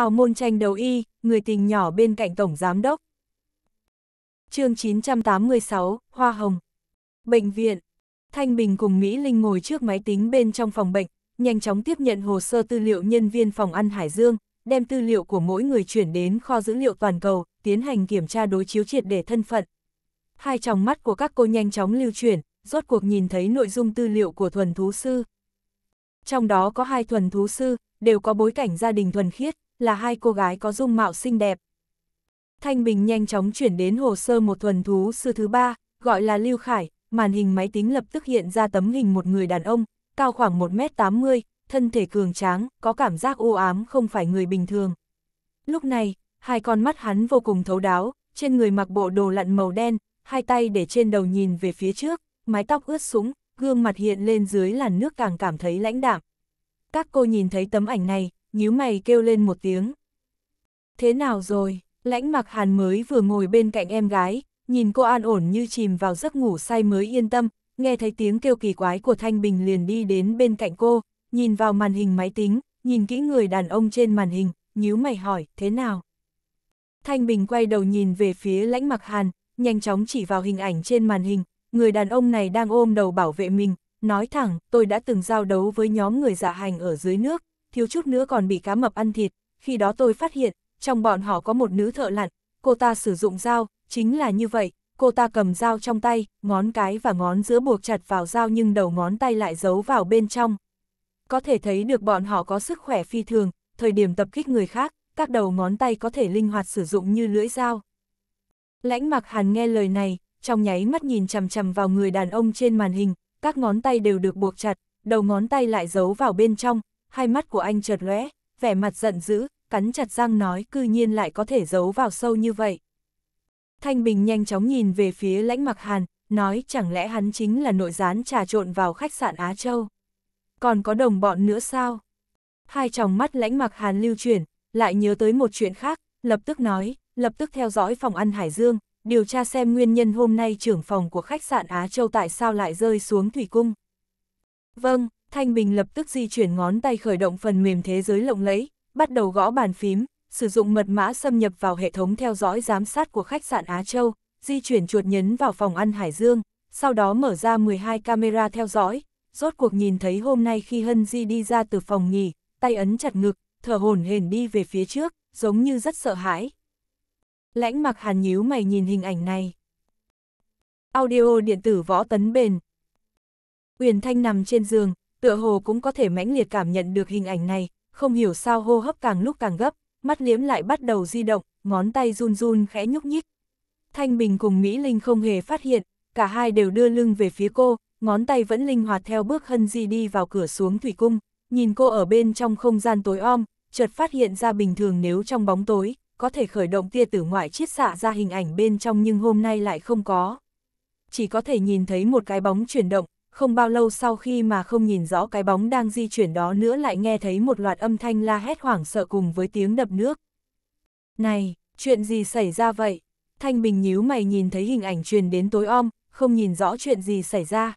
Hào môn tranh đầu y, người tình nhỏ bên cạnh Tổng Giám Đốc. chương 986, Hoa Hồng. Bệnh viện. Thanh Bình cùng Mỹ Linh ngồi trước máy tính bên trong phòng bệnh, nhanh chóng tiếp nhận hồ sơ tư liệu nhân viên phòng ăn Hải Dương, đem tư liệu của mỗi người chuyển đến kho dữ liệu toàn cầu, tiến hành kiểm tra đối chiếu triệt để thân phận. Hai tròng mắt của các cô nhanh chóng lưu chuyển, rốt cuộc nhìn thấy nội dung tư liệu của thuần thú sư. Trong đó có hai thuần thú sư, đều có bối cảnh gia đình thuần khiết, là hai cô gái có dung mạo xinh đẹp. Thanh Bình nhanh chóng chuyển đến hồ sơ một thuần thú sư thứ ba, gọi là Lưu Khải, màn hình máy tính lập tức hiện ra tấm hình một người đàn ông, cao khoảng 1m80, thân thể cường tráng, có cảm giác u ám không phải người bình thường. Lúc này, hai con mắt hắn vô cùng thấu đáo, trên người mặc bộ đồ lặn màu đen, hai tay để trên đầu nhìn về phía trước, mái tóc ướt sũng, gương mặt hiện lên dưới làn nước càng cảm thấy lãnh đạm. Các cô nhìn thấy tấm ảnh này, nhíu mày kêu lên một tiếng. Thế nào rồi, lãnh mặc hàn mới vừa ngồi bên cạnh em gái, nhìn cô an ổn như chìm vào giấc ngủ say mới yên tâm, nghe thấy tiếng kêu kỳ quái của Thanh Bình liền đi đến bên cạnh cô, nhìn vào màn hình máy tính, nhìn kỹ người đàn ông trên màn hình, nhíu mày hỏi, thế nào? Thanh Bình quay đầu nhìn về phía lãnh mặc hàn, nhanh chóng chỉ vào hình ảnh trên màn hình, người đàn ông này đang ôm đầu bảo vệ mình, nói thẳng, tôi đã từng giao đấu với nhóm người dạ hành ở dưới nước, thiếu chút nữa còn bị cá mập ăn thịt, khi đó tôi phát hiện, trong bọn họ có một nữ thợ lặn, cô ta sử dụng dao, chính là như vậy, cô ta cầm dao trong tay, ngón cái và ngón giữa buộc chặt vào dao nhưng đầu ngón tay lại giấu vào bên trong. Có thể thấy được bọn họ có sức khỏe phi thường, thời điểm tập kích người khác, các đầu ngón tay có thể linh hoạt sử dụng như lưỡi dao. Lãnh mặc hàn nghe lời này, trong nháy mắt nhìn chằm chằm vào người đàn ông trên màn hình, các ngón tay đều được buộc chặt, đầu ngón tay lại giấu vào bên trong, hai mắt của anh chợt lóe, vẻ mặt giận dữ, cắn chặt răng nói cư nhiên lại có thể giấu vào sâu như vậy. Thanh Bình nhanh chóng nhìn về phía lãnh mặc hàn, nói chẳng lẽ hắn chính là nội gián trà trộn vào khách sạn Á Châu. Còn có đồng bọn nữa sao? Hai tròng mắt lãnh mặc hàn lưu chuyển, lại nhớ tới một chuyện khác, lập tức nói, lập tức theo dõi phòng ăn Hải Dương, điều tra xem nguyên nhân hôm nay trưởng phòng của khách sạn Á Châu tại sao lại rơi xuống Thủy Cung. Vâng, Thanh Bình lập tức di chuyển ngón tay khởi động phần mềm thế giới lộng lẫy, bắt đầu gõ bàn phím, sử dụng mật mã xâm nhập vào hệ thống theo dõi giám sát của khách sạn Á Châu, di chuyển chuột nhấn vào phòng ăn Hải Dương, sau đó mở ra 12 camera theo dõi, rốt cuộc nhìn thấy hôm nay khi Hân Di đi ra từ phòng nghỉ, tay ấn chặt ngực, thở hổn hển đi về phía trước, giống như rất sợ hãi. Lãnh mặc hàn nhíu mày nhìn hình ảnh này. Audio điện tử võ tấn bền. Uyển Thanh nằm trên giường, tựa hồ cũng có thể mãnh liệt cảm nhận được hình ảnh này, không hiểu sao hô hấp càng lúc càng gấp, mắt liếm lại bắt đầu di động, ngón tay run run khẽ nhúc nhích. Thanh Bình cùng Mỹ Linh không hề phát hiện, cả hai đều đưa lưng về phía cô, ngón tay vẫn linh hoạt theo bước hân di đi vào cửa xuống thủy cung, nhìn cô ở bên trong không gian tối om, chợt phát hiện ra bình thường nếu trong bóng tối, có thể khởi động tia tử ngoại chiết xạ ra hình ảnh bên trong nhưng hôm nay lại không có. Chỉ có thể nhìn thấy một cái bóng chuyển động, không bao lâu sau khi mà không nhìn rõ cái bóng đang di chuyển đó nữa lại nghe thấy một loạt âm thanh la hét hoảng sợ cùng với tiếng đập nước. Này, chuyện gì xảy ra vậy? Thanh Bình nhíu mày nhìn thấy hình ảnh truyền đến tối om, không nhìn rõ chuyện gì xảy ra.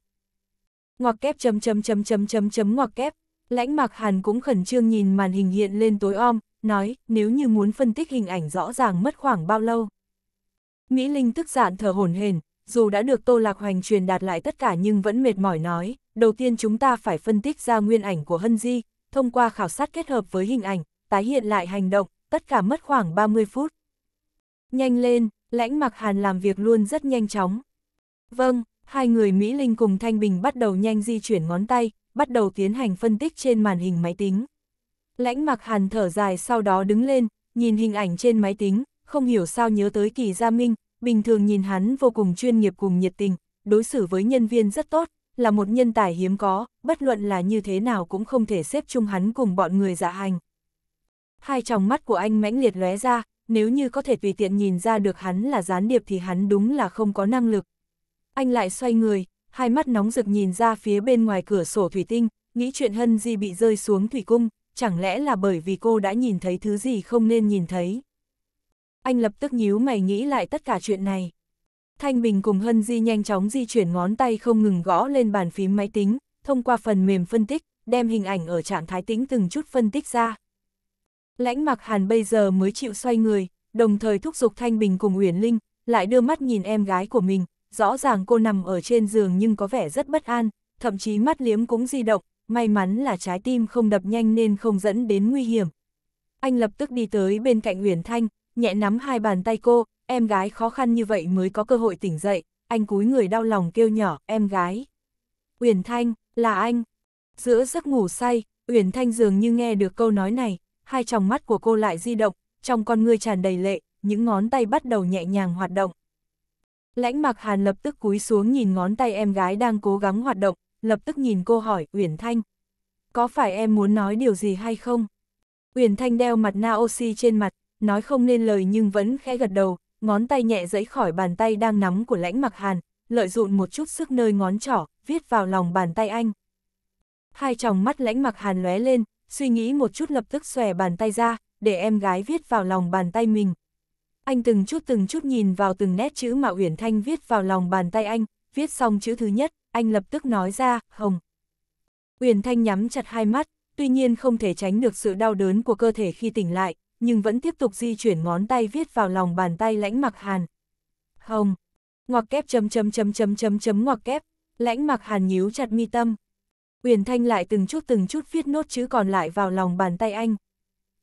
Ngoặc kép chấm chấm chấm chấm chấm chấm ngoặc kép, lãnh mạc hàn cũng khẩn trương nhìn màn hình hiện lên tối om, nói nếu như muốn phân tích hình ảnh rõ ràng mất khoảng bao lâu. Mỹ Linh tức giận thở hổn hển, dù đã được Tô Lạc Hoành truyền đạt lại tất cả nhưng vẫn mệt mỏi nói, đầu tiên chúng ta phải phân tích ra nguyên ảnh của Hân Di, thông qua khảo sát kết hợp với hình ảnh, tái hiện lại hành động, tất cả mất khoảng 30 phút. Nhanh lên, lãnh mặc hàn làm việc luôn rất nhanh chóng. Vâng, hai người Mỹ Linh cùng Thanh Bình bắt đầu nhanh di chuyển ngón tay, bắt đầu tiến hành phân tích trên màn hình máy tính. Lãnh mặc hàn thở dài sau đó đứng lên, nhìn hình ảnh trên máy tính, không hiểu sao nhớ tới kỳ gia minh, bình thường nhìn hắn vô cùng chuyên nghiệp cùng nhiệt tình, đối xử với nhân viên rất tốt, là một nhân tài hiếm có, bất luận là như thế nào cũng không thể xếp chung hắn cùng bọn người dạ hành. Hai tròng mắt của anh mãnh liệt lóe ra, nếu như có thể tùy tiện nhìn ra được hắn là gián điệp thì hắn đúng là không có năng lực. Anh lại xoay người, hai mắt nóng rực nhìn ra phía bên ngoài cửa sổ thủy tinh, nghĩ chuyện Hân Di bị rơi xuống thủy cung, chẳng lẽ là bởi vì cô đã nhìn thấy thứ gì không nên nhìn thấy anh lập tức nhíu mày nghĩ lại tất cả chuyện này. Thanh Bình cùng Hân Di nhanh chóng di chuyển ngón tay không ngừng gõ lên bàn phím máy tính, thông qua phần mềm phân tích, đem hình ảnh ở trạng thái tính từng chút phân tích ra. Lãnh mặc hàn bây giờ mới chịu xoay người, đồng thời thúc giục Thanh Bình cùng Uyển Linh, lại đưa mắt nhìn em gái của mình, rõ ràng cô nằm ở trên giường nhưng có vẻ rất bất an, thậm chí mắt liếm cũng di động, may mắn là trái tim không đập nhanh nên không dẫn đến nguy hiểm. Anh lập tức đi tới bên cạnh Uyển Thanh, nhẹ nắm hai bàn tay cô, em gái khó khăn như vậy mới có cơ hội tỉnh dậy, anh cúi người đau lòng kêu nhỏ, em gái. Uyển Thanh, là anh. Giữa giấc ngủ say, Uyển Thanh dường như nghe được câu nói này, hai tròng mắt của cô lại di động, trong con ngươi tràn đầy lệ, những ngón tay bắt đầu nhẹ nhàng hoạt động. Lãnh Mặc Hàn lập tức cúi xuống nhìn ngón tay em gái đang cố gắng hoạt động, lập tức nhìn cô hỏi, Uyển Thanh, có phải em muốn nói điều gì hay không? Uyển Thanh đeo mặt na oxy trên mặt, nói không nên lời nhưng vẫn khẽ gật đầu, ngón tay nhẹ dẫy khỏi bàn tay đang nắm của lãnh mặc hàn, lợi dụng một chút sức nơi ngón trỏ, viết vào lòng bàn tay anh. Hai tròng mắt lãnh mặc hàn lóe lên, suy nghĩ một chút lập tức xòe bàn tay ra, để em gái viết vào lòng bàn tay mình. Anh từng chút từng chút nhìn vào từng nét chữ mà Uyển Thanh viết vào lòng bàn tay anh, viết xong chữ thứ nhất, anh lập tức nói ra, hồng. Uyển Thanh nhắm chặt hai mắt, tuy nhiên không thể tránh được sự đau đớn của cơ thể khi tỉnh lại, nhưng vẫn tiếp tục di chuyển ngón tay viết vào lòng bàn tay lãnh mặc hàn. Hồng, ngoặc kép chấm chấm chấm chấm chấm chấm ngoặc kép, lãnh mặc hàn nhíu chặt mi tâm. Uyển Thanh lại từng chút từng chút viết nốt chữ còn lại vào lòng bàn tay anh.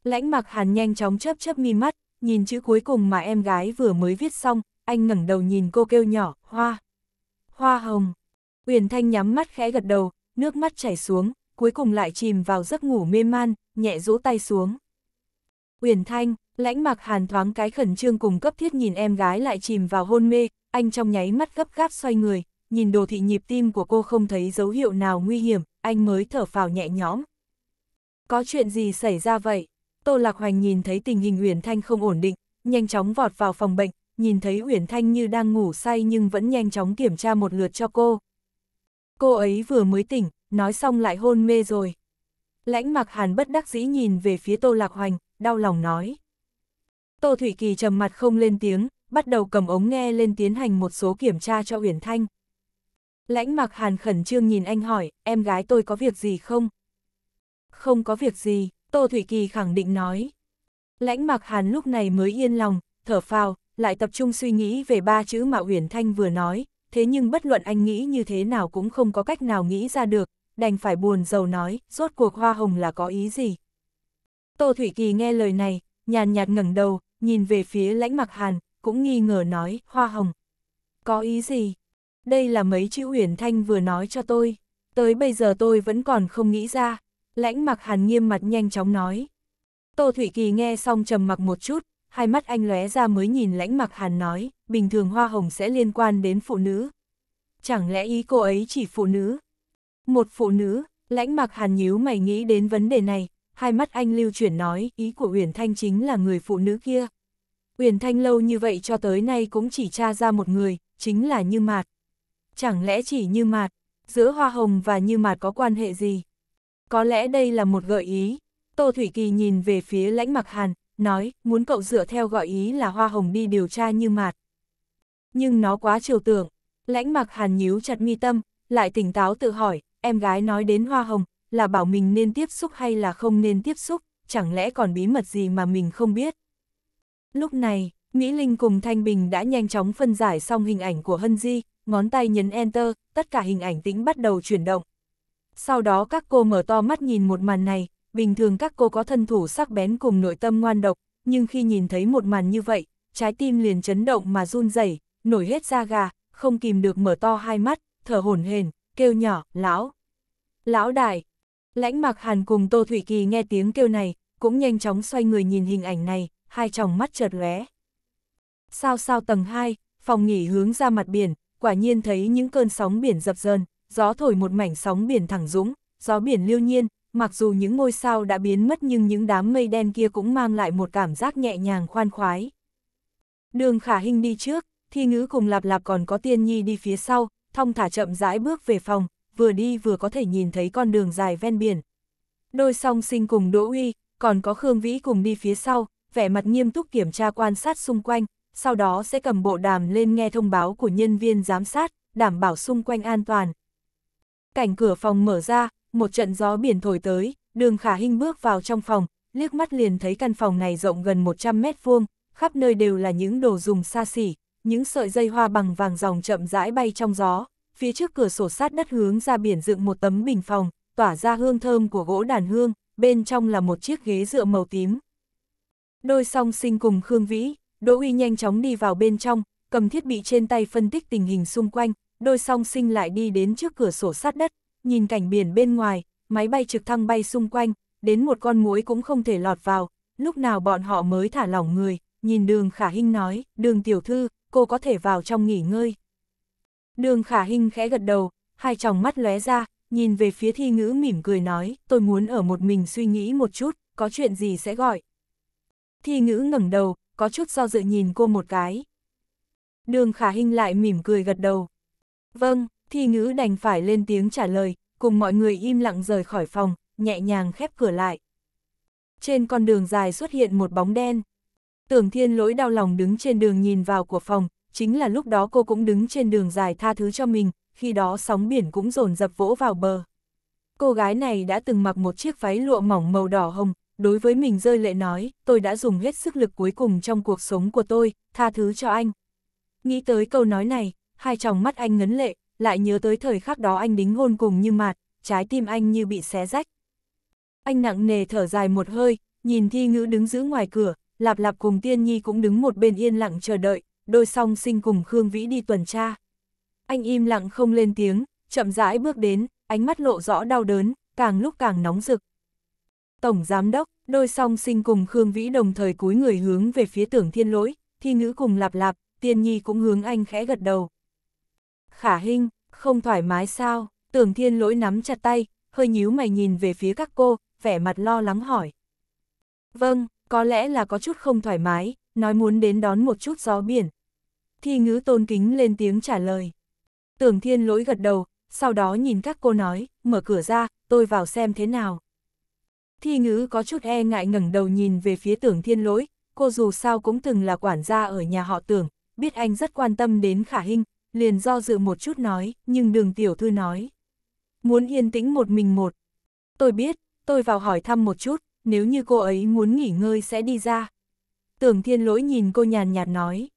Lãnh mặc hàn nhanh chóng chớp chớp mi mắt, nhìn chữ cuối cùng mà em gái vừa mới viết xong, anh ngẩng đầu nhìn cô kêu nhỏ, hoa. Hoa hồng. Uyển Thanh nhắm mắt khẽ gật đầu, nước mắt chảy xuống, cuối cùng lại chìm vào giấc ngủ mê man, nhẹ rũ tay xuống. Uyển Thanh, lãnh mặc hàn thoáng cái khẩn trương cùng cấp thiết nhìn em gái lại chìm vào hôn mê, anh trong nháy mắt gấp gáp xoay người, nhìn đồ thị nhịp tim của cô không thấy dấu hiệu nào nguy hiểm, anh mới thở phào nhẹ nhõm. Có chuyện gì xảy ra vậy? Tô Lạc Hoành nhìn thấy tình hình Uyển Thanh không ổn định, nhanh chóng vọt vào phòng bệnh, nhìn thấy Uyển Thanh như đang ngủ say nhưng vẫn nhanh chóng kiểm tra một lượt cho cô. Cô ấy vừa mới tỉnh, nói xong lại hôn mê rồi. Lãnh mặc hàn bất đắc dĩ nhìn về phía Tô Lạc Hoành, đau lòng nói. Tô Thủy Kỳ trầm mặt không lên tiếng, bắt đầu cầm ống nghe lên tiến hành một số kiểm tra cho Huyền Thanh. Lãnh mặc hàn khẩn trương nhìn anh hỏi, em gái tôi có việc gì không? Không có việc gì, Tô Thủy Kỳ khẳng định nói. Lãnh mặc hàn lúc này mới yên lòng, thở phào, lại tập trung suy nghĩ về ba chữ mà Huyền Thanh vừa nói, thế nhưng bất luận anh nghĩ như thế nào cũng không có cách nào nghĩ ra được, đành phải buồn giàu nói, rốt cuộc hoa hồng là có ý gì, Tô Thủy Kỳ nghe lời này, nhàn nhạt ngẩng đầu, nhìn về phía lãnh mặc hàn, cũng nghi ngờ nói, hoa hồng. Có ý gì? Đây là mấy chữ huyền thanh vừa nói cho tôi. Tới bây giờ tôi vẫn còn không nghĩ ra. Lãnh mặc hàn nghiêm mặt nhanh chóng nói. Tô Thủy Kỳ nghe xong trầm mặc một chút, hai mắt anh lóe ra mới nhìn lãnh mặc hàn nói, bình thường hoa hồng sẽ liên quan đến phụ nữ. Chẳng lẽ ý cô ấy chỉ phụ nữ? Một phụ nữ, lãnh mặc hàn nhíu mày nghĩ đến vấn đề này, hai mắt anh lưu chuyển nói, ý của Uyển Thanh chính là người phụ nữ kia. Uyển Thanh lâu như vậy cho tới nay cũng chỉ tra ra một người, chính là Như Mạt. Chẳng lẽ chỉ Như Mạt, giữa Hoa Hồng và Như Mạt có quan hệ gì? Có lẽ đây là một gợi ý. Tô Thủy Kỳ nhìn về phía lãnh mặc hàn, nói, muốn cậu dựa theo gợi ý là Hoa Hồng đi điều tra Như Mạt. Nhưng nó quá chiều tưởng, lãnh mặc hàn nhíu chặt mi tâm, lại tỉnh táo tự hỏi, em gái nói đến Hoa Hồng, là bảo mình nên tiếp xúc hay là không nên tiếp xúc, chẳng lẽ còn bí mật gì mà mình không biết. Lúc này, Mỹ Linh cùng Thanh Bình đã nhanh chóng phân giải xong hình ảnh của Hân Di, ngón tay nhấn Enter, tất cả hình ảnh tĩnh bắt đầu chuyển động. Sau đó các cô mở to mắt nhìn một màn này, bình thường các cô có thân thủ sắc bén cùng nội tâm ngoan độc, nhưng khi nhìn thấy một màn như vậy, trái tim liền chấn động mà run rẩy, nổi hết da gà, không kìm được mở to hai mắt, thở hổn hển, kêu nhỏ, lão. Lão đại, Lãnh mặc hàn cùng Tô Thủy Kỳ nghe tiếng kêu này, cũng nhanh chóng xoay người nhìn hình ảnh này, hai tròng mắt chợt lóe. Sao sao tầng 2, phòng nghỉ hướng ra mặt biển, quả nhiên thấy những cơn sóng biển dập dờn, gió thổi một mảnh sóng biển thẳng dũng, gió biển lưu nhiên, mặc dù những ngôi sao đã biến mất nhưng những đám mây đen kia cũng mang lại một cảm giác nhẹ nhàng khoan khoái. Đường khả hình đi trước, thi ngữ cùng lạp lạp còn có tiên nhi đi phía sau, thong thả chậm rãi bước về phòng, vừa đi vừa có thể nhìn thấy con đường dài ven biển. Đôi song sinh cùng Đỗ Uy, còn có Khương Vĩ cùng đi phía sau, vẻ mặt nghiêm túc kiểm tra quan sát xung quanh, sau đó sẽ cầm bộ đàm lên nghe thông báo của nhân viên giám sát, đảm bảo xung quanh an toàn. Cảnh cửa phòng mở ra, một trận gió biển thổi tới, đường khả hình bước vào trong phòng, liếc mắt liền thấy căn phòng này rộng gần 100 mét vuông, khắp nơi đều là những đồ dùng xa xỉ, những sợi dây hoa bằng vàng dòng chậm rãi bay trong gió, phía trước cửa sổ sát đất hướng ra biển dựng một tấm bình phòng, tỏa ra hương thơm của gỗ đàn hương, bên trong là một chiếc ghế dựa màu tím. Đôi song sinh cùng Khương Vĩ, Đỗ Uy nhanh chóng đi vào bên trong, cầm thiết bị trên tay phân tích tình hình xung quanh, đôi song sinh lại đi đến trước cửa sổ sát đất, nhìn cảnh biển bên ngoài, máy bay trực thăng bay xung quanh, đến một con muỗi cũng không thể lọt vào, lúc nào bọn họ mới thả lỏng người, nhìn đường khả hinh nói, đường tiểu thư, cô có thể vào trong nghỉ ngơi. Đường khả hình khẽ gật đầu, hai tròng mắt lóe ra, nhìn về phía thi ngữ mỉm cười nói, tôi muốn ở một mình suy nghĩ một chút, có chuyện gì sẽ gọi. Thi ngữ ngẩng đầu, có chút do dự nhìn cô một cái. Đường khả hình lại mỉm cười gật đầu. Vâng, thi ngữ đành phải lên tiếng trả lời, cùng mọi người im lặng rời khỏi phòng, nhẹ nhàng khép cửa lại. Trên con đường dài xuất hiện một bóng đen. Tưởng thiên lỗi đau lòng đứng trên đường nhìn vào của phòng, chính là lúc đó cô cũng đứng trên đường dài tha thứ cho mình, khi đó sóng biển cũng dồn dập vỗ vào bờ. Cô gái này đã từng mặc một chiếc váy lụa mỏng màu đỏ hồng, đối với mình rơi lệ nói, tôi đã dùng hết sức lực cuối cùng trong cuộc sống của tôi, tha thứ cho anh. Nghĩ tới câu nói này, hai tròng mắt anh ngấn lệ, lại nhớ tới thời khắc đó anh đính hôn cùng như mạt, trái tim anh như bị xé rách. Anh nặng nề thở dài một hơi, nhìn thi ngữ đứng giữ ngoài cửa, lạp lạp cùng tiên nhi cũng đứng một bên yên lặng chờ đợi, đôi song sinh cùng Khương Vĩ đi tuần tra. Anh im lặng không lên tiếng, chậm rãi bước đến, ánh mắt lộ rõ đau đớn, càng lúc càng nóng rực. Tổng Giám Đốc, đôi song sinh cùng Khương Vĩ đồng thời cúi người hướng về phía tưởng thiên lỗi, thi nữ cùng lạp lạp, tiên nhi cũng hướng anh khẽ gật đầu. Khả hình không thoải mái sao, tưởng thiên lỗi nắm chặt tay, hơi nhíu mày nhìn về phía các cô, vẻ mặt lo lắng hỏi. Vâng, có lẽ là có chút không thoải mái, nói muốn đến đón một chút gió biển, thi ngữ tôn kính lên tiếng trả lời. Tưởng thiên lỗi gật đầu, sau đó nhìn các cô nói, mở cửa ra, tôi vào xem thế nào. Thi ngữ có chút e ngại ngẩng đầu nhìn về phía tưởng thiên lỗi, cô dù sao cũng từng là quản gia ở nhà họ tưởng, biết anh rất quan tâm đến khả hình, liền do dự một chút nói, nhưng đường tiểu thư nói. Muốn yên tĩnh một mình một. Tôi biết, tôi vào hỏi thăm một chút, nếu như cô ấy muốn nghỉ ngơi sẽ đi ra. Tưởng thiên lỗi nhìn cô nhàn nhạt nói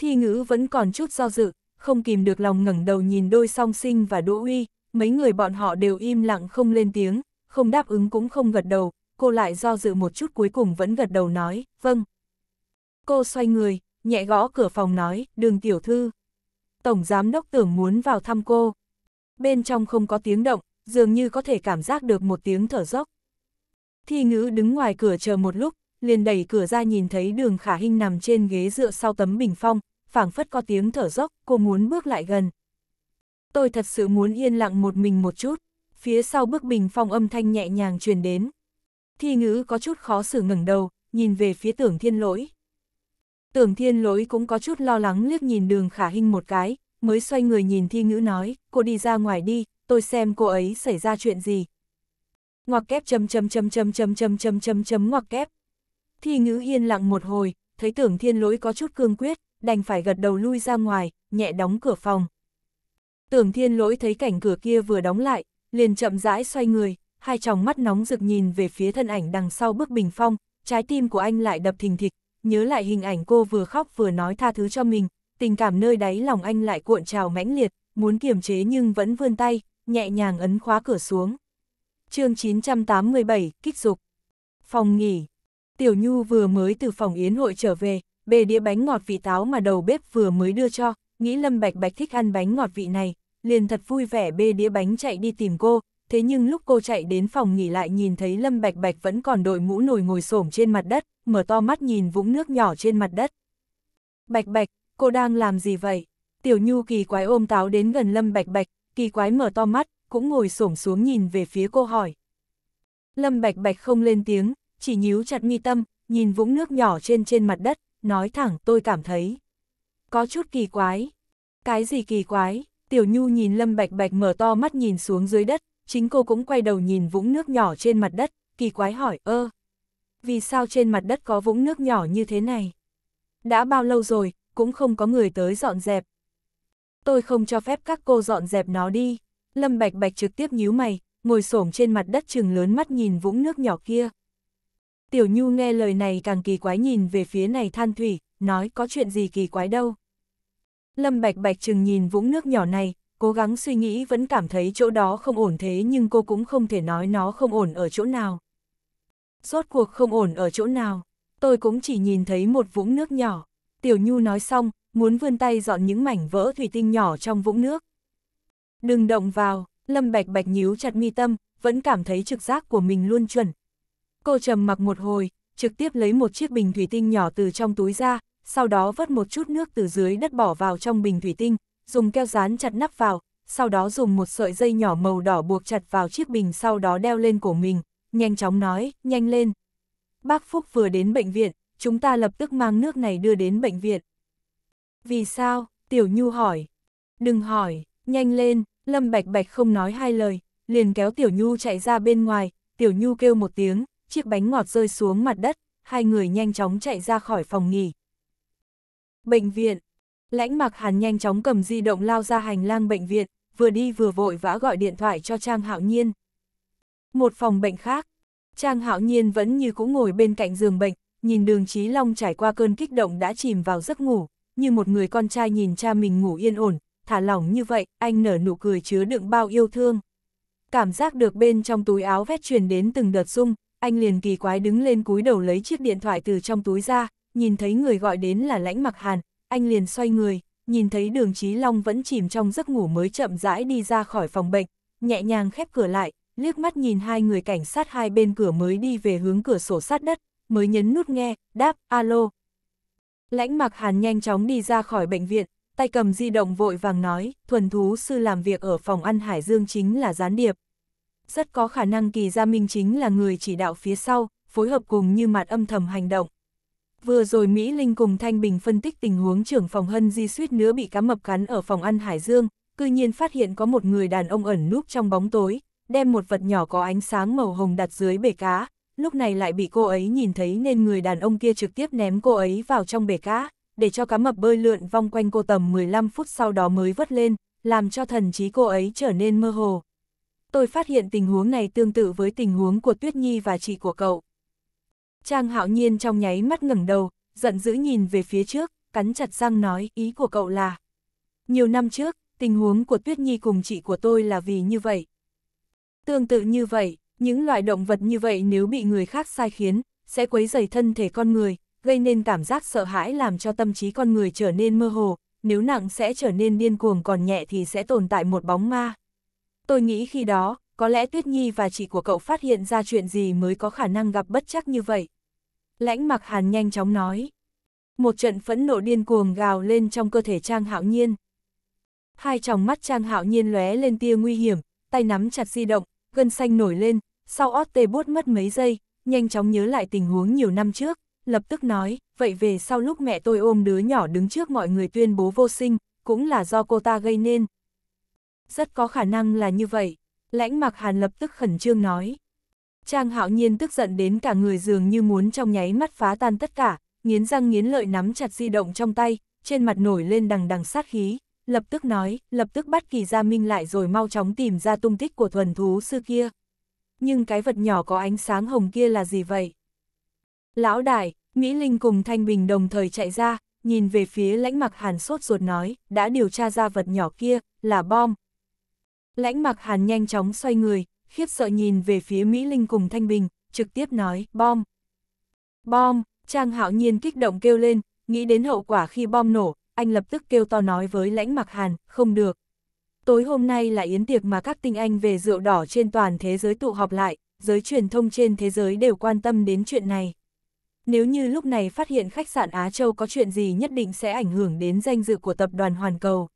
thi ngữ vẫn còn chút do dự, không kìm được lòng ngẩng đầu nhìn đôi song sinh và đỗ uy, mấy người bọn họ đều im lặng không lên tiếng, không đáp ứng cũng không gật đầu, cô lại do dự một chút cuối cùng vẫn gật đầu nói, vâng. Cô xoay người, nhẹ gõ cửa phòng nói, đường tiểu thư. Tổng giám đốc tưởng muốn vào thăm cô. Bên trong không có tiếng động, dường như có thể cảm giác được một tiếng thở dốc. Thi ngữ đứng ngoài cửa chờ một lúc, liền đẩy cửa ra nhìn thấy đường khả hinh nằm trên ghế dựa sau tấm bình phong, phảng phất có tiếng thở dốc, cô muốn bước lại gần. Tôi thật sự muốn yên lặng một mình một chút, phía sau bức bình phong âm thanh nhẹ nhàng truyền đến. Thi ngữ có chút khó xử ngẩng đầu, nhìn về phía tưởng thiên lỗi. Tưởng thiên lỗi cũng có chút lo lắng liếc nhìn đường khả hình một cái, mới xoay người nhìn thi ngữ nói, cô đi ra ngoài đi, tôi xem cô ấy xảy ra chuyện gì. Ngoặc kép chấm chấm chấm chấm chấm chấm chấm chấm chấm ngoặc kép. Thi ngữ yên lặng một hồi, thấy tưởng thiên lỗi có chút cương quyết, đành phải gật đầu lui ra ngoài, nhẹ đóng cửa phòng. Tưởng thiên lỗi thấy cảnh cửa kia vừa đóng lại, liền chậm rãi xoay người, hai tròng mắt nóng rực nhìn về phía thân ảnh đằng sau bức bình phong, trái tim của anh lại đập thình thịch, nhớ lại hình ảnh cô vừa khóc vừa nói tha thứ cho mình, tình cảm nơi đáy lòng anh lại cuộn trào mãnh liệt, muốn kiềm chế nhưng vẫn vươn tay, nhẹ nhàng ấn khóa cửa xuống. chương 987, kích dục. Phòng nghỉ. Tiểu Nhu vừa mới từ phòng yến hội trở về, bề đĩa bánh ngọt vị táo mà đầu bếp vừa mới đưa cho, nghĩ Lâm Bạch Bạch thích ăn bánh ngọt vị này, liền thật vui vẻ bê đĩa bánh chạy đi tìm cô, thế nhưng lúc cô chạy đến phòng nghỉ lại nhìn thấy Lâm Bạch Bạch vẫn còn đội mũ nồi ngồi xổm trên mặt đất, mở to mắt nhìn vũng nước nhỏ trên mặt đất. Bạch Bạch, cô đang làm gì vậy? Tiểu Nhu kỳ quái ôm táo đến gần Lâm Bạch Bạch, kỳ quái mở to mắt, cũng ngồi xổm xuống nhìn về phía cô hỏi. Lâm Bạch Bạch không lên tiếng, chỉ nhíu chặt mi tâm, nhìn vũng nước nhỏ trên trên mặt đất, nói thẳng tôi cảm thấy. Có chút kỳ quái. Cái gì kỳ quái? Tiểu Nhu nhìn Lâm Bạch Bạch mở to mắt nhìn xuống dưới đất, chính cô cũng quay đầu nhìn vũng nước nhỏ trên mặt đất, kỳ quái hỏi ơ. Vì sao trên mặt đất có vũng nước nhỏ như thế này? Đã bao lâu rồi, cũng không có người tới dọn dẹp. Tôi không cho phép các cô dọn dẹp nó đi. Lâm Bạch Bạch trực tiếp nhíu mày, ngồi xổm trên mặt đất trừng lớn mắt nhìn vũng nước nhỏ kia. Tiểu Nhu nghe lời này càng kỳ quái nhìn về phía này than thủy, nói có chuyện gì kỳ quái đâu. Lâm Bạch Bạch chừng nhìn vũng nước nhỏ này, cố gắng suy nghĩ vẫn cảm thấy chỗ đó không ổn thế nhưng cô cũng không thể nói nó không ổn ở chỗ nào. Rốt cuộc không ổn ở chỗ nào, tôi cũng chỉ nhìn thấy một vũng nước nhỏ. Tiểu Nhu nói xong, muốn vươn tay dọn những mảnh vỡ thủy tinh nhỏ trong vũng nước. Đừng động vào, Lâm Bạch Bạch nhíu chặt mi tâm, vẫn cảm thấy trực giác của mình luôn chuẩn, Cô trầm mặc một hồi, trực tiếp lấy một chiếc bình thủy tinh nhỏ từ trong túi ra, sau đó vớt một chút nước từ dưới đất bỏ vào trong bình thủy tinh, dùng keo dán chặt nắp vào, sau đó dùng một sợi dây nhỏ màu đỏ buộc chặt vào chiếc bình sau đó đeo lên cổ mình, nhanh chóng nói, nhanh lên. Bác Phúc vừa đến bệnh viện, chúng ta lập tức mang nước này đưa đến bệnh viện. Vì sao? Tiểu Nhu hỏi. Đừng hỏi, nhanh lên, Lâm Bạch Bạch không nói hai lời, liền kéo Tiểu Nhu chạy ra bên ngoài, Tiểu Nhu kêu một tiếng, chiếc bánh ngọt rơi xuống mặt đất, hai người nhanh chóng chạy ra khỏi phòng nghỉ. Bệnh viện Lãnh mặc Hàn nhanh chóng cầm di động lao ra hành lang bệnh viện, vừa đi vừa vội vã gọi điện thoại cho Trang Hạo Nhiên. Một phòng bệnh khác, Trang Hạo Nhiên vẫn như cũ ngồi bên cạnh giường bệnh, nhìn đường Chí Long trải qua cơn kích động đã chìm vào giấc ngủ, như một người con trai nhìn cha mình ngủ yên ổn, thả lỏng như vậy, anh nở nụ cười chứa đựng bao yêu thương. Cảm giác được bên trong túi áo vét truyền đến từng đợt rung, anh liền kỳ quái đứng lên cúi đầu lấy chiếc điện thoại từ trong túi ra, nhìn thấy người gọi đến là lãnh mặc hàn, anh liền xoay người, nhìn thấy đường Chí Long vẫn chìm trong giấc ngủ mới chậm rãi đi ra khỏi phòng bệnh, nhẹ nhàng khép cửa lại, liếc mắt nhìn hai người cảnh sát hai bên cửa mới đi về hướng cửa sổ sát đất, mới nhấn nút nghe, đáp, alo. Lãnh mặc hàn nhanh chóng đi ra khỏi bệnh viện, tay cầm di động vội vàng nói, thuần thú sư làm việc ở phòng ăn Hải Dương chính là gián điệp, rất có khả năng kỳ gia minh chính là người chỉ đạo phía sau, phối hợp cùng như mặt âm thầm hành động. Vừa rồi Mỹ Linh cùng Thanh Bình phân tích tình huống trưởng phòng hân di suýt nữa bị cá mập cắn ở phòng ăn Hải Dương, cư nhiên phát hiện có một người đàn ông ẩn núp trong bóng tối, đem một vật nhỏ có ánh sáng màu hồng đặt dưới bể cá, lúc này lại bị cô ấy nhìn thấy nên người đàn ông kia trực tiếp ném cô ấy vào trong bể cá, để cho cá mập bơi lượn vòng quanh cô tầm 15 phút sau đó mới vớt lên, làm cho thần trí cô ấy trở nên mơ hồ tôi phát hiện tình huống này tương tự với tình huống của Tuyết Nhi và chị của cậu. Trang hạo nhiên trong nháy mắt ngẩng đầu, giận dữ nhìn về phía trước, cắn chặt răng nói ý của cậu là. Nhiều năm trước, tình huống của Tuyết Nhi cùng chị của tôi là vì như vậy. Tương tự như vậy, những loại động vật như vậy nếu bị người khác sai khiến, sẽ quấy dày thân thể con người, gây nên cảm giác sợ hãi làm cho tâm trí con người trở nên mơ hồ, nếu nặng sẽ trở nên điên cuồng còn nhẹ thì sẽ tồn tại một bóng ma. Tôi nghĩ khi đó, có lẽ Tuyết Nhi và chị của cậu phát hiện ra chuyện gì mới có khả năng gặp bất chắc như vậy. Lãnh mặc hàn nhanh chóng nói. Một trận phẫn nộ điên cuồng gào lên trong cơ thể Trang Hạo Nhiên. Hai tròng mắt Trang Hạo Nhiên lóe lên tia nguy hiểm, tay nắm chặt di động, gân xanh nổi lên, sau ót tê bút mất mấy giây, nhanh chóng nhớ lại tình huống nhiều năm trước, lập tức nói, vậy về sau lúc mẹ tôi ôm đứa nhỏ đứng trước mọi người tuyên bố vô sinh, cũng là do cô ta gây nên, rất có khả năng là như vậy. Lãnh mặc hàn lập tức khẩn trương nói. Trang hạo nhiên tức giận đến cả người dường như muốn trong nháy mắt phá tan tất cả, nghiến răng nghiến lợi nắm chặt di động trong tay, trên mặt nổi lên đằng đằng sát khí, lập tức nói, lập tức bắt kỳ gia minh lại rồi mau chóng tìm ra tung tích của thuần thú sư kia. Nhưng cái vật nhỏ có ánh sáng hồng kia là gì vậy? Lão đại, Mỹ Linh cùng Thanh Bình đồng thời chạy ra, nhìn về phía lãnh mặc hàn sốt ruột nói, đã điều tra ra vật nhỏ kia, là bom, Lãnh mặc hàn nhanh chóng xoay người, khiếp sợ nhìn về phía Mỹ Linh cùng Thanh Bình, trực tiếp nói, bom. Bom, Trang hạo nhiên kích động kêu lên, nghĩ đến hậu quả khi bom nổ, anh lập tức kêu to nói với lãnh mặc hàn, không được. Tối hôm nay là yến tiệc mà các tinh anh về rượu đỏ trên toàn thế giới tụ họp lại, giới truyền thông trên thế giới đều quan tâm đến chuyện này. Nếu như lúc này phát hiện khách sạn Á Châu có chuyện gì nhất định sẽ ảnh hưởng đến danh dự của tập đoàn Hoàn Cầu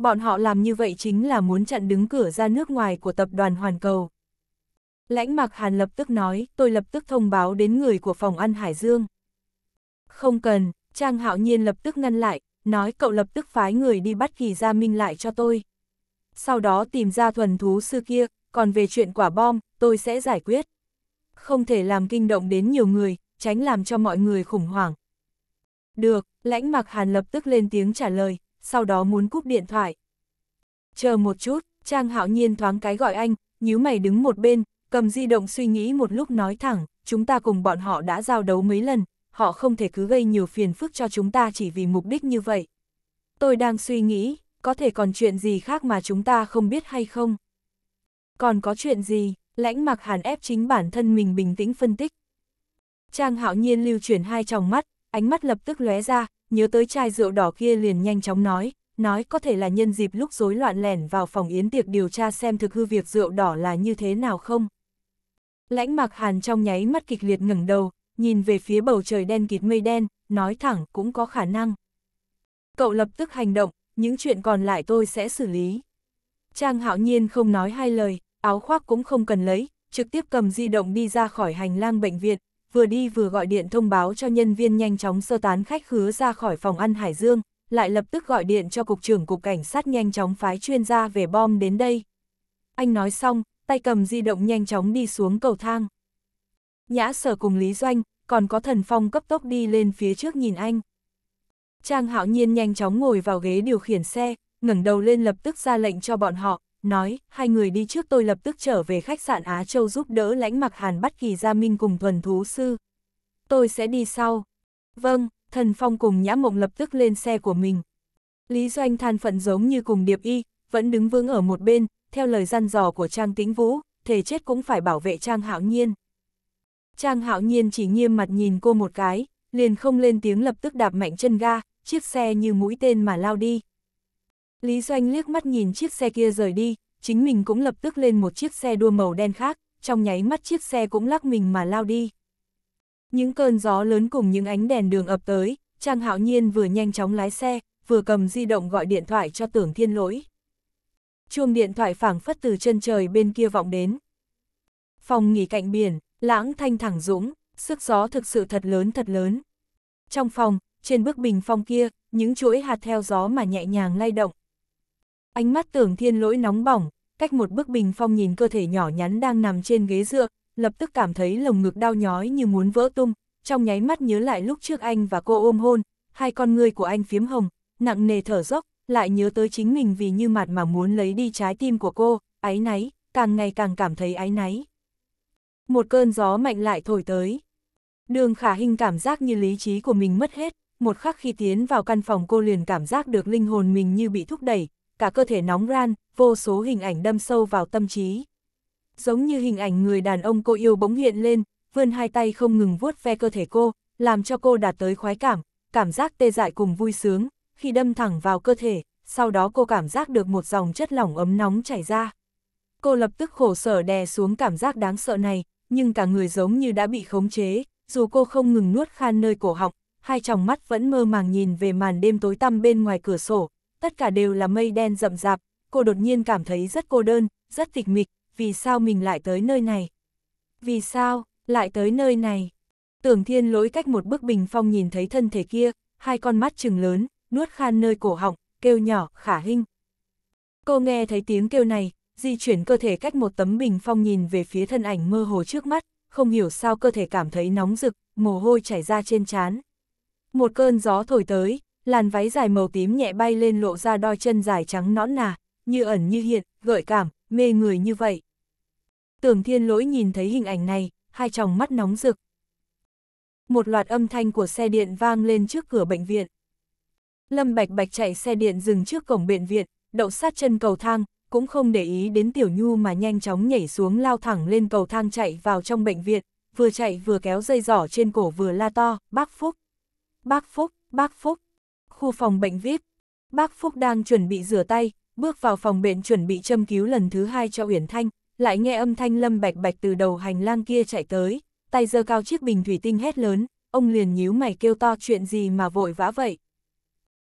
bọn họ làm như vậy chính là muốn chặn đứng cửa ra nước ngoài của tập đoàn Hoàn Cầu. Lãnh Mạc Hàn lập tức nói, tôi lập tức thông báo đến người của phòng ăn Hải Dương. Không cần, Trang Hạo Nhiên lập tức ngăn lại, nói cậu lập tức phái người đi bắt Kỳ Gia Minh lại cho tôi. Sau đó tìm ra thuần thú sư kia, còn về chuyện quả bom, tôi sẽ giải quyết. Không thể làm kinh động đến nhiều người, tránh làm cho mọi người khủng hoảng. Được, lãnh mặc hàn lập tức lên tiếng trả lời, sau đó muốn cúp điện thoại. Chờ một chút, Trang Hạo Nhiên thoáng cái gọi anh, nhíu mày đứng một bên, cầm di động suy nghĩ một lúc nói thẳng, chúng ta cùng bọn họ đã giao đấu mấy lần, họ không thể cứ gây nhiều phiền phức cho chúng ta chỉ vì mục đích như vậy. Tôi đang suy nghĩ, có thể còn chuyện gì khác mà chúng ta không biết hay không? Còn có chuyện gì, lãnh mặc hàn ép chính bản thân mình bình tĩnh phân tích. Trang hạo nhiên lưu chuyển hai tròng mắt, ánh mắt lập tức lóe ra, nhớ tới chai rượu đỏ kia liền nhanh chóng nói, nói có thể là nhân dịp lúc rối loạn lẻn vào phòng yến tiệc điều tra xem thực hư việc rượu đỏ là như thế nào không. Lãnh mạc hàn trong nháy mắt kịch liệt ngẩng đầu, nhìn về phía bầu trời đen kịt mây đen, nói thẳng cũng có khả năng. Cậu lập tức hành động, những chuyện còn lại tôi sẽ xử lý. Trang hạo nhiên không nói hai lời, áo khoác cũng không cần lấy, trực tiếp cầm di động đi ra khỏi hành lang bệnh viện, vừa đi vừa gọi điện thông báo cho nhân viên nhanh chóng sơ tán khách khứa ra khỏi phòng ăn Hải Dương, lại lập tức gọi điện cho Cục trưởng Cục Cảnh sát nhanh chóng phái chuyên gia về bom đến đây. Anh nói xong, tay cầm di động nhanh chóng đi xuống cầu thang. Nhã sở cùng Lý Doanh, còn có thần phong cấp tốc đi lên phía trước nhìn anh. Trang hạo nhiên nhanh chóng ngồi vào ghế điều khiển xe, ngẩng đầu lên lập tức ra lệnh cho bọn họ, nói, hai người đi trước tôi lập tức trở về khách sạn Á Châu giúp đỡ lãnh mặc hàn bắt kỳ gia minh cùng thuần thú sư. Tôi sẽ đi sau. Vâng, thần phong cùng nhã mộng lập tức lên xe của mình. Lý Doanh than phận giống như cùng Điệp Y, vẫn đứng vững ở một bên, theo lời gian dò của Trang Tĩnh Vũ, thể chết cũng phải bảo vệ Trang Hạo Nhiên. Trang Hạo Nhiên chỉ nghiêm mặt nhìn cô một cái, liền không lên tiếng lập tức đạp mạnh chân ga, chiếc xe như mũi tên mà lao đi. Lý Doanh liếc mắt nhìn chiếc xe kia rời đi, chính mình cũng lập tức lên một chiếc xe đua màu đen khác, trong nháy mắt chiếc xe cũng lắc mình mà lao đi. Những cơn gió lớn cùng những ánh đèn đường ập tới, Trang Hạo Nhiên vừa nhanh chóng lái xe, vừa cầm di động gọi điện thoại cho tưởng thiên lỗi. Chuông điện thoại phảng phất từ chân trời bên kia vọng đến. Phòng nghỉ cạnh biển, lãng thanh thẳng dũng, sức gió thực sự thật lớn thật lớn. Trong phòng, trên bức bình phong kia, những chuỗi hạt theo gió mà nhẹ nhàng lay động. Ánh mắt tưởng thiên lỗi nóng bỏng, cách một bức bình phong nhìn cơ thể nhỏ nhắn đang nằm trên ghế dựa, lập tức cảm thấy lồng ngực đau nhói như muốn vỡ tung, trong nháy mắt nhớ lại lúc trước anh và cô ôm hôn, hai con người của anh phiếm hồng, nặng nề thở dốc, lại nhớ tới chính mình vì như mặt mà muốn lấy đi trái tim của cô, áy náy, càng ngày càng cảm thấy áy náy. Một cơn gió mạnh lại thổi tới. Đường khả hình cảm giác như lý trí của mình mất hết, một khắc khi tiến vào căn phòng cô liền cảm giác được linh hồn mình như bị thúc đẩy, cả cơ thể nóng ran, vô số hình ảnh đâm sâu vào tâm trí. Giống như hình ảnh người đàn ông cô yêu bỗng hiện lên, vươn hai tay không ngừng vuốt ve cơ thể cô, làm cho cô đạt tới khoái cảm, cảm giác tê dại cùng vui sướng, khi đâm thẳng vào cơ thể, sau đó cô cảm giác được một dòng chất lỏng ấm nóng chảy ra. Cô lập tức khổ sở đè xuống cảm giác đáng sợ này, nhưng cả người giống như đã bị khống chế, dù cô không ngừng nuốt khan nơi cổ họng, hai tròng mắt vẫn mơ màng nhìn về màn đêm tối tăm bên ngoài cửa sổ, tất cả đều là mây đen rậm rạp, cô đột nhiên cảm thấy rất cô đơn, rất tịch mịch, vì sao mình lại tới nơi này? Vì sao, lại tới nơi này? Tưởng thiên lỗi cách một bức bình phong nhìn thấy thân thể kia, hai con mắt trừng lớn, nuốt khan nơi cổ họng, kêu nhỏ, khả hinh. Cô nghe thấy tiếng kêu này, di chuyển cơ thể cách một tấm bình phong nhìn về phía thân ảnh mơ hồ trước mắt, không hiểu sao cơ thể cảm thấy nóng rực, mồ hôi chảy ra trên trán. Một cơn gió thổi tới, làn váy dài màu tím nhẹ bay lên lộ ra đôi chân dài trắng nõn nà, như ẩn như hiện, gợi cảm, mê người như vậy. Tưởng thiên lỗi nhìn thấy hình ảnh này, hai tròng mắt nóng rực. Một loạt âm thanh của xe điện vang lên trước cửa bệnh viện. Lâm Bạch Bạch chạy xe điện dừng trước cổng bệnh viện, đậu sát chân cầu thang, cũng không để ý đến Tiểu Nhu mà nhanh chóng nhảy xuống lao thẳng lên cầu thang chạy vào trong bệnh viện, vừa chạy vừa kéo dây giỏ trên cổ vừa la to, bác Phúc, bác Phúc, bác Phúc khu phòng bệnh VIP. Bác Phúc đang chuẩn bị rửa tay, bước vào phòng bệnh chuẩn bị châm cứu lần thứ hai cho Uyển Thanh, lại nghe âm thanh lâm bạch bạch từ đầu hành lang kia chạy tới, tay giơ cao chiếc bình thủy tinh hét lớn, ông liền nhíu mày kêu to chuyện gì mà vội vã vậy.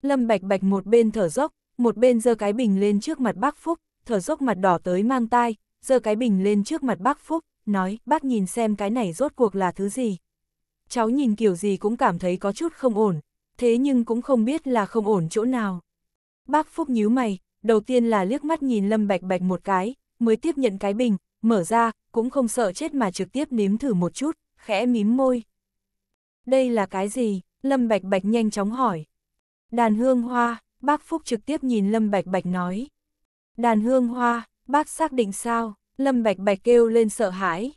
Lâm bạch bạch một bên thở dốc, một bên giơ cái bình lên trước mặt bác Phúc, thở dốc mặt đỏ tới mang tai, giơ cái bình lên trước mặt bác Phúc, nói bác nhìn xem cái này rốt cuộc là thứ gì. Cháu nhìn kiểu gì cũng cảm thấy có chút không ổn, thế nhưng cũng không biết là không ổn chỗ nào. Bác Phúc nhíu mày, đầu tiên là liếc mắt nhìn Lâm Bạch Bạch một cái, mới tiếp nhận cái bình, mở ra, cũng không sợ chết mà trực tiếp nếm thử một chút, khẽ mím môi. Đây là cái gì? Lâm Bạch Bạch nhanh chóng hỏi. Đàn hương hoa, bác Phúc trực tiếp nhìn Lâm Bạch Bạch nói. Đàn hương hoa, bác xác định sao? Lâm Bạch Bạch kêu lên sợ hãi.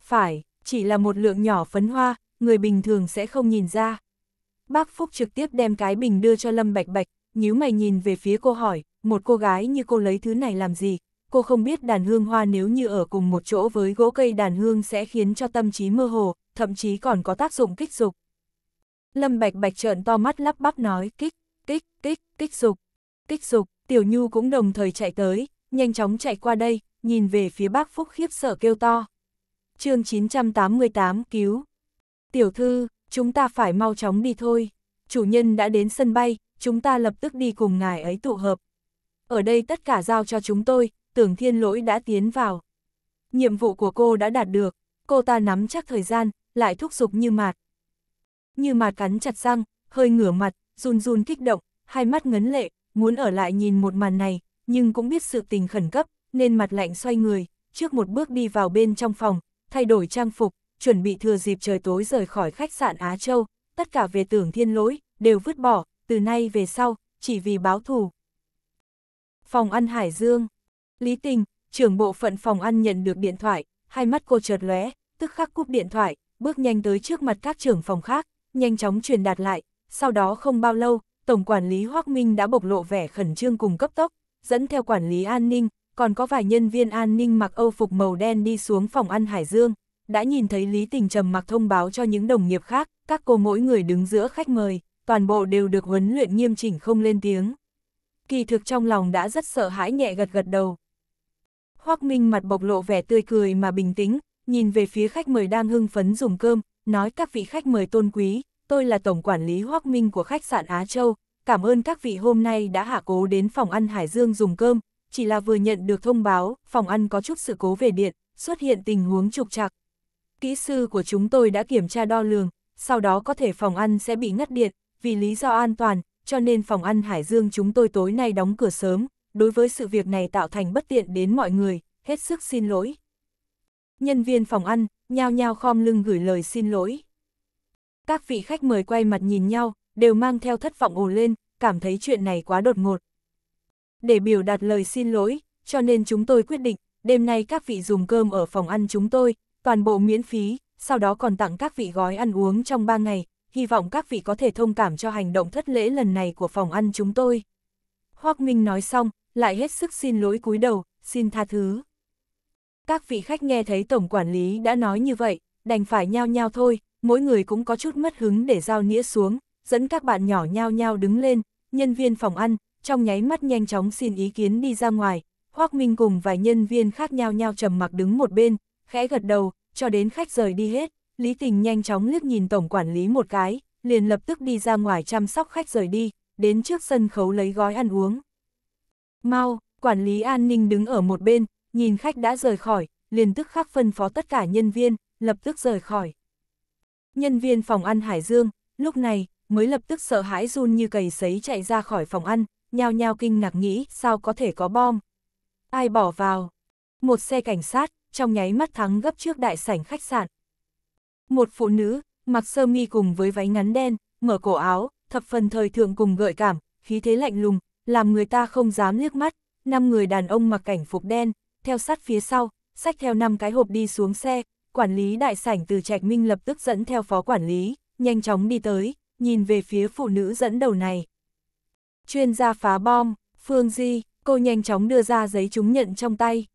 Phải, chỉ là một lượng nhỏ phấn hoa, người bình thường sẽ không nhìn ra, Bác Phúc trực tiếp đem cái bình đưa cho Lâm Bạch Bạch, nhíu mày nhìn về phía cô hỏi, một cô gái như cô lấy thứ này làm gì? Cô không biết đàn hương hoa nếu như ở cùng một chỗ với gỗ cây đàn hương sẽ khiến cho tâm trí mơ hồ, thậm chí còn có tác dụng kích dục. Lâm Bạch Bạch trợn to mắt lắp bắp nói kích, kích, kích, kích dục, kích dục, Tiểu Nhu cũng đồng thời chạy tới, nhanh chóng chạy qua đây, nhìn về phía bác Phúc khiếp sợ kêu to. chương 988 cứu. Tiểu thư, chúng ta phải mau chóng đi thôi. Chủ nhân đã đến sân bay, chúng ta lập tức đi cùng ngài ấy tụ hợp. Ở đây tất cả giao cho chúng tôi, tưởng thiên lỗi đã tiến vào. Nhiệm vụ của cô đã đạt được, cô ta nắm chắc thời gian, lại thúc giục như mạt. Như mạt cắn chặt răng, hơi ngửa mặt, run run kích động, hai mắt ngấn lệ, muốn ở lại nhìn một màn này, nhưng cũng biết sự tình khẩn cấp, nên mặt lạnh xoay người, trước một bước đi vào bên trong phòng, thay đổi trang phục, chuẩn bị thừa dịp trời tối rời khỏi khách sạn Á Châu, tất cả về tưởng thiên lỗi, đều vứt bỏ, từ nay về sau, chỉ vì báo thù. Phòng ăn Hải Dương Lý Tình, trưởng bộ phận phòng ăn nhận được điện thoại, hai mắt cô chợt lóe, tức khắc cúp điện thoại, bước nhanh tới trước mặt các trưởng phòng khác, nhanh chóng truyền đạt lại, sau đó không bao lâu, Tổng quản lý Hoác Minh đã bộc lộ vẻ khẩn trương cùng cấp tốc, dẫn theo quản lý an ninh, còn có vài nhân viên an ninh mặc âu phục màu đen đi xuống phòng ăn Hải Dương, đã nhìn thấy Lý Tình trầm mặc thông báo cho những đồng nghiệp khác, các cô mỗi người đứng giữa khách mời, toàn bộ đều được huấn luyện nghiêm chỉnh không lên tiếng. Kỳ thực trong lòng đã rất sợ hãi nhẹ gật gật đầu. Hoác Minh mặt bộc lộ vẻ tươi cười mà bình tĩnh, nhìn về phía khách mời đang hưng phấn dùng cơm, nói các vị khách mời tôn quý, tôi là tổng quản lý Hoác Minh của khách sạn Á Châu, cảm ơn các vị hôm nay đã hạ cố đến phòng ăn Hải Dương dùng cơm, chỉ là vừa nhận được thông báo, phòng ăn có chút sự cố về điện, xuất hiện tình huống trục trặc, Kỹ sư của chúng tôi đã kiểm tra đo lường, sau đó có thể phòng ăn sẽ bị ngắt điện, vì lý do an toàn, cho nên phòng ăn Hải Dương chúng tôi tối nay đóng cửa sớm, đối với sự việc này tạo thành bất tiện đến mọi người, hết sức xin lỗi. Nhân viên phòng ăn, nhao nhao khom lưng gửi lời xin lỗi. Các vị khách mời quay mặt nhìn nhau, đều mang theo thất vọng ồ lên, cảm thấy chuyện này quá đột ngột. Để biểu đạt lời xin lỗi, cho nên chúng tôi quyết định, đêm nay các vị dùng cơm ở phòng ăn chúng tôi, toàn bộ miễn phí, sau đó còn tặng các vị gói ăn uống trong 3 ngày, hy vọng các vị có thể thông cảm cho hành động thất lễ lần này của phòng ăn chúng tôi. Hoác Minh nói xong, lại hết sức xin lỗi cúi đầu, xin tha thứ. Các vị khách nghe thấy Tổng Quản lý đã nói như vậy, đành phải nhao nhao thôi, mỗi người cũng có chút mất hứng để giao nĩa xuống, dẫn các bạn nhỏ nhao nhao đứng lên, nhân viên phòng ăn, trong nháy mắt nhanh chóng xin ý kiến đi ra ngoài, Hoác Minh cùng vài nhân viên khác nhao nhao trầm mặc đứng một bên, khẽ gật đầu, cho đến khách rời đi hết, Lý Tình nhanh chóng liếc nhìn tổng quản lý một cái, liền lập tức đi ra ngoài chăm sóc khách rời đi, đến trước sân khấu lấy gói ăn uống. Mau, quản lý an ninh đứng ở một bên, nhìn khách đã rời khỏi, liền tức khắc phân phó tất cả nhân viên, lập tức rời khỏi. Nhân viên phòng ăn Hải Dương, lúc này, mới lập tức sợ hãi run như cầy sấy chạy ra khỏi phòng ăn, nhao nhao kinh ngạc nghĩ sao có thể có bom. Ai bỏ vào? Một xe cảnh sát, trong nháy mắt thắng gấp trước đại sảnh khách sạn. Một phụ nữ, mặc sơ mi cùng với váy ngắn đen, mở cổ áo, thập phần thời thượng cùng gợi cảm, khí thế lạnh lùng, làm người ta không dám liếc mắt, năm người đàn ông mặc cảnh phục đen, theo sát phía sau, sách theo năm cái hộp đi xuống xe, quản lý đại sảnh từ Trạch Minh lập tức dẫn theo phó quản lý, nhanh chóng đi tới, nhìn về phía phụ nữ dẫn đầu này. Chuyên gia phá bom, Phương Di, cô nhanh chóng đưa ra giấy chứng nhận trong tay,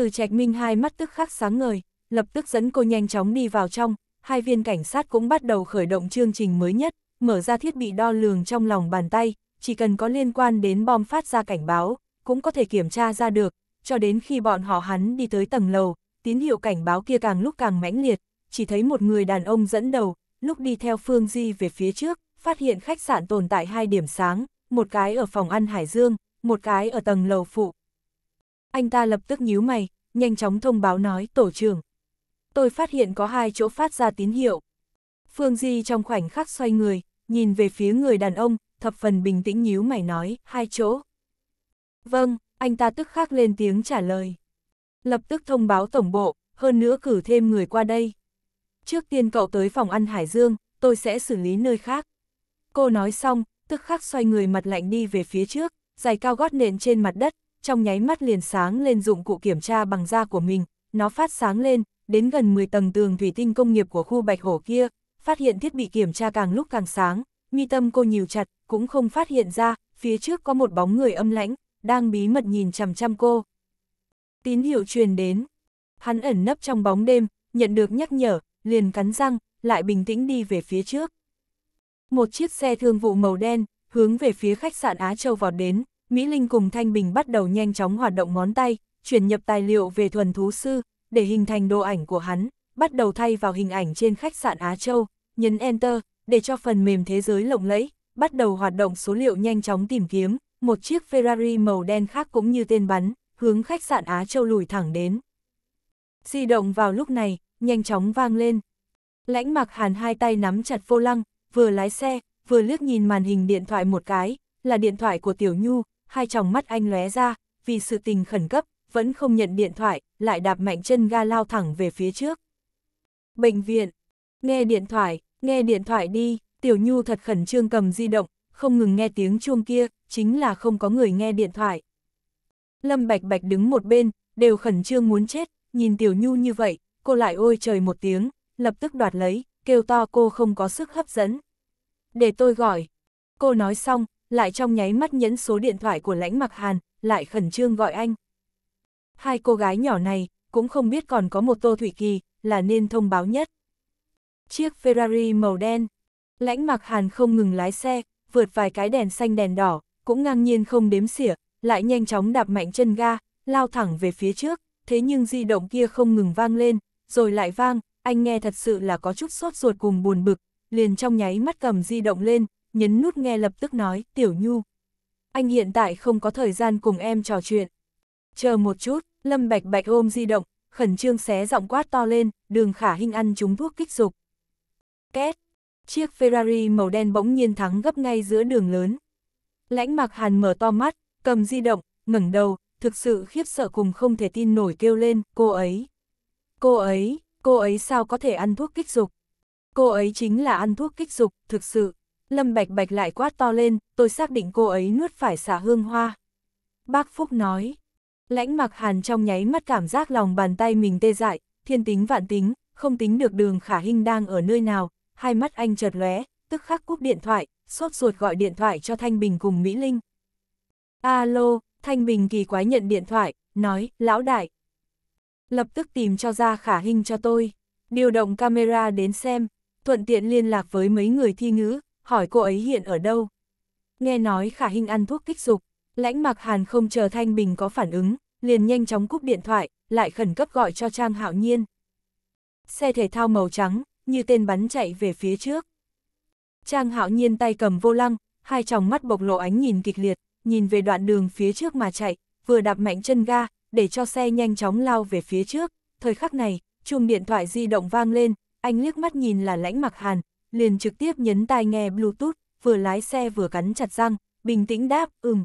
từ Trạch Minh hai mắt tức khắc sáng ngời, lập tức dẫn cô nhanh chóng đi vào trong, hai viên cảnh sát cũng bắt đầu khởi động chương trình mới nhất, mở ra thiết bị đo lường trong lòng bàn tay, chỉ cần có liên quan đến bom phát ra cảnh báo, cũng có thể kiểm tra ra được, cho đến khi bọn họ hắn đi tới tầng lầu, tín hiệu cảnh báo kia càng lúc càng mãnh liệt, chỉ thấy một người đàn ông dẫn đầu, lúc đi theo Phương Di về phía trước, phát hiện khách sạn tồn tại hai điểm sáng, một cái ở phòng ăn Hải Dương, một cái ở tầng lầu phụ, anh ta lập tức nhíu mày, nhanh chóng thông báo nói tổ trưởng. Tôi phát hiện có hai chỗ phát ra tín hiệu. Phương Di trong khoảnh khắc xoay người, nhìn về phía người đàn ông, thập phần bình tĩnh nhíu mày nói, hai chỗ. Vâng, anh ta tức khắc lên tiếng trả lời. Lập tức thông báo tổng bộ, hơn nữa cử thêm người qua đây. Trước tiên cậu tới phòng ăn Hải Dương, tôi sẽ xử lý nơi khác. Cô nói xong, tức khắc xoay người mặt lạnh đi về phía trước, giày cao gót nện trên mặt đất, trong nháy mắt liền sáng lên dụng cụ kiểm tra bằng da của mình, nó phát sáng lên, đến gần 10 tầng tường thủy tinh công nghiệp của khu bạch hổ kia, phát hiện thiết bị kiểm tra càng lúc càng sáng, mi tâm cô nhiều chặt, cũng không phát hiện ra, phía trước có một bóng người âm lãnh, đang bí mật nhìn chằm chằm cô. Tín hiệu truyền đến, hắn ẩn nấp trong bóng đêm, nhận được nhắc nhở, liền cắn răng, lại bình tĩnh đi về phía trước. Một chiếc xe thương vụ màu đen, hướng về phía khách sạn Á Châu vọt đến, Mỹ Linh cùng Thanh Bình bắt đầu nhanh chóng hoạt động ngón tay, chuyển nhập tài liệu về thuần thú sư, để hình thành đồ ảnh của hắn, bắt đầu thay vào hình ảnh trên khách sạn Á Châu, nhấn Enter, để cho phần mềm thế giới lộng lẫy, bắt đầu hoạt động số liệu nhanh chóng tìm kiếm, một chiếc Ferrari màu đen khác cũng như tên bắn, hướng khách sạn Á Châu lùi thẳng đến. Di động vào lúc này, nhanh chóng vang lên. Lãnh mặc hàn hai tay nắm chặt vô lăng, vừa lái xe, vừa liếc nhìn màn hình điện thoại một cái, là điện thoại của Tiểu Nhu, hai tròng mắt anh lóe ra, vì sự tình khẩn cấp, vẫn không nhận điện thoại, lại đạp mạnh chân ga lao thẳng về phía trước. Bệnh viện, nghe điện thoại, nghe điện thoại đi, Tiểu Nhu thật khẩn trương cầm di động, không ngừng nghe tiếng chuông kia, chính là không có người nghe điện thoại. Lâm Bạch Bạch đứng một bên, đều khẩn trương muốn chết, nhìn Tiểu Nhu như vậy, cô lại ôi trời một tiếng, lập tức đoạt lấy, kêu to cô không có sức hấp dẫn. Để tôi gọi. Cô nói xong, lại trong nháy mắt nhấn số điện thoại của lãnh mặc hàn, lại khẩn trương gọi anh. Hai cô gái nhỏ này, cũng không biết còn có một Tô Thủy Kỳ, là nên thông báo nhất. Chiếc Ferrari màu đen, lãnh mặc hàn không ngừng lái xe, vượt vài cái đèn xanh đèn đỏ, cũng ngang nhiên không đếm xỉa, lại nhanh chóng đạp mạnh chân ga, lao thẳng về phía trước, thế nhưng di động kia không ngừng vang lên, rồi lại vang, anh nghe thật sự là có chút sốt ruột cùng buồn bực, liền trong nháy mắt cầm di động lên, nhấn nút nghe lập tức nói, Tiểu Nhu. Anh hiện tại không có thời gian cùng em trò chuyện. Chờ một chút, Lâm Bạch Bạch ôm di động, khẩn trương xé giọng quát to lên, đường khả hình ăn chúng thuốc kích dục. Két, chiếc Ferrari màu đen bỗng nhiên thắng gấp ngay giữa đường lớn. Lãnh mặc hàn mở to mắt, cầm di động, ngẩng đầu, thực sự khiếp sợ cùng không thể tin nổi kêu lên, cô ấy. Cô ấy, cô ấy sao có thể ăn thuốc kích dục? Cô ấy chính là ăn thuốc kích dục, thực sự. Lâm Bạch Bạch lại quát to lên, tôi xác định cô ấy nuốt phải xả hương hoa. Bác Phúc nói, lãnh mặc hàn trong nháy mắt cảm giác lòng bàn tay mình tê dại, thiên tính vạn tính, không tính được đường khả hình đang ở nơi nào, hai mắt anh chợt lóe, tức khắc cúp điện thoại, sốt ruột gọi điện thoại cho Thanh Bình cùng Mỹ Linh. Alo, Thanh Bình kỳ quái nhận điện thoại, nói, lão đại. Lập tức tìm cho ra khả hình cho tôi, điều động camera đến xem, thuận tiện liên lạc với mấy người thi ngữ, hỏi cô ấy hiện ở đâu. Nghe nói khả hình ăn thuốc kích dục, lãnh mặc hàn không chờ Thanh Bình có phản ứng, liền nhanh chóng cúp điện thoại, lại khẩn cấp gọi cho Trang Hạo Nhiên. Xe thể thao màu trắng, như tên bắn chạy về phía trước. Trang Hạo Nhiên tay cầm vô lăng, hai tròng mắt bộc lộ ánh nhìn kịch liệt, nhìn về đoạn đường phía trước mà chạy, vừa đạp mạnh chân ga, để cho xe nhanh chóng lao về phía trước. Thời khắc này, chuông điện thoại di động vang lên, anh liếc mắt nhìn là lãnh mặc hàn, liền trực tiếp nhấn tai nghe Bluetooth, vừa lái xe vừa cắn chặt răng, bình tĩnh đáp, ừm.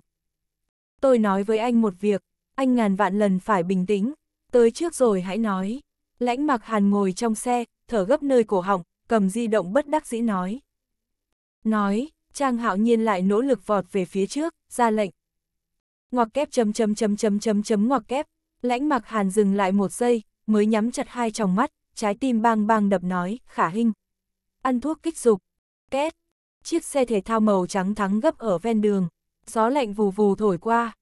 Tôi nói với anh một việc, anh ngàn vạn lần phải bình tĩnh, tới trước rồi hãy nói. Lãnh mặc hàn ngồi trong xe, thở gấp nơi cổ họng, cầm di động bất đắc dĩ nói. Nói, Trang Hạo Nhiên lại nỗ lực vọt về phía trước, ra lệnh. Ngoặc kép chấm chấm chấm chấm chấm chấm ngoặc kép, lãnh mặc hàn dừng lại một giây, mới nhắm chặt hai tròng mắt, trái tim bang bang đập nói, khả hình ăn thuốc kích dục. Két, chiếc xe thể thao màu trắng thắng gấp ở ven đường, gió lạnh vù vù thổi qua.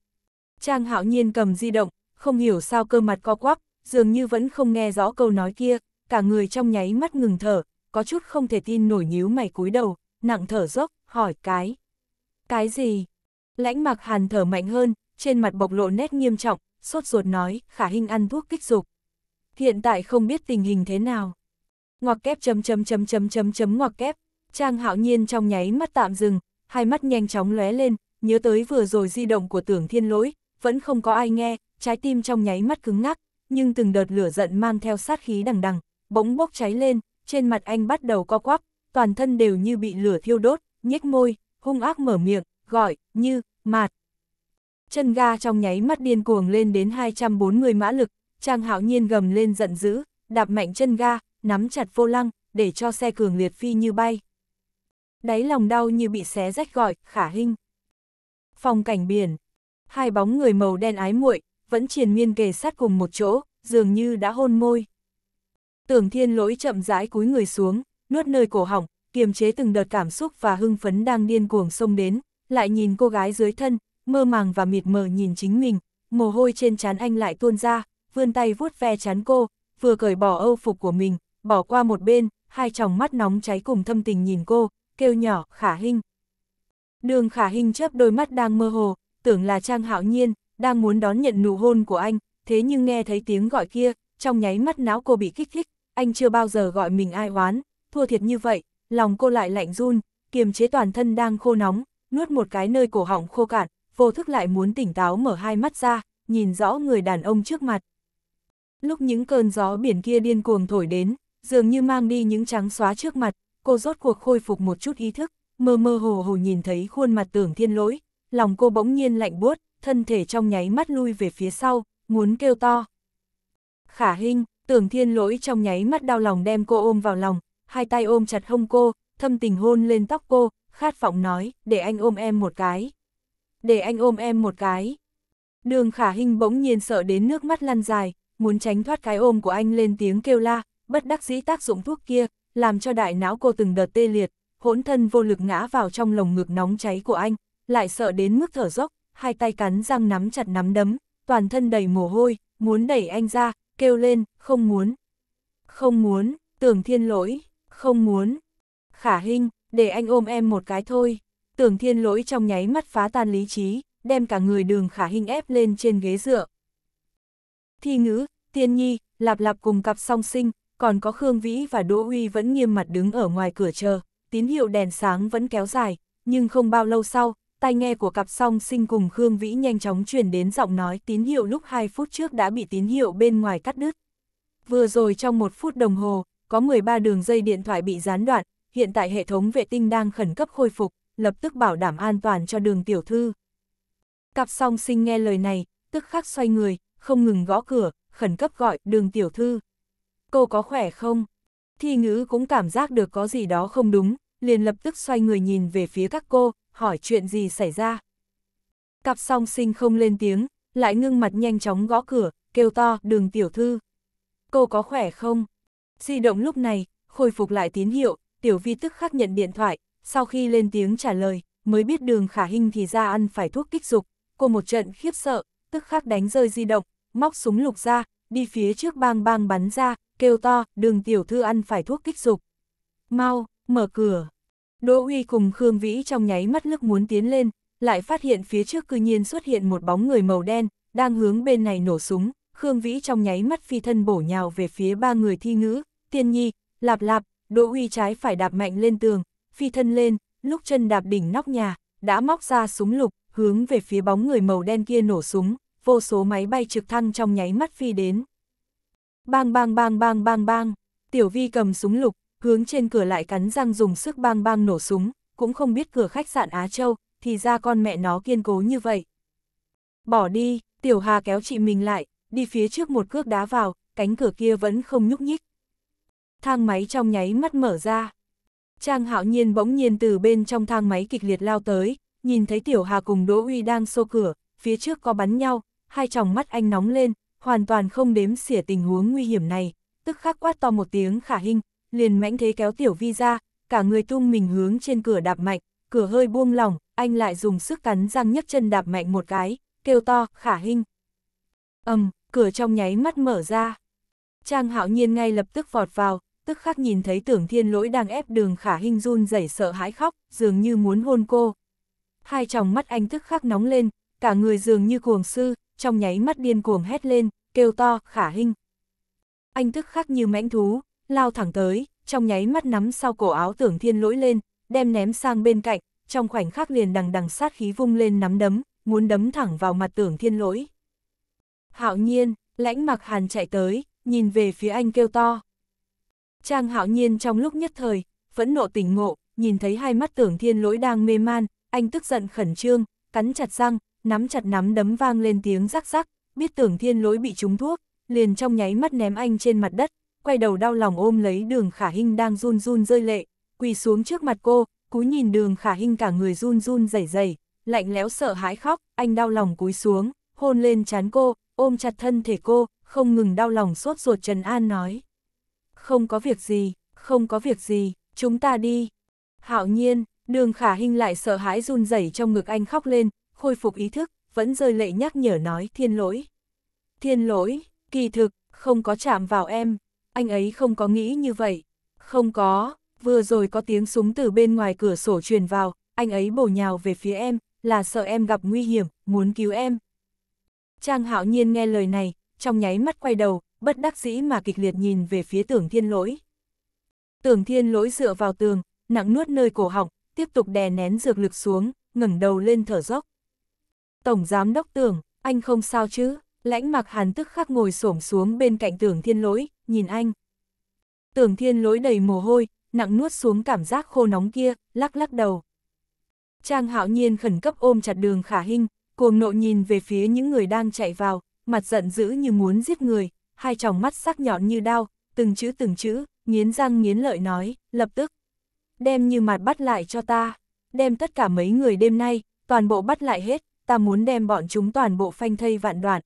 Trang hạo nhiên cầm di động, không hiểu sao cơ mặt co quắp, dường như vẫn không nghe rõ câu nói kia, cả người trong nháy mắt ngừng thở, có chút không thể tin nổi nhíu mày cúi đầu, nặng thở dốc, hỏi cái. Cái gì? Lãnh mặc hàn thở mạnh hơn, trên mặt bộc lộ nét nghiêm trọng, sốt ruột nói, khả hình ăn thuốc kích dục. Hiện tại không biết tình hình thế nào ngoặc kép chấm chấm chấm chấm chấm chấm ngoặc kép. Trang hạo nhiên trong nháy mắt tạm dừng, hai mắt nhanh chóng lóe lên, nhớ tới vừa rồi di động của tưởng thiên lỗi, vẫn không có ai nghe, trái tim trong nháy mắt cứng ngắc, nhưng từng đợt lửa giận mang theo sát khí đằng đằng, bỗng bốc cháy lên, trên mặt anh bắt đầu co quắp, toàn thân đều như bị lửa thiêu đốt, nhếch môi, hung ác mở miệng, gọi, như, mạt. Chân ga trong nháy mắt điên cuồng lên đến 240 mã lực, Trang Hạo Nhiên gầm lên giận dữ, đạp mạnh chân ga, nắm chặt vô lăng, để cho xe cường liệt phi như bay. Đáy lòng đau như bị xé rách gọi, khả hình. Phòng cảnh biển, hai bóng người màu đen ái muội vẫn triền miên kề sát cùng một chỗ, dường như đã hôn môi. Tưởng thiên lỗi chậm rãi cúi người xuống, nuốt nơi cổ họng, kiềm chế từng đợt cảm xúc và hưng phấn đang điên cuồng xông đến, lại nhìn cô gái dưới thân, mơ màng và mịt mờ nhìn chính mình, mồ hôi trên trán anh lại tuôn ra, vươn tay vuốt ve chán cô, vừa cởi bỏ âu phục của mình, bỏ qua một bên, hai tròng mắt nóng cháy cùng thâm tình nhìn cô, kêu nhỏ, khả hình. Đường khả hình chớp đôi mắt đang mơ hồ, tưởng là Trang Hạo Nhiên, đang muốn đón nhận nụ hôn của anh, thế nhưng nghe thấy tiếng gọi kia, trong nháy mắt não cô bị kích thích, anh chưa bao giờ gọi mình ai oán, thua thiệt như vậy, lòng cô lại lạnh run, kiềm chế toàn thân đang khô nóng, nuốt một cái nơi cổ họng khô cạn, vô thức lại muốn tỉnh táo mở hai mắt ra, nhìn rõ người đàn ông trước mặt. Lúc những cơn gió biển kia điên cuồng thổi đến, dường như mang đi những trắng xóa trước mặt, cô rốt cuộc khôi phục một chút ý thức, mơ mơ hồ hồ nhìn thấy khuôn mặt tưởng thiên lỗi, lòng cô bỗng nhiên lạnh buốt, thân thể trong nháy mắt lui về phía sau, muốn kêu to. Khả hình, tưởng thiên lỗi trong nháy mắt đau lòng đem cô ôm vào lòng, hai tay ôm chặt hông cô, thâm tình hôn lên tóc cô, khát vọng nói, để anh ôm em một cái. Để anh ôm em một cái. Đường khả hình bỗng nhiên sợ đến nước mắt lăn dài, muốn tránh thoát cái ôm của anh lên tiếng kêu la, bất đắc dĩ tác dụng thuốc kia, làm cho đại não cô từng đợt tê liệt, hỗn thân vô lực ngã vào trong lồng ngực nóng cháy của anh, lại sợ đến mức thở dốc, hai tay cắn răng nắm chặt nắm đấm, toàn thân đầy mồ hôi, muốn đẩy anh ra, kêu lên, không muốn. Không muốn, tưởng thiên lỗi, không muốn. Khả hình, để anh ôm em một cái thôi. Tưởng thiên lỗi trong nháy mắt phá tan lý trí, đem cả người đường khả hình ép lên trên ghế dựa. Thi ngữ, tiên nhi, lạp lạp cùng cặp song sinh, còn có Khương Vĩ và Đỗ Uy vẫn nghiêm mặt đứng ở ngoài cửa chờ, tín hiệu đèn sáng vẫn kéo dài, nhưng không bao lâu sau, tai nghe của cặp song sinh cùng Khương Vĩ nhanh chóng truyền đến giọng nói tín hiệu lúc 2 phút trước đã bị tín hiệu bên ngoài cắt đứt. Vừa rồi trong một phút đồng hồ, có 13 đường dây điện thoại bị gián đoạn, hiện tại hệ thống vệ tinh đang khẩn cấp khôi phục, lập tức bảo đảm an toàn cho đường tiểu thư. Cặp song sinh nghe lời này, tức khắc xoay người, không ngừng gõ cửa, khẩn cấp gọi đường tiểu thư cô có khỏe không? Thi ngữ cũng cảm giác được có gì đó không đúng, liền lập tức xoay người nhìn về phía các cô, hỏi chuyện gì xảy ra. Cặp song sinh không lên tiếng, lại ngưng mặt nhanh chóng gõ cửa, kêu to, đường tiểu thư. Cô có khỏe không? Di động lúc này, khôi phục lại tín hiệu, tiểu vi tức khắc nhận điện thoại, sau khi lên tiếng trả lời, mới biết đường khả hình thì ra ăn phải thuốc kích dục, cô một trận khiếp sợ, tức khắc đánh rơi di động, móc súng lục ra, đi phía trước bang bang bắn ra, kêu to, đường tiểu thư ăn phải thuốc kích dục. Mau, mở cửa. Đỗ Uy cùng Khương Vĩ trong nháy mắt nước muốn tiến lên, lại phát hiện phía trước cư nhiên xuất hiện một bóng người màu đen, đang hướng bên này nổ súng. Khương Vĩ trong nháy mắt phi thân bổ nhào về phía ba người thi ngữ, tiên nhi, lạp lạp, Đỗ Uy trái phải đạp mạnh lên tường, phi thân lên, lúc chân đạp đỉnh nóc nhà, đã móc ra súng lục, hướng về phía bóng người màu đen kia nổ súng vô số máy bay trực thăng trong nháy mắt phi đến. Bang bang bang bang bang bang, Tiểu Vi cầm súng lục, hướng trên cửa lại cắn răng dùng sức bang bang nổ súng, cũng không biết cửa khách sạn Á Châu, thì ra con mẹ nó kiên cố như vậy. Bỏ đi, Tiểu Hà kéo chị mình lại, đi phía trước một cước đá vào, cánh cửa kia vẫn không nhúc nhích. Thang máy trong nháy mắt mở ra. Trang hạo nhiên bỗng nhiên từ bên trong thang máy kịch liệt lao tới, nhìn thấy Tiểu Hà cùng Đỗ Uy đang xô cửa, phía trước có bắn nhau, hai tròng mắt anh nóng lên, hoàn toàn không đếm xỉa tình huống nguy hiểm này, tức khắc quát to một tiếng khả hình, liền mãnh thế kéo tiểu vi ra, cả người tung mình hướng trên cửa đạp mạnh, cửa hơi buông lỏng, anh lại dùng sức cắn răng nhấc chân đạp mạnh một cái, kêu to, khả hình. ầm, um, cửa trong nháy mắt mở ra. Trang hạo nhiên ngay lập tức vọt vào, tức khắc nhìn thấy tưởng thiên lỗi đang ép đường khả hình run rẩy sợ hãi khóc, dường như muốn hôn cô. Hai tròng mắt anh tức khắc nóng lên, cả người dường như cuồng sư, trong nháy mắt điên cuồng hét lên, kêu to, khả hình. Anh tức khắc như mãnh thú, lao thẳng tới, trong nháy mắt nắm sau cổ áo tưởng thiên lỗi lên, đem ném sang bên cạnh, trong khoảnh khắc liền đằng đằng sát khí vung lên nắm đấm, muốn đấm thẳng vào mặt tưởng thiên lỗi. Hạo nhiên, lãnh mặc hàn chạy tới, nhìn về phía anh kêu to. Trang hạo nhiên trong lúc nhất thời, phẫn nộ tỉnh ngộ, nhìn thấy hai mắt tưởng thiên lỗi đang mê man, anh tức giận khẩn trương, cắn chặt răng, nắm chặt nắm đấm vang lên tiếng rắc rắc, biết tưởng thiên lỗi bị trúng thuốc, liền trong nháy mắt ném anh trên mặt đất, quay đầu đau lòng ôm lấy đường khả hinh đang run run rơi lệ, quỳ xuống trước mặt cô, cúi nhìn đường khả hinh cả người run run rẩy rẩy, lạnh lẽo sợ hãi khóc, anh đau lòng cúi xuống, hôn lên chán cô, ôm chặt thân thể cô, không ngừng đau lòng sốt ruột Trần An nói. Không có việc gì, không có việc gì, chúng ta đi. Hạo nhiên, đường khả hinh lại sợ hãi run rẩy trong ngực anh khóc lên, khôi phục ý thức, vẫn rơi lệ nhắc nhở nói thiên lỗi. Thiên lỗi, kỳ thực, không có chạm vào em, anh ấy không có nghĩ như vậy. Không có, vừa rồi có tiếng súng từ bên ngoài cửa sổ truyền vào, anh ấy bổ nhào về phía em, là sợ em gặp nguy hiểm, muốn cứu em. Trang hạo nhiên nghe lời này, trong nháy mắt quay đầu, bất đắc dĩ mà kịch liệt nhìn về phía tưởng thiên lỗi. Tưởng thiên lỗi dựa vào tường, nặng nuốt nơi cổ họng, tiếp tục đè nén dược lực xuống, ngẩng đầu lên thở dốc. Tổng Giám Đốc Tưởng, anh không sao chứ, lãnh mặc hàn tức khắc ngồi xổm xuống bên cạnh tưởng thiên lỗi, nhìn anh. Tưởng thiên lỗi đầy mồ hôi, nặng nuốt xuống cảm giác khô nóng kia, lắc lắc đầu. Trang hạo nhiên khẩn cấp ôm chặt đường khả hình, cuồng nộ nhìn về phía những người đang chạy vào, mặt giận dữ như muốn giết người, hai tròng mắt sắc nhọn như đao, từng chữ từng chữ, nghiến răng nghiến lợi nói, lập tức. Đem như mặt bắt lại cho ta, đem tất cả mấy người đêm nay, toàn bộ bắt lại hết, ta muốn đem bọn chúng toàn bộ phanh thây vạn đoạn.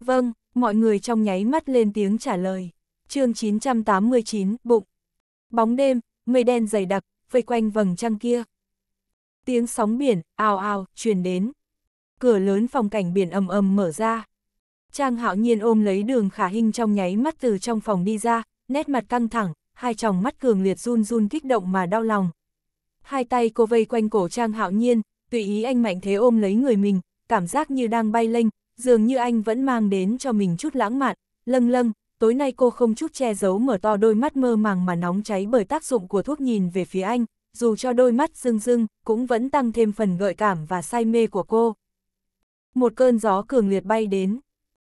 Vâng, mọi người trong nháy mắt lên tiếng trả lời. chương 989, bụng. Bóng đêm, mây đen dày đặc, vây quanh vầng trăng kia. Tiếng sóng biển, ào ào, truyền đến. Cửa lớn phòng cảnh biển ầm ầm mở ra. Trang hạo nhiên ôm lấy đường khả hình trong nháy mắt từ trong phòng đi ra, nét mặt căng thẳng, hai tròng mắt cường liệt run run kích động mà đau lòng. Hai tay cô vây quanh cổ Trang hạo nhiên, tùy ý anh mạnh thế ôm lấy người mình, cảm giác như đang bay lênh, dường như anh vẫn mang đến cho mình chút lãng mạn, lâng lâng, tối nay cô không chút che giấu mở to đôi mắt mơ màng mà nóng cháy bởi tác dụng của thuốc nhìn về phía anh, dù cho đôi mắt rưng rưng, cũng vẫn tăng thêm phần gợi cảm và say mê của cô. Một cơn gió cường liệt bay đến.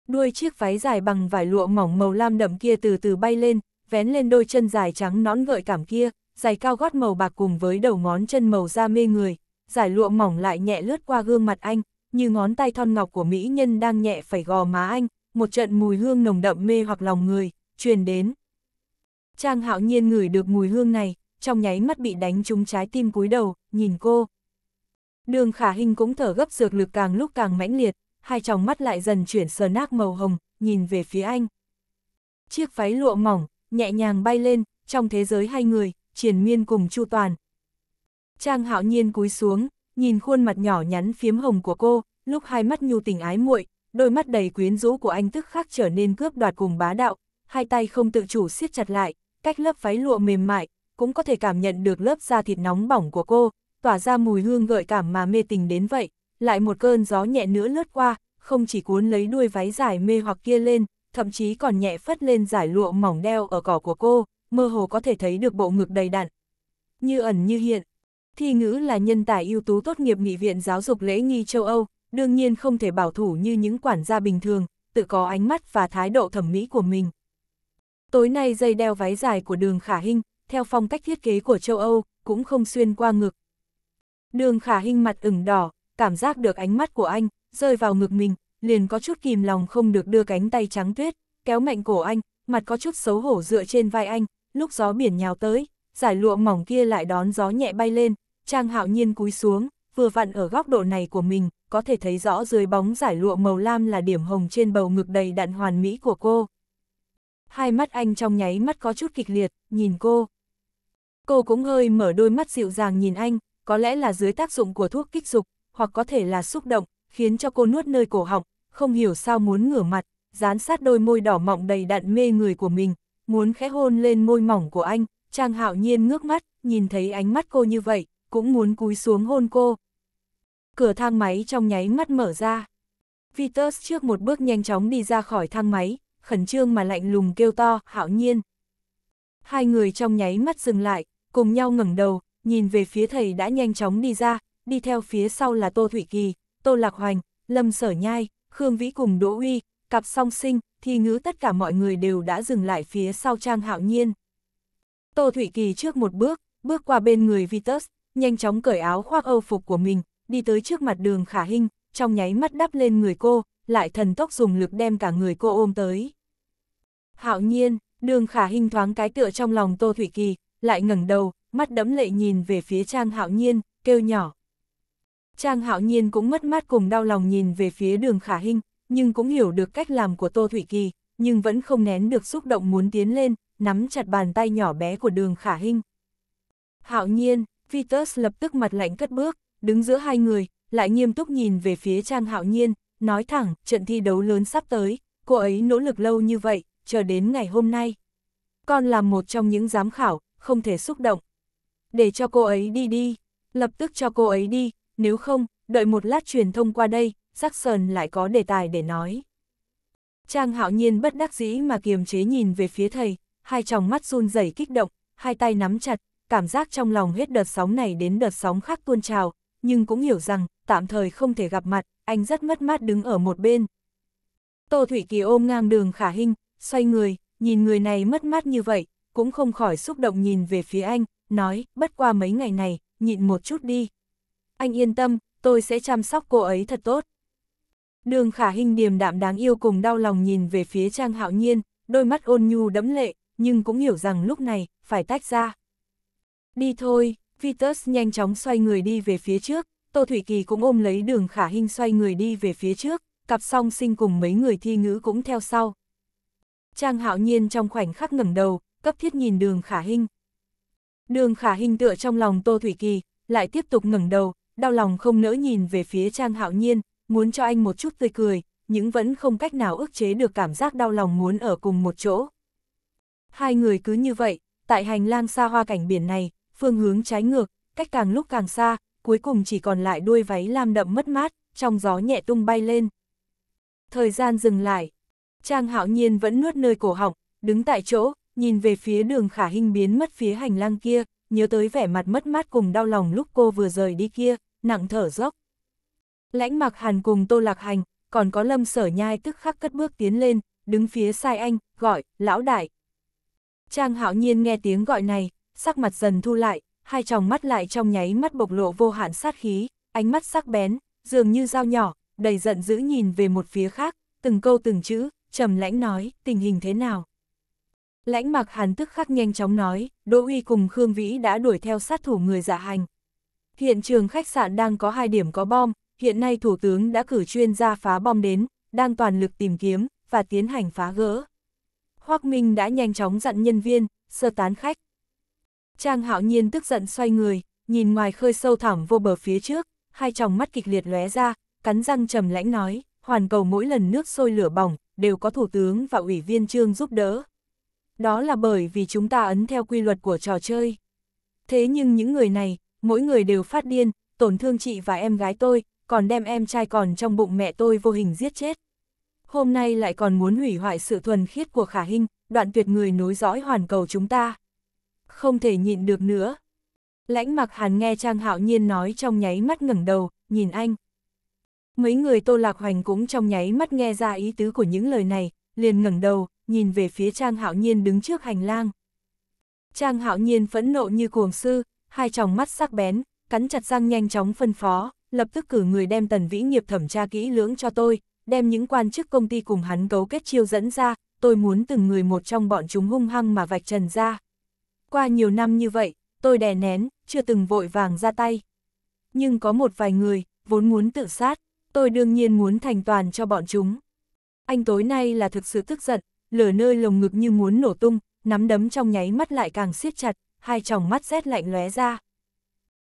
Đuôi chiếc váy dài bằng vải lụa mỏng màu lam đậm kia từ từ bay lên, vén lên đôi chân dài trắng nõn gợi cảm kia, giày cao gót màu bạc cùng với đầu ngón chân màu da mê người, giải lụa mỏng lại nhẹ lướt qua gương mặt anh, như ngón tay thon ngọc của mỹ nhân đang nhẹ phải gò má anh, một trận mùi hương nồng đậm mê hoặc lòng người, truyền đến. Trang hạo nhiên ngửi được mùi hương này, trong nháy mắt bị đánh trúng trái tim cúi đầu, nhìn cô. Đường khả hình cũng thở gấp dược lực càng lúc càng mãnh liệt, hai tròng mắt lại dần chuyển sờ nác màu hồng, nhìn về phía anh. Chiếc váy lụa mỏng, nhẹ nhàng bay lên, trong thế giới hai người, triển miên cùng chu toàn, Trang hạo nhiên cúi xuống, nhìn khuôn mặt nhỏ nhắn phiếm hồng của cô, lúc hai mắt nhu tình ái muội, đôi mắt đầy quyến rũ của anh tức khắc trở nên cướp đoạt cùng bá đạo, hai tay không tự chủ siết chặt lại, cách lớp váy lụa mềm mại, cũng có thể cảm nhận được lớp da thịt nóng bỏng của cô, tỏa ra mùi hương gợi cảm mà mê tình đến vậy, lại một cơn gió nhẹ nữa lướt qua, không chỉ cuốn lấy đuôi váy dài mê hoặc kia lên, thậm chí còn nhẹ phất lên giải lụa mỏng đeo ở cỏ của cô, mơ hồ có thể thấy được bộ ngực đầy đặn. Như ẩn như hiện, Thi ngữ là nhân tài ưu tú tốt nghiệp nghị viện giáo dục lễ nghi châu Âu, đương nhiên không thể bảo thủ như những quản gia bình thường, tự có ánh mắt và thái độ thẩm mỹ của mình. Tối nay dây đeo váy dài của đường khả hình, theo phong cách thiết kế của châu Âu, cũng không xuyên qua ngực. Đường khả hình mặt ửng đỏ, cảm giác được ánh mắt của anh, rơi vào ngực mình, liền có chút kìm lòng không được đưa cánh tay trắng tuyết, kéo mạnh cổ anh, mặt có chút xấu hổ dựa trên vai anh, lúc gió biển nhào tới, giải lụa mỏng kia lại đón gió nhẹ bay lên, Trang hạo nhiên cúi xuống, vừa vặn ở góc độ này của mình, có thể thấy rõ dưới bóng giải lụa màu lam là điểm hồng trên bầu ngực đầy đặn hoàn mỹ của cô. Hai mắt anh trong nháy mắt có chút kịch liệt, nhìn cô. Cô cũng hơi mở đôi mắt dịu dàng nhìn anh, có lẽ là dưới tác dụng của thuốc kích dục, hoặc có thể là xúc động, khiến cho cô nuốt nơi cổ họng, không hiểu sao muốn ngửa mặt, dán sát đôi môi đỏ mọng đầy đặn mê người của mình, muốn khẽ hôn lên môi mỏng của anh, Trang Hạo Nhiên ngước mắt, nhìn thấy ánh mắt cô như vậy, cũng muốn cúi xuống hôn cô. Cửa thang máy trong nháy mắt mở ra. Vitus trước một bước nhanh chóng đi ra khỏi thang máy, khẩn trương mà lạnh lùng kêu to, hạo nhiên. Hai người trong nháy mắt dừng lại, cùng nhau ngẩng đầu, nhìn về phía thầy đã nhanh chóng đi ra, đi theo phía sau là Tô Thủy Kỳ, Tô Lạc Hoành, Lâm Sở Nhai, Khương Vĩ cùng Đỗ Uy, cặp song sinh, thì ngữ tất cả mọi người đều đã dừng lại phía sau Trang Hạo Nhiên. Tô Thủy Kỳ trước một bước, bước qua bên người Vitus, nhanh chóng cởi áo khoác âu phục của mình, đi tới trước mặt đường khả hinh, trong nháy mắt đắp lên người cô, lại thần tốc dùng lực đem cả người cô ôm tới. Hạo nhiên, đường khả hinh thoáng cái tựa trong lòng Tô Thủy Kỳ, lại ngẩng đầu, mắt đẫm lệ nhìn về phía Trang Hạo Nhiên, kêu nhỏ. Trang Hạo Nhiên cũng mất mát cùng đau lòng nhìn về phía đường khả hinh, nhưng cũng hiểu được cách làm của Tô Thủy Kỳ, nhưng vẫn không nén được xúc động muốn tiến lên, nắm chặt bàn tay nhỏ bé của đường khả hinh. Hạo nhiên, Vitus lập tức mặt lạnh cất bước, đứng giữa hai người, lại nghiêm túc nhìn về phía Trang Hạo Nhiên, nói thẳng, trận thi đấu lớn sắp tới, cô ấy nỗ lực lâu như vậy, chờ đến ngày hôm nay. Con là một trong những giám khảo, không thể xúc động. Để cho cô ấy đi đi, lập tức cho cô ấy đi, nếu không, đợi một lát truyền thông qua đây, Jackson lại có đề tài để nói. Trang hạo nhiên bất đắc dĩ mà kiềm chế nhìn về phía thầy, hai tròng mắt run rẩy kích động, hai tay nắm chặt, cảm giác trong lòng hết đợt sóng này đến đợt sóng khác tuôn trào, nhưng cũng hiểu rằng, tạm thời không thể gặp mặt, anh rất mất mát đứng ở một bên. Tô Thủy Kỳ ôm ngang đường khả hình, xoay người, nhìn người này mất mát như vậy, cũng không khỏi xúc động nhìn về phía anh, nói, bất qua mấy ngày này, nhịn một chút đi. Anh yên tâm, tôi sẽ chăm sóc cô ấy thật tốt. Đường khả hình điềm đạm đáng yêu cùng đau lòng nhìn về phía Trang Hạo Nhiên, đôi mắt ôn nhu đẫm lệ, nhưng cũng hiểu rằng lúc này, phải tách ra. Đi thôi, Vitus nhanh chóng xoay người đi về phía trước, Tô Thủy Kỳ cũng ôm lấy đường khả hình xoay người đi về phía trước, cặp song sinh cùng mấy người thi ngữ cũng theo sau. Trang hạo nhiên trong khoảnh khắc ngẩng đầu, cấp thiết nhìn đường khả hình. Đường khả hình tựa trong lòng Tô Thủy Kỳ, lại tiếp tục ngẩng đầu, đau lòng không nỡ nhìn về phía Trang hạo nhiên, muốn cho anh một chút tươi cười, nhưng vẫn không cách nào ức chế được cảm giác đau lòng muốn ở cùng một chỗ. Hai người cứ như vậy, tại hành lang xa hoa cảnh biển này, phương hướng trái ngược, cách càng lúc càng xa, cuối cùng chỉ còn lại đuôi váy lam đậm mất mát, trong gió nhẹ tung bay lên. Thời gian dừng lại, Trang Hạo Nhiên vẫn nuốt nơi cổ họng, đứng tại chỗ, nhìn về phía đường khả hình biến mất phía hành lang kia, nhớ tới vẻ mặt mất mát cùng đau lòng lúc cô vừa rời đi kia, nặng thở dốc. Lãnh mặc hàn cùng tô lạc hành, còn có lâm sở nhai tức khắc cất bước tiến lên, đứng phía sai anh, gọi, lão đại. Trang hạo nhiên nghe tiếng gọi này, sắc mặt dần thu lại, hai tròng mắt lại trong nháy mắt bộc lộ vô hạn sát khí, ánh mắt sắc bén, dường như dao nhỏ, đầy giận dữ nhìn về một phía khác, từng câu từng chữ, trầm lãnh nói, tình hình thế nào. Lãnh mặc hàn tức khắc nhanh chóng nói, Đỗ Uy cùng Khương Vĩ đã đuổi theo sát thủ người dạ hành. Hiện trường khách sạn đang có hai điểm có bom, hiện nay Thủ tướng đã cử chuyên gia phá bom đến, đang toàn lực tìm kiếm và tiến hành phá gỡ. Hoác Minh đã nhanh chóng dặn nhân viên, sơ tán khách, Trang hạo nhiên tức giận xoay người, nhìn ngoài khơi sâu thẳm vô bờ phía trước, hai tròng mắt kịch liệt lóe ra, cắn răng trầm lãnh nói, hoàn cầu mỗi lần nước sôi lửa bỏng, đều có thủ tướng và ủy viên trương giúp đỡ. Đó là bởi vì chúng ta ấn theo quy luật của trò chơi. Thế nhưng những người này, mỗi người đều phát điên, tổn thương chị và em gái tôi, còn đem em trai còn trong bụng mẹ tôi vô hình giết chết. Hôm nay lại còn muốn hủy hoại sự thuần khiết của khả hình, đoạn tuyệt người nối dõi hoàn cầu chúng ta không thể nhịn được nữa. Lãnh mặc hàn nghe Trang Hạo Nhiên nói trong nháy mắt ngẩng đầu, nhìn anh. Mấy người Tô Lạc Hoành cũng trong nháy mắt nghe ra ý tứ của những lời này, liền ngẩng đầu, nhìn về phía Trang Hạo Nhiên đứng trước hành lang. Trang Hạo Nhiên phẫn nộ như cuồng sư, hai tròng mắt sắc bén, cắn chặt răng nhanh chóng phân phó, lập tức cử người đem tần vĩ nghiệp thẩm tra kỹ lưỡng cho tôi, đem những quan chức công ty cùng hắn cấu kết chiêu dẫn ra, tôi muốn từng người một trong bọn chúng hung hăng mà vạch trần ra. Qua nhiều năm như vậy, tôi đè nén, chưa từng vội vàng ra tay. Nhưng có một vài người, vốn muốn tự sát, tôi đương nhiên muốn thành toàn cho bọn chúng. Anh tối nay là thực sự tức giận, lửa nơi lồng ngực như muốn nổ tung, nắm đấm trong nháy mắt lại càng siết chặt, hai tròng mắt rét lạnh lóe ra.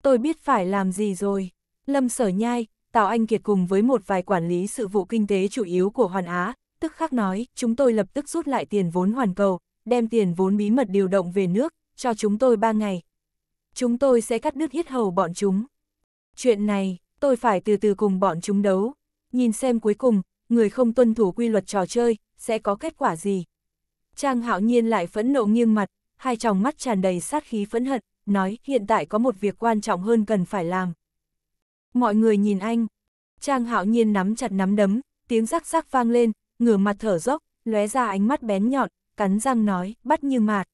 Tôi biết phải làm gì rồi. Lâm Sở Nhai, tạo Anh Kiệt cùng với một vài quản lý sự vụ kinh tế chủ yếu của Hoàn Á, tức khắc nói, chúng tôi lập tức rút lại tiền vốn hoàn cầu, đem tiền vốn bí mật điều động về nước, cho chúng tôi ba ngày. Chúng tôi sẽ cắt đứt hết hầu bọn chúng. Chuyện này, tôi phải từ từ cùng bọn chúng đấu. Nhìn xem cuối cùng, người không tuân thủ quy luật trò chơi, sẽ có kết quả gì. Trang hạo nhiên lại phẫn nộ nghiêng mặt, hai tròng mắt tràn đầy sát khí phẫn hận, nói hiện tại có một việc quan trọng hơn cần phải làm. Mọi người nhìn anh. Trang hạo nhiên nắm chặt nắm đấm, tiếng rắc rắc vang lên, ngửa mặt thở dốc, lóe ra ánh mắt bén nhọn, cắn răng nói, bắt như mạt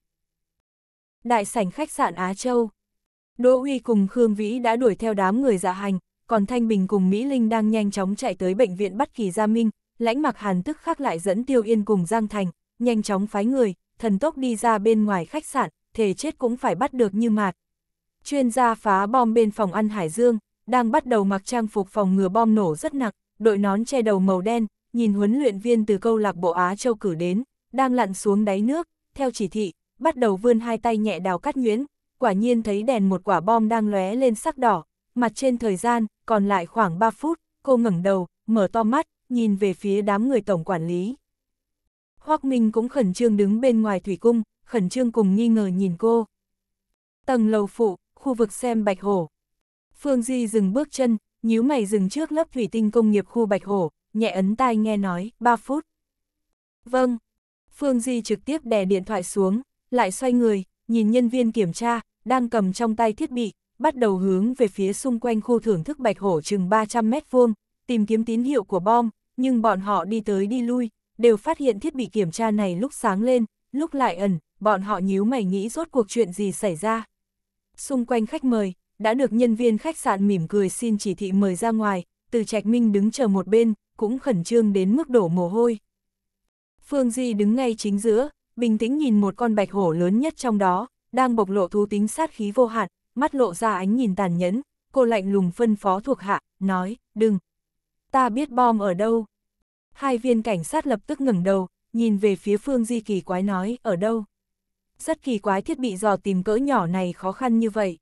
đại sảnh khách sạn Á Châu. Đỗ Uy cùng Khương Vĩ đã đuổi theo đám người dạ hành, còn Thanh Bình cùng Mỹ Linh đang nhanh chóng chạy tới bệnh viện bắt kỳ Gia Minh, lãnh mặc hàn tức khắc lại dẫn Tiêu Yên cùng Giang Thành, nhanh chóng phái người, thần tốc đi ra bên ngoài khách sạn, thề chết cũng phải bắt được như mạt. Chuyên gia phá bom bên phòng ăn Hải Dương, đang bắt đầu mặc trang phục phòng ngừa bom nổ rất nặng, đội nón che đầu màu đen, nhìn huấn luyện viên từ câu lạc bộ Á Châu cử đến, đang lặn xuống đáy nước, theo chỉ thị, bắt đầu vươn hai tay nhẹ đào cắt nhuyễn, quả nhiên thấy đèn một quả bom đang lóe lên sắc đỏ, mặt trên thời gian, còn lại khoảng 3 phút, cô ngẩng đầu, mở to mắt, nhìn về phía đám người tổng quản lý. Hoác Minh cũng khẩn trương đứng bên ngoài thủy cung, khẩn trương cùng nghi ngờ nhìn cô. Tầng lầu phụ, khu vực xem Bạch Hổ. Phương Di dừng bước chân, nhíu mày dừng trước lớp thủy tinh công nghiệp khu Bạch Hổ, nhẹ ấn tai nghe nói, 3 phút. Vâng. Phương Di trực tiếp đè điện thoại xuống, lại xoay người, nhìn nhân viên kiểm tra, đang cầm trong tay thiết bị, bắt đầu hướng về phía xung quanh khu thưởng thức bạch hổ chừng 300 mét vuông, tìm kiếm tín hiệu của bom, nhưng bọn họ đi tới đi lui, đều phát hiện thiết bị kiểm tra này lúc sáng lên, lúc lại ẩn, bọn họ nhíu mày nghĩ rốt cuộc chuyện gì xảy ra. Xung quanh khách mời, đã được nhân viên khách sạn mỉm cười xin chỉ thị mời ra ngoài, từ Trạch Minh đứng chờ một bên, cũng khẩn trương đến mức đổ mồ hôi. Phương Di đứng ngay chính giữa, bình tĩnh nhìn một con bạch hổ lớn nhất trong đó, đang bộc lộ thú tính sát khí vô hạn, mắt lộ ra ánh nhìn tàn nhẫn, cô lạnh lùng phân phó thuộc hạ, nói, đừng. Ta biết bom ở đâu. Hai viên cảnh sát lập tức ngẩng đầu, nhìn về phía phương di kỳ quái nói, ở đâu. Rất kỳ quái thiết bị dò tìm cỡ nhỏ này khó khăn như vậy.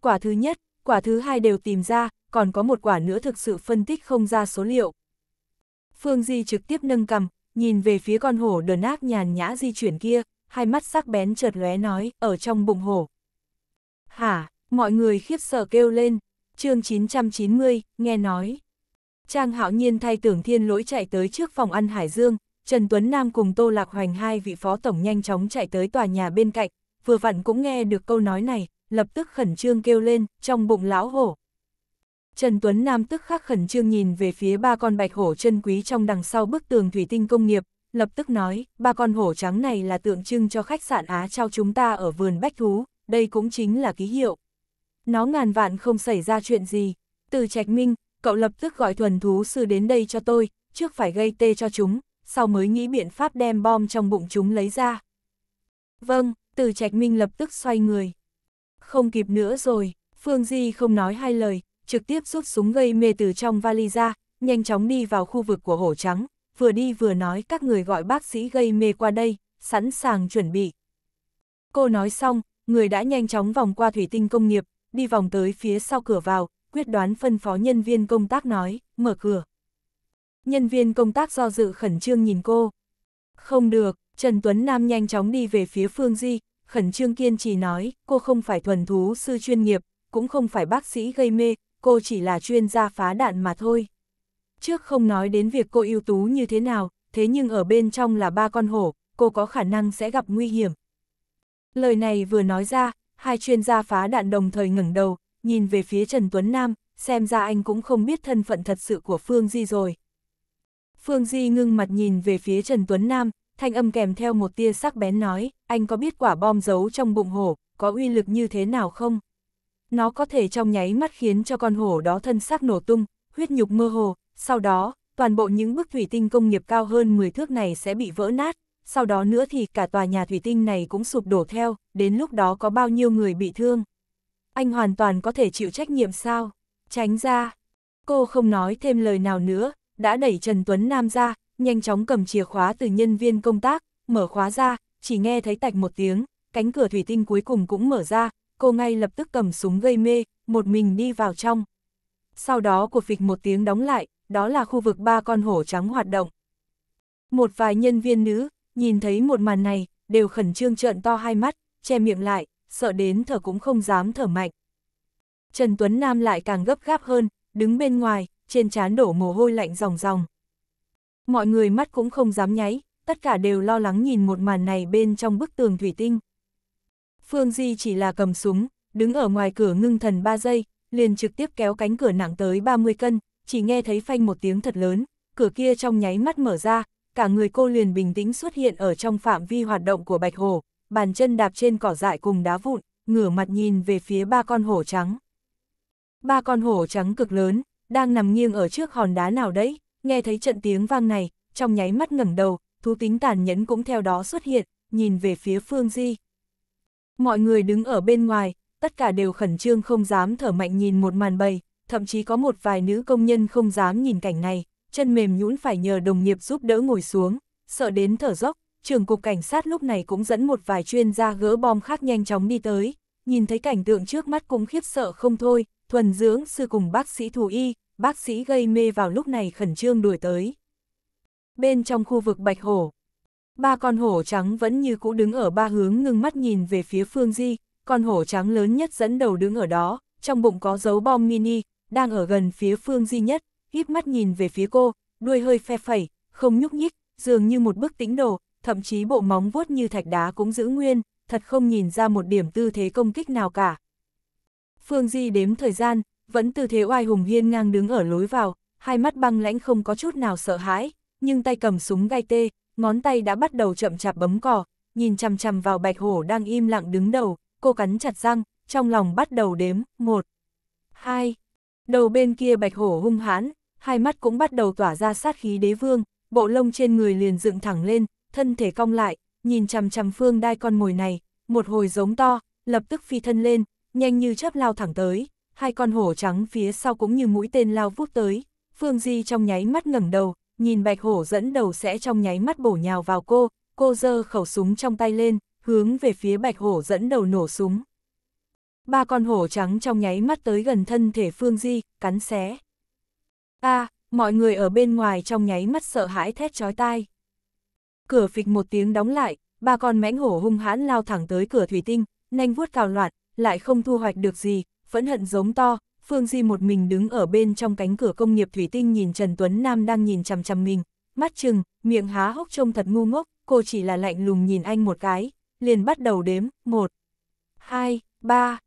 Quả thứ nhất, quả thứ hai đều tìm ra, còn có một quả nữa thực sự phân tích không ra số liệu. Phương Di trực tiếp nâng cầm, nhìn về phía con hổ đờn ác nhàn nhã di chuyển kia, hai mắt sắc bén chợt lóe nói, ở trong bụng hổ. Hả, mọi người khiếp sợ kêu lên, chương 990, nghe nói. Trang hạo nhiên thay tưởng thiên lỗi chạy tới trước phòng ăn Hải Dương, Trần Tuấn Nam cùng Tô Lạc Hoành hai vị phó tổng nhanh chóng chạy tới tòa nhà bên cạnh, vừa vặn cũng nghe được câu nói này, lập tức khẩn trương kêu lên, trong bụng lão hổ, Trần Tuấn Nam tức khắc khẩn trương nhìn về phía ba con bạch hổ chân quý trong đằng sau bức tường thủy tinh công nghiệp, lập tức nói, ba con hổ trắng này là tượng trưng cho khách sạn Á trao chúng ta ở vườn bách thú, đây cũng chính là ký hiệu. Nó ngàn vạn không xảy ra chuyện gì. Từ Trạch Minh, cậu lập tức gọi thuần thú sư đến đây cho tôi, trước phải gây tê cho chúng, sau mới nghĩ biện pháp đem bom trong bụng chúng lấy ra. Vâng, từ Trạch Minh lập tức xoay người. Không kịp nữa rồi, Phương Di không nói hai lời, trực tiếp rút súng gây mê từ trong vali ra, nhanh chóng đi vào khu vực của hổ trắng, vừa đi vừa nói các người gọi bác sĩ gây mê qua đây, sẵn sàng chuẩn bị. Cô nói xong, người đã nhanh chóng vòng qua thủy tinh công nghiệp, đi vòng tới phía sau cửa vào, quyết đoán phân phó nhân viên công tác nói, mở cửa. Nhân viên công tác do dự khẩn trương nhìn cô. Không được, Trần Tuấn Nam nhanh chóng đi về phía Phương Di, khẩn trương kiên trì nói, cô không phải thuần thú sư chuyên nghiệp, cũng không phải bác sĩ gây mê, cô chỉ là chuyên gia phá đạn mà thôi. Trước không nói đến việc cô ưu tú như thế nào, thế nhưng ở bên trong là ba con hổ, cô có khả năng sẽ gặp nguy hiểm. Lời này vừa nói ra, hai chuyên gia phá đạn đồng thời ngẩng đầu, nhìn về phía Trần Tuấn Nam, xem ra anh cũng không biết thân phận thật sự của Phương Di rồi. Phương Di ngưng mặt nhìn về phía Trần Tuấn Nam, thanh âm kèm theo một tia sắc bén nói, anh có biết quả bom giấu trong bụng hổ, có uy lực như thế nào không? nó có thể trong nháy mắt khiến cho con hổ đó thân xác nổ tung, huyết nhục mơ hồ, sau đó, toàn bộ những bức thủy tinh công nghiệp cao hơn 10 thước này sẽ bị vỡ nát, sau đó nữa thì cả tòa nhà thủy tinh này cũng sụp đổ theo, đến lúc đó có bao nhiêu người bị thương. Anh hoàn toàn có thể chịu trách nhiệm sao? Tránh ra. Cô không nói thêm lời nào nữa, đã đẩy Trần Tuấn Nam ra, nhanh chóng cầm chìa khóa từ nhân viên công tác, mở khóa ra, chỉ nghe thấy tạch một tiếng, cánh cửa thủy tinh cuối cùng cũng mở ra, cô ngay lập tức cầm súng gây mê, một mình đi vào trong. Sau đó của phịch một tiếng đóng lại, đó là khu vực ba con hổ trắng hoạt động. Một vài nhân viên nữ, nhìn thấy một màn này, đều khẩn trương trợn to hai mắt, che miệng lại, sợ đến thở cũng không dám thở mạnh. Trần Tuấn Nam lại càng gấp gáp hơn, đứng bên ngoài, trên trán đổ mồ hôi lạnh ròng ròng. Mọi người mắt cũng không dám nháy, tất cả đều lo lắng nhìn một màn này bên trong bức tường thủy tinh. Phương Di chỉ là cầm súng, đứng ở ngoài cửa ngưng thần 3 giây, liền trực tiếp kéo cánh cửa nặng tới 30 cân, chỉ nghe thấy phanh một tiếng thật lớn, cửa kia trong nháy mắt mở ra, cả người cô liền bình tĩnh xuất hiện ở trong phạm vi hoạt động của Bạch Hồ, bàn chân đạp trên cỏ dại cùng đá vụn, ngửa mặt nhìn về phía ba con hổ trắng. Ba con hổ trắng cực lớn, đang nằm nghiêng ở trước hòn đá nào đấy, nghe thấy trận tiếng vang này, trong nháy mắt ngẩng đầu, thú tính tàn nhẫn cũng theo đó xuất hiện, nhìn về phía Phương Di. Mọi người đứng ở bên ngoài, tất cả đều khẩn trương không dám thở mạnh nhìn một màn bầy, thậm chí có một vài nữ công nhân không dám nhìn cảnh này, chân mềm nhũn phải nhờ đồng nghiệp giúp đỡ ngồi xuống, sợ đến thở dốc, trưởng cục cảnh sát lúc này cũng dẫn một vài chuyên gia gỡ bom khác nhanh chóng đi tới, nhìn thấy cảnh tượng trước mắt cũng khiếp sợ không thôi, thuần dưỡng sư cùng bác sĩ thú y, bác sĩ gây mê vào lúc này khẩn trương đuổi tới. Bên trong khu vực Bạch Hổ, ba con hổ trắng vẫn như cũ đứng ở ba hướng ngưng mắt nhìn về phía Phương Di, con hổ trắng lớn nhất dẫn đầu đứng ở đó, trong bụng có dấu bom mini, đang ở gần phía Phương Di nhất, híp mắt nhìn về phía cô, đuôi hơi phe phẩy, không nhúc nhích, dường như một bức tĩnh đồ, thậm chí bộ móng vuốt như thạch đá cũng giữ nguyên, thật không nhìn ra một điểm tư thế công kích nào cả. Phương Di đếm thời gian, vẫn tư thế oai hùng hiên ngang đứng ở lối vào, hai mắt băng lãnh không có chút nào sợ hãi, nhưng tay cầm súng gai tê, ngón tay đã bắt đầu chậm chạp bấm cỏ, nhìn chằm chằm vào bạch hổ đang im lặng đứng đầu, cô cắn chặt răng, trong lòng bắt đầu đếm, một, hai. Đầu bên kia bạch hổ hung hãn, hai mắt cũng bắt đầu tỏa ra sát khí đế vương, bộ lông trên người liền dựng thẳng lên, thân thể cong lại, nhìn chằm chằm phương đai con mồi này, một hồi giống to, lập tức phi thân lên, nhanh như chớp lao thẳng tới, hai con hổ trắng phía sau cũng như mũi tên lao vút tới, phương di trong nháy mắt ngẩng đầu, nhìn bạch hổ dẫn đầu sẽ trong nháy mắt bổ nhào vào cô, cô giơ khẩu súng trong tay lên, hướng về phía bạch hổ dẫn đầu nổ súng. Ba con hổ trắng trong nháy mắt tới gần thân thể Phương Di, cắn xé. a à, mọi người ở bên ngoài trong nháy mắt sợ hãi thét chói tai. Cửa phịch một tiếng đóng lại, ba con mãnh hổ hung hãn lao thẳng tới cửa thủy tinh, nhanh vuốt cào loạn, lại không thu hoạch được gì, phẫn hận giống to, Phương Di một mình đứng ở bên trong cánh cửa công nghiệp thủy tinh nhìn Trần Tuấn Nam đang nhìn chằm chằm mình, mắt chừng, miệng há hốc trông thật ngu ngốc, cô chỉ là lạnh lùng nhìn anh một cái, liền bắt đầu đếm, một, hai, ba.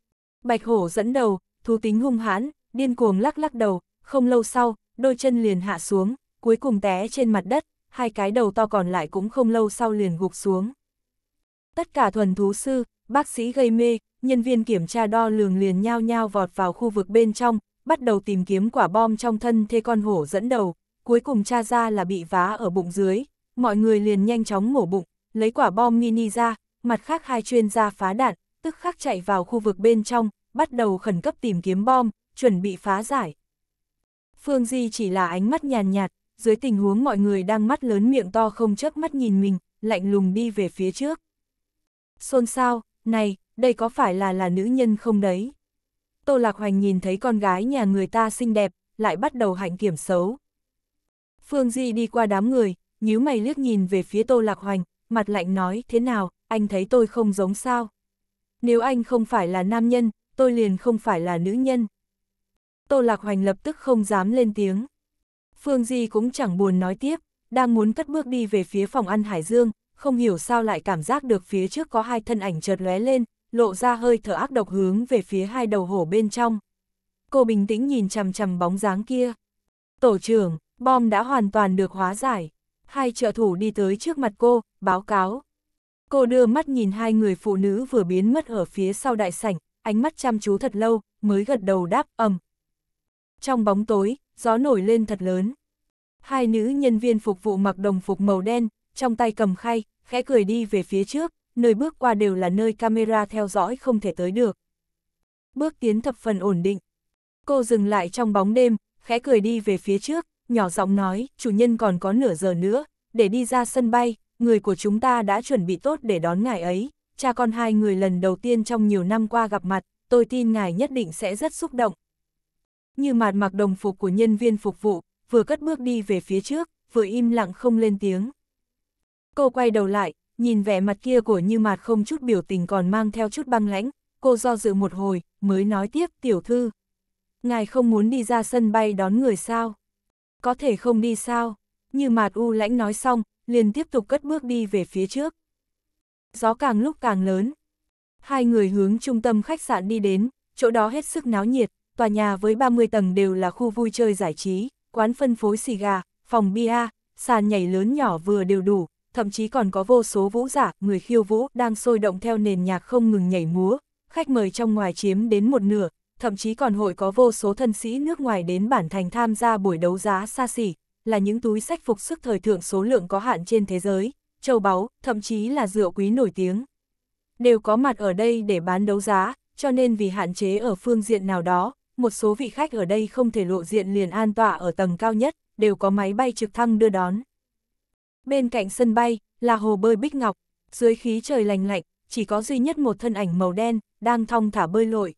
Bạch hổ dẫn đầu, thú tính hung hãn, điên cuồng lắc lắc đầu, không lâu sau, đôi chân liền hạ xuống, cuối cùng té trên mặt đất, hai cái đầu to còn lại cũng không lâu sau liền gục xuống. Tất cả thuần thú sư, bác sĩ gây mê, nhân viên kiểm tra đo lường liền nhao nhao vọt vào khu vực bên trong, bắt đầu tìm kiếm quả bom trong thân thê con hổ dẫn đầu, cuối cùng tra ra là bị vá ở bụng dưới, mọi người liền nhanh chóng mổ bụng, lấy quả bom mini ra, mặt khác hai chuyên gia phá đạn, tức khắc chạy vào khu vực bên trong, bắt đầu khẩn cấp tìm kiếm bom, chuẩn bị phá giải. Phương Di chỉ là ánh mắt nhàn nhạt, dưới tình huống mọi người đang mắt lớn miệng to không chớp mắt nhìn mình, lạnh lùng đi về phía trước. Xôn xao, này, đây có phải là là nữ nhân không đấy? Tô Lạc Hoành nhìn thấy con gái nhà người ta xinh đẹp, lại bắt đầu hạnh kiểm xấu. Phương Di đi qua đám người, nhíu mày liếc nhìn về phía Tô Lạc Hoành, mặt lạnh nói, thế nào, anh thấy tôi không giống sao? Nếu anh không phải là nam nhân, tôi liền không phải là nữ nhân. Tô Lạc Hoành lập tức không dám lên tiếng. Phương Di cũng chẳng buồn nói tiếp, đang muốn cất bước đi về phía phòng ăn Hải Dương, không hiểu sao lại cảm giác được phía trước có hai thân ảnh chợt lóe lên, lộ ra hơi thở ác độc hướng về phía hai đầu hổ bên trong. Cô bình tĩnh nhìn chằm chằm bóng dáng kia. Tổ trưởng, bom đã hoàn toàn được hóa giải. Hai trợ thủ đi tới trước mặt cô, báo cáo. Cô đưa mắt nhìn hai người phụ nữ vừa biến mất ở phía sau đại sảnh, ánh mắt chăm chú thật lâu, mới gật đầu đáp ầm. Trong bóng tối, gió nổi lên thật lớn. Hai nữ nhân viên phục vụ mặc đồng phục màu đen, trong tay cầm khay, khẽ cười đi về phía trước, nơi bước qua đều là nơi camera theo dõi không thể tới được. Bước tiến thập phần ổn định. Cô dừng lại trong bóng đêm, khẽ cười đi về phía trước, nhỏ giọng nói, chủ nhân còn có nửa giờ nữa, để đi ra sân bay, người của chúng ta đã chuẩn bị tốt để đón ngài ấy. Cha con hai người lần đầu tiên trong nhiều năm qua gặp mặt, tôi tin ngài nhất định sẽ rất xúc động. Như mạt mặc đồng phục của nhân viên phục vụ, vừa cất bước đi về phía trước, vừa im lặng không lên tiếng. Cô quay đầu lại, nhìn vẻ mặt kia của Như Mạt không chút biểu tình còn mang theo chút băng lãnh, cô do dự một hồi, mới nói tiếp tiểu thư. Ngài không muốn đi ra sân bay đón người sao? Có thể không đi sao? Như Mạt u lãnh nói xong, liền tiếp tục cất bước đi về phía trước. Gió càng lúc càng lớn. Hai người hướng trung tâm khách sạn đi đến, chỗ đó hết sức náo nhiệt, tòa nhà với 30 tầng đều là khu vui chơi giải trí, quán phân phối xì gà, phòng bia, sàn nhảy lớn nhỏ vừa đều đủ, thậm chí còn có vô số vũ giả, người khiêu vũ đang sôi động theo nền nhạc không ngừng nhảy múa, khách mời trong ngoài chiếm đến một nửa, thậm chí còn hội có vô số thân sĩ nước ngoài đến bản thành tham gia buổi đấu giá xa xỉ, là những túi sách phục sức thời thượng số lượng có hạn trên thế giới, châu báu, thậm chí là rượu quý nổi tiếng. Đều có mặt ở đây để bán đấu giá, cho nên vì hạn chế ở phương diện nào đó, một số vị khách ở đây không thể lộ diện liền an tọa ở tầng cao nhất, đều có máy bay trực thăng đưa đón. Bên cạnh sân bay là hồ bơi Bích Ngọc, dưới khí trời lành lạnh, chỉ có duy nhất một thân ảnh màu đen đang thong thả bơi lội.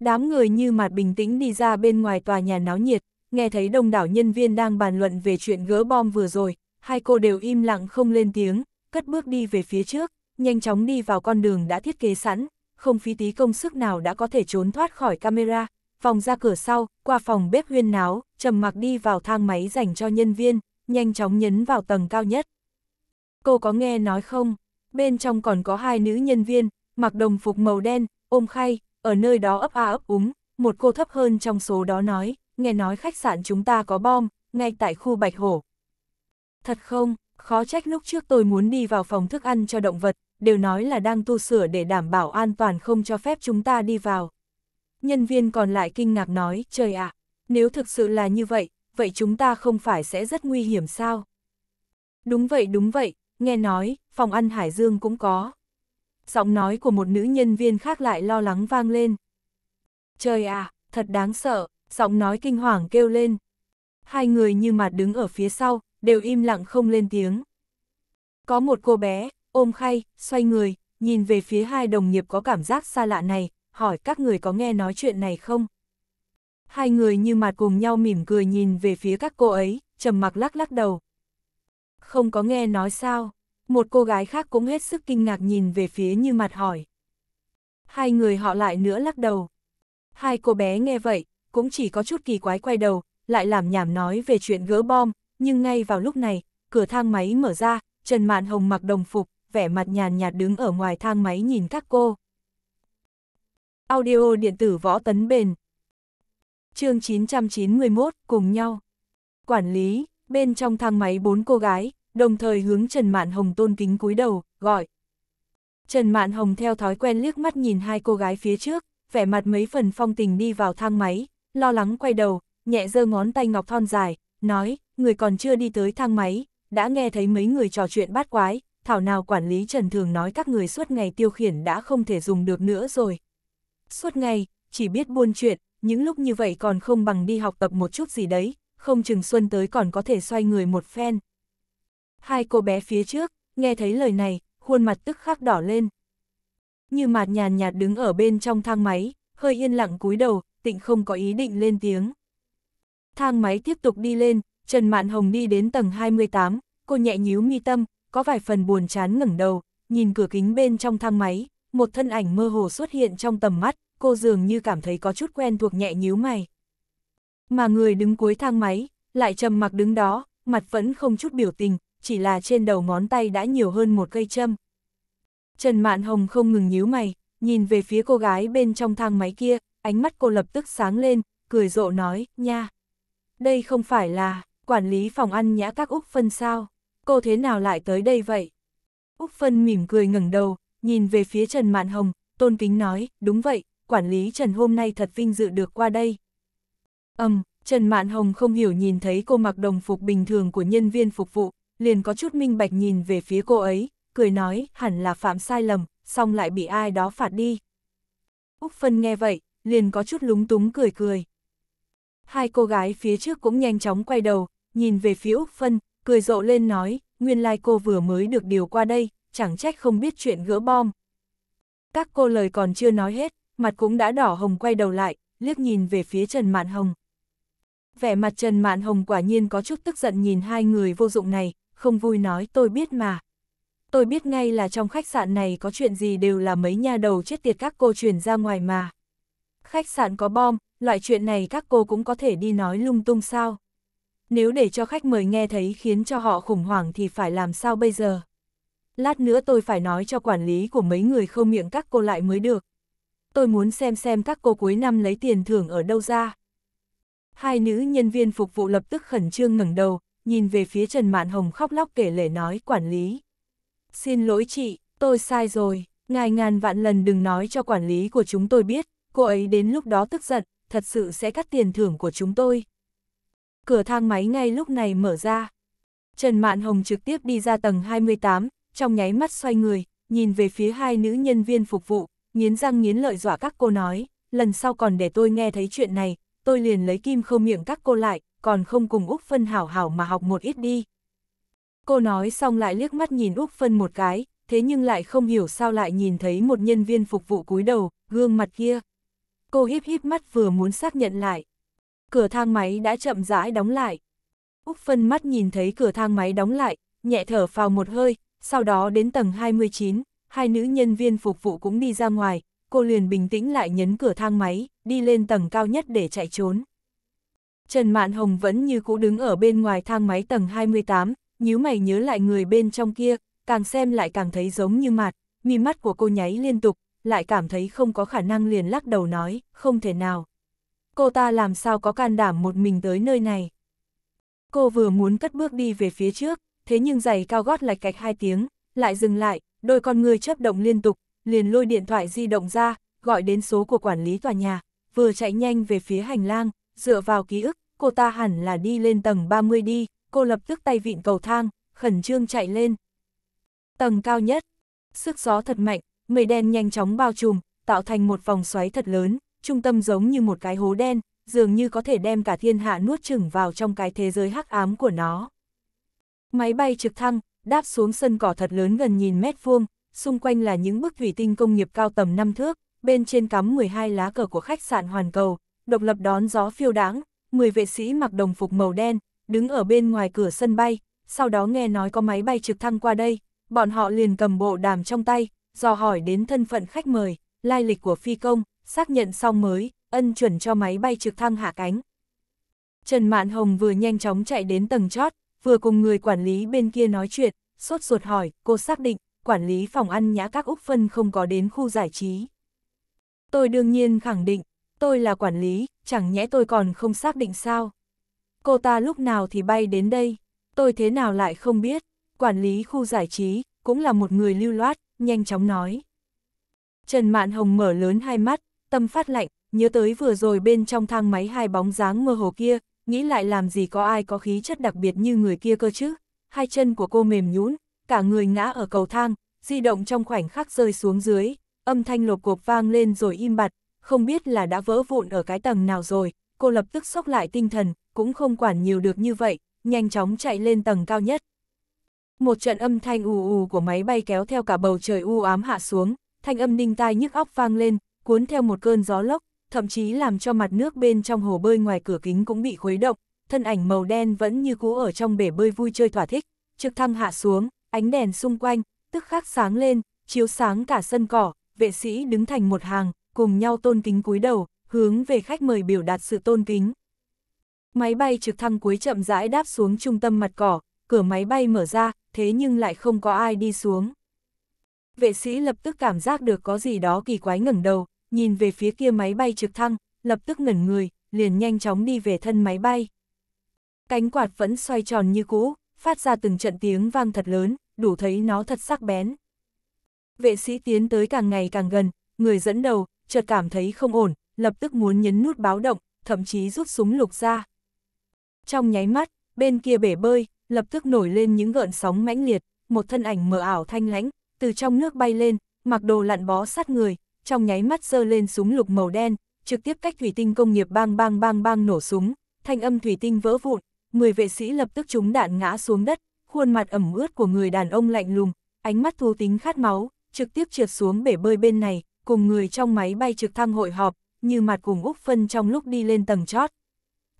Đám người như mặt bình tĩnh đi ra bên ngoài tòa nhà náo nhiệt, nghe thấy đông đảo nhân viên đang bàn luận về chuyện gỡ bom vừa rồi, hai cô đều im lặng không lên tiếng, cất bước đi về phía trước, nhanh chóng đi vào con đường đã thiết kế sẵn, không phí tí công sức nào đã có thể trốn thoát khỏi camera, vòng ra cửa sau, qua phòng bếp huyên náo, trầm mặc đi vào thang máy dành cho nhân viên, nhanh chóng nhấn vào tầng cao nhất. Cô có nghe nói không? Bên trong còn có hai nữ nhân viên, mặc đồng phục màu đen, ôm khay, ở nơi đó ấp a ấp úng, một cô thấp hơn trong số đó nói, nghe nói khách sạn chúng ta có bom, ngay tại khu Bạch Hổ. Thật không, khó trách lúc trước tôi muốn đi vào phòng thức ăn cho động vật, đều nói là đang tu sửa để đảm bảo an toàn không cho phép chúng ta đi vào. Nhân viên còn lại kinh ngạc nói, trời ạ, à, nếu thực sự là như vậy, vậy chúng ta không phải sẽ rất nguy hiểm sao? Đúng vậy đúng vậy, nghe nói, phòng ăn Hải Dương cũng có. Giọng nói của một nữ nhân viên khác lại lo lắng vang lên. Trời à, thật đáng sợ, giọng nói kinh hoàng kêu lên. Hai người như mặt đứng ở phía sau, đều im lặng không lên tiếng. Có một cô bé, ôm khay, xoay người, nhìn về phía hai đồng nghiệp có cảm giác xa lạ này, hỏi các người có nghe nói chuyện này không? Hai người như mặt cùng nhau mỉm cười nhìn về phía các cô ấy, trầm mặc lắc lắc đầu. Không có nghe nói sao, một cô gái khác cũng hết sức kinh ngạc nhìn về phía như mặt hỏi. Hai người họ lại nữa lắc đầu. Hai cô bé nghe vậy, cũng chỉ có chút kỳ quái quay đầu, lại làm nhảm nói về chuyện gỡ bom, nhưng ngay vào lúc này, cửa thang máy mở ra, Trần Mạn Hồng mặc đồng phục, vẻ mặt nhàn nhạt đứng ở ngoài thang máy nhìn các cô. Audio điện tử võ tấn bền, chương 991, cùng nhau. Quản lý, bên trong thang máy bốn cô gái, đồng thời hướng Trần Mạn Hồng tôn kính cúi đầu, gọi. Trần Mạn Hồng theo thói quen liếc mắt nhìn hai cô gái phía trước, vẻ mặt mấy phần phong tình đi vào thang máy, lo lắng quay đầu, nhẹ giơ ngón tay ngọc thon dài, nói, người còn chưa đi tới thang máy, đã nghe thấy mấy người trò chuyện bát quái, thảo nào quản lý Trần thường nói các người suốt ngày tiêu khiển đã không thể dùng được nữa rồi. Suốt ngày, chỉ biết buôn chuyện, những lúc như vậy còn không bằng đi học tập một chút gì đấy, không chừng xuân tới còn có thể xoay người một phen. Hai cô bé phía trước, nghe thấy lời này, khuôn mặt tức khắc đỏ lên. Như mạt nhàn nhạt đứng ở bên trong thang máy, hơi yên lặng cúi đầu, tịnh không có ý định lên tiếng. Thang máy tiếp tục đi lên, Trần Mạn Hồng đi đến tầng 28, cô nhẹ nhíu mi tâm, có vài phần buồn chán ngẩng đầu, nhìn cửa kính bên trong thang máy, một thân ảnh mơ hồ xuất hiện trong tầm mắt, cô dường như cảm thấy có chút quen thuộc nhẹ nhíu mày. Mà người đứng cuối thang máy, lại trầm mặc đứng đó, mặt vẫn không chút biểu tình, chỉ là trên đầu ngón tay đã nhiều hơn một cây châm. Trần Mạn Hồng không ngừng nhíu mày, nhìn về phía cô gái bên trong thang máy kia, ánh mắt cô lập tức sáng lên, cười rộ nói, nha. Đây không phải là, quản lý phòng ăn nhã các Úc Phân sao, cô thế nào lại tới đây vậy? Úc Phân mỉm cười ngẩng đầu, nhìn về phía Trần Mạn Hồng, tôn kính nói, đúng vậy, quản lý Trần hôm nay thật vinh dự được qua đây. âm um, Trần Mạn Hồng không hiểu nhìn thấy cô mặc đồng phục bình thường của nhân viên phục vụ, liền có chút minh bạch nhìn về phía cô ấy, cười nói hẳn là phạm sai lầm, xong lại bị ai đó phạt đi. Úc Phân nghe vậy, liền có chút lúng túng cười cười. Hai cô gái phía trước cũng nhanh chóng quay đầu, nhìn về phía Úc Phân, cười rộ lên nói, nguyên lai cô vừa mới được điều qua đây, chẳng trách không biết chuyện gỡ bom. Các cô lời còn chưa nói hết, mặt cũng đã đỏ hồng quay đầu lại, liếc nhìn về phía Trần Mạn Hồng. Vẻ mặt Trần Mạn Hồng quả nhiên có chút tức giận nhìn hai người vô dụng này, không vui nói tôi biết mà. Tôi biết ngay là trong khách sạn này có chuyện gì đều là mấy nha đầu chết tiệt các cô truyền ra ngoài mà. Khách sạn có bom, loại chuyện này các cô cũng có thể đi nói lung tung sao. Nếu để cho khách mời nghe thấy khiến cho họ khủng hoảng thì phải làm sao bây giờ? Lát nữa tôi phải nói cho quản lý của mấy người không miệng các cô lại mới được tôi muốn xem xem các cô cuối năm lấy tiền thưởng ở đâu ra. Hai nữ nhân viên phục vụ lập tức khẩn trương ngẩng đầu, nhìn về phía Trần Mạn Hồng khóc lóc kể lể nói quản lý. Xin lỗi chị, tôi sai rồi, ngài ngàn vạn lần đừng nói cho quản lý của chúng tôi biết, cô ấy đến lúc đó tức giận, thật sự sẽ cắt tiền thưởng của chúng tôi. Cửa thang máy ngay lúc này mở ra. Trần Mạn Hồng trực tiếp đi ra tầng 28, trong nháy mắt xoay người, nhìn về phía hai nữ nhân viên phục vụ, nghiến răng nghiến lợi dọa các cô nói, lần sau còn để tôi nghe thấy chuyện này, tôi liền lấy kim khâu miệng các cô lại, còn không cùng Úc Phân hảo hảo mà học một ít đi. Cô nói xong lại liếc mắt nhìn Úc Phân một cái, thế nhưng lại không hiểu sao lại nhìn thấy một nhân viên phục vụ cúi đầu, gương mặt kia. Cô híp híp mắt vừa muốn xác nhận lại. Cửa thang máy đã chậm rãi đóng lại. Úc Phân mắt nhìn thấy cửa thang máy đóng lại, nhẹ thở phào một hơi, sau đó đến tầng 29, hai nữ nhân viên phục vụ cũng đi ra ngoài, cô liền bình tĩnh lại nhấn cửa thang máy, đi lên tầng cao nhất để chạy trốn. Trần Mạn Hồng vẫn như cũ đứng ở bên ngoài thang máy tầng 28, nhíu mày nhớ lại người bên trong kia, càng xem lại càng thấy giống như mặt, mi mắt của cô nháy liên tục, lại cảm thấy không có khả năng liền lắc đầu nói, không thể nào. Cô ta làm sao có can đảm một mình tới nơi này. Cô vừa muốn cất bước đi về phía trước, thế nhưng giày cao gót lạch cạch hai tiếng, lại dừng lại, đôi con người chấp động liên tục, liền lôi điện thoại di động ra, gọi đến số của quản lý tòa nhà, vừa chạy nhanh về phía hành lang, dựa vào ký ức, cô ta hẳn là đi lên tầng 30 đi, cô lập tức tay vịn cầu thang, khẩn trương chạy lên. Tầng cao nhất, sức gió thật mạnh, mây đen nhanh chóng bao trùm, tạo thành một vòng xoáy thật lớn, trung tâm giống như một cái hố đen, dường như có thể đem cả thiên hạ nuốt chửng vào trong cái thế giới hắc ám của nó. Máy bay trực thăng, đáp xuống sân cỏ thật lớn gần nghìn mét vuông, xung quanh là những bức thủy tinh công nghiệp cao tầm 5 thước, bên trên cắm 12 lá cờ của khách sạn Hoàn Cầu, độc lập đón gió phiêu đáng, 10 vệ sĩ mặc đồng phục màu đen, đứng ở bên ngoài cửa sân bay, sau đó nghe nói có máy bay trực thăng qua đây, bọn họ liền cầm bộ đàm trong tay, dò hỏi đến thân phận khách mời, lai lịch của phi công, xác nhận xong mới, ân chuẩn cho máy bay trực thăng hạ cánh. Trần Mạn Hồng vừa nhanh chóng chạy đến tầng chót, vừa cùng người quản lý bên kia nói chuyện, sốt ruột hỏi, cô xác định, quản lý phòng ăn nhã các Úc Phân không có đến khu giải trí. Tôi đương nhiên khẳng định, tôi là quản lý, chẳng nhẽ tôi còn không xác định sao. Cô ta lúc nào thì bay đến đây, tôi thế nào lại không biết, quản lý khu giải trí, cũng là một người lưu loát, nhanh chóng nói. Trần Mạn Hồng mở lớn hai mắt, tâm phát lạnh, nhớ tới vừa rồi bên trong thang máy hai bóng dáng mơ hồ kia, nghĩ lại làm gì có ai có khí chất đặc biệt như người kia cơ chứ. Hai chân của cô mềm nhũn, cả người ngã ở cầu thang, di động trong khoảnh khắc rơi xuống dưới, âm thanh lột cộp vang lên rồi im bặt, không biết là đã vỡ vụn ở cái tầng nào rồi, cô lập tức sốc lại tinh thần, cũng không quản nhiều được như vậy, nhanh chóng chạy lên tầng cao nhất. Một trận âm thanh ù ù của máy bay kéo theo cả bầu trời u ám hạ xuống, thanh âm ninh tai nhức óc vang lên, cuốn theo một cơn gió lốc, thậm chí làm cho mặt nước bên trong hồ bơi ngoài cửa kính cũng bị khuấy động, thân ảnh màu đen vẫn như cũ ở trong bể bơi vui chơi thỏa thích, trực thăng hạ xuống, ánh đèn xung quanh, tức khắc sáng lên, chiếu sáng cả sân cỏ, vệ sĩ đứng thành một hàng, cùng nhau tôn kính cúi đầu, hướng về khách mời biểu đạt sự tôn kính. Máy bay trực thăng cuối chậm rãi đáp xuống trung tâm mặt cỏ, cửa máy bay mở ra, thế nhưng lại không có ai đi xuống. Vệ sĩ lập tức cảm giác được có gì đó kỳ quái ngẩng đầu, nhìn về phía kia máy bay trực thăng, lập tức ngẩn người, liền nhanh chóng đi về thân máy bay. Cánh quạt vẫn xoay tròn như cũ, phát ra từng trận tiếng vang thật lớn, đủ thấy nó thật sắc bén. Vệ sĩ tiến tới càng ngày càng gần, người dẫn đầu, chợt cảm thấy không ổn, lập tức muốn nhấn nút báo động, thậm chí rút súng lục ra. Trong nháy mắt, bên kia bể bơi, lập tức nổi lên những gợn sóng mãnh liệt, một thân ảnh mờ ảo thanh lãnh, từ trong nước bay lên, mặc đồ lặn bó sát người, trong nháy mắt giơ lên súng lục màu đen, trực tiếp cách thủy tinh công nghiệp bang bang bang bang nổ súng, thanh âm thủy tinh vỡ vụn, 10 vệ sĩ lập tức trúng đạn ngã xuống đất, khuôn mặt ẩm ướt của người đàn ông lạnh lùng, ánh mắt thú tính khát máu, trực tiếp trượt xuống bể bơi bên này, cùng người trong máy bay trực thăng hội họp, như mặt cùng Úc Phân trong lúc đi lên tầng chót.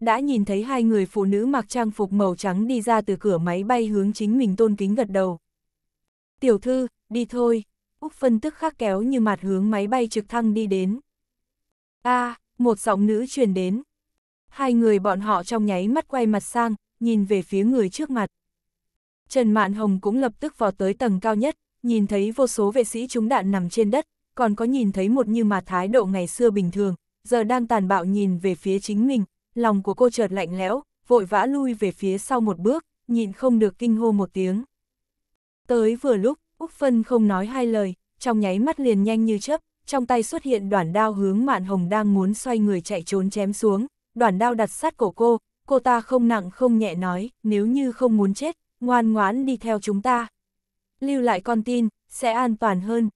Đã nhìn thấy hai người phụ nữ mặc trang phục màu trắng đi ra từ cửa máy bay hướng chính mình tôn kính gật đầu. Tiểu thư, đi thôi. Úc Phân tức khắc kéo như mặt hướng máy bay trực thăng đi đến. a à, một giọng nữ truyền đến. Hai người bọn họ trong nháy mắt quay mặt sang, nhìn về phía người trước mặt. Trần Mạn Hồng cũng lập tức vào tới tầng cao nhất, nhìn thấy vô số vệ sĩ trúng đạn nằm trên đất, còn có nhìn thấy một như mà thái độ ngày xưa bình thường, giờ đang tàn bạo nhìn về phía chính mình, lòng của cô chợt lạnh lẽo, vội vã lui về phía sau một bước, nhìn không được kinh hô một tiếng. Tới vừa lúc, Úc Phân không nói hai lời, trong nháy mắt liền nhanh như chớp, trong tay xuất hiện đoạn đao hướng Mạn Hồng đang muốn xoay người chạy trốn chém xuống, đoạn đao đặt sát cổ cô, cô ta không nặng không nhẹ nói, nếu như không muốn chết, ngoan ngoãn đi theo chúng ta. Lưu lại con tin, sẽ an toàn hơn.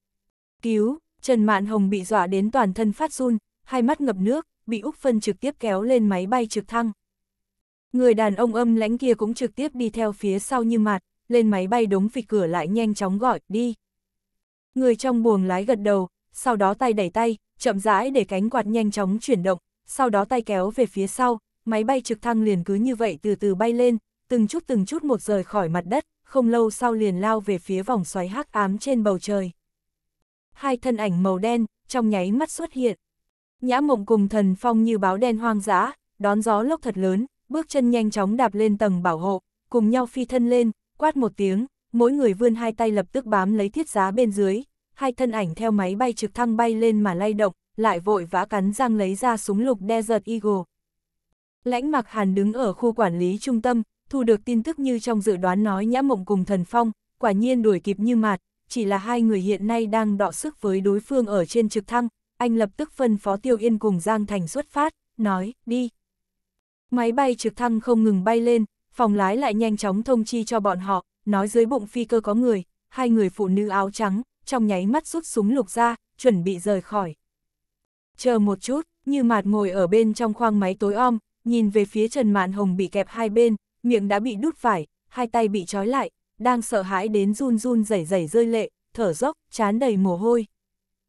Cứu, Trần Mạn Hồng bị dọa đến toàn thân phát run, hai mắt ngập nước, bị Úc Phân trực tiếp kéo lên máy bay trực thăng. Người đàn ông âm lãnh kia cũng trực tiếp đi theo phía sau như mạt, lên máy bay đống phịch cửa lại nhanh chóng gọi, đi. Người trong buồng lái gật đầu, sau đó tay đẩy tay, chậm rãi để cánh quạt nhanh chóng chuyển động, sau đó tay kéo về phía sau, máy bay trực thăng liền cứ như vậy từ từ bay lên, từng chút từng chút một rời khỏi mặt đất, không lâu sau liền lao về phía vòng xoáy hắc ám trên bầu trời. Hai thân ảnh màu đen, trong nháy mắt xuất hiện. Nhã mộng cùng thần phong như báo đen hoang dã, đón gió lốc thật lớn, bước chân nhanh chóng đạp lên tầng bảo hộ, cùng nhau phi thân lên, Quát một tiếng, mỗi người vươn hai tay lập tức bám lấy thiết giá bên dưới, hai thân ảnh theo máy bay trực thăng bay lên mà lay động, lại vội vã cắn răng lấy ra súng lục Desert Eagle. Lãnh mặc Hàn đứng ở khu quản lý trung tâm, thu được tin tức như trong dự đoán nói Nhã Mộng cùng Thần Phong, quả nhiên đuổi kịp như mạt, chỉ là hai người hiện nay đang đọ sức với đối phương ở trên trực thăng, anh lập tức phân phó Tiêu Yên cùng Giang Thành xuất phát, nói, đi. Máy bay trực thăng không ngừng bay lên, phòng lái lại nhanh chóng thông chi cho bọn họ, nói dưới bụng phi cơ có người, hai người phụ nữ áo trắng, trong nháy mắt rút súng lục ra, chuẩn bị rời khỏi. Chờ một chút, như mạt ngồi ở bên trong khoang máy tối om, nhìn về phía Trần Mạn Hồng bị kẹp hai bên, miệng đã bị đút phải, hai tay bị trói lại, đang sợ hãi đến run run rẩy rẩy rơi lệ, thở dốc, chán đầy mồ hôi.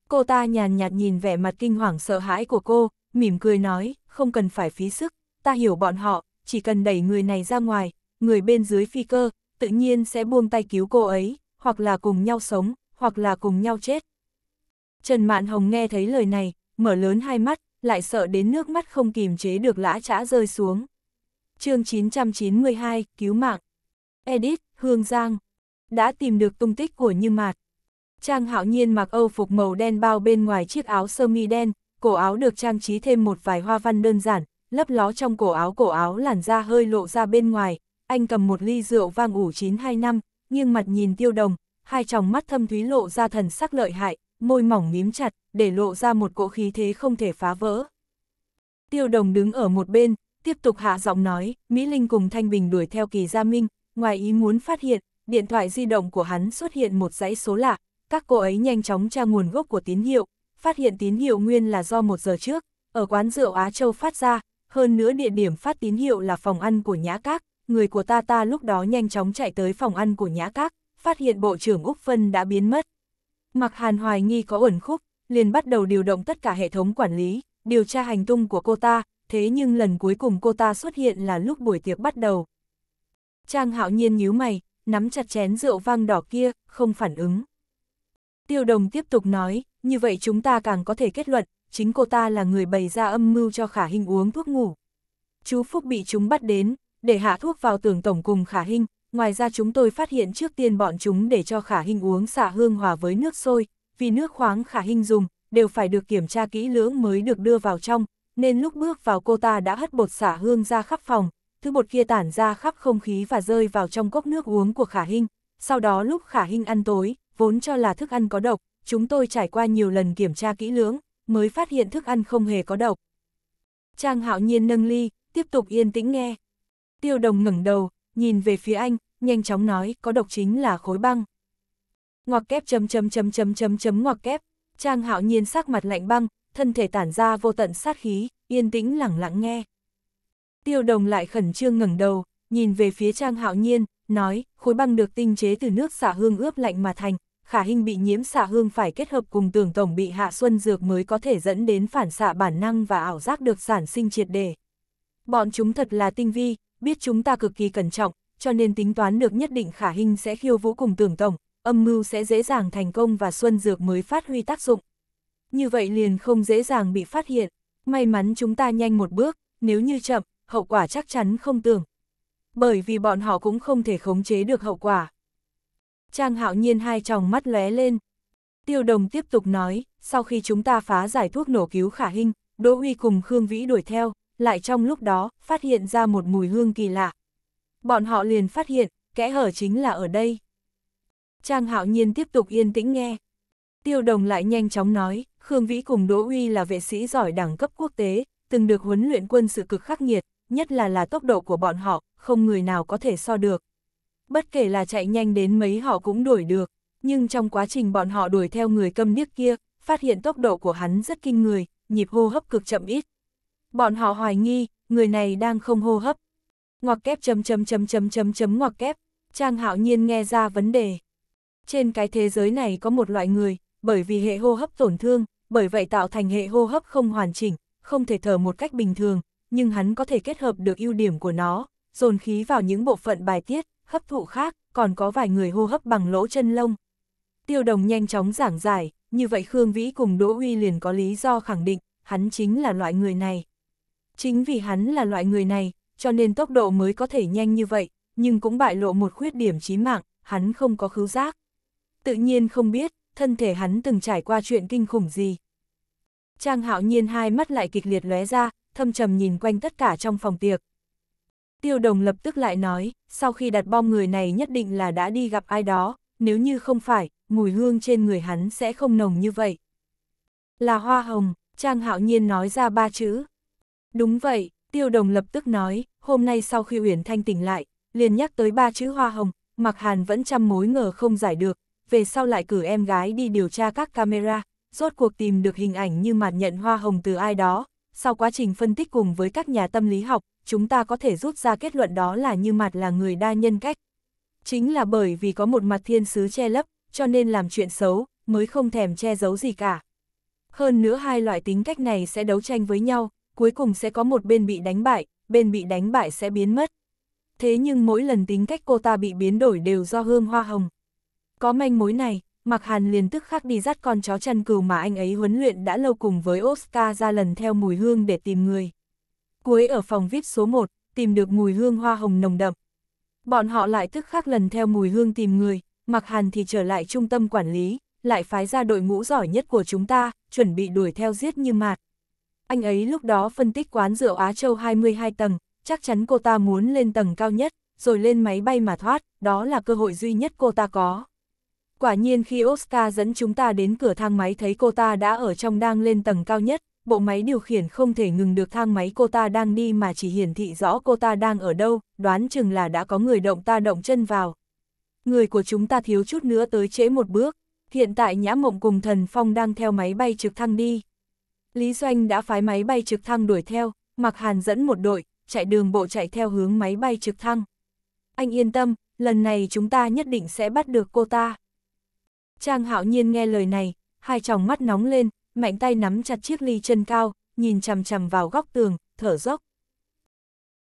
Cô ta nhàn nhạt nhìn vẻ mặt kinh hoàng sợ hãi của cô, mỉm cười nói, không cần phải phí sức, ta hiểu bọn họ, chỉ cần đẩy người này ra ngoài, người bên dưới phi cơ, tự nhiên sẽ buông tay cứu cô ấy, hoặc là cùng nhau sống, hoặc là cùng nhau chết. Trần Mạn Hồng nghe thấy lời này, mở lớn hai mắt, lại sợ đến nước mắt không kìm chế được lã trã rơi xuống. chương 992, Cứu mạng Edit, Hương Giang Đã tìm được tung tích của Như Mạt. Trang hạo nhiên mặc âu phục màu đen bao bên ngoài chiếc áo sơ mi đen, cổ áo được trang trí thêm một vài hoa văn đơn giản, lấp ló trong cổ áo cổ áo làn da hơi lộ ra bên ngoài, anh cầm một ly rượu vang ủ chín hai năm nghiêng mặt nhìn tiêu đồng, hai tròng mắt thâm thúy lộ ra thần sắc lợi hại, môi mỏng mím chặt, để lộ ra một cỗ khí thế không thể phá vỡ. Tiêu đồng đứng ở một bên, tiếp tục hạ giọng nói, Mỹ Linh cùng Thanh Bình đuổi theo kỳ gia minh, ngoài ý muốn phát hiện, điện thoại di động của hắn xuất hiện một dãy số lạ, các cô ấy nhanh chóng tra nguồn gốc của tín hiệu, phát hiện tín hiệu nguyên là do một giờ trước, ở quán rượu Á Châu phát ra, hơn nữa địa điểm phát tín hiệu là phòng ăn của Nhã Các, người của ta ta lúc đó nhanh chóng chạy tới phòng ăn của Nhã Các, phát hiện Bộ trưởng Úc Phân đã biến mất. Mặc Hàn hoài nghi có ẩn khúc, liền bắt đầu điều động tất cả hệ thống quản lý, điều tra hành tung của cô ta, thế nhưng lần cuối cùng cô ta xuất hiện là lúc buổi tiệc bắt đầu. Trang hạo nhiên nhíu mày, nắm chặt chén rượu vang đỏ kia, không phản ứng. Tiêu đồng tiếp tục nói, như vậy chúng ta càng có thể kết luận, chính cô ta là người bày ra âm mưu cho khả hình uống thuốc ngủ. Chú Phúc bị chúng bắt đến, để hạ thuốc vào tưởng tổng cùng khả hình, ngoài ra chúng tôi phát hiện trước tiên bọn chúng để cho khả hình uống xả hương hòa với nước sôi, vì nước khoáng khả hình dùng, đều phải được kiểm tra kỹ lưỡng mới được đưa vào trong, nên lúc bước vào cô ta đã hất bột xả hương ra khắp phòng, thứ bột kia tản ra khắp không khí và rơi vào trong cốc nước uống của khả hình. Sau đó lúc khả hình ăn tối, vốn cho là thức ăn có độc, chúng tôi trải qua nhiều lần kiểm tra kỹ lưỡng, mới phát hiện thức ăn không hề có độc. Trang hạo nhiên nâng ly, tiếp tục yên tĩnh nghe. Tiêu đồng ngẩng đầu, nhìn về phía anh, nhanh chóng nói có độc chính là khối băng. Ngoặc kép chấm chấm chấm chấm chấm chấm ngoặc kép, Trang hạo nhiên sắc mặt lạnh băng, thân thể tản ra vô tận sát khí, yên tĩnh lẳng lặng nghe. Tiêu đồng lại khẩn trương ngẩng đầu, nhìn về phía Trang hạo nhiên, nói, khối băng được tinh chế từ nước xả hương ướp lạnh mà thành, khả hình bị nhiễm xạ hương phải kết hợp cùng tưởng tổng bị hạ xuân dược mới có thể dẫn đến phản xạ bản năng và ảo giác được sản sinh triệt đề. Bọn chúng thật là tinh vi, biết chúng ta cực kỳ cẩn trọng, cho nên tính toán được nhất định khả hình sẽ khiêu vũ cùng tưởng tổng, âm mưu sẽ dễ dàng thành công và xuân dược mới phát huy tác dụng. Như vậy liền không dễ dàng bị phát hiện, may mắn chúng ta nhanh một bước, nếu như chậm, hậu quả chắc chắn không tưởng. Bởi vì bọn họ cũng không thể khống chế được hậu quả. Trang hạo nhiên hai tròng mắt lóe lên. Tiêu đồng tiếp tục nói, sau khi chúng ta phá giải thuốc nổ cứu khả hình, Đỗ Uy cùng Khương Vĩ đuổi theo, lại trong lúc đó, phát hiện ra một mùi hương kỳ lạ. Bọn họ liền phát hiện, kẽ hở chính là ở đây. Trang hạo nhiên tiếp tục yên tĩnh nghe. Tiêu đồng lại nhanh chóng nói, Khương Vĩ cùng Đỗ Uy là vệ sĩ giỏi đẳng cấp quốc tế, từng được huấn luyện quân sự cực khắc nghiệt, nhất là là tốc độ của bọn họ, không người nào có thể so được bất kể là chạy nhanh đến mấy họ cũng đuổi được, nhưng trong quá trình bọn họ đuổi theo người câm điếc kia, phát hiện tốc độ của hắn rất kinh người, nhịp hô hấp cực chậm ít. Bọn họ hoài nghi, người này đang không hô hấp. Ngoặc kép chấm chấm chấm chấm chấm chấm ngoặc kép, Trang Hạo Nhiên nghe ra vấn đề. Trên cái thế giới này có một loại người, bởi vì hệ hô hấp tổn thương, bởi vậy tạo thành hệ hô hấp không hoàn chỉnh, không thể thở một cách bình thường, nhưng hắn có thể kết hợp được ưu điểm của nó, dồn khí vào những bộ phận bài tiết, hấp thụ khác, còn có vài người hô hấp bằng lỗ chân lông. Tiêu đồng nhanh chóng giảng giải, như vậy Khương Vĩ cùng Đỗ Huy liền có lý do khẳng định, hắn chính là loại người này. Chính vì hắn là loại người này, cho nên tốc độ mới có thể nhanh như vậy, nhưng cũng bại lộ một khuyết điểm chí mạng, hắn không có khứu giác. Tự nhiên không biết, thân thể hắn từng trải qua chuyện kinh khủng gì. Trang hạo nhiên hai mắt lại kịch liệt lóe ra, thâm trầm nhìn quanh tất cả trong phòng tiệc, Tiêu đồng lập tức lại nói, sau khi đặt bom người này nhất định là đã đi gặp ai đó, nếu như không phải, mùi hương trên người hắn sẽ không nồng như vậy. Là hoa hồng, Trang hạo nhiên nói ra ba chữ. Đúng vậy, tiêu đồng lập tức nói, hôm nay sau khi Uyển Thanh tỉnh lại, liền nhắc tới ba chữ hoa hồng, Mặc Hàn vẫn trăm mối ngờ không giải được, về sau lại cử em gái đi điều tra các camera, rốt cuộc tìm được hình ảnh như mặt nhận hoa hồng từ ai đó. Sau quá trình phân tích cùng với các nhà tâm lý học, chúng ta có thể rút ra kết luận đó là Như mặt là người đa nhân cách. Chính là bởi vì có một mặt thiên sứ che lấp, cho nên làm chuyện xấu, mới không thèm che giấu gì cả. Hơn nữa hai loại tính cách này sẽ đấu tranh với nhau, cuối cùng sẽ có một bên bị đánh bại, bên bị đánh bại sẽ biến mất. Thế nhưng mỗi lần tính cách cô ta bị biến đổi đều do hương hoa hồng. Có manh mối này, Mạc Hàn liền tức khắc đi dắt con chó chăn cừu mà anh ấy huấn luyện đã lâu cùng với Oscar ra lần theo mùi hương để tìm người cuối ở phòng VIP số 1, tìm được mùi hương hoa hồng nồng đậm. Bọn họ lại tức khắc lần theo mùi hương tìm người, mặc hàn thì trở lại trung tâm quản lý, lại phái ra đội ngũ giỏi nhất của chúng ta, chuẩn bị đuổi theo giết như mạt. Anh ấy lúc đó phân tích quán rượu Á Châu 22 tầng, chắc chắn cô ta muốn lên tầng cao nhất, rồi lên máy bay mà thoát, đó là cơ hội duy nhất cô ta có. Quả nhiên khi Oscar dẫn chúng ta đến cửa thang máy thấy cô ta đã ở trong đang lên tầng cao nhất, bộ máy điều khiển không thể ngừng được thang máy cô ta đang đi mà chỉ hiển thị rõ cô ta đang ở đâu, đoán chừng là đã có người động ta động chân vào. Người của chúng ta thiếu chút nữa tới trễ một bước, hiện tại Nhã Mộng cùng Thần Phong đang theo máy bay trực thăng đi. Lý Doanh đã phái máy bay trực thăng đuổi theo, Mặc Hàn dẫn một đội, chạy đường bộ chạy theo hướng máy bay trực thăng. Anh yên tâm, lần này chúng ta nhất định sẽ bắt được cô ta. Trang Hạo Nhiên nghe lời này, hai tròng mắt nóng lên, mạnh tay nắm chặt chiếc ly chân cao, nhìn chằm chằm vào góc tường, thở dốc.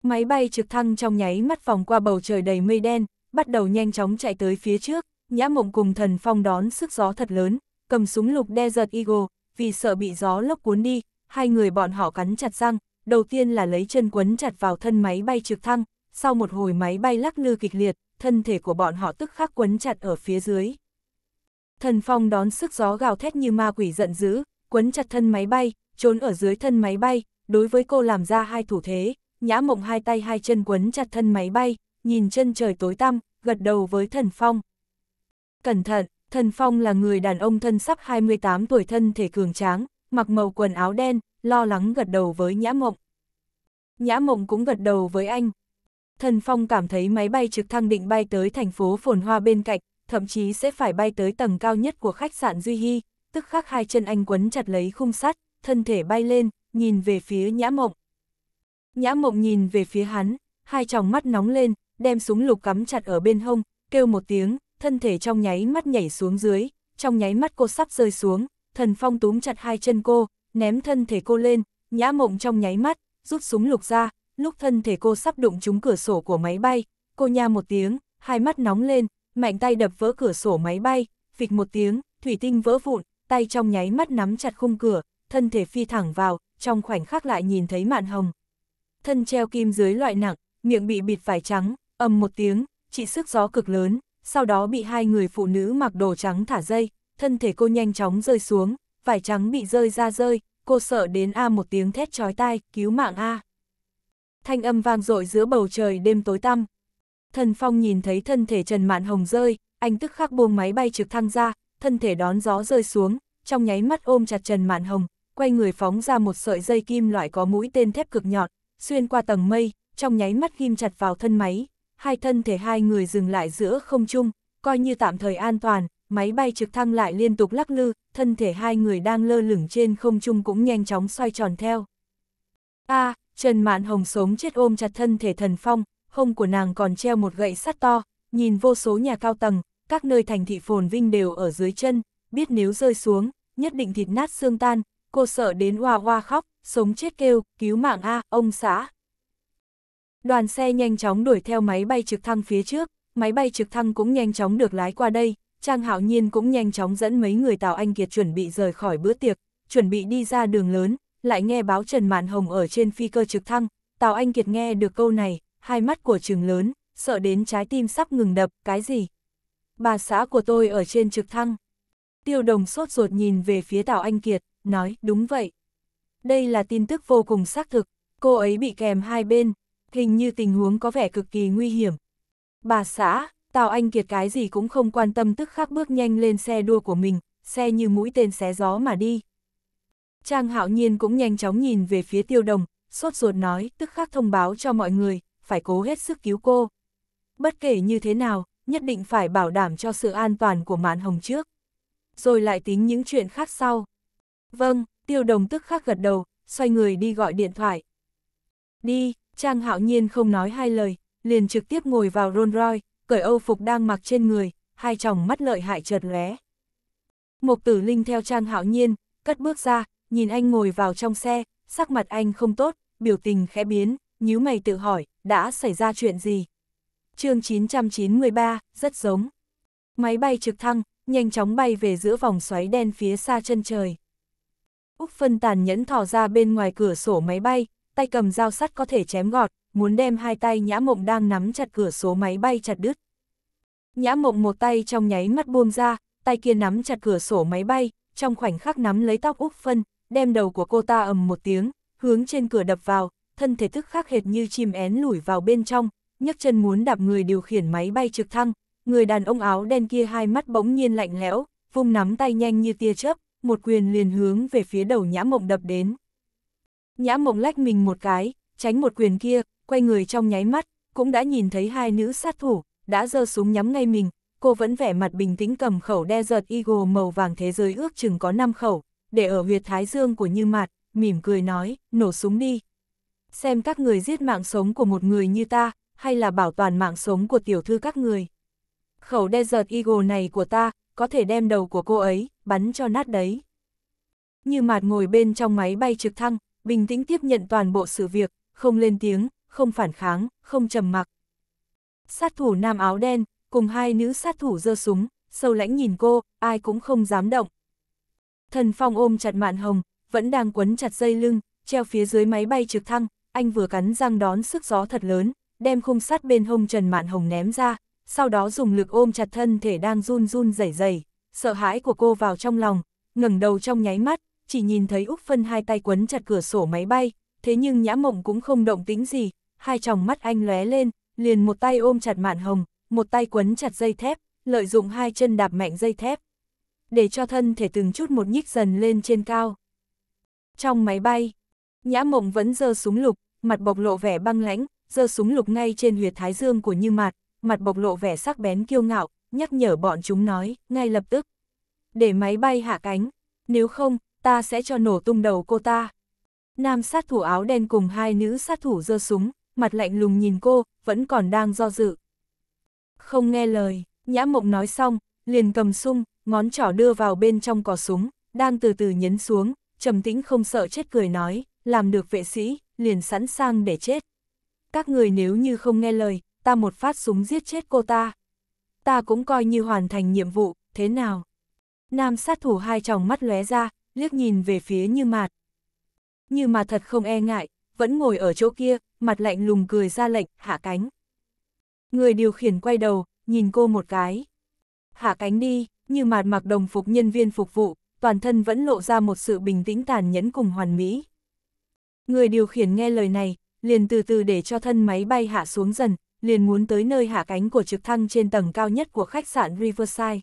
Máy bay trực thăng trong nháy mắt vòng qua bầu trời đầy mây đen, bắt đầu nhanh chóng chạy tới phía trước, nhã mộng cùng thần phong đón sức gió thật lớn, cầm súng lục đe giật Eagle, vì sợ bị gió lốc cuốn đi, hai người bọn họ cắn chặt răng, đầu tiên là lấy chân quấn chặt vào thân máy bay trực thăng, sau một hồi máy bay lắc lư kịch liệt, thân thể của bọn họ tức khắc quấn chặt ở phía dưới. Thần phong đón sức gió gào thét như ma quỷ giận dữ, quấn chặt thân máy bay, trốn ở dưới thân máy bay, đối với cô làm ra hai thủ thế, nhã mộng hai tay hai chân quấn chặt thân máy bay, nhìn chân trời tối tăm, gật đầu với thần phong. Cẩn thận, thần phong là người đàn ông thân sắp 28 tuổi thân thể cường tráng, mặc màu quần áo đen, lo lắng gật đầu với nhã mộng. Nhã mộng cũng gật đầu với anh. Thần phong cảm thấy máy bay trực thăng định bay tới thành phố phồn hoa bên cạnh, thậm chí sẽ phải bay tới tầng cao nhất của khách sạn Duy Hy, tức khắc hai chân anh quấn chặt lấy khung sắt, thân thể bay lên, nhìn về phía nhã mộng. Nhã mộng nhìn về phía hắn, hai tròng mắt nóng lên, đem súng lục cắm chặt ở bên hông, kêu một tiếng, thân thể trong nháy mắt nhảy xuống dưới, trong nháy mắt cô sắp rơi xuống, thần phong túm chặt hai chân cô, ném thân thể cô lên, nhã mộng trong nháy mắt, rút súng lục ra, lúc thân thể cô sắp đụng trúng cửa sổ của máy bay, cô nha một tiếng, hai mắt nóng lên, mạnh tay đập vỡ cửa sổ máy bay, phịch một tiếng, thủy tinh vỡ vụn, tay trong nháy mắt nắm chặt khung cửa, thân thể phi thẳng vào, trong khoảnh khắc lại nhìn thấy mạn hồng. Thân treo kim dưới loại nặng, miệng bị bịt vải trắng, ầm một tiếng, chị sức gió cực lớn, sau đó bị hai người phụ nữ mặc đồ trắng thả dây, thân thể cô nhanh chóng rơi xuống, vải trắng bị rơi ra rơi, cô sợ đến A một tiếng thét chói tai, cứu mạng A. Thanh âm vang dội giữa bầu trời đêm tối tăm. Thần Phong nhìn thấy thân thể Trần Mạn Hồng rơi, anh tức khắc buông máy bay trực thăng ra, thân thể đón gió rơi xuống, trong nháy mắt ôm chặt Trần Mạn Hồng, quay người phóng ra một sợi dây kim loại có mũi tên thép cực nhọn, xuyên qua tầng mây, trong nháy mắt ghim chặt vào thân máy, hai thân thể hai người dừng lại giữa không trung, coi như tạm thời an toàn, máy bay trực thăng lại liên tục lắc lư, thân thể hai người đang lơ lửng trên không trung cũng nhanh chóng xoay tròn theo. A, à, Trần Mạn Hồng sống chết ôm chặt thân thể thần phong, hông của nàng còn treo một gậy sắt to, nhìn vô số nhà cao tầng, các nơi thành thị phồn vinh đều ở dưới chân, biết nếu rơi xuống, nhất định thịt nát xương tan, cô sợ đến hoa hoa khóc, sống chết kêu, cứu mạng a, ông xã. Đoàn xe nhanh chóng đuổi theo máy bay trực thăng phía trước, máy bay trực thăng cũng nhanh chóng được lái qua đây, Trang Hạo Nhiên cũng nhanh chóng dẫn mấy người Tào Anh Kiệt chuẩn bị rời khỏi bữa tiệc, chuẩn bị đi ra đường lớn, lại nghe báo Trần Mạn Hồng ở trên phi cơ trực thăng, Tào Anh Kiệt nghe được câu này, hai mắt của trường lớn, sợ đến trái tim sắp ngừng đập, cái gì? bà xã của tôi ở trên trực thăng. Tiêu đồng sốt ruột nhìn về phía Tào Anh Kiệt, nói, đúng vậy. Đây là tin tức vô cùng xác thực, cô ấy bị kèm hai bên, hình như tình huống có vẻ cực kỳ nguy hiểm. Bà xã, Tào Anh Kiệt cái gì cũng không quan tâm tức khắc bước nhanh lên xe đua của mình, xe như mũi tên xé gió mà đi. Trang hạo nhiên cũng nhanh chóng nhìn về phía tiêu đồng, sốt ruột nói, tức khắc thông báo cho mọi người, phải cố hết sức cứu cô. Bất kể như thế nào, nhất định phải bảo đảm cho sự an toàn của mạn hồng trước. Rồi lại tính những chuyện khác sau. Vâng, tiêu đồng tức khắc gật đầu, xoay người đi gọi điện thoại. Đi, Trang hạo nhiên không nói hai lời, liền trực tiếp ngồi vào Rolls Royce, cởi âu phục đang mặc trên người, hai chồng mắt lợi hại chợt lóe. Mục tử linh theo Trang hạo nhiên, cất bước ra, nhìn anh ngồi vào trong xe, sắc mặt anh không tốt, biểu tình khẽ biến, nhíu mày tự hỏi, đã xảy ra chuyện gì? chương 993, rất giống. Máy bay trực thăng, nhanh chóng bay về giữa vòng xoáy đen phía xa chân trời. Úc phân tàn nhẫn thò ra bên ngoài cửa sổ máy bay, tay cầm dao sắt có thể chém gọt, muốn đem hai tay nhã mộng đang nắm chặt cửa sổ máy bay chặt đứt. Nhã mộng một tay trong nháy mắt buông ra, tay kia nắm chặt cửa sổ máy bay, trong khoảnh khắc nắm lấy tóc Úc phân, đem đầu của cô ta ầm một tiếng, hướng trên cửa đập vào, thân thể thức khắc hệt như chim én lủi vào bên trong, nhấc chân muốn đạp người điều khiển máy bay trực thăng, người đàn ông áo đen kia hai mắt bỗng nhiên lạnh lẽo, vung nắm tay nhanh như tia chớp, một quyền liền hướng về phía đầu Nhã Mộng đập đến. Nhã Mộng lách mình một cái, tránh một quyền kia, quay người trong nháy mắt, cũng đã nhìn thấy hai nữ sát thủ, đã giơ súng nhắm ngay mình, cô vẫn vẻ mặt bình tĩnh cầm khẩu đe giật Eagle màu vàng thế giới ước chừng có 5 khẩu, để ở huyệt thái dương của Như Mạt, mỉm cười nói, nổ súng đi. Xem các người giết mạng sống của một người như ta, hay là bảo toàn mạng sống của tiểu thư các người. Khẩu Desert Eagle này của ta, có thể đem đầu của cô ấy, bắn cho nát đấy. Như mạt ngồi bên trong máy bay trực thăng, bình tĩnh tiếp nhận toàn bộ sự việc, không lên tiếng, không phản kháng, không trầm mặc. Sát thủ nam áo đen, cùng hai nữ sát thủ giơ súng, sâu lãnh nhìn cô, ai cũng không dám động. Thần Phong ôm chặt Mạn Hồng, vẫn đang quấn chặt dây lưng, treo phía dưới máy bay trực thăng, anh vừa cắn răng đón sức gió thật lớn, đem khung sắt bên hông Trần Mạn Hồng ném ra, sau đó dùng lực ôm chặt thân thể đang run run rẩy rẩy, sợ hãi của cô vào trong lòng, ngẩng đầu trong nháy mắt, chỉ nhìn thấy Úc Phân hai tay quấn chặt cửa sổ máy bay, thế nhưng Nhã Mộng cũng không động tĩnh gì, hai tròng mắt anh lóe lên, liền một tay ôm chặt Mạn Hồng, một tay quấn chặt dây thép, lợi dụng hai chân đạp mạnh dây thép, để cho thân thể từng chút một nhích dần lên trên cao. Trong máy bay, Nhã Mộng vẫn giơ súng lục, mặt bộc lộ vẻ băng lãnh, giơ súng lục ngay trên huyệt thái dương của Như Mạt, mặt bộc lộ vẻ sắc bén kiêu ngạo, nhắc nhở bọn chúng nói, ngay lập tức. Để máy bay hạ cánh, nếu không, ta sẽ cho nổ tung đầu cô ta. Nam sát thủ áo đen cùng hai nữ sát thủ giơ súng, mặt lạnh lùng nhìn cô, vẫn còn đang do dự. Không nghe lời, Nhã Mộng nói xong, liền cầm sung, ngón trỏ đưa vào bên trong cò súng, đang từ từ nhấn xuống, trầm tĩnh không sợ chết cười nói, làm được vệ sĩ, liền sẵn sàng để chết các người nếu như không nghe lời, ta một phát súng giết chết cô ta. Ta cũng coi như hoàn thành nhiệm vụ, thế nào? Nam sát thủ hai tròng mắt lóe ra, liếc nhìn về phía như mạt. Như mà thật không e ngại, vẫn ngồi ở chỗ kia, mặt lạnh lùng cười ra lệnh, hạ cánh. Người điều khiển quay đầu, nhìn cô một cái. Hạ cánh đi, như mạt mặc đồng phục nhân viên phục vụ, toàn thân vẫn lộ ra một sự bình tĩnh tàn nhẫn cùng hoàn mỹ. Người điều khiển nghe lời này, liền từ từ để cho thân máy bay hạ xuống dần, liền muốn tới nơi hạ cánh của trực thăng trên tầng cao nhất của khách sạn Riverside.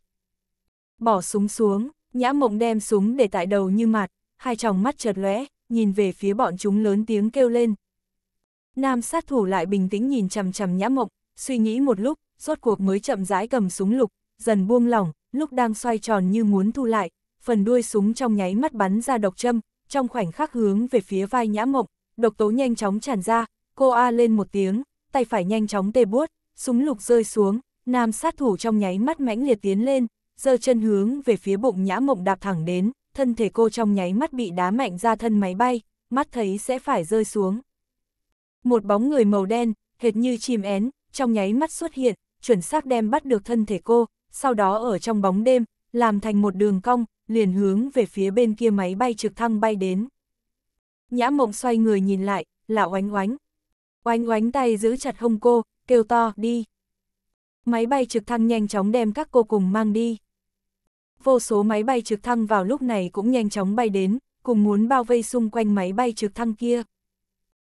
Bỏ súng xuống, nhã mộng đem súng để tại đầu như mặt, hai tròng mắt chợt lóe, nhìn về phía bọn chúng lớn tiếng kêu lên. Nam sát thủ lại bình tĩnh nhìn chằm chằm nhã mộng, suy nghĩ một lúc, rốt cuộc mới chậm rãi cầm súng lục, dần buông lỏng, lúc đang xoay tròn như muốn thu lại, phần đuôi súng trong nháy mắt bắn ra độc châm, trong khoảnh khắc hướng về phía vai nhã mộng, độc tố nhanh chóng tràn ra, cô a lên một tiếng, tay phải nhanh chóng tê buốt, súng lục rơi xuống, nam sát thủ trong nháy mắt mãnh liệt tiến lên, giơ chân hướng về phía bụng nhã mộng đạp thẳng đến, thân thể cô trong nháy mắt bị đá mạnh ra thân máy bay, mắt thấy sẽ phải rơi xuống. Một bóng người màu đen, hệt như chim én, trong nháy mắt xuất hiện, chuẩn xác đem bắt được thân thể cô, sau đó ở trong bóng đêm, làm thành một đường cong, liền hướng về phía bên kia máy bay trực thăng bay đến nhã mộng xoay người nhìn lại, là oánh oánh. Oánh oánh tay giữ chặt hông cô, kêu to, đi. Máy bay trực thăng nhanh chóng đem các cô cùng mang đi. Vô số máy bay trực thăng vào lúc này cũng nhanh chóng bay đến, cùng muốn bao vây xung quanh máy bay trực thăng kia.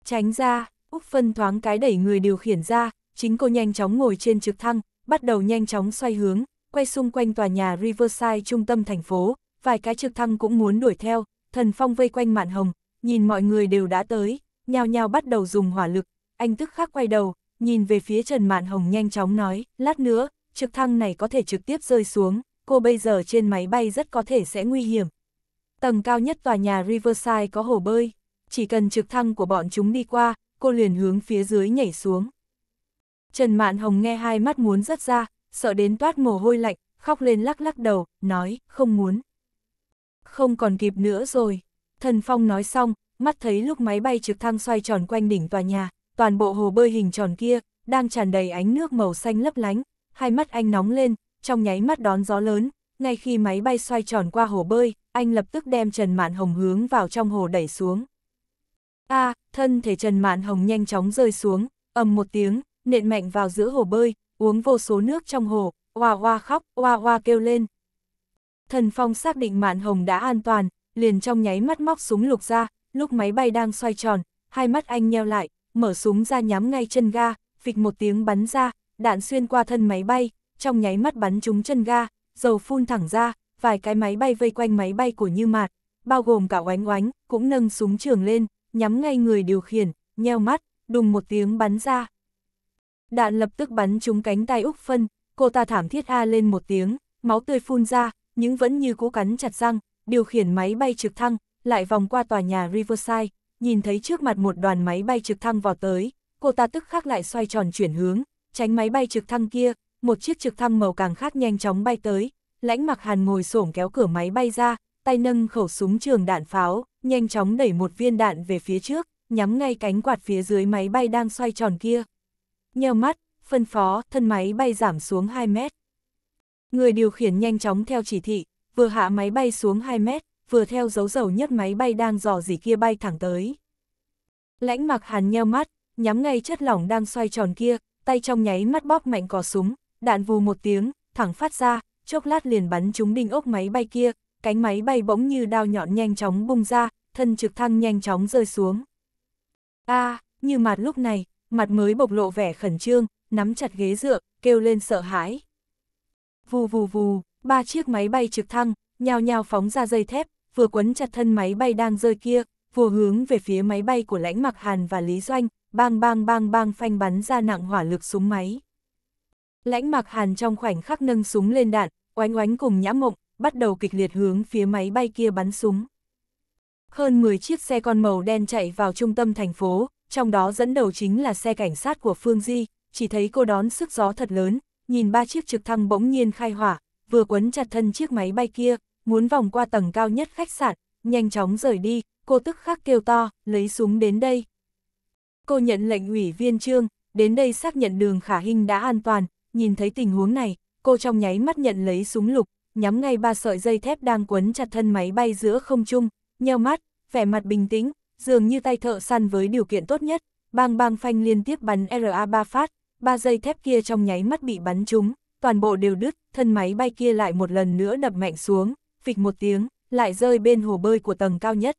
Tránh ra, Úc Phân thoáng cái đẩy người điều khiển ra, chính cô nhanh chóng ngồi trên trực thăng, bắt đầu nhanh chóng xoay hướng, quay xung quanh tòa nhà Riverside trung tâm thành phố, vài cái trực thăng cũng muốn đuổi theo, thần phong vây quanh mạn hồng, nhìn mọi người đều đã tới, nhao nhao bắt đầu dùng hỏa lực, anh tức khắc quay đầu, nhìn về phía Trần Mạn Hồng nhanh chóng nói, lát nữa, trực thăng này có thể trực tiếp rơi xuống, cô bây giờ trên máy bay rất có thể sẽ nguy hiểm. Tầng cao nhất tòa nhà Riverside có hồ bơi, chỉ cần trực thăng của bọn chúng đi qua, cô liền hướng phía dưới nhảy xuống. Trần Mạn Hồng nghe hai mắt muốn rớt ra, sợ đến toát mồ hôi lạnh, khóc lên lắc lắc đầu, nói, không muốn. Không còn kịp nữa rồi. Thần Phong nói xong, mắt thấy lúc máy bay trực thăng xoay tròn quanh đỉnh tòa nhà, toàn bộ hồ bơi hình tròn kia, đang tràn đầy ánh nước màu xanh lấp lánh, hai mắt anh nóng lên, trong nháy mắt đón gió lớn, ngay khi máy bay xoay tròn qua hồ bơi, anh lập tức đem Trần Mạn Hồng hướng vào trong hồ đẩy xuống. A, à, thân thể Trần Mạn Hồng nhanh chóng rơi xuống, ầm một tiếng, nện mạnh vào giữa hồ bơi, uống vô số nước trong hồ, hoa hoa khóc, hoa hoa kêu lên. Thần Phong xác định Mạn Hồng đã an toàn, liền trong nháy mắt móc súng lục ra, lúc máy bay đang xoay tròn, hai mắt anh nheo lại, mở súng ra nhắm ngay chân ga, phịch một tiếng bắn ra, đạn xuyên qua thân máy bay, trong nháy mắt bắn trúng chân ga, dầu phun thẳng ra, vài cái máy bay vây quanh máy bay của Như Mạt, bao gồm cả oánh oánh, cũng nâng súng trường lên, nhắm ngay người điều khiển, nheo mắt, đùng một tiếng bắn ra. Đạn lập tức bắn trúng cánh tay Úc Phân, cô ta thảm thiết a lên một tiếng, máu tươi phun ra, nhưng vẫn như cố cắn chặt răng, điều khiển máy bay trực thăng, lại vòng qua tòa nhà Riverside, nhìn thấy trước mặt một đoàn máy bay trực thăng vọt tới, cô ta tức khắc lại xoay tròn chuyển hướng, tránh máy bay trực thăng kia, một chiếc trực thăng màu càng khác nhanh chóng bay tới, lãnh mặc hàn ngồi xổm kéo cửa máy bay ra, tay nâng khẩu súng trường đạn pháo, nhanh chóng đẩy một viên đạn về phía trước, nhắm ngay cánh quạt phía dưới máy bay đang xoay tròn kia. Nheo mắt, phân phó, thân máy bay giảm xuống 2 mét. Người điều khiển nhanh chóng theo chỉ thị, vừa hạ máy bay xuống 2 mét, vừa theo dấu dầu nhất máy bay đang dò dỉ kia bay thẳng tới. Lãnh mặc hàn nheo mắt, nhắm ngay chất lỏng đang xoay tròn kia, tay trong nháy mắt bóp mạnh cò súng, đạn vù một tiếng, thẳng phát ra, chốc lát liền bắn trúng đinh ốc máy bay kia, cánh máy bay bỗng như đao nhọn nhanh chóng bung ra, thân trực thăng nhanh chóng rơi xuống. a à, như mặt lúc này, mặt mới bộc lộ vẻ khẩn trương, nắm chặt ghế dựa, kêu lên sợ hãi. Vù vù vù, ba chiếc máy bay trực thăng, nhào nhào phóng ra dây thép, vừa quấn chặt thân máy bay đang rơi kia, vừa hướng về phía máy bay của lãnh mặc hàn và Lý Doanh, bang bang bang bang phanh bắn ra nặng hỏa lực súng máy. Lãnh mặc hàn trong khoảnh khắc nâng súng lên đạn, oánh oánh cùng nhã mộng, bắt đầu kịch liệt hướng phía máy bay kia bắn súng. Hơn 10 chiếc xe con màu đen chạy vào trung tâm thành phố, trong đó dẫn đầu chính là xe cảnh sát của Phương Di, chỉ thấy cô đón sức gió thật lớn, nhìn ba chiếc trực thăng bỗng nhiên khai hỏa, vừa quấn chặt thân chiếc máy bay kia, muốn vòng qua tầng cao nhất khách sạn, nhanh chóng rời đi, cô tức khắc kêu to, lấy súng đến đây. Cô nhận lệnh ủy viên trương, đến đây xác nhận đường khả hình đã an toàn, nhìn thấy tình huống này, cô trong nháy mắt nhận lấy súng lục, nhắm ngay ba sợi dây thép đang quấn chặt thân máy bay giữa không trung, nheo mắt, vẻ mặt bình tĩnh, dường như tay thợ săn với điều kiện tốt nhất, bang bang phanh liên tiếp bắn RA3 phát, ba dây thép kia trong nháy mắt bị bắn trúng toàn bộ đều đứt, thân máy bay kia lại một lần nữa đập mạnh xuống, phịch một tiếng, lại rơi bên hồ bơi của tầng cao nhất.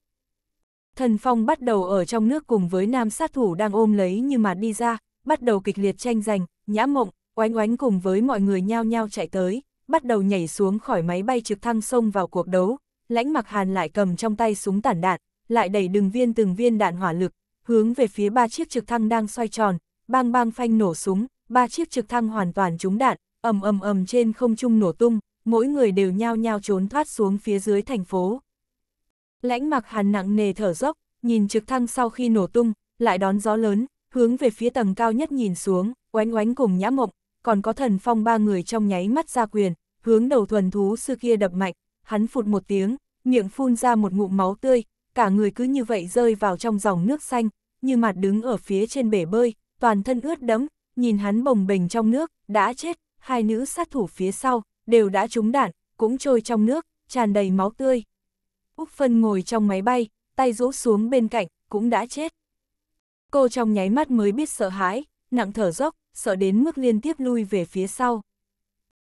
Thần Phong bắt đầu ở trong nước cùng với nam sát thủ đang ôm lấy như mà đi ra, bắt đầu kịch liệt tranh giành, nhã mộng, oánh oánh cùng với mọi người nhao nhao chạy tới, bắt đầu nhảy xuống khỏi máy bay trực thăng xông vào cuộc đấu, lãnh mặc hàn lại cầm trong tay súng tản đạn, lại đẩy đường viên từng viên đạn hỏa lực, hướng về phía ba chiếc trực thăng đang xoay tròn, bang bang phanh nổ súng, ba chiếc trực thăng hoàn toàn trúng đạn, ầm ầm ầm trên không trung nổ tung, mỗi người đều nhao nhao trốn thoát xuống phía dưới thành phố. Lãnh mặc hàn nặng nề thở dốc, nhìn trực thăng sau khi nổ tung, lại đón gió lớn, hướng về phía tầng cao nhất nhìn xuống, oánh oánh cùng nhã mộng, còn có thần phong ba người trong nháy mắt ra quyền, hướng đầu thuần thú sư kia đập mạnh, hắn phụt một tiếng, miệng phun ra một ngụm máu tươi, cả người cứ như vậy rơi vào trong dòng nước xanh, như mặt đứng ở phía trên bể bơi, toàn thân ướt đẫm, nhìn hắn bồng bềnh trong nước, đã chết, hai nữ sát thủ phía sau, đều đã trúng đạn, cũng trôi trong nước, tràn đầy máu tươi. Úc Phân ngồi trong máy bay, tay rũ xuống bên cạnh, cũng đã chết. Cô trong nháy mắt mới biết sợ hãi, nặng thở dốc, sợ đến mức liên tiếp lui về phía sau.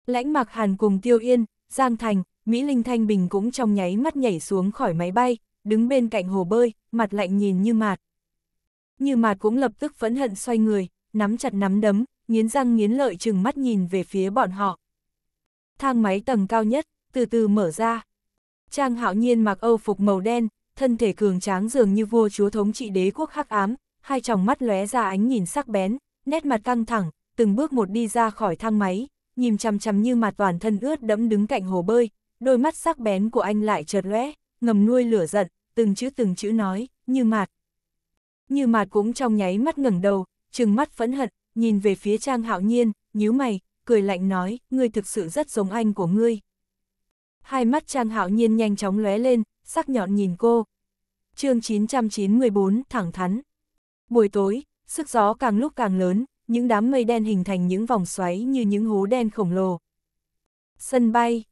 Lãnh mặc Hàn cùng Tiêu Yên, Giang Thành, Mỹ Linh Thanh Bình cũng trong nháy mắt nhảy xuống khỏi máy bay, đứng bên cạnh hồ bơi, mặt lạnh nhìn như mạt. Như mạt cũng lập tức phẫn hận xoay người, nắm chặt nắm đấm, nghiến răng nghiến lợi chừng mắt nhìn về phía bọn họ. Thang máy tầng cao nhất, từ từ mở ra. Trang hạo nhiên mặc âu phục màu đen, thân thể cường tráng dường như vua chúa thống trị đế quốc hắc ám, hai tròng mắt lóe ra ánh nhìn sắc bén, nét mặt căng thẳng, từng bước một đi ra khỏi thang máy, nhìn chằm chằm như mặt toàn thân ướt đẫm đứng cạnh hồ bơi, đôi mắt sắc bén của anh lại chợt lóe, ngầm nuôi lửa giận, từng chữ từng chữ nói, như mạt. Như mạt cũng trong nháy mắt ngẩng đầu, trừng mắt phẫn hận, nhìn về phía Trang Hạo Nhiên, nhíu mày, cười lạnh nói, ngươi thực sự rất giống anh của ngươi. Hai mắt Trang Hạo Nhiên nhanh chóng lóe lên, sắc nhọn nhìn cô. chương 994 thẳng thắn. Buổi tối, sức gió càng lúc càng lớn, những đám mây đen hình thành những vòng xoáy như những hố đen khổng lồ. Sân bay.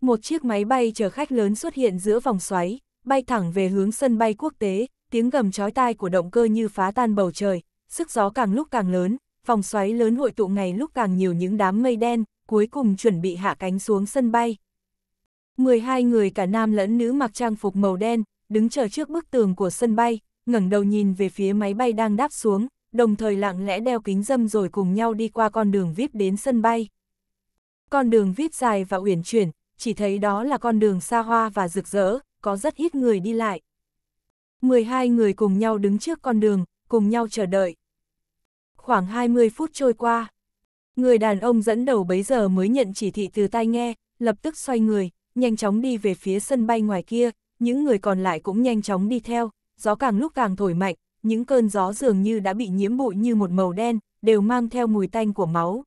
Một chiếc máy bay chở khách lớn xuất hiện giữa vòng xoáy, bay thẳng về hướng sân bay quốc tế, tiếng gầm chói tai của động cơ như phá tan bầu trời, sức gió càng lúc càng lớn, Phòng xoáy lớn hội tụ ngày lúc càng nhiều những đám mây đen, cuối cùng chuẩn bị hạ cánh xuống sân bay. 12 người cả nam lẫn nữ mặc trang phục màu đen, đứng chờ trước bức tường của sân bay, ngẩng đầu nhìn về phía máy bay đang đáp xuống, đồng thời lặng lẽ đeo kính dâm rồi cùng nhau đi qua con đường VIP đến sân bay. Con đường VIP dài và uyển chuyển, chỉ thấy đó là con đường xa hoa và rực rỡ, có rất ít người đi lại. 12 người cùng nhau đứng trước con đường, cùng nhau chờ đợi, khoảng 20 phút trôi qua. Người đàn ông dẫn đầu bấy giờ mới nhận chỉ thị từ tai nghe, lập tức xoay người, nhanh chóng đi về phía sân bay ngoài kia, những người còn lại cũng nhanh chóng đi theo, gió càng lúc càng thổi mạnh, những cơn gió dường như đã bị nhiễm bụi như một màu đen, đều mang theo mùi tanh của máu.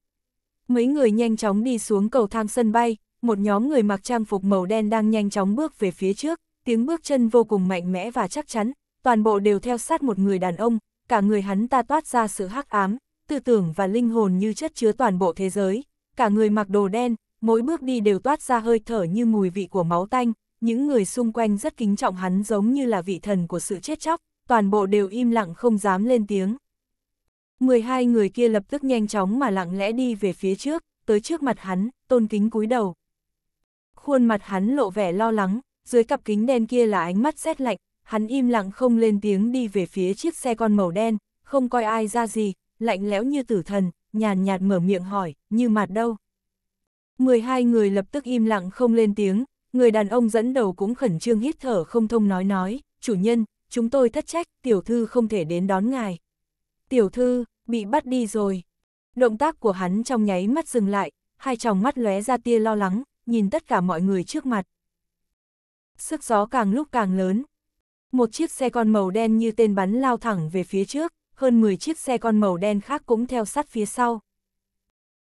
Mấy người nhanh chóng đi xuống cầu thang sân bay, một nhóm người mặc trang phục màu đen đang nhanh chóng bước về phía trước, tiếng bước chân vô cùng mạnh mẽ và chắc chắn, toàn bộ đều theo sát một người đàn ông, cả người hắn ta toát ra sự hắc ám, tư tưởng và linh hồn như chất chứa toàn bộ thế giới, cả người mặc đồ đen, mỗi bước đi đều toát ra hơi thở như mùi vị của máu tanh, những người xung quanh rất kính trọng hắn giống như là vị thần của sự chết chóc, toàn bộ đều im lặng không dám lên tiếng. 12 người kia lập tức nhanh chóng mà lặng lẽ đi về phía trước, tới trước mặt hắn, tôn kính cúi đầu. Khuôn mặt hắn lộ vẻ lo lắng, dưới cặp kính đen kia là ánh mắt rét lạnh, hắn im lặng không lên tiếng đi về phía chiếc xe con màu đen, không coi ai ra gì, lạnh lẽo như tử thần, nhàn nhạt mở miệng hỏi, như mặt đâu. 12 người lập tức im lặng không lên tiếng, người đàn ông dẫn đầu cũng khẩn trương hít thở không thông nói nói, chủ nhân, chúng tôi thất trách, tiểu thư không thể đến đón ngài. Tiểu thư, bị bắt đi rồi. Động tác của hắn trong nháy mắt dừng lại, hai tròng mắt lóe ra tia lo lắng, nhìn tất cả mọi người trước mặt. Sức gió càng lúc càng lớn, một chiếc xe con màu đen như tên bắn lao thẳng về phía trước, hơn 10 chiếc xe con màu đen khác cũng theo sát phía sau.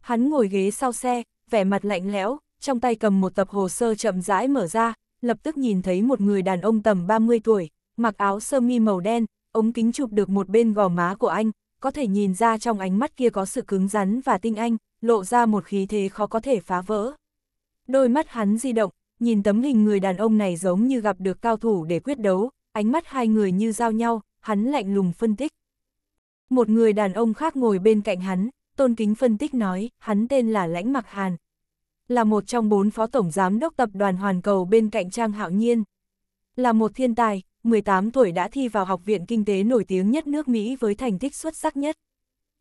Hắn ngồi ghế sau xe, vẻ mặt lạnh lẽo, trong tay cầm một tập hồ sơ chậm rãi mở ra, lập tức nhìn thấy một người đàn ông tầm 30 tuổi, mặc áo sơ mi màu đen, ống kính chụp được một bên gò má của anh, có thể nhìn ra trong ánh mắt kia có sự cứng rắn và tinh anh, lộ ra một khí thế khó có thể phá vỡ. Đôi mắt hắn di động, nhìn tấm hình người đàn ông này giống như gặp được cao thủ để quyết đấu, ánh mắt hai người như giao nhau, hắn lạnh lùng phân tích. Một người đàn ông khác ngồi bên cạnh hắn, tôn kính phân tích nói, hắn tên là Lãnh Mặc Hàn. Là một trong bốn phó tổng giám đốc tập đoàn Hoàn Cầu bên cạnh Trang Hạo Nhiên. Là một thiên tài, 18 tuổi đã thi vào Học viện Kinh tế nổi tiếng nhất nước Mỹ với thành tích xuất sắc nhất.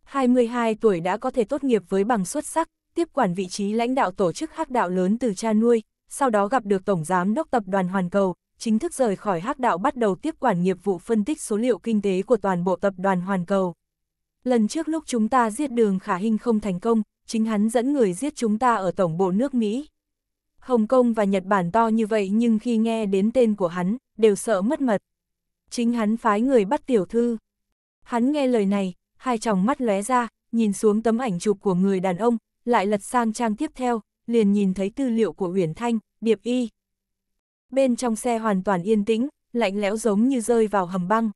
22 tuổi đã có thể tốt nghiệp với bằng xuất sắc, tiếp quản vị trí lãnh đạo tổ chức hắc đạo lớn từ cha nuôi, sau đó gặp được Tổng Giám đốc Tập đoàn Hoàn Cầu, chính thức rời khỏi hắc đạo bắt đầu tiếp quản nghiệp vụ phân tích số liệu kinh tế của toàn bộ tập đoàn Hoàn Cầu. Lần trước lúc chúng ta giết đường khả hình không thành công, chính hắn dẫn người giết chúng ta ở tổng bộ nước Mỹ. Hồng Kông và Nhật Bản to như vậy nhưng khi nghe đến tên của hắn, đều sợ mất mật. Chính hắn phái người bắt tiểu thư. Hắn nghe lời này, hai tròng mắt lóe ra, nhìn xuống tấm ảnh chụp của người đàn ông, lại lật sang trang tiếp theo, liền nhìn thấy tư liệu của Uyển Thanh, Điệp Y. Bên trong xe hoàn toàn yên tĩnh, lạnh lẽo giống như rơi vào hầm băng.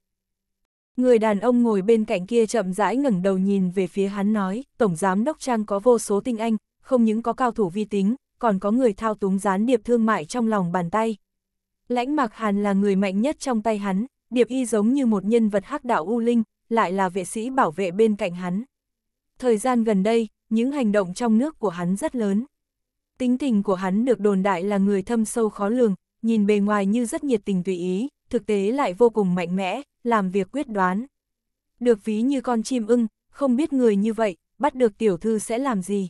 Người đàn ông ngồi bên cạnh kia chậm rãi ngẩng đầu nhìn về phía hắn nói, Tổng Giám Đốc Trang có vô số tinh anh, không những có cao thủ vi tính, còn có người thao túng gián điệp thương mại trong lòng bàn tay. Lãnh Mạc Hàn là người mạnh nhất trong tay hắn, điệp y giống như một nhân vật hắc đạo U Linh, lại là vệ sĩ bảo vệ bên cạnh hắn. Thời gian gần đây, những hành động trong nước của hắn rất lớn. Tính tình của hắn được đồn đại là người thâm sâu khó lường, nhìn bề ngoài như rất nhiệt tình tùy ý, thực tế lại vô cùng mạnh mẽ, làm việc quyết đoán. Được ví như con chim ưng, không biết người như vậy, bắt được tiểu thư sẽ làm gì.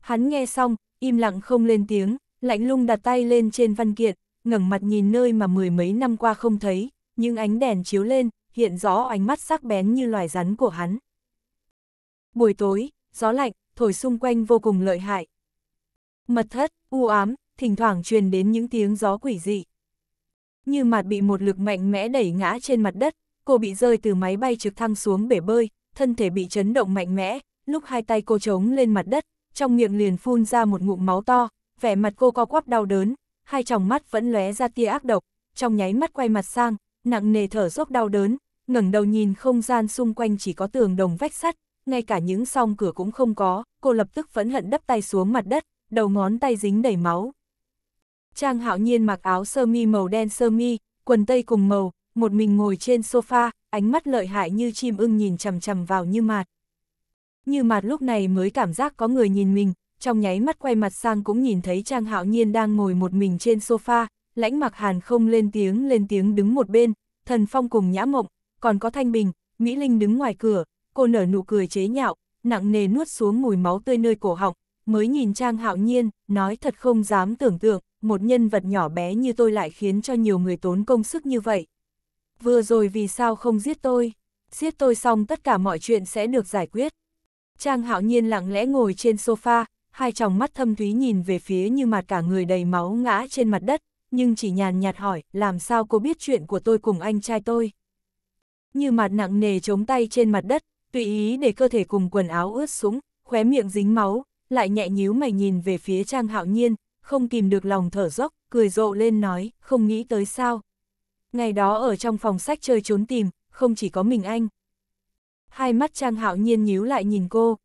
Hắn nghe xong, im lặng không lên tiếng, lạnh lung đặt tay lên trên văn kiện, ngẩng mặt nhìn nơi mà mười mấy năm qua không thấy, nhưng ánh đèn chiếu lên, hiện rõ ánh mắt sắc bén như loài rắn của hắn. Buổi tối, gió lạnh, thổi xung quanh vô cùng lợi hại. Mật thất, u ám, thỉnh thoảng truyền đến những tiếng gió quỷ dị. Như mặt bị một lực mạnh mẽ đẩy ngã trên mặt đất, cô bị rơi từ máy bay trực thăng xuống bể bơi, thân thể bị chấn động mạnh mẽ, lúc hai tay cô trống lên mặt đất, trong miệng liền phun ra một ngụm máu to, vẻ mặt cô co quắp đau đớn, hai tròng mắt vẫn lóe ra tia ác độc, trong nháy mắt quay mặt sang, nặng nề thở dốc đau đớn, ngẩng đầu nhìn không gian xung quanh chỉ có tường đồng vách sắt, ngay cả những song cửa cũng không có, cô lập tức vẫn hận đắp tay xuống mặt đất, đầu ngón tay dính đầy máu. Trang hạo nhiên mặc áo sơ mi màu đen sơ mi, quần tây cùng màu, một mình ngồi trên sofa, ánh mắt lợi hại như chim ưng nhìn chằm chằm vào như mạt. Như mạt lúc này mới cảm giác có người nhìn mình, trong nháy mắt quay mặt sang cũng nhìn thấy Trang Hạo Nhiên đang ngồi một mình trên sofa, lãnh mặc hàn không lên tiếng lên tiếng đứng một bên, thần phong cùng nhã mộng, còn có thanh bình, Mỹ Linh đứng ngoài cửa, cô nở nụ cười chế nhạo, nặng nề nuốt xuống mùi máu tươi nơi cổ họng, mới nhìn Trang Hạo Nhiên, nói thật không dám tưởng tượng, một nhân vật nhỏ bé như tôi lại khiến cho nhiều người tốn công sức như vậy. Vừa rồi vì sao không giết tôi? Giết tôi xong tất cả mọi chuyện sẽ được giải quyết. Trang hạo nhiên lặng lẽ ngồi trên sofa, hai tròng mắt thâm thúy nhìn về phía như mặt cả người đầy máu ngã trên mặt đất, nhưng chỉ nhàn nhạt hỏi làm sao cô biết chuyện của tôi cùng anh trai tôi. Như mặt nặng nề chống tay trên mặt đất, tùy ý để cơ thể cùng quần áo ướt sũng, khóe miệng dính máu, lại nhẹ nhíu mày nhìn về phía Trang Hạo Nhiên, không kìm được lòng thở dốc, cười rộ lên nói, không nghĩ tới sao. Ngày đó ở trong phòng sách chơi trốn tìm, không chỉ có mình anh. Hai mắt Trang Hạo Nhiên nhíu lại nhìn cô.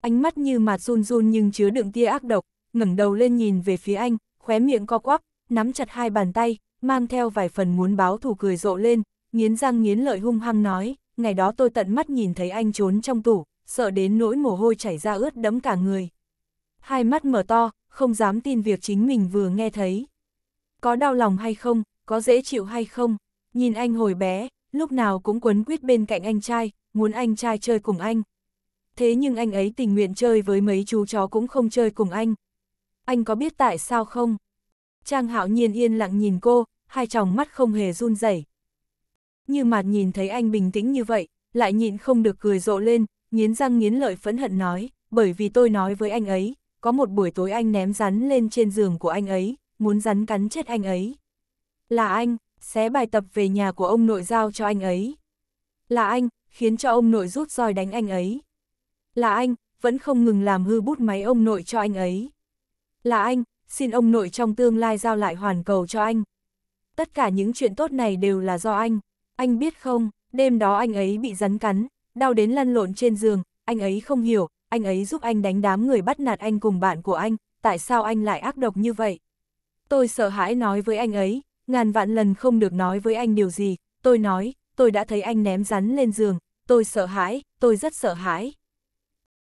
Ánh mắt như mạt run run nhưng chứa đựng tia ác độc, ngẩng đầu lên nhìn về phía anh, khóe miệng co quắp, nắm chặt hai bàn tay, mang theo vài phần muốn báo thù cười rộ lên, nghiến răng nghiến lợi hung hăng nói, ngày đó tôi tận mắt nhìn thấy anh trốn trong tủ, sợ đến nỗi mồ hôi chảy ra ướt đẫm cả người. Hai mắt mở to, không dám tin việc chính mình vừa nghe thấy. Có đau lòng hay không, có dễ chịu hay không, nhìn anh hồi bé, lúc nào cũng quấn quýt bên cạnh anh trai, muốn anh trai chơi cùng anh. Thế nhưng anh ấy tình nguyện chơi với mấy chú chó cũng không chơi cùng anh. Anh có biết tại sao không? Trang hạo nhiên yên lặng nhìn cô, hai tròng mắt không hề run rẩy. Như mặt nhìn thấy anh bình tĩnh như vậy, lại nhịn không được cười rộ lên, nghiến răng nghiến lợi phẫn hận nói, bởi vì tôi nói với anh ấy, có một buổi tối anh ném rắn lên trên giường của anh ấy, muốn rắn cắn chết anh ấy. Là anh, xé bài tập về nhà của ông nội giao cho anh ấy. Là anh, khiến cho ông nội rút roi đánh anh ấy. Là anh, vẫn không ngừng làm hư bút máy ông nội cho anh ấy. Là anh, xin ông nội trong tương lai giao lại hoàn cầu cho anh. Tất cả những chuyện tốt này đều là do anh. Anh biết không, đêm đó anh ấy bị rắn cắn, đau đến lăn lộn trên giường, anh ấy không hiểu, anh ấy giúp anh đánh đám người bắt nạt anh cùng bạn của anh, tại sao anh lại ác độc như vậy? Tôi sợ hãi nói với anh ấy, ngàn vạn lần không được nói với anh điều gì, tôi nói, tôi đã thấy anh ném rắn lên giường, tôi sợ hãi, tôi rất sợ hãi.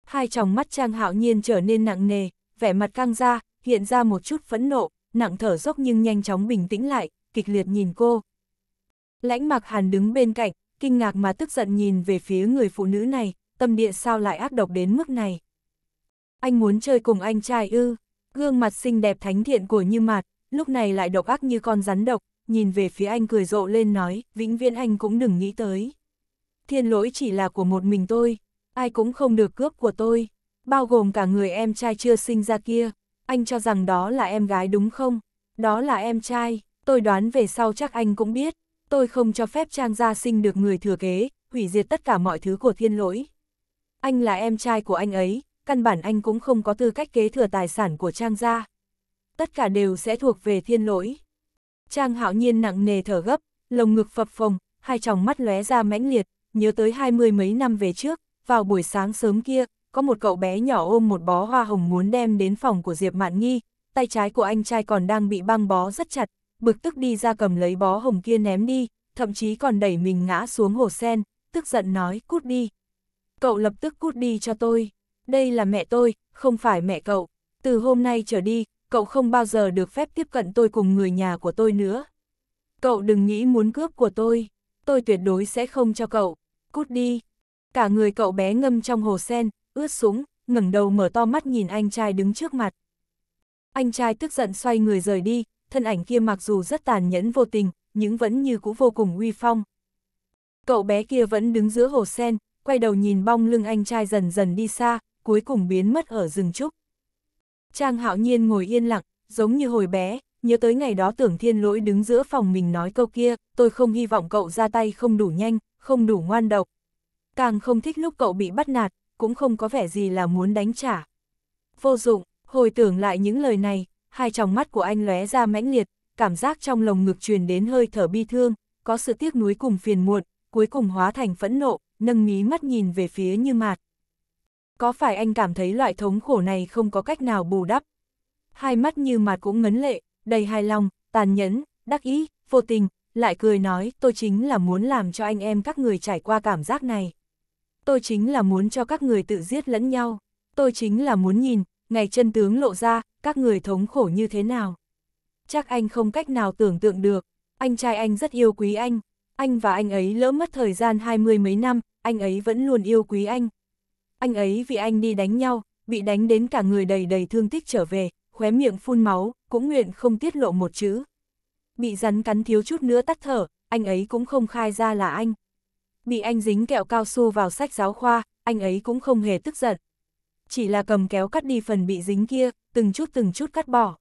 Hai tròng mắt Trang Hạo Nhiên trở nên nặng nề, vẻ mặt căng ra, hiện ra một chút phẫn nộ, nặng thở dốc nhưng nhanh chóng bình tĩnh lại, kịch liệt nhìn cô. Lãnh Mạc Hàn đứng bên cạnh, kinh ngạc mà tức giận nhìn về phía người phụ nữ này, tâm địa sao lại ác độc đến mức này. Anh muốn chơi cùng anh trai ư, gương mặt xinh đẹp thánh thiện của Như Mạt, lúc này lại độc ác như con rắn độc, nhìn về phía anh cười rộ lên nói, vĩnh viễn anh cũng đừng nghĩ tới. Thiên lỗi chỉ là của một mình tôi, ai cũng không được cướp của tôi, bao gồm cả người em trai chưa sinh ra kia, anh cho rằng đó là em gái đúng không? Đó là em trai, tôi đoán về sau chắc anh cũng biết, tôi không cho phép Trang gia sinh được người thừa kế, hủy diệt tất cả mọi thứ của thiên lỗi. Anh là em trai của anh ấy, căn bản anh cũng không có tư cách kế thừa tài sản của Trang gia. Tất cả đều sẽ thuộc về thiên lỗi. Trang hạo nhiên nặng nề thở gấp, lồng ngực phập phồng, hai tròng mắt lóe ra mãnh liệt, nhớ tới hai mươi mấy năm về trước, vào buổi sáng sớm kia, có một cậu bé nhỏ ôm một bó hoa hồng muốn đem đến phòng của Diệp Mạn Nghi, tay trái của anh trai còn đang bị băng bó rất chặt, bực tức đi ra cầm lấy bó hồng kia ném đi, thậm chí còn đẩy mình ngã xuống hồ sen, tức giận nói cút đi, Cậu lập tức cút đi cho tôi. Đây là mẹ tôi, không phải mẹ cậu. Từ hôm nay trở đi, cậu không bao giờ được phép tiếp cận tôi cùng người nhà của tôi nữa. Cậu đừng nghĩ muốn cướp của tôi. Tôi tuyệt đối sẽ không cho cậu. Cút đi. Cả người cậu bé ngâm trong hồ sen, ướt súng, ngẩng đầu mở to mắt nhìn anh trai đứng trước mặt. Anh trai tức giận xoay người rời đi, thân ảnh kia mặc dù rất tàn nhẫn vô tình, nhưng vẫn như cũ vô cùng uy phong. Cậu bé kia vẫn đứng giữa hồ sen, quay đầu nhìn bong lưng anh trai dần dần đi xa, cuối cùng biến mất ở rừng trúc. Trang hạo nhiên ngồi yên lặng, giống như hồi bé, nhớ tới ngày đó tưởng thiên lỗi đứng giữa phòng mình nói câu kia, tôi không hy vọng cậu ra tay không đủ nhanh, không đủ ngoan độc. Càng không thích lúc cậu bị bắt nạt, cũng không có vẻ gì là muốn đánh trả. Vô dụng, hồi tưởng lại những lời này, hai tròng mắt của anh lóe ra mãnh liệt, cảm giác trong lồng ngực truyền đến hơi thở bi thương, có sự tiếc nuối cùng phiền muộn, cuối cùng hóa thành phẫn nộ, nâng mí mắt nhìn về phía như mạt. Có phải anh cảm thấy loại thống khổ này không có cách nào bù đắp? Hai mắt như mạt cũng ngấn lệ, đầy hài lòng, tàn nhẫn, đắc ý, vô tình, lại cười nói tôi chính là muốn làm cho anh em các người trải qua cảm giác này. Tôi chính là muốn cho các người tự giết lẫn nhau. Tôi chính là muốn nhìn, ngày chân tướng lộ ra, các người thống khổ như thế nào. Chắc anh không cách nào tưởng tượng được, anh trai anh rất yêu quý anh, anh và anh ấy lỡ mất thời gian hai mươi mấy năm, anh ấy vẫn luôn yêu quý anh. Anh ấy vì anh đi đánh nhau, bị đánh đến cả người đầy đầy thương tích trở về, khóe miệng phun máu, cũng nguyện không tiết lộ một chữ. Bị rắn cắn thiếu chút nữa tắt thở, anh ấy cũng không khai ra là anh. Bị anh dính kẹo cao su vào sách giáo khoa, anh ấy cũng không hề tức giận. Chỉ là cầm kéo cắt đi phần bị dính kia, từng chút từng chút cắt bỏ.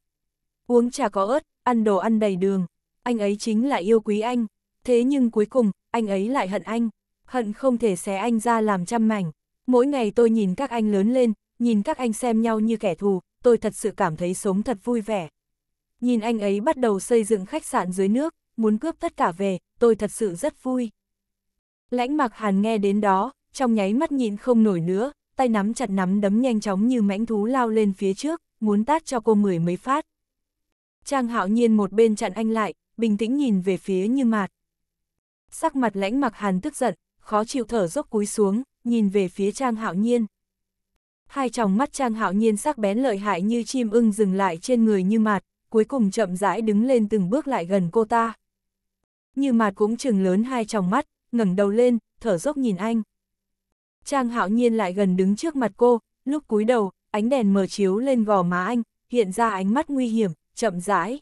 Uống trà có ớt, ăn đồ ăn đầy đường. Anh ấy chính là yêu quý anh. Thế nhưng cuối cùng, anh ấy lại hận anh hận không thể xé anh ra làm trăm mảnh. Mỗi ngày tôi nhìn các anh lớn lên, nhìn các anh xem nhau như kẻ thù, tôi thật sự cảm thấy sống thật vui vẻ. Nhìn anh ấy bắt đầu xây dựng khách sạn dưới nước, muốn cướp tất cả về, tôi thật sự rất vui. Lãnh mặc hàn nghe đến đó, trong nháy mắt nhịn không nổi nữa, tay nắm chặt nắm đấm nhanh chóng như mãnh thú lao lên phía trước, muốn tát cho cô mười mấy phát. Trang hạo nhiên một bên chặn anh lại, bình tĩnh nhìn về phía như mạt. Sắc mặt lãnh mặc hàn tức giận, khó chịu thở dốc cúi xuống, nhìn về phía Trang Hạo Nhiên. Hai tròng mắt Trang Hạo Nhiên sắc bén lợi hại như chim ưng dừng lại trên người Như Mạt, cuối cùng chậm rãi đứng lên từng bước lại gần cô ta. Như Mạt cũng chừng lớn hai tròng mắt, ngẩng đầu lên, thở dốc nhìn anh. Trang Hạo Nhiên lại gần đứng trước mặt cô, lúc cúi đầu, ánh đèn mờ chiếu lên gò má anh, hiện ra ánh mắt nguy hiểm, chậm rãi.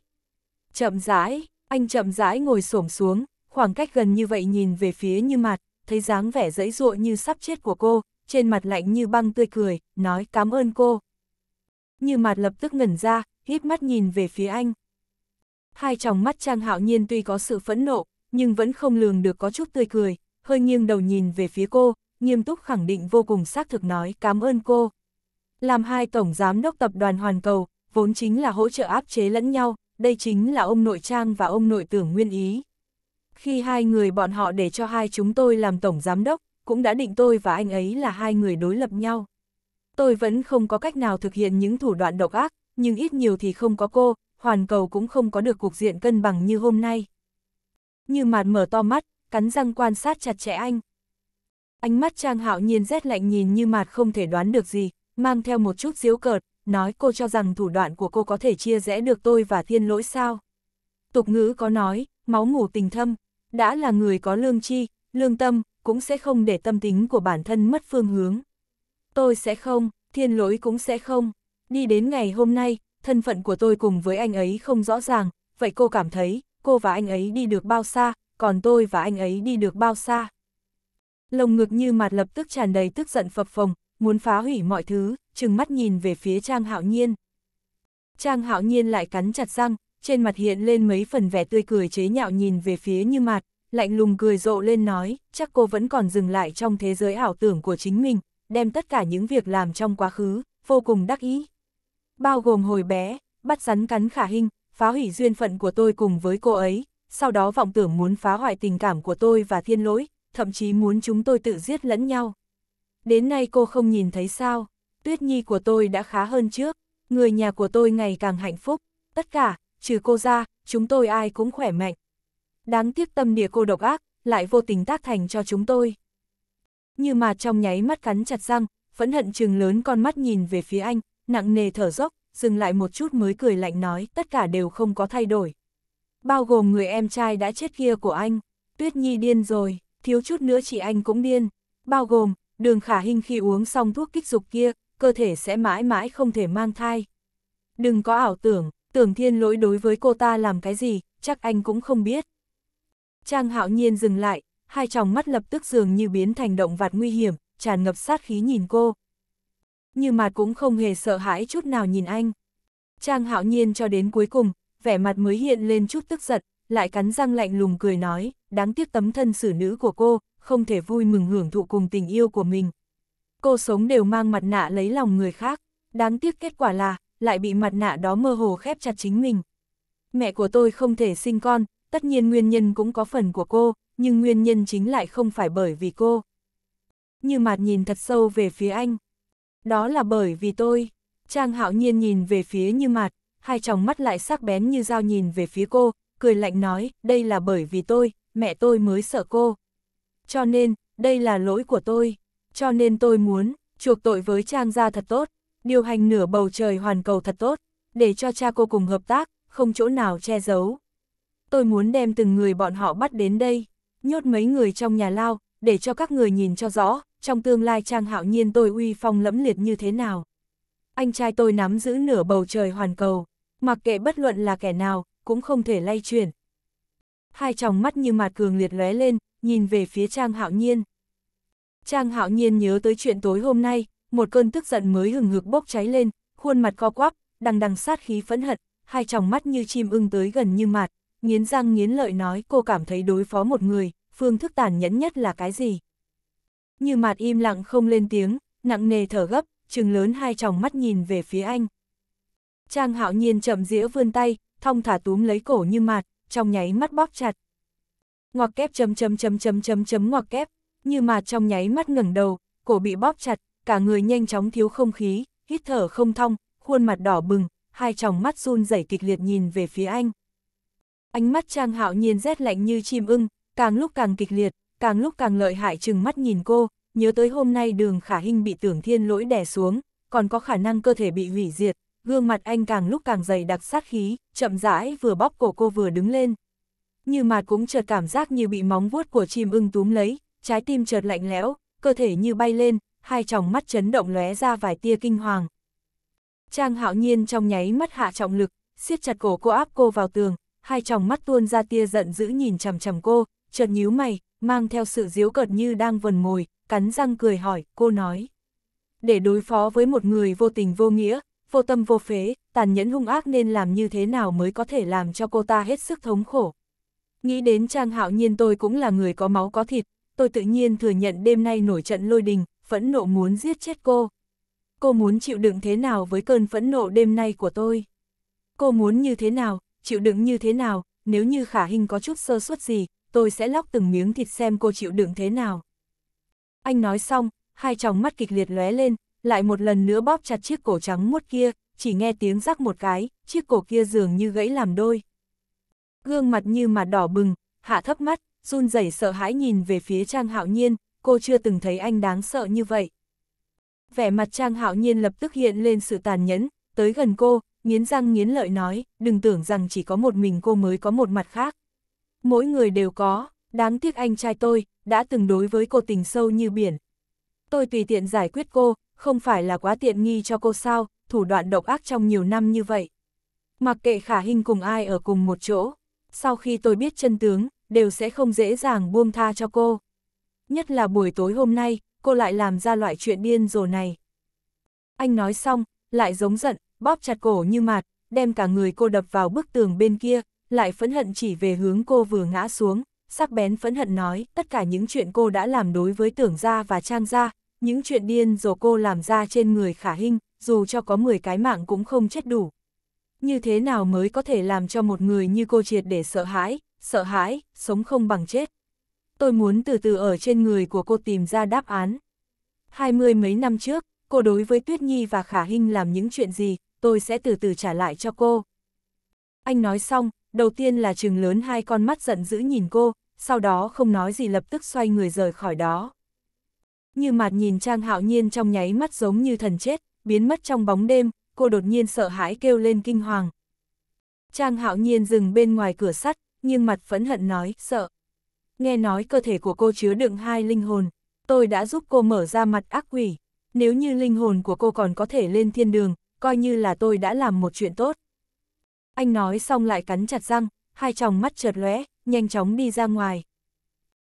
Chậm rãi, anh chậm rãi ngồi xổm xuống, khoảng cách gần như vậy nhìn về phía Như Mạt, thấy dáng vẻ dẫy dụa như sắp chết của cô, trên mặt lạnh như băng tươi cười, nói cảm ơn cô. Như mặt lập tức ngẩn ra, hít mắt nhìn về phía anh. Hai tròng mắt Trang Hạo Nhiên tuy có sự phẫn nộ, nhưng vẫn không lường được có chút tươi cười, hơi nghiêng đầu nhìn về phía cô, nghiêm túc khẳng định vô cùng xác thực nói cảm ơn cô. Làm hai tổng giám đốc tập đoàn Hoàn Cầu, vốn chính là hỗ trợ áp chế lẫn nhau, đây chính là ông nội Trang và ông nội tưởng nguyên ý. Khi hai người bọn họ để cho hai chúng tôi làm tổng giám đốc, cũng đã định tôi và anh ấy là hai người đối lập nhau. Tôi vẫn không có cách nào thực hiện những thủ đoạn độc ác, nhưng ít nhiều thì không có cô, hoàn cầu cũng không có được cục diện cân bằng như hôm nay. Như mạt mở to mắt, cắn răng quan sát chặt chẽ anh. Ánh mắt Trang Hạo Nhiên rét lạnh nhìn như mạt không thể đoán được gì, mang theo một chút diếu cợt, nói cô cho rằng thủ đoạn của cô có thể chia rẽ được tôi và thiên lỗi sao. Tục ngữ có nói, máu ngủ tình thâm, đã là người có lương chi, lương tâm, cũng sẽ không để tâm tính của bản thân mất phương hướng. Tôi sẽ không, thiên lỗi cũng sẽ không. Đi đến ngày hôm nay, thân phận của tôi cùng với anh ấy không rõ ràng, vậy cô cảm thấy, cô và anh ấy đi được bao xa, còn tôi và anh ấy đi được bao xa. Lồng ngực như mặt lập tức tràn đầy tức giận phập phồng, muốn phá hủy mọi thứ, chừng mắt nhìn về phía Trang Hạo Nhiên. Trang Hạo Nhiên lại cắn chặt răng, trên mặt hiện lên mấy phần vẻ tươi cười chế nhạo nhìn về phía như mặt, lạnh lùng cười rộ lên nói, chắc cô vẫn còn dừng lại trong thế giới ảo tưởng của chính mình, đem tất cả những việc làm trong quá khứ, vô cùng đắc ý. Bao gồm hồi bé, bắt rắn cắn khả hình, phá hủy duyên phận của tôi cùng với cô ấy, sau đó vọng tưởng muốn phá hoại tình cảm của tôi và thiên lỗi, thậm chí muốn chúng tôi tự giết lẫn nhau. Đến nay cô không nhìn thấy sao, tuyết nhi của tôi đã khá hơn trước, người nhà của tôi ngày càng hạnh phúc, tất cả, trừ cô ra, chúng tôi ai cũng khỏe mạnh. Đáng tiếc tâm địa cô độc ác, lại vô tình tác thành cho chúng tôi. Như mà trong nháy mắt cắn chặt răng, phẫn hận trừng lớn con mắt nhìn về phía anh, nặng nề thở dốc, dừng lại một chút mới cười lạnh nói tất cả đều không có thay đổi. Bao gồm người em trai đã chết kia của anh, Tuyết Nhi điên rồi, thiếu chút nữa chị anh cũng điên, bao gồm đường khả hình khi uống xong thuốc kích dục kia, cơ thể sẽ mãi mãi không thể mang thai. Đừng có ảo tưởng, tưởng thiên lỗi đối với cô ta làm cái gì, chắc anh cũng không biết. Trang hạo nhiên dừng lại, hai tròng mắt lập tức dường như biến thành động vật nguy hiểm, tràn ngập sát khí nhìn cô. Như mặt cũng không hề sợ hãi chút nào nhìn anh. Trang hạo nhiên cho đến cuối cùng, vẻ mặt mới hiện lên chút tức giận, lại cắn răng lạnh lùng cười nói, đáng tiếc tấm thân xử nữ của cô, không thể vui mừng hưởng thụ cùng tình yêu của mình. Cô sống đều mang mặt nạ lấy lòng người khác, đáng tiếc kết quả là, lại bị mặt nạ đó mơ hồ khép chặt chính mình. Mẹ của tôi không thể sinh con, tất nhiên nguyên nhân cũng có phần của cô, nhưng nguyên nhân chính lại không phải bởi vì cô. Như mặt nhìn thật sâu về phía anh. Đó là bởi vì tôi. Trang hạo nhiên nhìn về phía như mặt, hai tròng mắt lại sắc bén như dao nhìn về phía cô, cười lạnh nói, đây là bởi vì tôi, mẹ tôi mới sợ cô. Cho nên, đây là lỗi của tôi. Cho nên tôi muốn, chuộc tội với Trang ra thật tốt điều hành nửa bầu trời hoàn cầu thật tốt, để cho cha cô cùng hợp tác, không chỗ nào che giấu. Tôi muốn đem từng người bọn họ bắt đến đây, nhốt mấy người trong nhà lao, để cho các người nhìn cho rõ, trong tương lai Trang Hạo Nhiên tôi uy phong lẫm liệt như thế nào. Anh trai tôi nắm giữ nửa bầu trời hoàn cầu, mặc kệ bất luận là kẻ nào, cũng không thể lay chuyển. Hai tròng mắt như mạt cường liệt lóe lên, nhìn về phía Trang Hạo Nhiên. Trang Hạo Nhiên nhớ tới chuyện tối hôm nay, một cơn tức giận mới hừng hực bốc cháy lên, khuôn mặt co quắp, đằng đằng sát khí phẫn hận, hai tròng mắt như chim ưng tới gần như mạt, nghiến răng nghiến lợi nói cô cảm thấy đối phó một người, phương thức tàn nhẫn nhất là cái gì. Như mạt im lặng không lên tiếng, nặng nề thở gấp, trừng lớn hai tròng mắt nhìn về phía anh. Trang hạo nhiên chậm dĩa vươn tay, thong thả túm lấy cổ như mạt, trong nháy mắt bóp chặt. Ngoặc kép chấm chấm chấm chấm chấm chấm ngoặc kép, như mạt trong nháy mắt ngẩng đầu, cổ bị bóp chặt, cả người nhanh chóng thiếu không khí, hít thở không thông, khuôn mặt đỏ bừng, hai tròng mắt run rẩy kịch liệt nhìn về phía anh. Ánh mắt Trang Hạo Nhiên rét lạnh như chim ưng, càng lúc càng kịch liệt, càng lúc càng lợi hại chừng mắt nhìn cô, nhớ tới hôm nay đường khả hình bị tưởng thiên lỗi đè xuống, còn có khả năng cơ thể bị hủy diệt, gương mặt anh càng lúc càng dày đặc sát khí, chậm rãi vừa bóp cổ cô vừa đứng lên. Như mặt cũng chợt cảm giác như bị móng vuốt của chim ưng túm lấy, trái tim chợt lạnh lẽo, cơ thể như bay lên, hai tròng mắt chấn động lóe ra vài tia kinh hoàng. Trang hạo nhiên trong nháy mắt hạ trọng lực, siết chặt cổ cô áp cô vào tường, hai tròng mắt tuôn ra tia giận dữ nhìn chằm chằm cô, chợt nhíu mày, mang theo sự diếu cợt như đang vần mồi, cắn răng cười hỏi, cô nói. Để đối phó với một người vô tình vô nghĩa, vô tâm vô phế, tàn nhẫn hung ác nên làm như thế nào mới có thể làm cho cô ta hết sức thống khổ. Nghĩ đến Trang Hạo Nhiên tôi cũng là người có máu có thịt, tôi tự nhiên thừa nhận đêm nay nổi trận lôi đình, phẫn nộ muốn giết chết cô. Cô muốn chịu đựng thế nào với cơn phẫn nộ đêm nay của tôi? Cô muốn như thế nào, chịu đựng như thế nào, nếu như khả hình có chút sơ suất gì, tôi sẽ lóc từng miếng thịt xem cô chịu đựng thế nào. Anh nói xong, hai tròng mắt kịch liệt lóe lên, lại một lần nữa bóp chặt chiếc cổ trắng muốt kia, chỉ nghe tiếng rắc một cái, chiếc cổ kia dường như gãy làm đôi. Gương mặt như mà đỏ bừng, hạ thấp mắt, run rẩy sợ hãi nhìn về phía Trang Hạo Nhiên, cô chưa từng thấy anh đáng sợ như vậy. Vẻ mặt Trang Hạo Nhiên lập tức hiện lên sự tàn nhẫn, tới gần cô, nghiến răng nghiến lợi nói, đừng tưởng rằng chỉ có một mình cô mới có một mặt khác. Mỗi người đều có, đáng tiếc anh trai tôi, đã từng đối với cô tình sâu như biển. Tôi tùy tiện giải quyết cô, không phải là quá tiện nghi cho cô sao, thủ đoạn độc ác trong nhiều năm như vậy. Mặc kệ khả hình cùng ai ở cùng một chỗ, sau khi tôi biết chân tướng, đều sẽ không dễ dàng buông tha cho cô nhất là buổi tối hôm nay, cô lại làm ra loại chuyện điên rồ này. Anh nói xong, lại giống giận, bóp chặt cổ như mạt, đem cả người cô đập vào bức tường bên kia, lại phẫn hận chỉ về hướng cô vừa ngã xuống, sắc bén phẫn hận nói tất cả những chuyện cô đã làm đối với tưởng gia và trang gia, những chuyện điên rồ cô làm ra trên người khả hình, dù cho có 10 cái mạng cũng không chết đủ. Như thế nào mới có thể làm cho một người như cô triệt để sợ hãi, sợ hãi, sống không bằng chết tôi muốn từ từ ở trên người của cô tìm ra đáp án. Hai mươi mấy năm trước, cô đối với Tuyết Nhi và Khả Hinh làm những chuyện gì, tôi sẽ từ từ trả lại cho cô. Anh nói xong, đầu tiên là trừng lớn hai con mắt giận dữ nhìn cô, sau đó không nói gì lập tức xoay người rời khỏi đó. Như mặt nhìn Trang Hạo Nhiên trong nháy mắt giống như thần chết, biến mất trong bóng đêm, cô đột nhiên sợ hãi kêu lên kinh hoàng. Trang Hạo Nhiên dừng bên ngoài cửa sắt, nhưng mặt phẫn hận nói, sợ nghe nói cơ thể của cô chứa đựng hai linh hồn, tôi đã giúp cô mở ra mặt ác quỷ, nếu như linh hồn của cô còn có thể lên thiên đường, coi như là tôi đã làm một chuyện tốt. Anh nói xong lại cắn chặt răng, hai tròng mắt chợt lóe, nhanh chóng đi ra ngoài.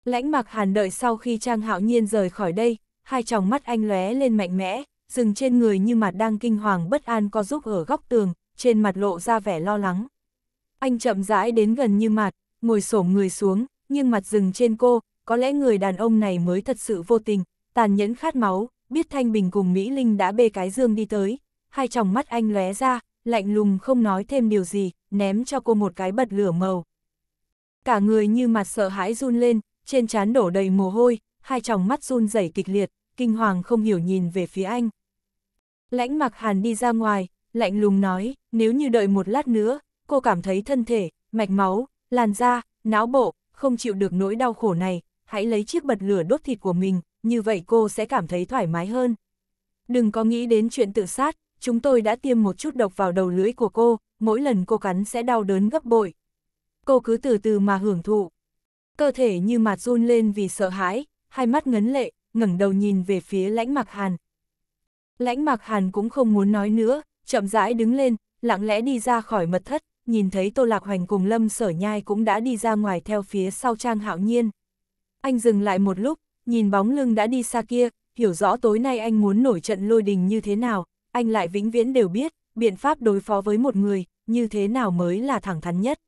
Lãnh mặc hàn đợi sau khi Trang Hạo Nhiên rời khỏi đây, hai tròng mắt anh lóe lên mạnh mẽ, dừng trên người như mặt đang kinh hoàng bất an co giúp ở góc tường, trên mặt lộ ra vẻ lo lắng. Anh chậm rãi đến gần như mặt, ngồi xổm người xuống, nhưng mặt dừng trên cô, có lẽ người đàn ông này mới thật sự vô tình, tàn nhẫn khát máu, biết Thanh Bình cùng Mỹ Linh đã bê cái dương đi tới, hai tròng mắt anh lóe ra, lạnh lùng không nói thêm điều gì, ném cho cô một cái bật lửa màu. Cả người như mặt sợ hãi run lên, trên trán đổ đầy mồ hôi, hai tròng mắt run rẩy kịch liệt, kinh hoàng không hiểu nhìn về phía anh. Lãnh mặc hàn đi ra ngoài, lạnh lùng nói, nếu như đợi một lát nữa, cô cảm thấy thân thể, mạch máu, làn da, não bộ, không chịu được nỗi đau khổ này, hãy lấy chiếc bật lửa đốt thịt của mình, như vậy cô sẽ cảm thấy thoải mái hơn. Đừng có nghĩ đến chuyện tự sát, chúng tôi đã tiêm một chút độc vào đầu lưỡi của cô, mỗi lần cô cắn sẽ đau đớn gấp bội. Cô cứ từ từ mà hưởng thụ. Cơ thể như mặt run lên vì sợ hãi, hai mắt ngấn lệ, ngẩng đầu nhìn về phía lãnh mặc hàn. Lãnh mặc hàn cũng không muốn nói nữa, chậm rãi đứng lên, lặng lẽ đi ra khỏi mật thất, nhìn thấy Tô Lạc Hoành cùng Lâm Sở Nhai cũng đã đi ra ngoài theo phía sau Trang Hạo Nhiên. Anh dừng lại một lúc, nhìn bóng lưng đã đi xa kia, hiểu rõ tối nay anh muốn nổi trận lôi đình như thế nào, anh lại vĩnh viễn đều biết, biện pháp đối phó với một người, như thế nào mới là thẳng thắn nhất.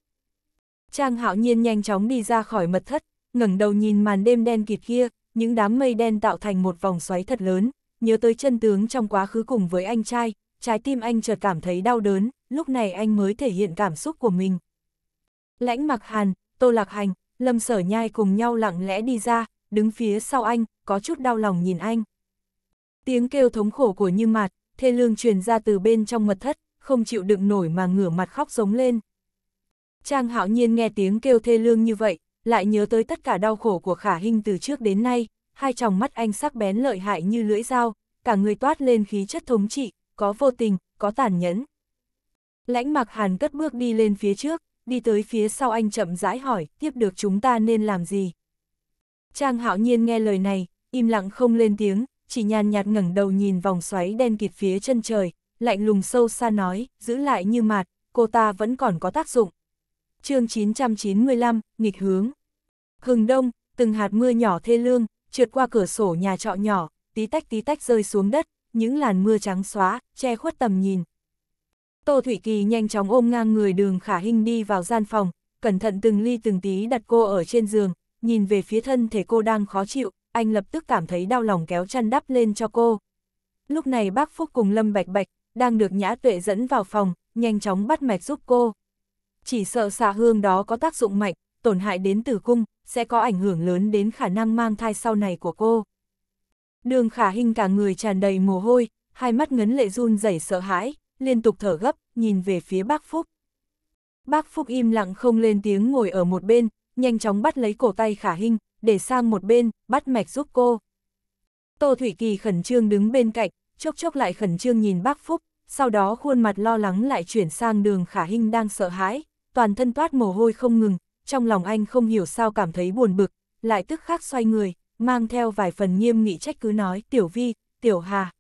Trang Hạo Nhiên nhanh chóng đi ra khỏi mật thất, ngẩng đầu nhìn màn đêm đen kịt kia, những đám mây đen tạo thành một vòng xoáy thật lớn, nhớ tới chân tướng trong quá khứ cùng với anh trai, trái tim anh chợt cảm thấy đau đớn, lúc này anh mới thể hiện cảm xúc của mình. Lãnh mặc hàn, tô lạc hành, lâm sở nhai cùng nhau lặng lẽ đi ra, đứng phía sau anh, có chút đau lòng nhìn anh. Tiếng kêu thống khổ của Như Mạt, thê lương truyền ra từ bên trong mật thất, không chịu đựng nổi mà ngửa mặt khóc giống lên. Trang hạo nhiên nghe tiếng kêu thê lương như vậy, lại nhớ tới tất cả đau khổ của khả hình từ trước đến nay, hai tròng mắt anh sắc bén lợi hại như lưỡi dao, cả người toát lên khí chất thống trị, có vô tình, có tàn nhẫn. Lãnh mặc hàn cất bước đi lên phía trước, đi tới phía sau anh chậm rãi hỏi, tiếp được chúng ta nên làm gì? Trang hạo nhiên nghe lời này, im lặng không lên tiếng, chỉ nhàn nhạt ngẩng đầu nhìn vòng xoáy đen kịt phía chân trời, lạnh lùng sâu xa nói, giữ lại như mạt, cô ta vẫn còn có tác dụng. chương 995, nghịch hướng. Hừng đông, từng hạt mưa nhỏ thê lương, trượt qua cửa sổ nhà trọ nhỏ, tí tách tí tách rơi xuống đất, những làn mưa trắng xóa, che khuất tầm nhìn, Tô Thủy Kỳ nhanh chóng ôm ngang người đường khả hình đi vào gian phòng, cẩn thận từng ly từng tí đặt cô ở trên giường, nhìn về phía thân thể cô đang khó chịu, anh lập tức cảm thấy đau lòng kéo chăn đắp lên cho cô. Lúc này bác Phúc cùng Lâm Bạch Bạch, đang được Nhã Tuệ dẫn vào phòng, nhanh chóng bắt mạch giúp cô. Chỉ sợ xạ hương đó có tác dụng mạnh, tổn hại đến tử cung, sẽ có ảnh hưởng lớn đến khả năng mang thai sau này của cô. Đường khả hình cả người tràn đầy mồ hôi, hai mắt ngấn lệ run rẩy sợ hãi, liên tục thở gấp, nhìn về phía bác Phúc. Bác Phúc im lặng không lên tiếng ngồi ở một bên, nhanh chóng bắt lấy cổ tay khả hình, để sang một bên, bắt mạch giúp cô. Tô Thủy Kỳ khẩn trương đứng bên cạnh, chốc chốc lại khẩn trương nhìn bác Phúc, sau đó khuôn mặt lo lắng lại chuyển sang đường khả hình đang sợ hãi, toàn thân toát mồ hôi không ngừng, trong lòng anh không hiểu sao cảm thấy buồn bực, lại tức khắc xoay người, mang theo vài phần nghiêm nghị trách cứ nói, tiểu vi, tiểu hà,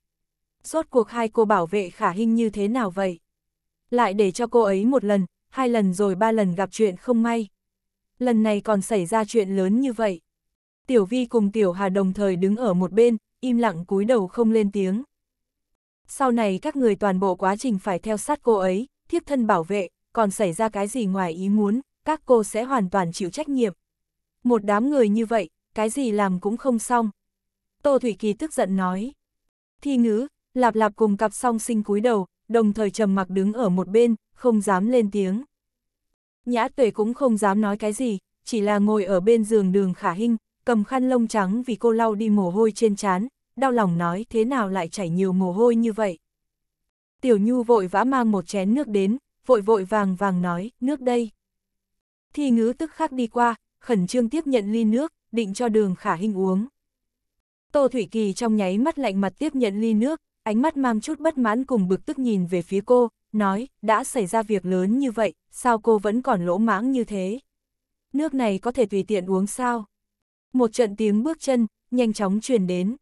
rốt cuộc hai cô bảo vệ khả hình như thế nào vậy? Lại để cho cô ấy một lần, hai lần rồi ba lần gặp chuyện không may. Lần này còn xảy ra chuyện lớn như vậy. Tiểu Vi cùng Tiểu Hà đồng thời đứng ở một bên, im lặng cúi đầu không lên tiếng. Sau này các người toàn bộ quá trình phải theo sát cô ấy, thiếp thân bảo vệ, còn xảy ra cái gì ngoài ý muốn, các cô sẽ hoàn toàn chịu trách nhiệm. Một đám người như vậy, cái gì làm cũng không xong. Tô Thủy Kỳ tức giận nói. Thi ngữ, lạp lạp cùng cặp song sinh cúi đầu, đồng thời trầm mặc đứng ở một bên, không dám lên tiếng. Nhã tuệ cũng không dám nói cái gì, chỉ là ngồi ở bên giường đường khả hinh, cầm khăn lông trắng vì cô lau đi mồ hôi trên trán, đau lòng nói thế nào lại chảy nhiều mồ hôi như vậy. Tiểu Nhu vội vã mang một chén nước đến, vội vội vàng vàng nói, nước đây. Thi ngữ tức khắc đi qua, khẩn trương tiếp nhận ly nước, định cho đường khả Hinh uống. Tô Thủy Kỳ trong nháy mắt lạnh mặt tiếp nhận ly nước, ánh mắt mang chút bất mãn cùng bực tức nhìn về phía cô, nói, đã xảy ra việc lớn như vậy, sao cô vẫn còn lỗ mãng như thế? Nước này có thể tùy tiện uống sao? Một trận tiếng bước chân, nhanh chóng truyền đến.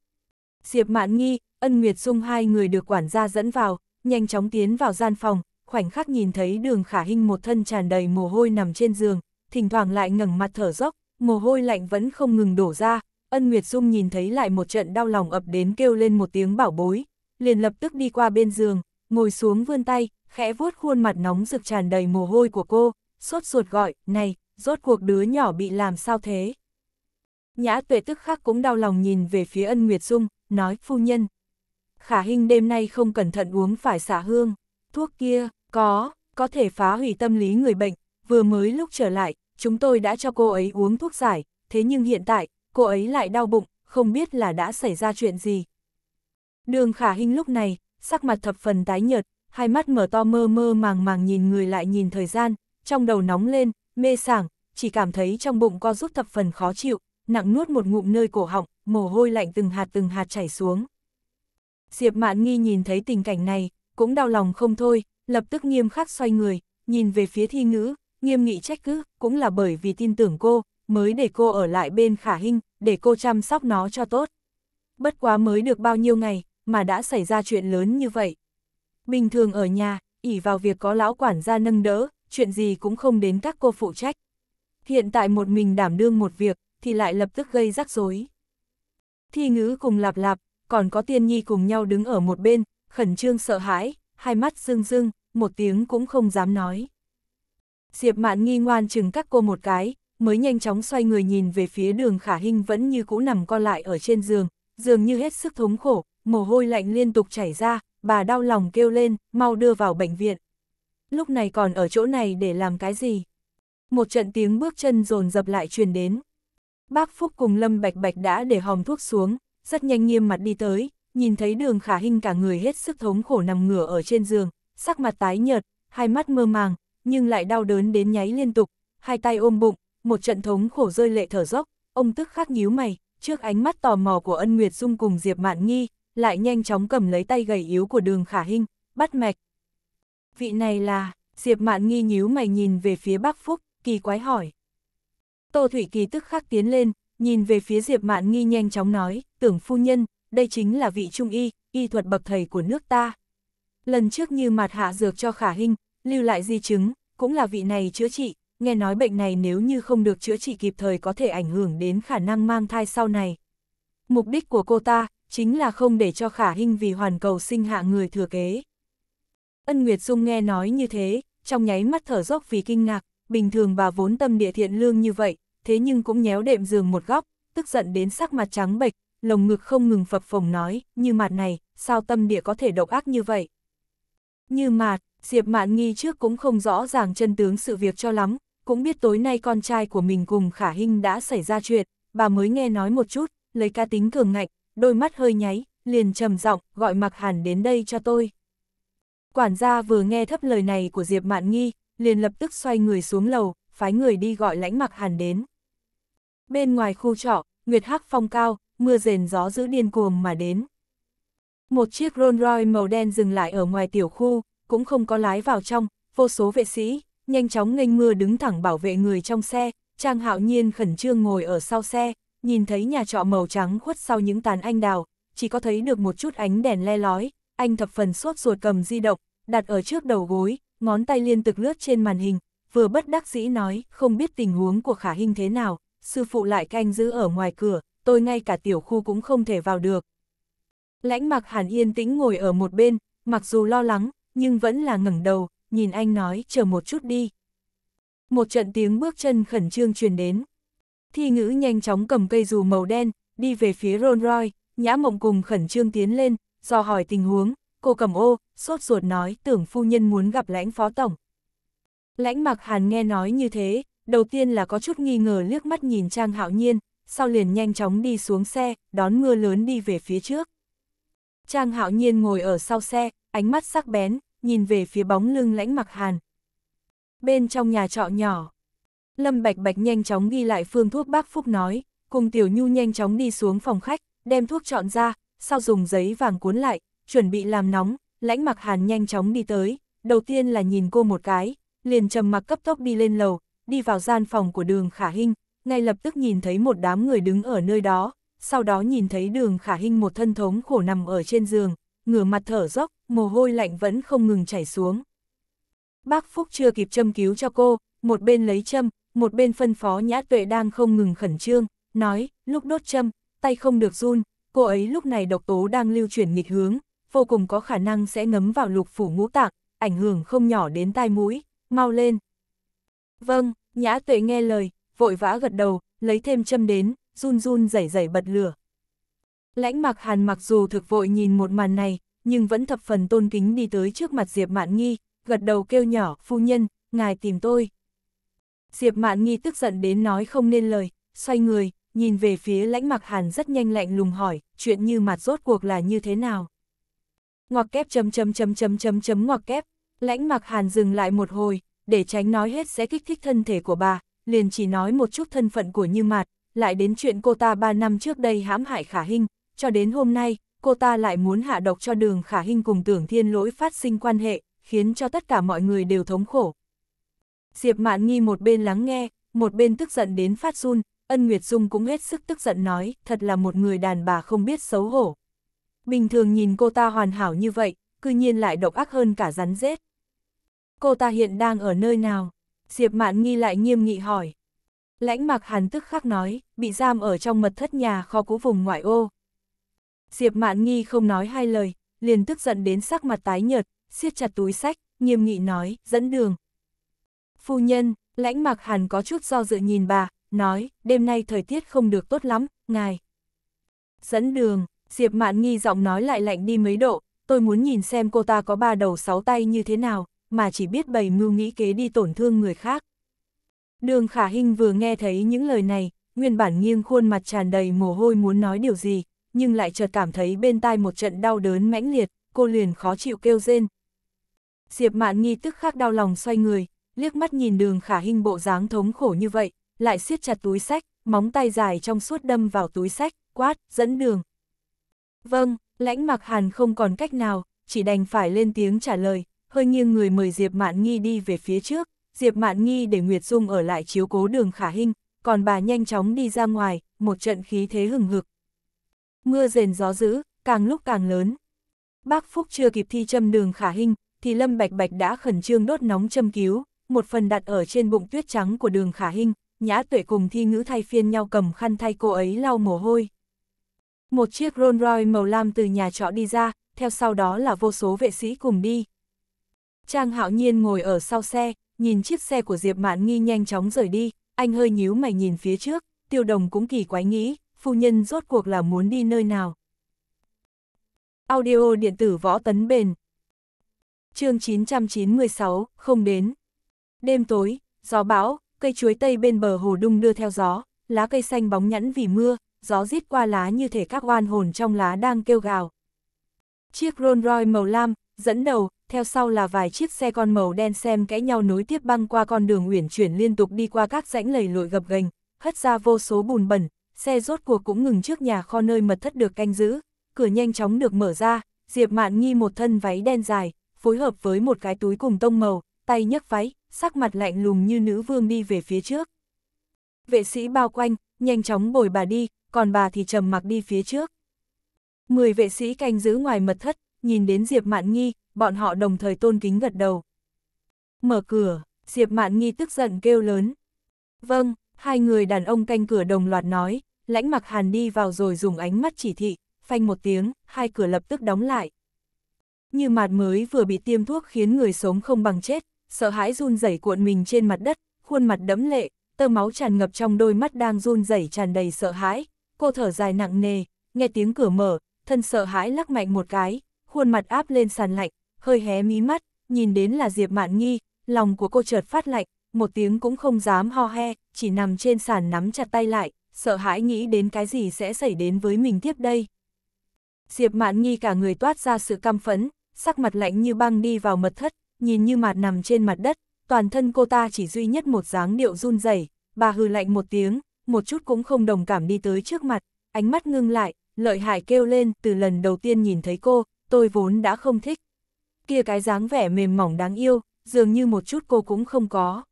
Diệp Mạn Nghi, Ân Nguyệt Dung hai người được quản gia dẫn vào, nhanh chóng tiến vào gian phòng, khoảnh khắc nhìn thấy đường khả hình một thân tràn đầy mồ hôi nằm trên giường, thỉnh thoảng lại ngẩng mặt thở dốc, mồ hôi lạnh vẫn không ngừng đổ ra, Ân Nguyệt Dung nhìn thấy lại một trận đau lòng ập đến kêu lên một tiếng bảo bối, liền lập tức đi qua bên giường, ngồi xuống vươn tay, khẽ vuốt khuôn mặt nóng rực tràn đầy mồ hôi của cô, sốt ruột gọi, này, rốt cuộc đứa nhỏ bị làm sao thế? Nhã tuệ tức khắc cũng đau lòng nhìn về phía ân Nguyệt Dung, nói, phu nhân. Khả hình đêm nay không cẩn thận uống phải xả hương, thuốc kia, có, có thể phá hủy tâm lý người bệnh, vừa mới lúc trở lại, chúng tôi đã cho cô ấy uống thuốc giải, thế nhưng hiện tại, cô ấy lại đau bụng, không biết là đã xảy ra chuyện gì, Đường khả hình lúc này, sắc mặt thập phần tái nhợt, hai mắt mở to mơ mơ màng màng nhìn người lại nhìn thời gian, trong đầu nóng lên, mê sảng, chỉ cảm thấy trong bụng co rút thập phần khó chịu, nặng nuốt một ngụm nơi cổ họng, mồ hôi lạnh từng hạt từng hạt chảy xuống. Diệp Mạn Nghi nhìn thấy tình cảnh này, cũng đau lòng không thôi, lập tức nghiêm khắc xoay người, nhìn về phía thi ngữ, nghiêm nghị trách cứ, cũng là bởi vì tin tưởng cô, mới để cô ở lại bên khả hình, để cô chăm sóc nó cho tốt. Bất quá mới được bao nhiêu ngày, mà đã xảy ra chuyện lớn như vậy. Bình thường ở nhà, ỉ vào việc có lão quản gia nâng đỡ, chuyện gì cũng không đến các cô phụ trách. Hiện tại một mình đảm đương một việc, thì lại lập tức gây rắc rối. Thi ngữ cùng lạp lạp, còn có tiên nhi cùng nhau đứng ở một bên, khẩn trương sợ hãi, hai mắt rưng rưng, một tiếng cũng không dám nói. Diệp mạn nghi ngoan chừng các cô một cái, mới nhanh chóng xoay người nhìn về phía đường khả hình vẫn như cũ nằm co lại ở trên giường, dường như hết sức thống khổ, mồ hôi lạnh liên tục chảy ra, bà đau lòng kêu lên, mau đưa vào bệnh viện. Lúc này còn ở chỗ này để làm cái gì? Một trận tiếng bước chân rồn dập lại truyền đến. Bác Phúc cùng Lâm Bạch Bạch đã để hòm thuốc xuống, rất nhanh nghiêm mặt đi tới, nhìn thấy đường khả hình cả người hết sức thống khổ nằm ngửa ở trên giường, sắc mặt tái nhợt, hai mắt mơ màng, nhưng lại đau đớn đến nháy liên tục, hai tay ôm bụng, một trận thống khổ rơi lệ thở dốc, ông tức khắc nhíu mày, trước ánh mắt tò mò của ân Nguyệt Dung cùng Diệp Mạn Nghi, lại nhanh chóng cầm lấy tay gầy yếu của đường khả hinh, bắt mạch. Vị này là, Diệp Mạn nghi nhíu mày nhìn về phía Bắc Phúc, kỳ quái hỏi. Tô Thủy Kỳ tức khắc tiến lên, nhìn về phía Diệp Mạn nghi nhanh chóng nói, tưởng phu nhân, đây chính là vị trung y, y thuật bậc thầy của nước ta. Lần trước như mặt hạ dược cho khả hinh, lưu lại di chứng, cũng là vị này chữa trị, nghe nói bệnh này nếu như không được chữa trị kịp thời có thể ảnh hưởng đến khả năng mang thai sau này. Mục đích của cô ta chính là không để cho khả hình vì hoàn cầu sinh hạ người thừa kế. Ân Nguyệt Dung nghe nói như thế, trong nháy mắt thở dốc vì kinh ngạc, bình thường bà vốn tâm địa thiện lương như vậy, thế nhưng cũng nhéo đệm giường một góc, tức giận đến sắc mặt trắng bệch, lồng ngực không ngừng phập phồng nói, như mặt này, sao tâm địa có thể độc ác như vậy. Như mặt Diệp Mạn Nghi trước cũng không rõ ràng chân tướng sự việc cho lắm, cũng biết tối nay con trai của mình cùng Khả Hinh đã xảy ra chuyện, bà mới nghe nói một chút, lấy ca tính cường ngạnh, đôi mắt hơi nháy, liền trầm giọng gọi Mạc Hàn đến đây cho tôi. Quản gia vừa nghe thấp lời này của Diệp Mạn Nghi, liền lập tức xoay người xuống lầu, phái người đi gọi lãnh Mạc Hàn đến. Bên ngoài khu trọ, Nguyệt Hắc phong cao, mưa rền gió giữ điên cuồng mà đến. Một chiếc Rolls Royce màu đen dừng lại ở ngoài tiểu khu, cũng không có lái vào trong, vô số vệ sĩ, nhanh chóng nghênh mưa đứng thẳng bảo vệ người trong xe, Trang Hạo Nhiên khẩn trương ngồi ở sau xe, nhìn thấy nhà trọ màu trắng khuất sau những tán anh đào, chỉ có thấy được một chút ánh đèn le lói, anh thập phần sốt ruột cầm di động, đặt ở trước đầu gối, ngón tay liên tục lướt trên màn hình, vừa bất đắc dĩ nói, không biết tình huống của khả hình thế nào, sư phụ lại canh giữ ở ngoài cửa, tôi ngay cả tiểu khu cũng không thể vào được. Lãnh mặc hàn yên tĩnh ngồi ở một bên, mặc dù lo lắng, nhưng vẫn là ngẩng đầu, nhìn anh nói, chờ một chút đi. Một trận tiếng bước chân khẩn trương truyền đến. Thi ngữ nhanh chóng cầm cây dù màu đen, đi về phía Ron Roy, nhã mộng cùng khẩn trương tiến lên, do hỏi tình huống, cô cầm ô, sốt ruột nói tưởng phu nhân muốn gặp lãnh phó tổng. Lãnh mặc hàn nghe nói như thế, đầu tiên là có chút nghi ngờ liếc mắt nhìn Trang Hạo Nhiên, sau liền nhanh chóng đi xuống xe, đón mưa lớn đi về phía trước. Trang Hạo Nhiên ngồi ở sau xe, ánh mắt sắc bén, nhìn về phía bóng lưng lãnh mặc hàn. Bên trong nhà trọ nhỏ, Lâm Bạch Bạch nhanh chóng ghi lại phương thuốc bác Phúc nói, cùng Tiểu Nhu nhanh chóng đi xuống phòng khách, đem thuốc chọn ra, sau dùng giấy vàng cuốn lại, chuẩn bị làm nóng, lãnh mặc hàn nhanh chóng đi tới, đầu tiên là nhìn cô một cái, liền trầm mặc cấp tốc đi lên lầu, đi vào gian phòng của đường Khả Hinh, ngay lập tức nhìn thấy một đám người đứng ở nơi đó, sau đó nhìn thấy đường Khả Hinh một thân thống khổ nằm ở trên giường, ngửa mặt thở dốc, mồ hôi lạnh vẫn không ngừng chảy xuống. Bác Phúc chưa kịp châm cứu cho cô, một bên lấy châm, một bên phân phó nhã tuệ đang không ngừng khẩn trương, nói, lúc đốt châm, tay không được run, cô ấy lúc này độc tố đang lưu chuyển nghịch hướng, vô cùng có khả năng sẽ ngấm vào lục phủ ngũ tạng, ảnh hưởng không nhỏ đến tai mũi, mau lên. Vâng, nhã tuệ nghe lời, vội vã gật đầu, lấy thêm châm đến, run run rẩy rẩy bật lửa. Lãnh mặc hàn mặc dù thực vội nhìn một màn này, nhưng vẫn thập phần tôn kính đi tới trước mặt Diệp Mạn Nghi, gật đầu kêu nhỏ, phu nhân, ngài tìm tôi. Diệp Mạn Nghi tức giận đến nói không nên lời, xoay người, nhìn về phía lãnh mặc hàn rất nhanh lạnh lùng hỏi, chuyện như mặt rốt cuộc là như thế nào. Ngoặc kép chấm chấm chấm chấm chấm chấm ngoặc kép, lãnh mặc hàn dừng lại một hồi, để tránh nói hết sẽ kích thích thân thể của bà, liền chỉ nói một chút thân phận của Như mặt, lại đến chuyện cô ta ba năm trước đây hãm hại Khả Hinh, cho đến hôm nay, cô ta lại muốn hạ độc cho đường Khả Hinh cùng Tưởng Thiên Lỗi phát sinh quan hệ, khiến cho tất cả mọi người đều thống khổ, Diệp Mạn Nghi một bên lắng nghe, một bên tức giận đến phát run, Ân Nguyệt Dung cũng hết sức tức giận nói, thật là một người đàn bà không biết xấu hổ. Bình thường nhìn cô ta hoàn hảo như vậy, cư nhiên lại độc ác hơn cả rắn rết. Cô ta hiện đang ở nơi nào? Diệp Mạn Nghi lại nghiêm nghị hỏi. Lãnh mặc hàn tức khắc nói, bị giam ở trong mật thất nhà kho cũ vùng ngoại ô. Diệp Mạn Nghi không nói hai lời, liền tức giận đến sắc mặt tái nhợt, siết chặt túi sách, nghiêm nghị nói, dẫn đường, Phu nhân, lãnh mạc hàn có chút do dự nhìn bà, nói, đêm nay thời tiết không được tốt lắm, ngài. Dẫn đường, Diệp Mạn Nghi giọng nói lại lạnh đi mấy độ, tôi muốn nhìn xem cô ta có ba đầu sáu tay như thế nào, mà chỉ biết bày mưu nghĩ kế đi tổn thương người khác. Đường Khả Hinh vừa nghe thấy những lời này, nguyên bản nghiêng khuôn mặt tràn đầy mồ hôi muốn nói điều gì, nhưng lại chợt cảm thấy bên tai một trận đau đớn mãnh liệt, cô liền khó chịu kêu rên. Diệp Mạn Nghi tức khắc đau lòng xoay người, liếc mắt nhìn đường khả hình bộ dáng thống khổ như vậy, lại siết chặt túi sách, móng tay dài trong suốt đâm vào túi sách, quát, dẫn đường. Vâng, lãnh mặc hàn không còn cách nào, chỉ đành phải lên tiếng trả lời, hơi nghiêng người mời Diệp Mạn Nghi đi về phía trước, Diệp Mạn Nghi để Nguyệt Dung ở lại chiếu cố đường khả hình, còn bà nhanh chóng đi ra ngoài, một trận khí thế hừng hực. Mưa rền gió dữ, càng lúc càng lớn. Bác Phúc chưa kịp thi châm đường khả hình, thì Lâm Bạch Bạch đã khẩn trương đốt nóng châm cứu, một phần đặt ở trên bụng tuyết trắng của đường khả hình nhã tuệ cùng thi ngữ thay phiên nhau cầm khăn thay cô ấy lau mồ hôi. Một chiếc Rolls Royce màu lam từ nhà trọ đi ra, theo sau đó là vô số vệ sĩ cùng đi. Trang hạo nhiên ngồi ở sau xe, nhìn chiếc xe của Diệp Mạn Nghi nhanh chóng rời đi, anh hơi nhíu mày nhìn phía trước, tiêu đồng cũng kỳ quái nghĩ, phu nhân rốt cuộc là muốn đi nơi nào. Audio điện tử võ tấn bền. Chương 996, không đến. Đêm tối, gió bão, cây chuối tây bên bờ hồ đung đưa theo gió, lá cây xanh bóng nhẵn vì mưa, gió rít qua lá như thể các oan hồn trong lá đang kêu gào. Chiếc Rolls Royce màu lam, dẫn đầu, theo sau là vài chiếc xe con màu đen xem kẽ nhau nối tiếp băng qua con đường uyển chuyển liên tục đi qua các rãnh lầy lội gập ghềnh, hất ra vô số bùn bẩn, xe rốt cuộc cũng ngừng trước nhà kho nơi mật thất được canh giữ, cửa nhanh chóng được mở ra, Diệp Mạn Nghi một thân váy đen dài, phối hợp với một cái túi cùng tông màu, tay nhấc váy, sắc mặt lạnh lùng như nữ vương đi về phía trước. Vệ sĩ bao quanh, nhanh chóng bồi bà đi, còn bà thì trầm mặc đi phía trước. Mười vệ sĩ canh giữ ngoài mật thất, nhìn đến Diệp Mạn Nghi, bọn họ đồng thời tôn kính gật đầu. Mở cửa, Diệp Mạn Nghi tức giận kêu lớn. Vâng, hai người đàn ông canh cửa đồng loạt nói, lãnh mặc hàn đi vào rồi dùng ánh mắt chỉ thị, phanh một tiếng, hai cửa lập tức đóng lại. Như mạt mới vừa bị tiêm thuốc khiến người sống không bằng chết, sợ hãi run rẩy cuộn mình trên mặt đất, khuôn mặt đẫm lệ, tơ máu tràn ngập trong đôi mắt đang run rẩy tràn đầy sợ hãi. Cô thở dài nặng nề, nghe tiếng cửa mở, thân sợ hãi lắc mạnh một cái, khuôn mặt áp lên sàn lạnh, hơi hé mí mắt, nhìn đến là Diệp Mạn Nghi, lòng của cô chợt phát lạnh, một tiếng cũng không dám ho he, chỉ nằm trên sàn nắm chặt tay lại, sợ hãi nghĩ đến cái gì sẽ xảy đến với mình tiếp đây. Diệp Mạn Nghi cả người toát ra sự căm phẫn, sắc mặt lạnh như băng đi vào mật thất, nhìn như mạt nằm trên mặt đất, toàn thân cô ta chỉ duy nhất một dáng điệu run rẩy. bà hừ lạnh một tiếng, một chút cũng không đồng cảm đi tới trước mặt, ánh mắt ngưng lại, lợi hại kêu lên từ lần đầu tiên nhìn thấy cô, tôi vốn đã không thích. Kia cái dáng vẻ mềm mỏng đáng yêu, dường như một chút cô cũng không có.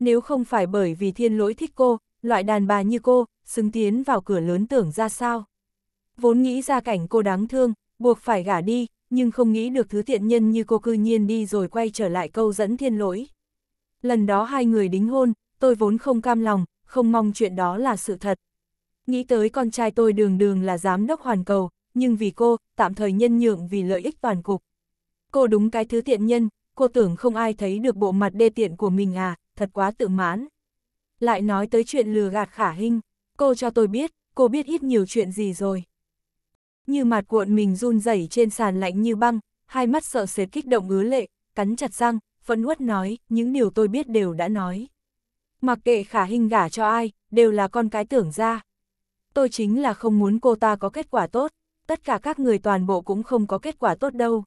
Nếu không phải bởi vì thiên lỗi thích cô, loại đàn bà như cô, xứng tiến vào cửa lớn tưởng ra sao. Vốn nghĩ ra cảnh cô đáng thương, buộc phải gả đi, nhưng không nghĩ được thứ thiện nhân như cô cư nhiên đi rồi quay trở lại câu dẫn thiên lỗi. Lần đó hai người đính hôn, tôi vốn không cam lòng, không mong chuyện đó là sự thật. Nghĩ tới con trai tôi đường đường là giám đốc hoàn cầu, nhưng vì cô, tạm thời nhân nhượng vì lợi ích toàn cục. Cô đúng cái thứ thiện nhân, cô tưởng không ai thấy được bộ mặt đê tiện của mình à, thật quá tự mãn. Lại nói tới chuyện lừa gạt khả hình, cô cho tôi biết, cô biết ít nhiều chuyện gì rồi như mặt cuộn mình run rẩy trên sàn lạnh như băng, hai mắt sợ sệt kích động ứa lệ, cắn chặt răng, phẫn uất nói, những điều tôi biết đều đã nói. Mặc kệ khả hình gả cho ai, đều là con cái tưởng ra. Tôi chính là không muốn cô ta có kết quả tốt, tất cả các người toàn bộ cũng không có kết quả tốt đâu.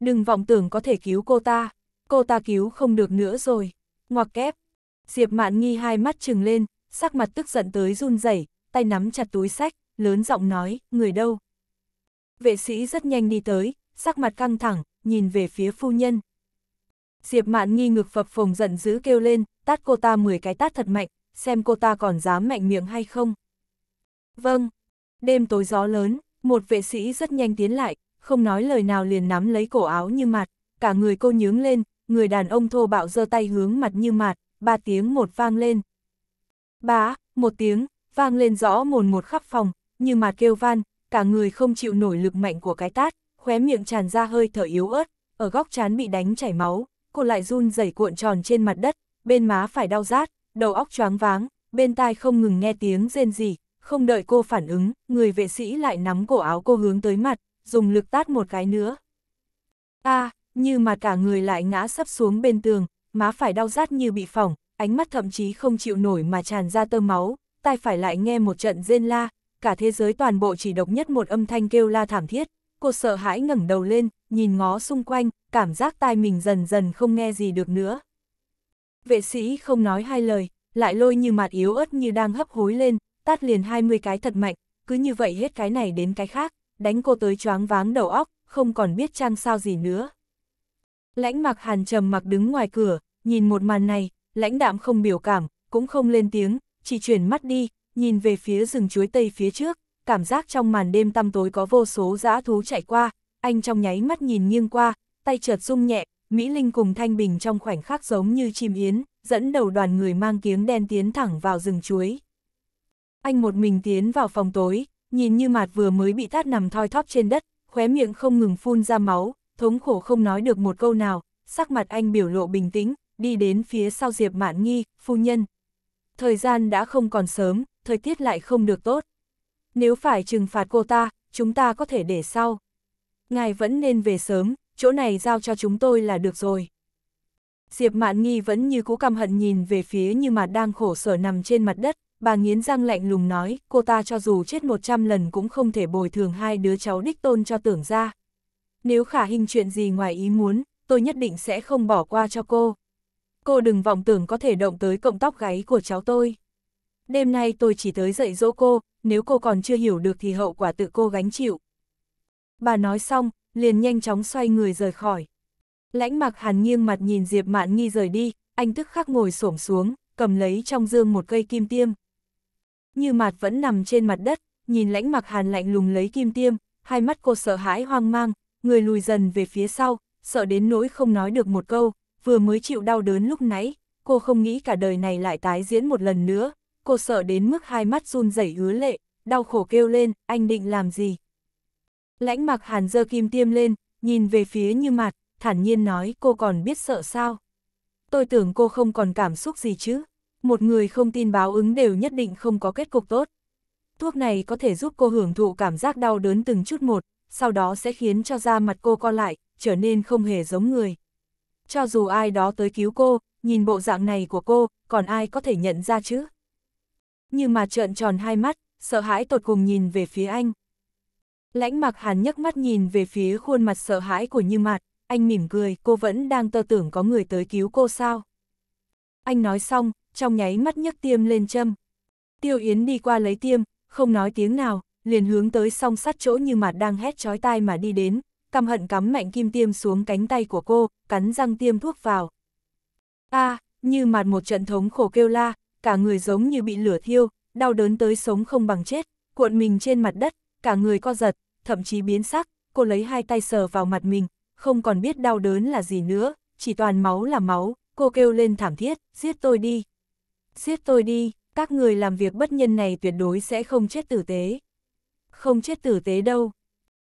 Đừng vọng tưởng có thể cứu cô ta, cô ta cứu không được nữa rồi. Ngoặc kép, Diệp Mạn Nghi hai mắt trừng lên, sắc mặt tức giận tới run rẩy, tay nắm chặt túi sách, lớn giọng nói, người đâu, Vệ sĩ rất nhanh đi tới, sắc mặt căng thẳng, nhìn về phía phu nhân. Diệp mạn nghi ngực phập phồng giận dữ kêu lên, tát cô ta 10 cái tát thật mạnh, xem cô ta còn dám mạnh miệng hay không. Vâng, đêm tối gió lớn, một vệ sĩ rất nhanh tiến lại, không nói lời nào liền nắm lấy cổ áo như mạt, cả người cô nhướng lên, người đàn ông thô bạo giơ tay hướng mặt như mạt ba tiếng một vang lên. Bá, một tiếng, vang lên rõ mồn một khắp phòng, như mạt kêu van, cả người không chịu nổi lực mạnh của cái tát, khóe miệng tràn ra hơi thở yếu ớt, ở góc trán bị đánh chảy máu, cô lại run rẩy cuộn tròn trên mặt đất, bên má phải đau rát, đầu óc choáng váng, bên tai không ngừng nghe tiếng rên rỉ, không đợi cô phản ứng, người vệ sĩ lại nắm cổ áo cô hướng tới mặt, dùng lực tát một cái nữa. A, như mà cả người lại ngã sấp xuống bên tường, má phải đau rát như bị phỏng, ánh mắt thậm chí không chịu nổi mà tràn ra tơ máu, tai phải lại nghe một trận rên la, cả thế giới toàn bộ chỉ độc nhất một âm thanh kêu la thảm thiết, cô sợ hãi ngẩng đầu lên, nhìn ngó xung quanh, cảm giác tai mình dần dần không nghe gì được nữa. Vệ sĩ không nói hai lời, lại lôi như mặt yếu ớt như đang hấp hối lên, tát liền 20 cái thật mạnh, cứ như vậy hết cái này đến cái khác, đánh cô tới choáng váng đầu óc, không còn biết trang sao gì nữa. Lãnh mặc hàn trầm mặc đứng ngoài cửa, nhìn một màn này, lãnh đạm không biểu cảm, cũng không lên tiếng, chỉ chuyển mắt đi, nhìn về phía rừng chuối tây phía trước, cảm giác trong màn đêm tăm tối có vô số dã thú chạy qua, anh trong nháy mắt nhìn nghiêng qua, tay chợt rung nhẹ, Mỹ Linh cùng Thanh Bình trong khoảnh khắc giống như chim yến, dẫn đầu đoàn người mang kiếm đen tiến thẳng vào rừng chuối. Anh một mình tiến vào phòng tối, nhìn như mặt vừa mới bị tát nằm thoi thóp trên đất, khóe miệng không ngừng phun ra máu, thống khổ không nói được một câu nào, sắc mặt anh biểu lộ bình tĩnh, đi đến phía sau Diệp Mạn Nghi, phu nhân. Thời gian đã không còn sớm, thời tiết lại không được tốt. Nếu phải trừng phạt cô ta, chúng ta có thể để sau. Ngài vẫn nên về sớm, chỗ này giao cho chúng tôi là được rồi. Diệp Mạn Nghi vẫn như cũ căm hận nhìn về phía như mà đang khổ sở nằm trên mặt đất, bà nghiến răng lạnh lùng nói, cô ta cho dù chết 100 lần cũng không thể bồi thường hai đứa cháu đích tôn cho tưởng ra. Nếu khả hình chuyện gì ngoài ý muốn, tôi nhất định sẽ không bỏ qua cho cô. Cô đừng vọng tưởng có thể động tới cộng tóc gáy của cháu tôi đêm nay tôi chỉ tới dạy dỗ cô, nếu cô còn chưa hiểu được thì hậu quả tự cô gánh chịu. Bà nói xong, liền nhanh chóng xoay người rời khỏi. Lãnh mặc hàn nghiêng mặt nhìn Diệp Mạn Nghi rời đi, anh tức khắc ngồi xổm xuống, cầm lấy trong dương một cây kim tiêm. Như mặt vẫn nằm trên mặt đất, nhìn lãnh mặc hàn lạnh lùng lấy kim tiêm, hai mắt cô sợ hãi hoang mang, người lùi dần về phía sau, sợ đến nỗi không nói được một câu, vừa mới chịu đau đớn lúc nãy, cô không nghĩ cả đời này lại tái diễn một lần nữa, cô sợ đến mức hai mắt run rẩy hứa lệ, đau khổ kêu lên, anh định làm gì? Lãnh mặc hàn dơ kim tiêm lên, nhìn về phía như mặt, thản nhiên nói cô còn biết sợ sao? Tôi tưởng cô không còn cảm xúc gì chứ? Một người không tin báo ứng đều nhất định không có kết cục tốt. Thuốc này có thể giúp cô hưởng thụ cảm giác đau đớn từng chút một, sau đó sẽ khiến cho da mặt cô co lại, trở nên không hề giống người. Cho dù ai đó tới cứu cô, nhìn bộ dạng này của cô, còn ai có thể nhận ra chứ? như mà trợn tròn hai mắt, sợ hãi tột cùng nhìn về phía anh. Lãnh mặc hàn nhấc mắt nhìn về phía khuôn mặt sợ hãi của Như mặt anh mỉm cười, cô vẫn đang tơ tưởng có người tới cứu cô sao. Anh nói xong, trong nháy mắt nhấc tiêm lên châm. Tiêu Yến đi qua lấy tiêm, không nói tiếng nào, liền hướng tới song sắt chỗ Như Mạt đang hét chói tai mà đi đến, căm hận cắm mạnh kim tiêm xuống cánh tay của cô, cắn răng tiêm thuốc vào. a à, Như mặt một trận thống khổ kêu la, cả người giống như bị lửa thiêu, đau đớn tới sống không bằng chết, cuộn mình trên mặt đất, cả người co giật, thậm chí biến sắc, cô lấy hai tay sờ vào mặt mình, không còn biết đau đớn là gì nữa, chỉ toàn máu là máu, cô kêu lên thảm thiết, giết tôi đi. Giết tôi đi, các người làm việc bất nhân này tuyệt đối sẽ không chết tử tế. Không chết tử tế đâu.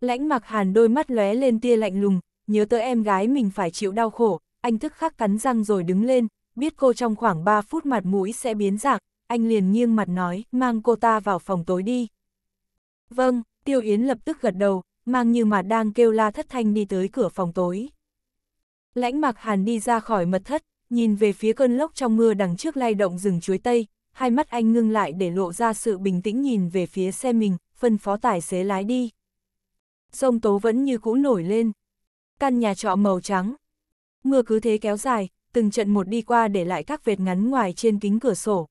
Lãnh mặc hàn đôi mắt lóe lên tia lạnh lùng, nhớ tới em gái mình phải chịu đau khổ, anh thức khắc cắn răng rồi đứng lên, biết cô trong khoảng 3 phút mặt mũi sẽ biến dạng, anh liền nghiêng mặt nói, mang cô ta vào phòng tối đi. Vâng, Tiêu Yến lập tức gật đầu, mang như mà đang kêu la thất thanh đi tới cửa phòng tối. Lãnh mặc hàn đi ra khỏi mật thất, nhìn về phía cơn lốc trong mưa đằng trước lay động rừng chuối tây, hai mắt anh ngưng lại để lộ ra sự bình tĩnh nhìn về phía xe mình, phân phó tài xế lái đi. Sông Tố vẫn như cũ nổi lên. Căn nhà trọ màu trắng. Mưa cứ thế kéo dài, từng trận một đi qua để lại các vệt ngắn ngoài trên kính cửa sổ.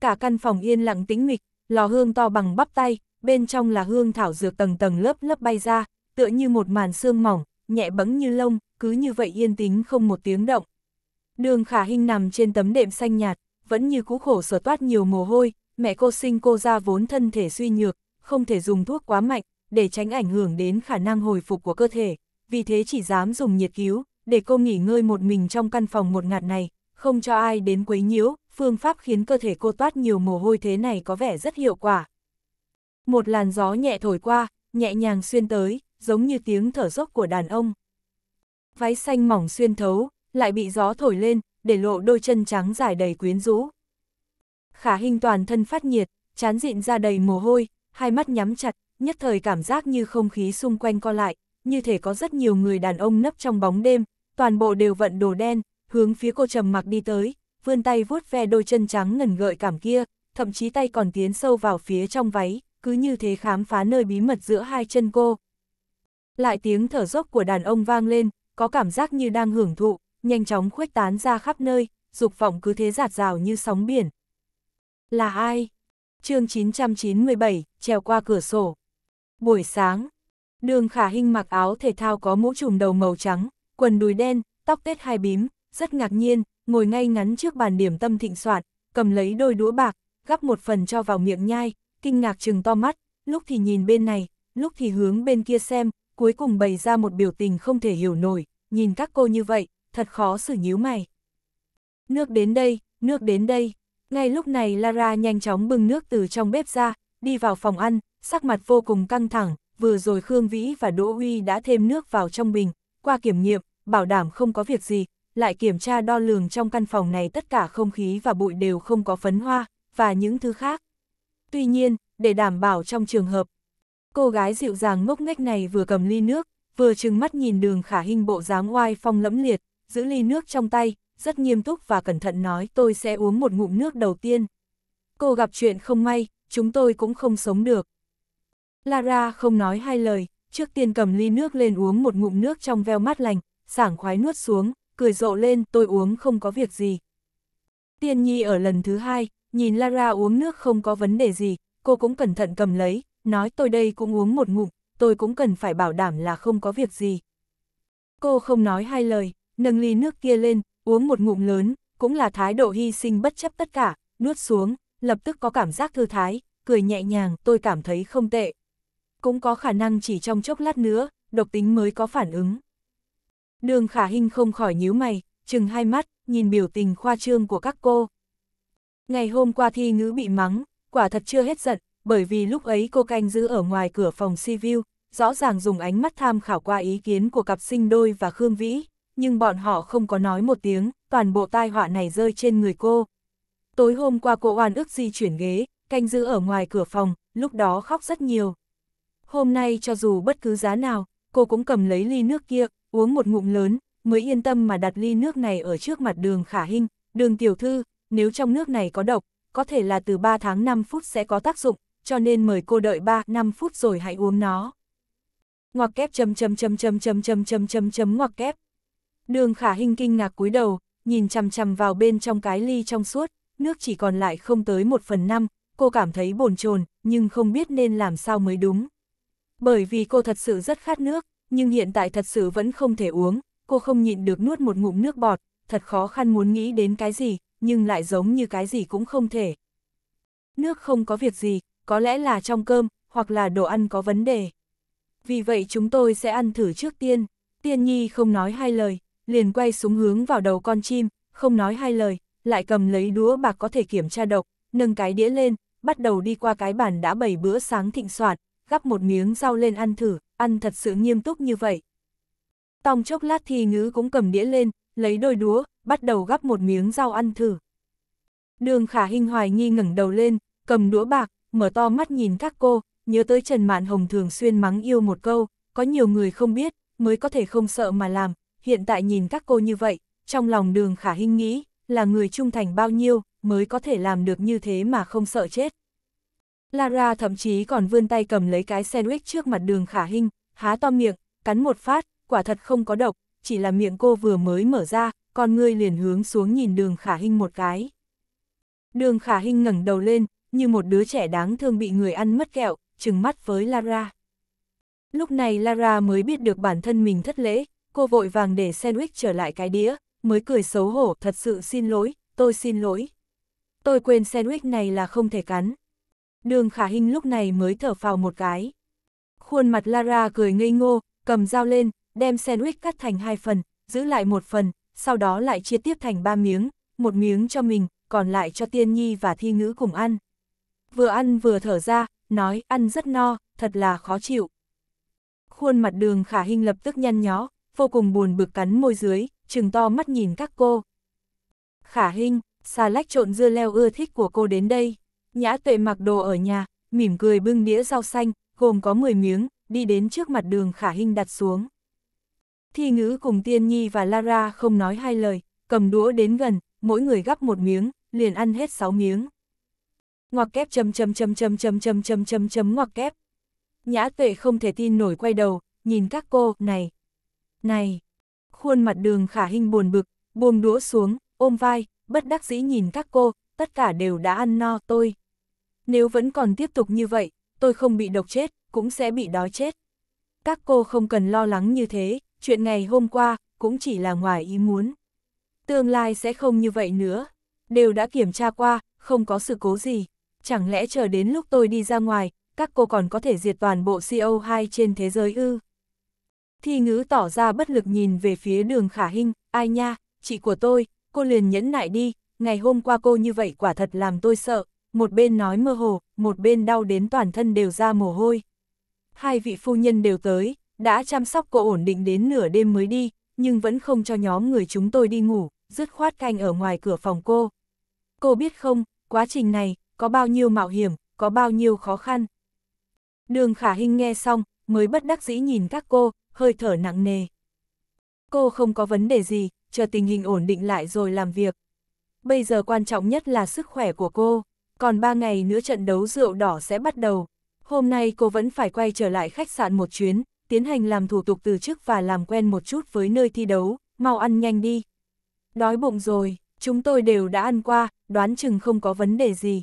Cả căn phòng yên lặng tĩnh mịch, lò hương to bằng bắp tay, bên trong là hương thảo dược tầng tầng lớp lớp bay ra, tựa như một màn sương mỏng, nhẹ bấng như lông, cứ như vậy yên tĩnh không một tiếng động. Đường khả hình nằm trên tấm đệm xanh nhạt, vẫn như cũ khổ sở toát nhiều mồ hôi, mẹ cô sinh cô ra vốn thân thể suy nhược, không thể dùng thuốc quá mạnh, để tránh ảnh hưởng đến khả năng hồi phục của cơ thể, vì thế chỉ dám dùng nhiệt cứu, để cô nghỉ ngơi một mình trong căn phòng một ngạt này, không cho ai đến quấy nhiễu, phương pháp khiến cơ thể cô toát nhiều mồ hôi thế này có vẻ rất hiệu quả. Một làn gió nhẹ thổi qua, nhẹ nhàng xuyên tới, giống như tiếng thở dốc của đàn ông. Váy xanh mỏng xuyên thấu, lại bị gió thổi lên, để lộ đôi chân trắng dài đầy quyến rũ. Khả hình toàn thân phát nhiệt, chán dịn ra đầy mồ hôi, hai mắt nhắm chặt, nhất thời cảm giác như không khí xung quanh co lại, như thể có rất nhiều người đàn ông nấp trong bóng đêm, toàn bộ đều vận đồ đen, hướng phía cô trầm mặc đi tới, vươn tay vuốt ve đôi chân trắng ngần gợi cảm kia, thậm chí tay còn tiến sâu vào phía trong váy, cứ như thế khám phá nơi bí mật giữa hai chân cô. Lại tiếng thở dốc của đàn ông vang lên, có cảm giác như đang hưởng thụ, nhanh chóng khuếch tán ra khắp nơi, dục vọng cứ thế giạt rào như sóng biển. Là ai? chương 997, treo qua cửa sổ. Buổi sáng, đường khả hình mặc áo thể thao có mũ trùm đầu màu trắng, quần đùi đen, tóc tết hai bím, rất ngạc nhiên, ngồi ngay ngắn trước bàn điểm tâm thịnh soạn, cầm lấy đôi đũa bạc, gắp một phần cho vào miệng nhai, kinh ngạc chừng to mắt, lúc thì nhìn bên này, lúc thì hướng bên kia xem, cuối cùng bày ra một biểu tình không thể hiểu nổi, nhìn các cô như vậy, thật khó xử nhíu mày. Nước đến đây, nước đến đây. Ngay lúc này Lara nhanh chóng bưng nước từ trong bếp ra, đi vào phòng ăn, sắc mặt vô cùng căng thẳng, vừa rồi Khương Vĩ và Đỗ Huy đã thêm nước vào trong bình, qua kiểm nghiệm, bảo đảm không có việc gì, lại kiểm tra đo lường trong căn phòng này tất cả không khí và bụi đều không có phấn hoa, và những thứ khác. Tuy nhiên, để đảm bảo trong trường hợp, cô gái dịu dàng ngốc nghếch này vừa cầm ly nước, vừa trừng mắt nhìn đường khả hình bộ dáng oai phong lẫm liệt, giữ ly nước trong tay, rất nghiêm túc và cẩn thận nói tôi sẽ uống một ngụm nước đầu tiên. Cô gặp chuyện không may, chúng tôi cũng không sống được. Lara không nói hai lời, trước tiên cầm ly nước lên uống một ngụm nước trong veo mát lành, sảng khoái nuốt xuống, cười rộ lên tôi uống không có việc gì. Tiên Nhi ở lần thứ hai, nhìn Lara uống nước không có vấn đề gì, cô cũng cẩn thận cầm lấy, nói tôi đây cũng uống một ngụm, tôi cũng cần phải bảo đảm là không có việc gì. Cô không nói hai lời, nâng ly nước kia lên, uống một ngụm lớn, cũng là thái độ hy sinh bất chấp tất cả, nuốt xuống, lập tức có cảm giác thư thái, cười nhẹ nhàng, tôi cảm thấy không tệ. Cũng có khả năng chỉ trong chốc lát nữa, độc tính mới có phản ứng. Đường khả hình không khỏi nhíu mày, chừng hai mắt, nhìn biểu tình khoa trương của các cô. Ngày hôm qua thi ngữ bị mắng, quả thật chưa hết giận, bởi vì lúc ấy cô canh giữ ở ngoài cửa phòng si rõ ràng dùng ánh mắt tham khảo qua ý kiến của cặp sinh đôi và Khương Vĩ, nhưng bọn họ không có nói một tiếng, toàn bộ tai họa này rơi trên người cô. Tối hôm qua cô oan ức di chuyển ghế, canh giữ ở ngoài cửa phòng, lúc đó khóc rất nhiều. Hôm nay cho dù bất cứ giá nào, cô cũng cầm lấy ly nước kia, uống một ngụm lớn, mới yên tâm mà đặt ly nước này ở trước mặt đường khả hình, đường tiểu thư, nếu trong nước này có độc, có thể là từ 3 tháng 5 phút sẽ có tác dụng, cho nên mời cô đợi 3-5 phút rồi hãy uống nó. Ngoặc kép chấm chấm chấm chấm chấm chấm chấm chấm chấm ngoặc kép. Đường khả hình kinh ngạc cúi đầu, nhìn chằm chằm vào bên trong cái ly trong suốt, nước chỉ còn lại không tới 1 phần 5, cô cảm thấy bồn chồn nhưng không biết nên làm sao mới đúng. Bởi vì cô thật sự rất khát nước, nhưng hiện tại thật sự vẫn không thể uống, cô không nhịn được nuốt một ngụm nước bọt, thật khó khăn muốn nghĩ đến cái gì, nhưng lại giống như cái gì cũng không thể. Nước không có việc gì, có lẽ là trong cơm, hoặc là đồ ăn có vấn đề. Vì vậy chúng tôi sẽ ăn thử trước tiên. Tiên Nhi không nói hai lời, liền quay súng hướng vào đầu con chim, không nói hai lời, lại cầm lấy đũa bạc có thể kiểm tra độc, nâng cái đĩa lên, bắt đầu đi qua cái bàn đã bảy bữa sáng thịnh soạn, gắp một miếng rau lên ăn thử, ăn thật sự nghiêm túc như vậy. Tòng chốc lát thì ngữ cũng cầm đĩa lên, lấy đôi đũa, bắt đầu gắp một miếng rau ăn thử. Đường khả hình hoài nghi ngẩng đầu lên, cầm đũa bạc, mở to mắt nhìn các cô, nhớ tới Trần Mạn Hồng thường xuyên mắng yêu một câu, có nhiều người không biết, mới có thể không sợ mà làm, hiện tại nhìn các cô như vậy, trong lòng đường khả hình nghĩ, là người trung thành bao nhiêu, mới có thể làm được như thế mà không sợ chết. Lara thậm chí còn vươn tay cầm lấy cái sandwich trước mặt đường khả hình, há to miệng, cắn một phát, quả thật không có độc, chỉ là miệng cô vừa mới mở ra, con ngươi liền hướng xuống nhìn đường khả hình một cái. Đường khả hình ngẩng đầu lên, như một đứa trẻ đáng thương bị người ăn mất kẹo, trừng mắt với Lara. Lúc này Lara mới biết được bản thân mình thất lễ, cô vội vàng để sandwich trở lại cái đĩa, mới cười xấu hổ, thật sự xin lỗi, tôi xin lỗi. Tôi quên sandwich này là không thể cắn. Đường khả hình lúc này mới thở phào một cái. Khuôn mặt Lara cười ngây ngô, cầm dao lên, đem sandwich cắt thành hai phần, giữ lại một phần, sau đó lại chia tiếp thành ba miếng, một miếng cho mình, còn lại cho tiên nhi và thi ngữ cùng ăn. Vừa ăn vừa thở ra, nói ăn rất no, thật là khó chịu. Khuôn mặt đường khả hình lập tức nhăn nhó, vô cùng buồn bực cắn môi dưới, trừng to mắt nhìn các cô. Khả hình, xà lách trộn dưa leo ưa thích của cô đến đây. Nhã tuệ mặc đồ ở nhà, mỉm cười bưng đĩa rau xanh, gồm có 10 miếng, đi đến trước mặt đường khả hình đặt xuống. Thi ngữ cùng Tiên Nhi và Lara không nói hai lời, cầm đũa đến gần, mỗi người gắp một miếng, liền ăn hết 6 miếng. Ngoặc kép chấm chấm chấm chấm chấm chấm chấm chấm chấm ngoặc kép. Nhã tuệ không thể tin nổi quay đầu, nhìn các cô, này, này. Khuôn mặt đường khả hình buồn bực, buông đũa xuống, ôm vai, bất đắc dĩ nhìn các cô, tất cả đều đã ăn no tôi. Nếu vẫn còn tiếp tục như vậy, tôi không bị độc chết, cũng sẽ bị đói chết. Các cô không cần lo lắng như thế, chuyện ngày hôm qua cũng chỉ là ngoài ý muốn. Tương lai sẽ không như vậy nữa. Đều đã kiểm tra qua, không có sự cố gì. Chẳng lẽ chờ đến lúc tôi đi ra ngoài, các cô còn có thể diệt toàn bộ CO2 trên thế giới ư? Thi ngữ tỏ ra bất lực nhìn về phía đường khả hinh, ai nha, chị của tôi, cô liền nhẫn nại đi, ngày hôm qua cô như vậy quả thật làm tôi sợ, một bên nói mơ hồ, một bên đau đến toàn thân đều ra mồ hôi. Hai vị phu nhân đều tới, đã chăm sóc cô ổn định đến nửa đêm mới đi, nhưng vẫn không cho nhóm người chúng tôi đi ngủ, dứt khoát canh ở ngoài cửa phòng cô. Cô biết không, quá trình này, có bao nhiêu mạo hiểm, có bao nhiêu khó khăn. Đường khả hinh nghe xong, mới bất đắc dĩ nhìn các cô, hơi thở nặng nề. Cô không có vấn đề gì, chờ tình hình ổn định lại rồi làm việc. Bây giờ quan trọng nhất là sức khỏe của cô còn ba ngày nữa trận đấu rượu đỏ sẽ bắt đầu. Hôm nay cô vẫn phải quay trở lại khách sạn một chuyến, tiến hành làm thủ tục từ chức và làm quen một chút với nơi thi đấu, mau ăn nhanh đi. Đói bụng rồi, chúng tôi đều đã ăn qua, đoán chừng không có vấn đề gì.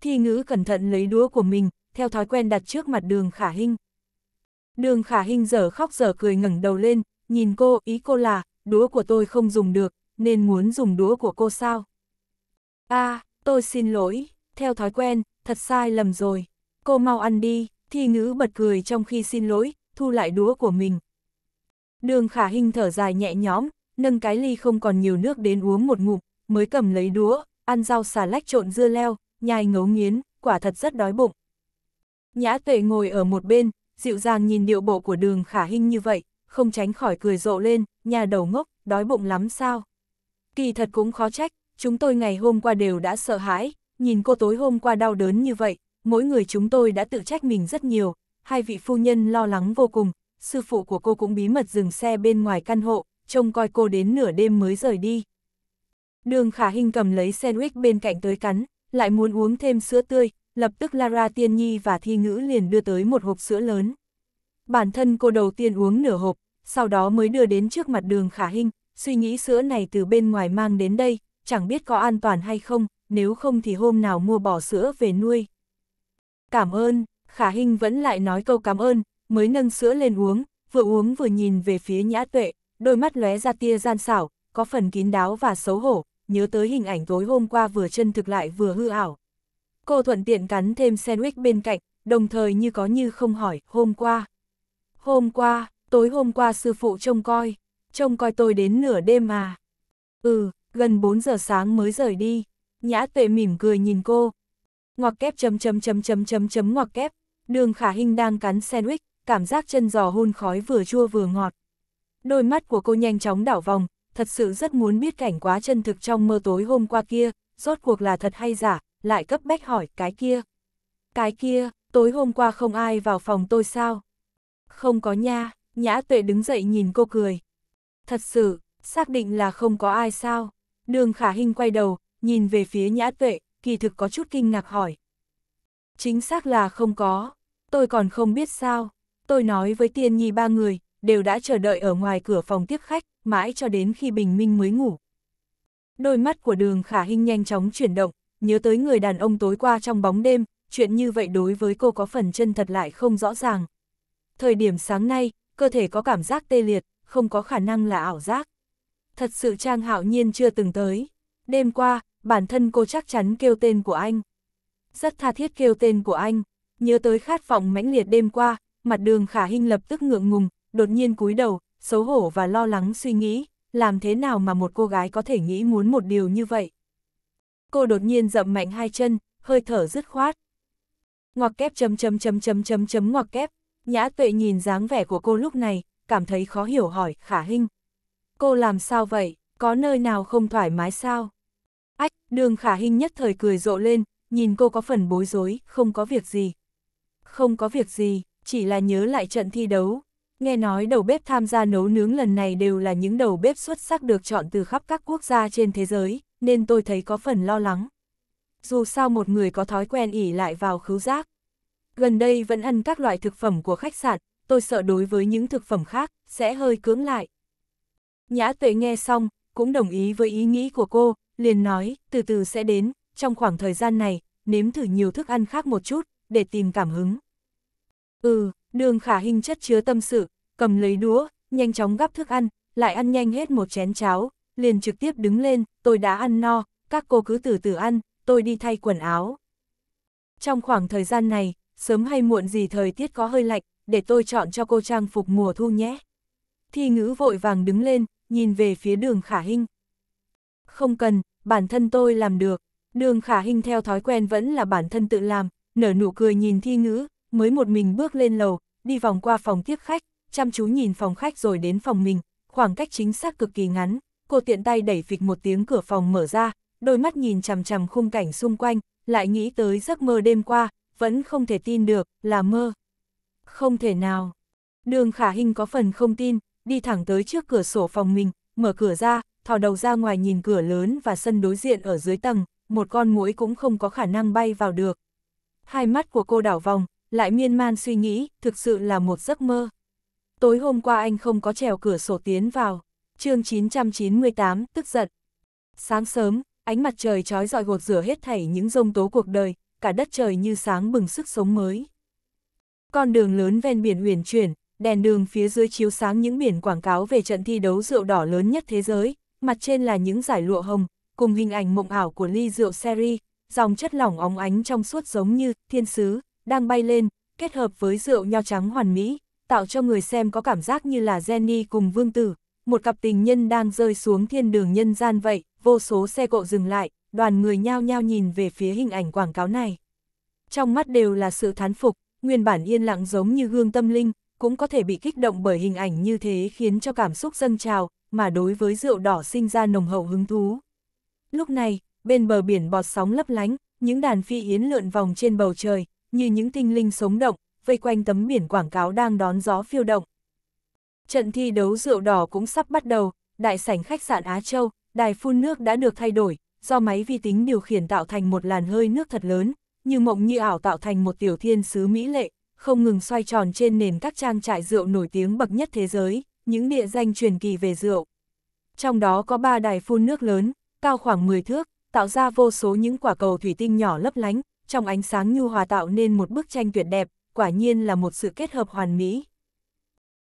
Thi ngữ cẩn thận lấy đũa của mình, theo thói quen đặt trước mặt đường khả hình Đường khả hình dở khóc dở cười ngẩng đầu lên, nhìn cô, ý cô là, đũa của tôi không dùng được, nên muốn dùng đũa của cô sao? a à, tôi xin lỗi theo thói quen, thật sai lầm rồi. Cô mau ăn đi, thi ngữ bật cười trong khi xin lỗi, thu lại đũa của mình. Đường khả hình thở dài nhẹ nhõm, nâng cái ly không còn nhiều nước đến uống một ngụm, mới cầm lấy đũa, ăn rau xà lách trộn dưa leo, nhai ngấu nghiến, quả thật rất đói bụng. Nhã tuệ ngồi ở một bên, dịu dàng nhìn điệu bộ của đường khả hình như vậy, không tránh khỏi cười rộ lên, nhà đầu ngốc, đói bụng lắm sao. Kỳ thật cũng khó trách, chúng tôi ngày hôm qua đều đã sợ hãi, nhìn cô tối hôm qua đau đớn như vậy, mỗi người chúng tôi đã tự trách mình rất nhiều, hai vị phu nhân lo lắng vô cùng, sư phụ của cô cũng bí mật dừng xe bên ngoài căn hộ, trông coi cô đến nửa đêm mới rời đi. Đường khả hình cầm lấy sandwich bên cạnh tới cắn, lại muốn uống thêm sữa tươi, lập tức Lara Tiên Nhi và Thi Ngữ liền đưa tới một hộp sữa lớn. Bản thân cô đầu tiên uống nửa hộp, sau đó mới đưa đến trước mặt đường khả hình, suy nghĩ sữa này từ bên ngoài mang đến đây, chẳng biết có an toàn hay không, nếu không thì hôm nào mua bò sữa về nuôi. Cảm ơn, Khả Hinh vẫn lại nói câu cảm ơn, mới nâng sữa lên uống, vừa uống vừa nhìn về phía Nhã Tuệ, đôi mắt lóe ra tia gian xảo, có phần kín đáo và xấu hổ, nhớ tới hình ảnh tối hôm qua vừa chân thực lại vừa hư ảo. Cô thuận tiện cắn thêm sandwich bên cạnh, đồng thời như có như không hỏi, hôm qua. Hôm qua, tối hôm qua sư phụ trông coi, trông coi tôi đến nửa đêm mà. Ừ, gần 4 giờ sáng mới rời đi nhã tuệ mỉm cười nhìn cô. Ngoặc kép chấm chấm chấm chấm chấm chấm ngoặc kép, đường khả hình đang cắn sandwich, cảm giác chân giò hôn khói vừa chua vừa ngọt. Đôi mắt của cô nhanh chóng đảo vòng, thật sự rất muốn biết cảnh quá chân thực trong mơ tối hôm qua kia, rốt cuộc là thật hay giả, lại cấp bách hỏi cái kia. Cái kia, tối hôm qua không ai vào phòng tôi sao? Không có nha, nhã tuệ đứng dậy nhìn cô cười. Thật sự, xác định là không có ai sao? Đường khả hình quay đầu, nhìn về phía nhã tuệ, kỳ thực có chút kinh ngạc hỏi. Chính xác là không có, tôi còn không biết sao, tôi nói với tiên nhi ba người, đều đã chờ đợi ở ngoài cửa phòng tiếp khách, mãi cho đến khi bình minh mới ngủ. Đôi mắt của đường khả hình nhanh chóng chuyển động, nhớ tới người đàn ông tối qua trong bóng đêm, chuyện như vậy đối với cô có phần chân thật lại không rõ ràng. Thời điểm sáng nay, cơ thể có cảm giác tê liệt, không có khả năng là ảo giác. Thật sự Trang Hạo Nhiên chưa từng tới. Đêm qua, bản thân cô chắc chắn kêu tên của anh. Rất tha thiết kêu tên của anh, nhớ tới khát vọng mãnh liệt đêm qua, mặt đường khả hình lập tức ngượng ngùng, đột nhiên cúi đầu, xấu hổ và lo lắng suy nghĩ, làm thế nào mà một cô gái có thể nghĩ muốn một điều như vậy. Cô đột nhiên dậm mạnh hai chân, hơi thở dứt khoát. Ngoặc kép chấm chấm chấm chấm chấm chấm ngoặc kép, nhã tuệ nhìn dáng vẻ của cô lúc này, cảm thấy khó hiểu hỏi, khả hình. Cô làm sao vậy, có nơi nào không thoải mái sao? Ách, đường khả hình nhất thời cười rộ lên, nhìn cô có phần bối rối, không có việc gì. Không có việc gì, chỉ là nhớ lại trận thi đấu. Nghe nói đầu bếp tham gia nấu nướng lần này đều là những đầu bếp xuất sắc được chọn từ khắp các quốc gia trên thế giới, nên tôi thấy có phần lo lắng. Dù sao một người có thói quen ỉ lại vào khứu giác. Gần đây vẫn ăn các loại thực phẩm của khách sạn, tôi sợ đối với những thực phẩm khác, sẽ hơi cưỡng lại. Nhã tuệ nghe xong, cũng đồng ý với ý nghĩ của cô, liền nói, từ từ sẽ đến, trong khoảng thời gian này, nếm thử nhiều thức ăn khác một chút, để tìm cảm hứng. Ừ, đường khả hình chất chứa tâm sự, cầm lấy đũa, nhanh chóng gắp thức ăn, lại ăn nhanh hết một chén cháo, liền trực tiếp đứng lên, tôi đã ăn no, các cô cứ từ từ ăn, tôi đi thay quần áo. Trong khoảng thời gian này, sớm hay muộn gì thời tiết có hơi lạnh, để tôi chọn cho cô trang phục mùa thu nhé. Thi ngữ vội vàng đứng lên, nhìn về phía đường khả hình. Không cần, bản thân tôi làm được. Đường khả hình theo thói quen vẫn là bản thân tự làm, nở nụ cười nhìn thi ngữ, mới một mình bước lên lầu, đi vòng qua phòng tiếp khách, chăm chú nhìn phòng khách rồi đến phòng mình, khoảng cách chính xác cực kỳ ngắn, cô tiện tay đẩy phịch một tiếng cửa phòng mở ra, đôi mắt nhìn chằm chằm khung cảnh xung quanh, lại nghĩ tới giấc mơ đêm qua, vẫn không thể tin được, là mơ. Không thể nào. Đường khả hình có phần không tin, đi thẳng tới trước cửa sổ phòng mình, mở cửa ra, thò đầu ra ngoài nhìn cửa lớn và sân đối diện ở dưới tầng, một con muỗi cũng không có khả năng bay vào được. Hai mắt của cô đảo vòng, lại miên man suy nghĩ, thực sự là một giấc mơ. Tối hôm qua anh không có trèo cửa sổ tiến vào. chương 998, tức giận. Sáng sớm, ánh mặt trời trói dọi gột rửa hết thảy những rông tố cuộc đời, cả đất trời như sáng bừng sức sống mới. Con đường lớn ven biển uyển chuyển, đèn đường phía dưới chiếu sáng những biển quảng cáo về trận thi đấu rượu đỏ lớn nhất thế giới, mặt trên là những giải lụa hồng, cùng hình ảnh mộng ảo của ly rượu seri, dòng chất lỏng óng ánh trong suốt giống như thiên sứ, đang bay lên, kết hợp với rượu nho trắng hoàn mỹ, tạo cho người xem có cảm giác như là Jenny cùng vương tử, một cặp tình nhân đang rơi xuống thiên đường nhân gian vậy, vô số xe cộ dừng lại, đoàn người nhao nhao nhìn về phía hình ảnh quảng cáo này. Trong mắt đều là sự thán phục, nguyên bản yên lặng giống như gương tâm linh, cũng có thể bị kích động bởi hình ảnh như thế khiến cho cảm xúc dâng trào, mà đối với rượu đỏ sinh ra nồng hậu hứng thú. Lúc này, bên bờ biển bọt sóng lấp lánh, những đàn phi yến lượn vòng trên bầu trời, như những tinh linh sống động, vây quanh tấm biển quảng cáo đang đón gió phiêu động. Trận thi đấu rượu đỏ cũng sắp bắt đầu, đại sảnh khách sạn Á Châu, đài phun nước đã được thay đổi, do máy vi tính điều khiển tạo thành một làn hơi nước thật lớn, như mộng như ảo tạo thành một tiểu thiên sứ mỹ lệ, không ngừng xoay tròn trên nền các trang trại rượu nổi tiếng bậc nhất thế giới những địa danh truyền kỳ về rượu. Trong đó có ba đài phun nước lớn, cao khoảng 10 thước, tạo ra vô số những quả cầu thủy tinh nhỏ lấp lánh, trong ánh sáng nhu hòa tạo nên một bức tranh tuyệt đẹp, quả nhiên là một sự kết hợp hoàn mỹ.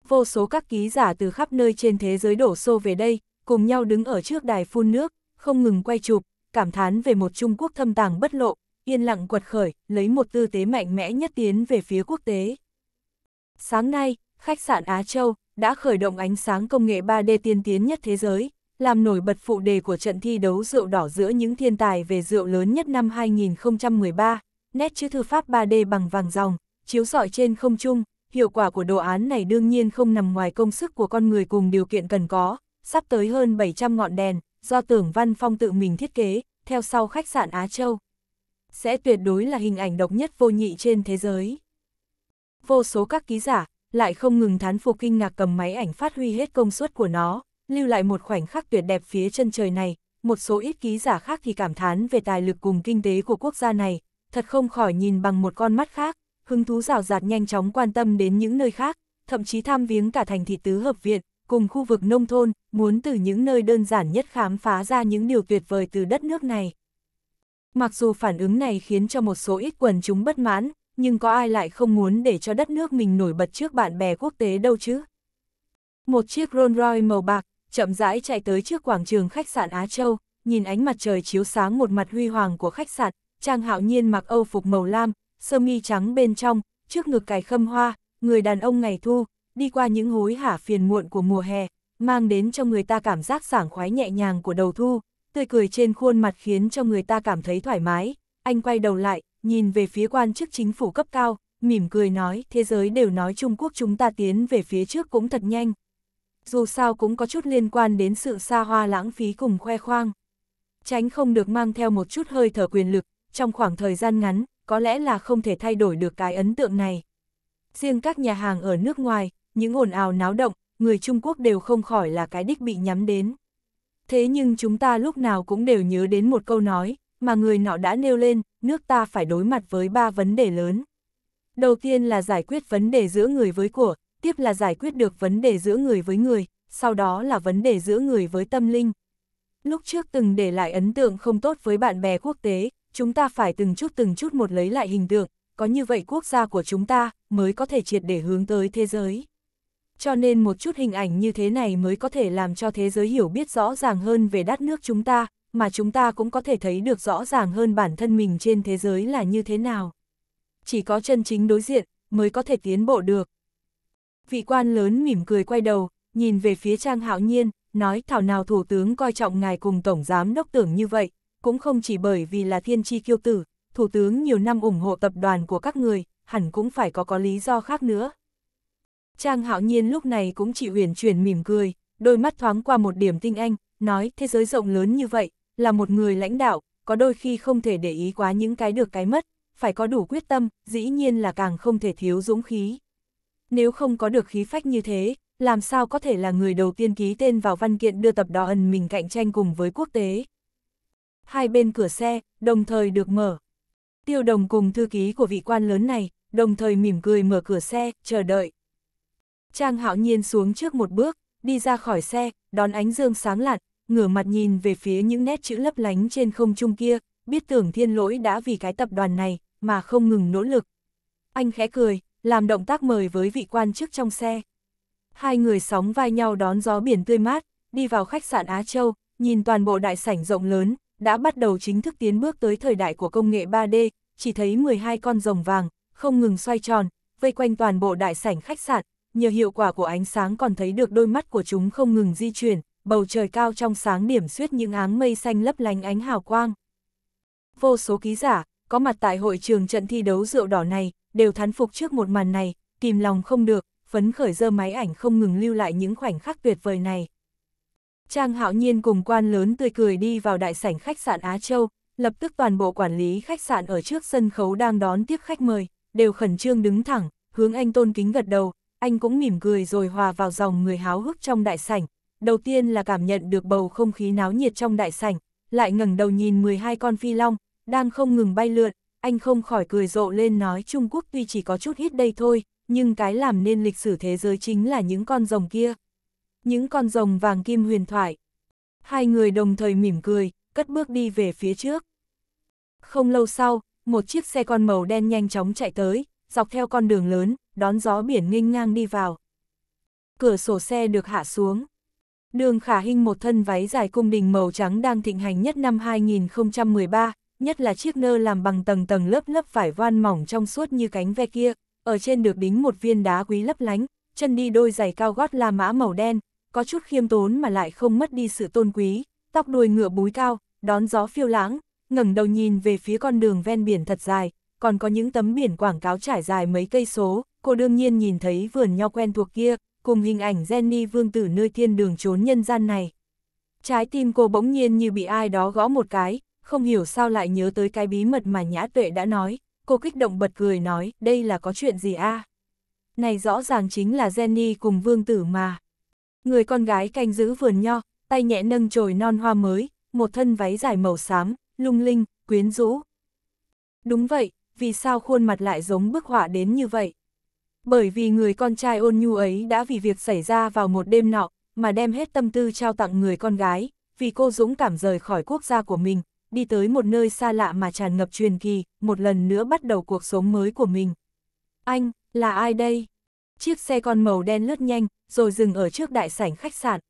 Vô số các ký giả từ khắp nơi trên thế giới đổ xô về đây, cùng nhau đứng ở trước đài phun nước, không ngừng quay chụp, cảm thán về một Trung Quốc thâm tàng bất lộ, yên lặng quật khởi, lấy một tư thế mạnh mẽ nhất tiến về phía quốc tế. Sáng nay, khách sạn Á Châu, đã khởi động ánh sáng công nghệ 3D tiên tiến nhất thế giới, làm nổi bật phụ đề của trận thi đấu rượu đỏ giữa những thiên tài về rượu lớn nhất năm 2013, nét chữ thư pháp 3D bằng vàng ròng chiếu rọi trên không trung, hiệu quả của đồ án này đương nhiên không nằm ngoài công sức của con người cùng điều kiện cần có, sắp tới hơn 700 ngọn đèn, do tưởng Văn Phong tự mình thiết kế, theo sau khách sạn Á Châu. Sẽ tuyệt đối là hình ảnh độc nhất vô nhị trên thế giới. Vô số các ký giả, lại không ngừng thán phục kinh ngạc cầm máy ảnh phát huy hết công suất của nó, lưu lại một khoảnh khắc tuyệt đẹp phía chân trời này, một số ít ký giả khác thì cảm thán về tài lực cùng kinh tế của quốc gia này, thật không khỏi nhìn bằng một con mắt khác, hứng thú rào rạt nhanh chóng quan tâm đến những nơi khác, thậm chí tham viếng cả thành thị tứ hợp viện, cùng khu vực nông thôn, muốn từ những nơi đơn giản nhất khám phá ra những điều tuyệt vời từ đất nước này. Mặc dù phản ứng này khiến cho một số ít quần chúng bất mãn, nhưng có ai lại không muốn để cho đất nước mình nổi bật trước bạn bè quốc tế đâu chứ? Một chiếc Rolls Royce màu bạc, chậm rãi chạy tới trước quảng trường khách sạn Á Châu, nhìn ánh mặt trời chiếu sáng một mặt huy hoàng của khách sạn, Trang Hạo Nhiên mặc Âu phục màu lam, sơ mi trắng bên trong, trước ngực cài khâm hoa, người đàn ông ngày thu, đi qua những hối hả phiền muộn của mùa hè, mang đến cho người ta cảm giác sảng khoái nhẹ nhàng của đầu thu, tươi cười trên khuôn mặt khiến cho người ta cảm thấy thoải mái. Anh quay đầu lại, nhìn về phía quan chức chính phủ cấp cao, mỉm cười nói thế giới đều nói Trung Quốc chúng ta tiến về phía trước cũng thật nhanh. Dù sao cũng có chút liên quan đến sự xa hoa lãng phí cùng khoe khoang. Tránh không được mang theo một chút hơi thở quyền lực, trong khoảng thời gian ngắn, có lẽ là không thể thay đổi được cái ấn tượng này. Riêng các nhà hàng ở nước ngoài, những ồn ào náo động, người Trung Quốc đều không khỏi là cái đích bị nhắm đến. Thế nhưng chúng ta lúc nào cũng đều nhớ đến một câu nói, mà người nọ đã nêu lên, nước ta phải đối mặt với ba vấn đề lớn. Đầu tiên là giải quyết vấn đề giữa người với của, tiếp là giải quyết được vấn đề giữa người với người, sau đó là vấn đề giữa người với tâm linh. Lúc trước từng để lại ấn tượng không tốt với bạn bè quốc tế, chúng ta phải từng chút từng chút một lấy lại hình tượng, có như vậy quốc gia của chúng ta mới có thể triệt để hướng tới thế giới. Cho nên một chút hình ảnh như thế này mới có thể làm cho thế giới hiểu biết rõ ràng hơn về đất nước chúng ta, mà chúng ta cũng có thể thấy được rõ ràng hơn bản thân mình trên thế giới là như thế nào. Chỉ có chân chính đối diện, mới có thể tiến bộ được. Vị quan lớn mỉm cười quay đầu, nhìn về phía Trang Hạo Nhiên, nói thảo nào Thủ tướng coi trọng ngài cùng Tổng Giám Đốc tưởng như vậy, cũng không chỉ bởi vì là thiên tri kiêu tử, Thủ tướng nhiều năm ủng hộ tập đoàn của các người, hẳn cũng phải có có lý do khác nữa. Trang Hạo Nhiên lúc này cũng chỉ huyền chuyển mỉm cười, đôi mắt thoáng qua một điểm tinh anh, nói thế giới rộng lớn như vậy, là một người lãnh đạo, có đôi khi không thể để ý quá những cái được cái mất, phải có đủ quyết tâm, dĩ nhiên là càng không thể thiếu dũng khí. Nếu không có được khí phách như thế, làm sao có thể là người đầu tiên ký tên vào văn kiện đưa tập đỏ ẩn mình cạnh tranh cùng với quốc tế. Hai bên cửa xe, đồng thời được mở. Tiêu đồng cùng thư ký của vị quan lớn này, đồng thời mỉm cười mở cửa xe, chờ đợi. Trang hạo nhiên xuống trước một bước, đi ra khỏi xe, đón ánh dương sáng lạn, ngửa mặt nhìn về phía những nét chữ lấp lánh trên không trung kia, biết tưởng thiên lỗi đã vì cái tập đoàn này mà không ngừng nỗ lực. Anh khẽ cười, làm động tác mời với vị quan chức trong xe. Hai người sóng vai nhau đón gió biển tươi mát, đi vào khách sạn Á Châu, nhìn toàn bộ đại sảnh rộng lớn, đã bắt đầu chính thức tiến bước tới thời đại của công nghệ 3D, chỉ thấy 12 con rồng vàng, không ngừng xoay tròn, vây quanh toàn bộ đại sảnh khách sạn, nhờ hiệu quả của ánh sáng còn thấy được đôi mắt của chúng không ngừng di chuyển, bầu trời cao trong sáng điểm xuyết những áng mây xanh lấp lánh ánh hào quang. Vô số ký giả, có mặt tại hội trường trận thi đấu rượu đỏ này, đều thán phục trước một màn này, kìm lòng không được, phấn khởi dơ máy ảnh không ngừng lưu lại những khoảnh khắc tuyệt vời này. Trang hạo nhiên cùng quan lớn tươi cười đi vào đại sảnh khách sạn Á Châu, lập tức toàn bộ quản lý khách sạn ở trước sân khấu đang đón tiếp khách mời, đều khẩn trương đứng thẳng, hướng anh tôn kính gật đầu, anh cũng mỉm cười rồi hòa vào dòng người háo hức trong đại sảnh, đầu tiên là cảm nhận được bầu không khí náo nhiệt trong đại sảnh, lại ngẩng đầu nhìn 12 con phi long, đang không ngừng bay lượn, anh không khỏi cười rộ lên nói Trung Quốc tuy chỉ có chút ít đây thôi, nhưng cái làm nên lịch sử thế giới chính là những con rồng kia. Những con rồng vàng kim huyền thoại. Hai người đồng thời mỉm cười, cất bước đi về phía trước. Không lâu sau, một chiếc xe con màu đen nhanh chóng chạy tới, dọc theo con đường lớn, đón gió biển nghênh ngang đi vào. Cửa sổ xe được hạ xuống. Đường khả hình một thân váy dài cung đình màu trắng đang thịnh hành nhất năm 2013, nhất là chiếc nơ làm bằng tầng tầng lớp lớp vải voan mỏng trong suốt như cánh ve kia, ở trên được đính một viên đá quý lấp lánh, chân đi đôi giày cao gót la mã màu đen, có chút khiêm tốn mà lại không mất đi sự tôn quý, tóc đuôi ngựa búi cao, đón gió phiêu lãng, ngẩng đầu nhìn về phía con đường ven biển thật dài, còn có những tấm biển quảng cáo trải dài mấy cây số, cô đương nhiên nhìn thấy vườn nho quen thuộc kia, cùng hình ảnh Jenny Vương Tử nơi thiên đường trốn nhân gian này. Trái tim cô bỗng nhiên như bị ai đó gõ một cái, không hiểu sao lại nhớ tới cái bí mật mà Nhã Tuệ đã nói, cô kích động bật cười nói, đây là có chuyện gì a? Này rõ ràng chính là Jenny cùng Vương Tử mà. Người con gái canh giữ vườn nho, tay nhẹ nâng chồi non hoa mới, một thân váy dài màu xám, lung linh, quyến rũ. Đúng vậy, vì sao khuôn mặt lại giống bức họa đến như vậy? bởi vì người con trai ôn nhu ấy đã vì việc xảy ra vào một đêm nọ, mà đem hết tâm tư trao tặng người con gái, vì cô dũng cảm rời khỏi quốc gia của mình, đi tới một nơi xa lạ mà tràn ngập truyền kỳ, một lần nữa bắt đầu cuộc sống mới của mình. Anh, là ai đây? Chiếc xe con màu đen lướt nhanh, rồi dừng ở trước đại sảnh khách sạn.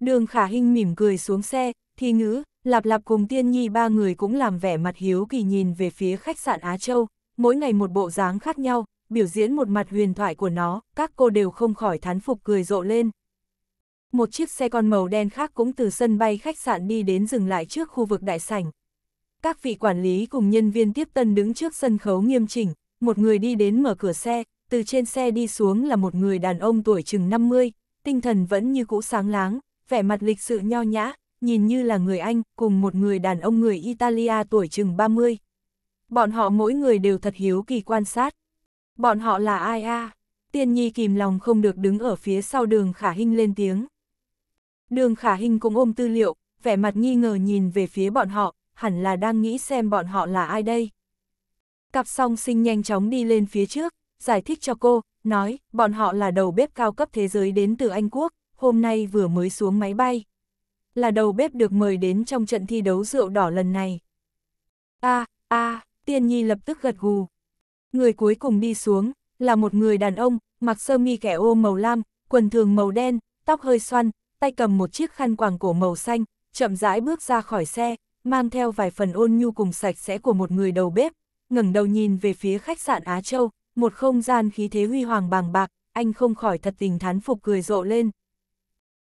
Đường khả hình mỉm cười xuống xe, thì ngữ, lạp lạp cùng tiên nhi ba người cũng làm vẻ mặt hiếu kỳ nhìn về phía khách sạn Á Châu, mỗi ngày một bộ dáng khác nhau, biểu diễn một mặt huyền thoại của nó, các cô đều không khỏi thán phục cười rộ lên. Một chiếc xe con màu đen khác cũng từ sân bay khách sạn đi đến dừng lại trước khu vực đại sảnh. Các vị quản lý cùng nhân viên tiếp tân đứng trước sân khấu nghiêm chỉnh, một người đi đến mở cửa xe, từ trên xe đi xuống là một người đàn ông tuổi chừng 50, tinh thần vẫn như cũ sáng láng, vẻ mặt lịch sự nho nhã, nhìn như là người Anh, cùng một người đàn ông người Italia tuổi chừng 30. Bọn họ mỗi người đều thật hiếu kỳ quan sát. Bọn họ là ai a? Tiên Nhi kìm lòng không được đứng ở phía sau đường khả hinh lên tiếng. Đường khả hinh cũng ôm tư liệu, vẻ mặt nghi ngờ nhìn về phía bọn họ, hẳn là đang nghĩ xem bọn họ là ai đây. Cặp song sinh nhanh chóng đi lên phía trước, giải thích cho cô, nói, bọn họ là đầu bếp cao cấp thế giới đến từ Anh Quốc, hôm nay vừa mới xuống máy bay. Là đầu bếp được mời đến trong trận thi đấu rượu đỏ lần này. a a Tiên Nhi lập tức gật gù, Người cuối cùng đi xuống, là một người đàn ông, mặc sơ mi kẻ ô màu lam, quần thường màu đen, tóc hơi xoăn, tay cầm một chiếc khăn quàng cổ màu xanh, chậm rãi bước ra khỏi xe, mang theo vài phần ôn nhu cùng sạch sẽ của một người đầu bếp, ngẩng đầu nhìn về phía khách sạn Á Châu, một không gian khí thế huy hoàng bàng bạc, anh không khỏi thật tình thán phục cười rộ lên.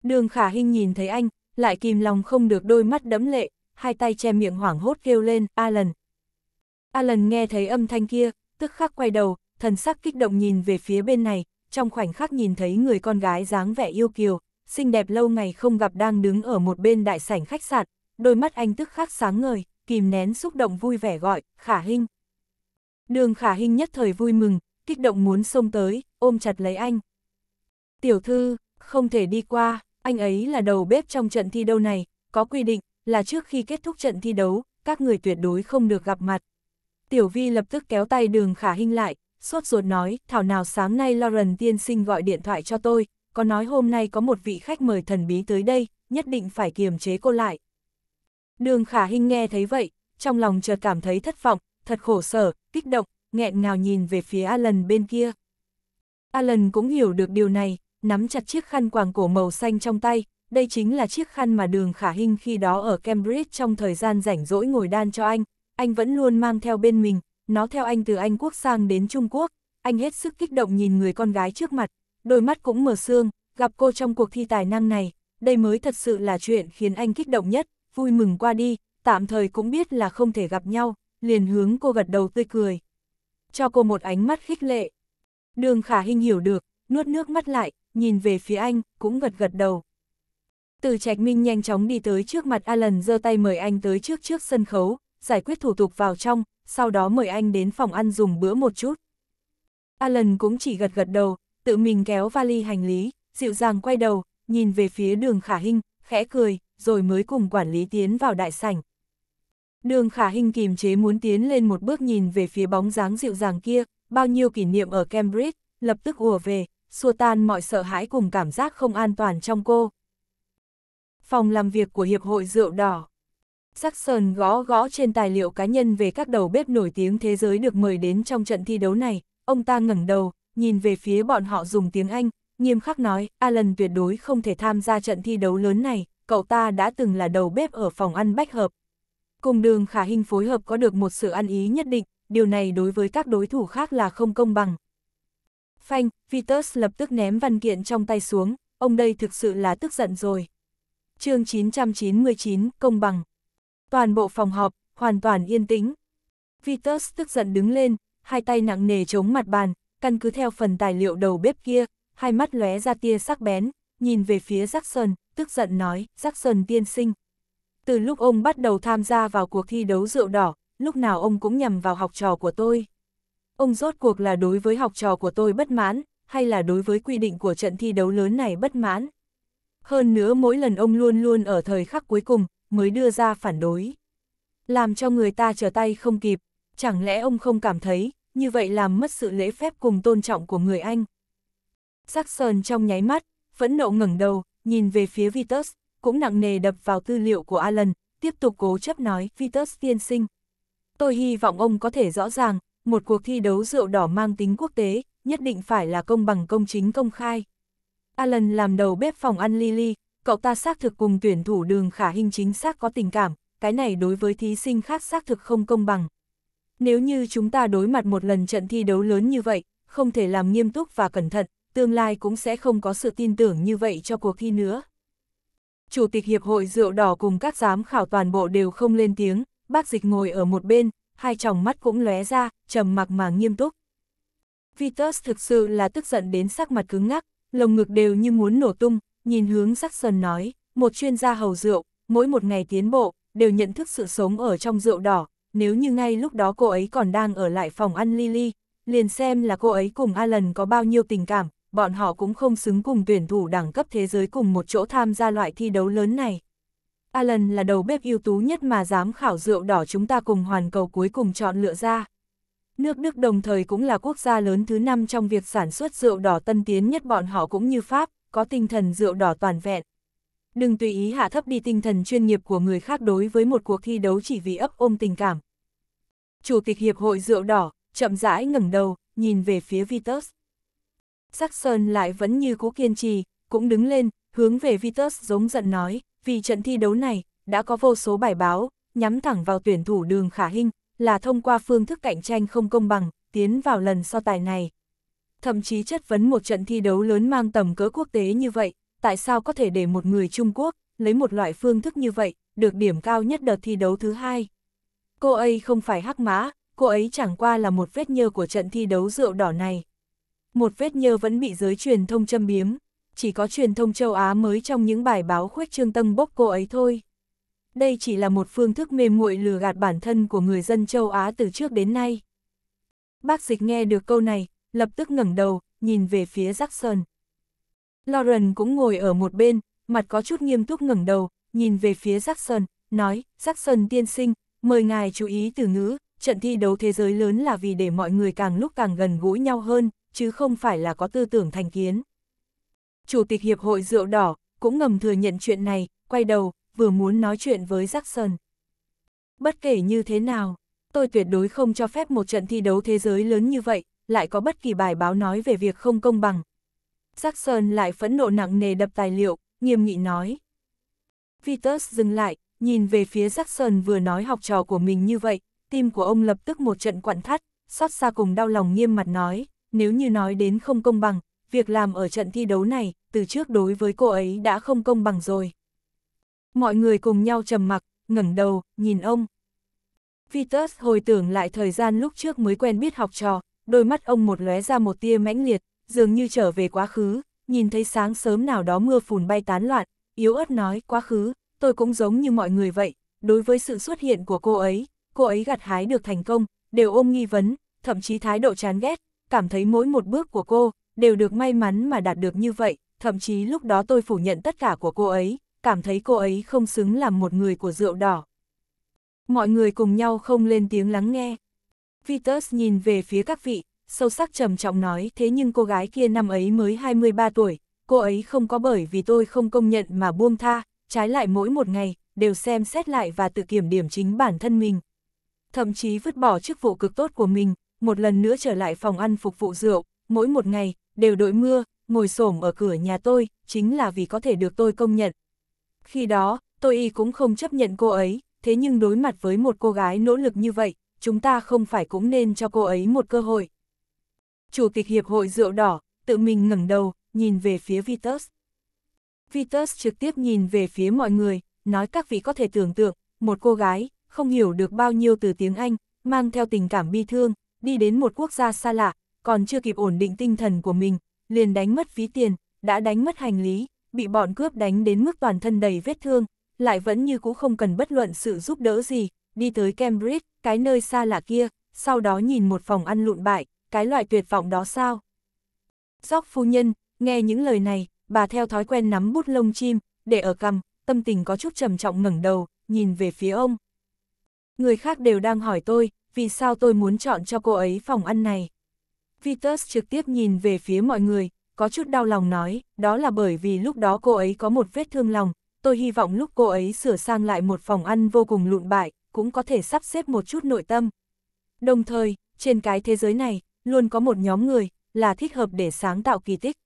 Đường khả hình nhìn thấy anh, lại kìm lòng không được đôi mắt đẫm lệ, hai tay che miệng hoảng hốt kêu lên, Alan. Alan nghe thấy âm thanh kia, tức khắc quay đầu, thần sắc kích động nhìn về phía bên này, trong khoảnh khắc nhìn thấy người con gái dáng vẻ yêu kiều, xinh đẹp lâu ngày không gặp đang đứng ở một bên đại sảnh khách sạn, đôi mắt anh tức khắc sáng ngời, kìm nén xúc động vui vẻ gọi, khả hình. Đường khả hình nhất thời vui mừng, kích động muốn xông tới, ôm chặt lấy anh. Tiểu thư, không thể đi qua, anh ấy là đầu bếp trong trận thi đấu này, có quy định là trước khi kết thúc trận thi đấu, các người tuyệt đối không được gặp mặt. Tiểu Vi lập tức kéo tay đường khả hinh lại, sốt ruột nói, thảo nào sáng nay Lauren tiên sinh gọi điện thoại cho tôi, có nói hôm nay có một vị khách mời thần bí tới đây, nhất định phải kiềm chế cô lại. Đường khả hinh nghe thấy vậy, trong lòng chợt cảm thấy thất vọng, thật khổ sở, kích động, nghẹn ngào nhìn về phía Alan bên kia. Alan cũng hiểu được điều này, nắm chặt chiếc khăn quàng cổ màu xanh trong tay, đây chính là chiếc khăn mà đường khả hinh khi đó ở Cambridge trong thời gian rảnh rỗi ngồi đan cho anh, anh vẫn luôn mang theo bên mình, nó theo anh từ Anh Quốc sang đến Trung Quốc, anh hết sức kích động nhìn người con gái trước mặt, đôi mắt cũng mở sương, gặp cô trong cuộc thi tài năng này, đây mới thật sự là chuyện khiến anh kích động nhất, vui mừng qua đi, tạm thời cũng biết là không thể gặp nhau, liền hướng cô gật đầu tươi cười. Cho cô một ánh mắt khích lệ. Đường khả hình hiểu được, nuốt nước mắt lại, nhìn về phía anh, cũng gật gật đầu. Từ trạch minh nhanh chóng đi tới trước mặt Alan giơ tay mời anh tới trước trước sân khấu, giải quyết thủ tục vào trong, sau đó mời anh đến phòng ăn dùng bữa một chút. Alan cũng chỉ gật gật đầu, tự mình kéo vali hành lý, dịu dàng quay đầu, nhìn về phía đường khả hình, khẽ cười, rồi mới cùng quản lý tiến vào đại sảnh. Đường khả hình kìm chế muốn tiến lên một bước nhìn về phía bóng dáng dịu dàng kia, bao nhiêu kỷ niệm ở Cambridge, lập tức ùa về, xua tan mọi sợ hãi cùng cảm giác không an toàn trong cô. Phòng làm việc của Hiệp hội Rượu Đỏ Jackson gõ gõ trên tài liệu cá nhân về các đầu bếp nổi tiếng thế giới được mời đến trong trận thi đấu này, ông ta ngẩng đầu, nhìn về phía bọn họ dùng tiếng Anh, nghiêm khắc nói, Alan tuyệt đối không thể tham gia trận thi đấu lớn này, cậu ta đã từng là đầu bếp ở phòng ăn bách hợp. Cùng đường khả hình phối hợp có được một sự ăn ý nhất định, điều này đối với các đối thủ khác là không công bằng. Phanh, Vitus lập tức ném văn kiện trong tay xuống, ông đây thực sự là tức giận rồi. chương 999, công bằng. Toàn bộ phòng họp, hoàn toàn yên tĩnh. Vitus tức giận đứng lên, hai tay nặng nề chống mặt bàn, căn cứ theo phần tài liệu đầu bếp kia, hai mắt lóe ra tia sắc bén, nhìn về phía Jackson, tức giận nói, Jackson tiên sinh. Từ lúc ông bắt đầu tham gia vào cuộc thi đấu rượu đỏ, lúc nào ông cũng nhằm vào học trò của tôi. Ông rốt cuộc là đối với học trò của tôi bất mãn, hay là đối với quy định của trận thi đấu lớn này bất mãn. Hơn nữa mỗi lần ông luôn luôn ở thời khắc cuối cùng, mới đưa ra phản đối. Làm cho người ta trở tay không kịp, chẳng lẽ ông không cảm thấy, như vậy làm mất sự lễ phép cùng tôn trọng của người Anh. Jackson trong nháy mắt, phẫn nộ ngẩng đầu, nhìn về phía Vitus, cũng nặng nề đập vào tư liệu của Alan, tiếp tục cố chấp nói, Vitus tiên sinh. Tôi hy vọng ông có thể rõ ràng, một cuộc thi đấu rượu đỏ mang tính quốc tế, nhất định phải là công bằng công chính công khai. Alan làm đầu bếp phòng ăn Lily, cậu ta xác thực cùng tuyển thủ đường khả hình chính xác có tình cảm, cái này đối với thí sinh khác xác thực không công bằng. Nếu như chúng ta đối mặt một lần trận thi đấu lớn như vậy, không thể làm nghiêm túc và cẩn thận, tương lai cũng sẽ không có sự tin tưởng như vậy cho cuộc thi nữa. Chủ tịch Hiệp hội Rượu Đỏ cùng các giám khảo toàn bộ đều không lên tiếng, bác dịch ngồi ở một bên, hai tròng mắt cũng lóe ra, trầm mặc mà nghiêm túc. Vitus thực sự là tức giận đến sắc mặt cứng ngắc, lồng ngực đều như muốn nổ tung, nhìn hướng sắc sơn nói, một chuyên gia hầu rượu, mỗi một ngày tiến bộ, đều nhận thức sự sống ở trong rượu đỏ, nếu như ngay lúc đó cô ấy còn đang ở lại phòng ăn Lily, liền xem là cô ấy cùng Alan có bao nhiêu tình cảm, bọn họ cũng không xứng cùng tuyển thủ đẳng cấp thế giới cùng một chỗ tham gia loại thi đấu lớn này. Alan là đầu bếp ưu tú nhất mà dám khảo rượu đỏ chúng ta cùng hoàn cầu cuối cùng chọn lựa ra. Nước Đức đồng thời cũng là quốc gia lớn thứ năm trong việc sản xuất rượu đỏ tân tiến nhất bọn họ cũng như Pháp, có tinh thần rượu đỏ toàn vẹn. Đừng tùy ý hạ thấp đi tinh thần chuyên nghiệp của người khác đối với một cuộc thi đấu chỉ vì ấp ôm tình cảm. Chủ tịch Hiệp hội Rượu Đỏ, chậm rãi ngẩng đầu, nhìn về phía Vitus. Saxon lại vẫn như cố kiên trì, cũng đứng lên, hướng về Vitus giống giận nói, vì trận thi đấu này, đã có vô số bài báo, nhắm thẳng vào tuyển thủ đường khả hình, là thông qua phương thức cạnh tranh không công bằng, tiến vào lần so tài này, thậm chí chất vấn một trận thi đấu lớn mang tầm cỡ quốc tế như vậy, tại sao có thể để một người Trung Quốc, lấy một loại phương thức như vậy, được điểm cao nhất đợt thi đấu thứ hai. Cô ấy không phải hắc mã, cô ấy chẳng qua là một vết nhơ của trận thi đấu rượu đỏ này. Một vết nhơ vẫn bị giới truyền thông châm biếm, chỉ có truyền thông châu Á mới trong những bài báo khuếch trương tâm bốc cô ấy thôi. Đây chỉ là một phương thức mềm muội lừa gạt bản thân của người dân châu Á từ trước đến nay. Bác dịch nghe được câu này, lập tức ngẩng đầu, nhìn về phía Jackson. Lauren cũng ngồi ở một bên, mặt có chút nghiêm túc ngẩng đầu, nhìn về phía Jackson, nói, Jackson tiên sinh, mời ngài chú ý từ ngữ, trận thi đấu thế giới lớn là vì để mọi người càng lúc càng gần gũi nhau hơn, chứ không phải là có tư tưởng thành kiến. Chủ tịch Hiệp hội Rượu Đỏ cũng ngầm thừa nhận chuyện này, quay đầu, vừa muốn nói chuyện với Jackson. Bất kể như thế nào, tôi tuyệt đối không cho phép một trận thi đấu thế giới lớn như vậy, lại có bất kỳ bài báo nói về việc không công bằng. Jackson lại phẫn nộ nặng nề đập tài liệu, nghiêm nghị nói. Vitus dừng lại, nhìn về phía Jackson vừa nói học trò của mình như vậy, tim của ông lập tức một trận quặn thắt, xót xa cùng đau lòng nghiêm mặt nói, nếu như nói đến không công bằng, việc làm ở trận thi đấu này, từ trước đối với cô ấy đã không công bằng rồi. Mọi người cùng nhau trầm mặc, ngẩng đầu, nhìn ông. Vitus hồi tưởng lại thời gian lúc trước mới quen biết học trò, đôi mắt ông một lóe ra một tia mãnh liệt, dường như trở về quá khứ, nhìn thấy sáng sớm nào đó mưa phùn bay tán loạn, yếu ớt nói quá khứ, tôi cũng giống như mọi người vậy, đối với sự xuất hiện của cô ấy, cô ấy gặt hái được thành công, đều ôm nghi vấn, thậm chí thái độ chán ghét, cảm thấy mỗi một bước của cô, đều được may mắn mà đạt được như vậy, thậm chí lúc đó tôi phủ nhận tất cả của cô ấy, cảm thấy cô ấy không xứng làm một người của rượu đỏ. Mọi người cùng nhau không lên tiếng lắng nghe. Vitus nhìn về phía các vị, sâu sắc trầm trọng nói thế nhưng cô gái kia năm ấy mới 23 tuổi, cô ấy không có bởi vì tôi không công nhận mà buông tha, trái lại mỗi một ngày, đều xem xét lại và tự kiểm điểm chính bản thân mình. Thậm chí vứt bỏ chức vụ cực tốt của mình, một lần nữa trở lại phòng ăn phục vụ rượu, mỗi một ngày, đều đội mưa, ngồi xổm ở cửa nhà tôi, chính là vì có thể được tôi công nhận. Khi đó, tôi y cũng không chấp nhận cô ấy, thế nhưng đối mặt với một cô gái nỗ lực như vậy, chúng ta không phải cũng nên cho cô ấy một cơ hội. Chủ tịch Hiệp hội Rượu Đỏ, tự mình ngẩng đầu, nhìn về phía Vitus. Vitus trực tiếp nhìn về phía mọi người, nói các vị có thể tưởng tượng, một cô gái, không hiểu được bao nhiêu từ tiếng Anh, mang theo tình cảm bi thương, đi đến một quốc gia xa lạ, còn chưa kịp ổn định tinh thần của mình, liền đánh mất ví tiền, đã đánh mất hành lý, bị bọn cướp đánh đến mức toàn thân đầy vết thương, lại vẫn như cũ không cần bất luận sự giúp đỡ gì, đi tới Cambridge, cái nơi xa lạ kia, sau đó nhìn một phòng ăn lụn bại, cái loại tuyệt vọng đó sao? Dóc phu nhân, nghe những lời này, bà theo thói quen nắm bút lông chim, để ở cầm, tâm tình có chút trầm trọng ngẩng đầu, nhìn về phía ông. Người khác đều đang hỏi tôi, vì sao tôi muốn chọn cho cô ấy phòng ăn này? Vitus trực tiếp nhìn về phía mọi người, có chút đau lòng nói, đó là bởi vì lúc đó cô ấy có một vết thương lòng, tôi hy vọng lúc cô ấy sửa sang lại một phòng ăn vô cùng lụn bại, cũng có thể sắp xếp một chút nội tâm. Đồng thời, trên cái thế giới này, luôn có một nhóm người, là thích hợp để sáng tạo kỳ tích.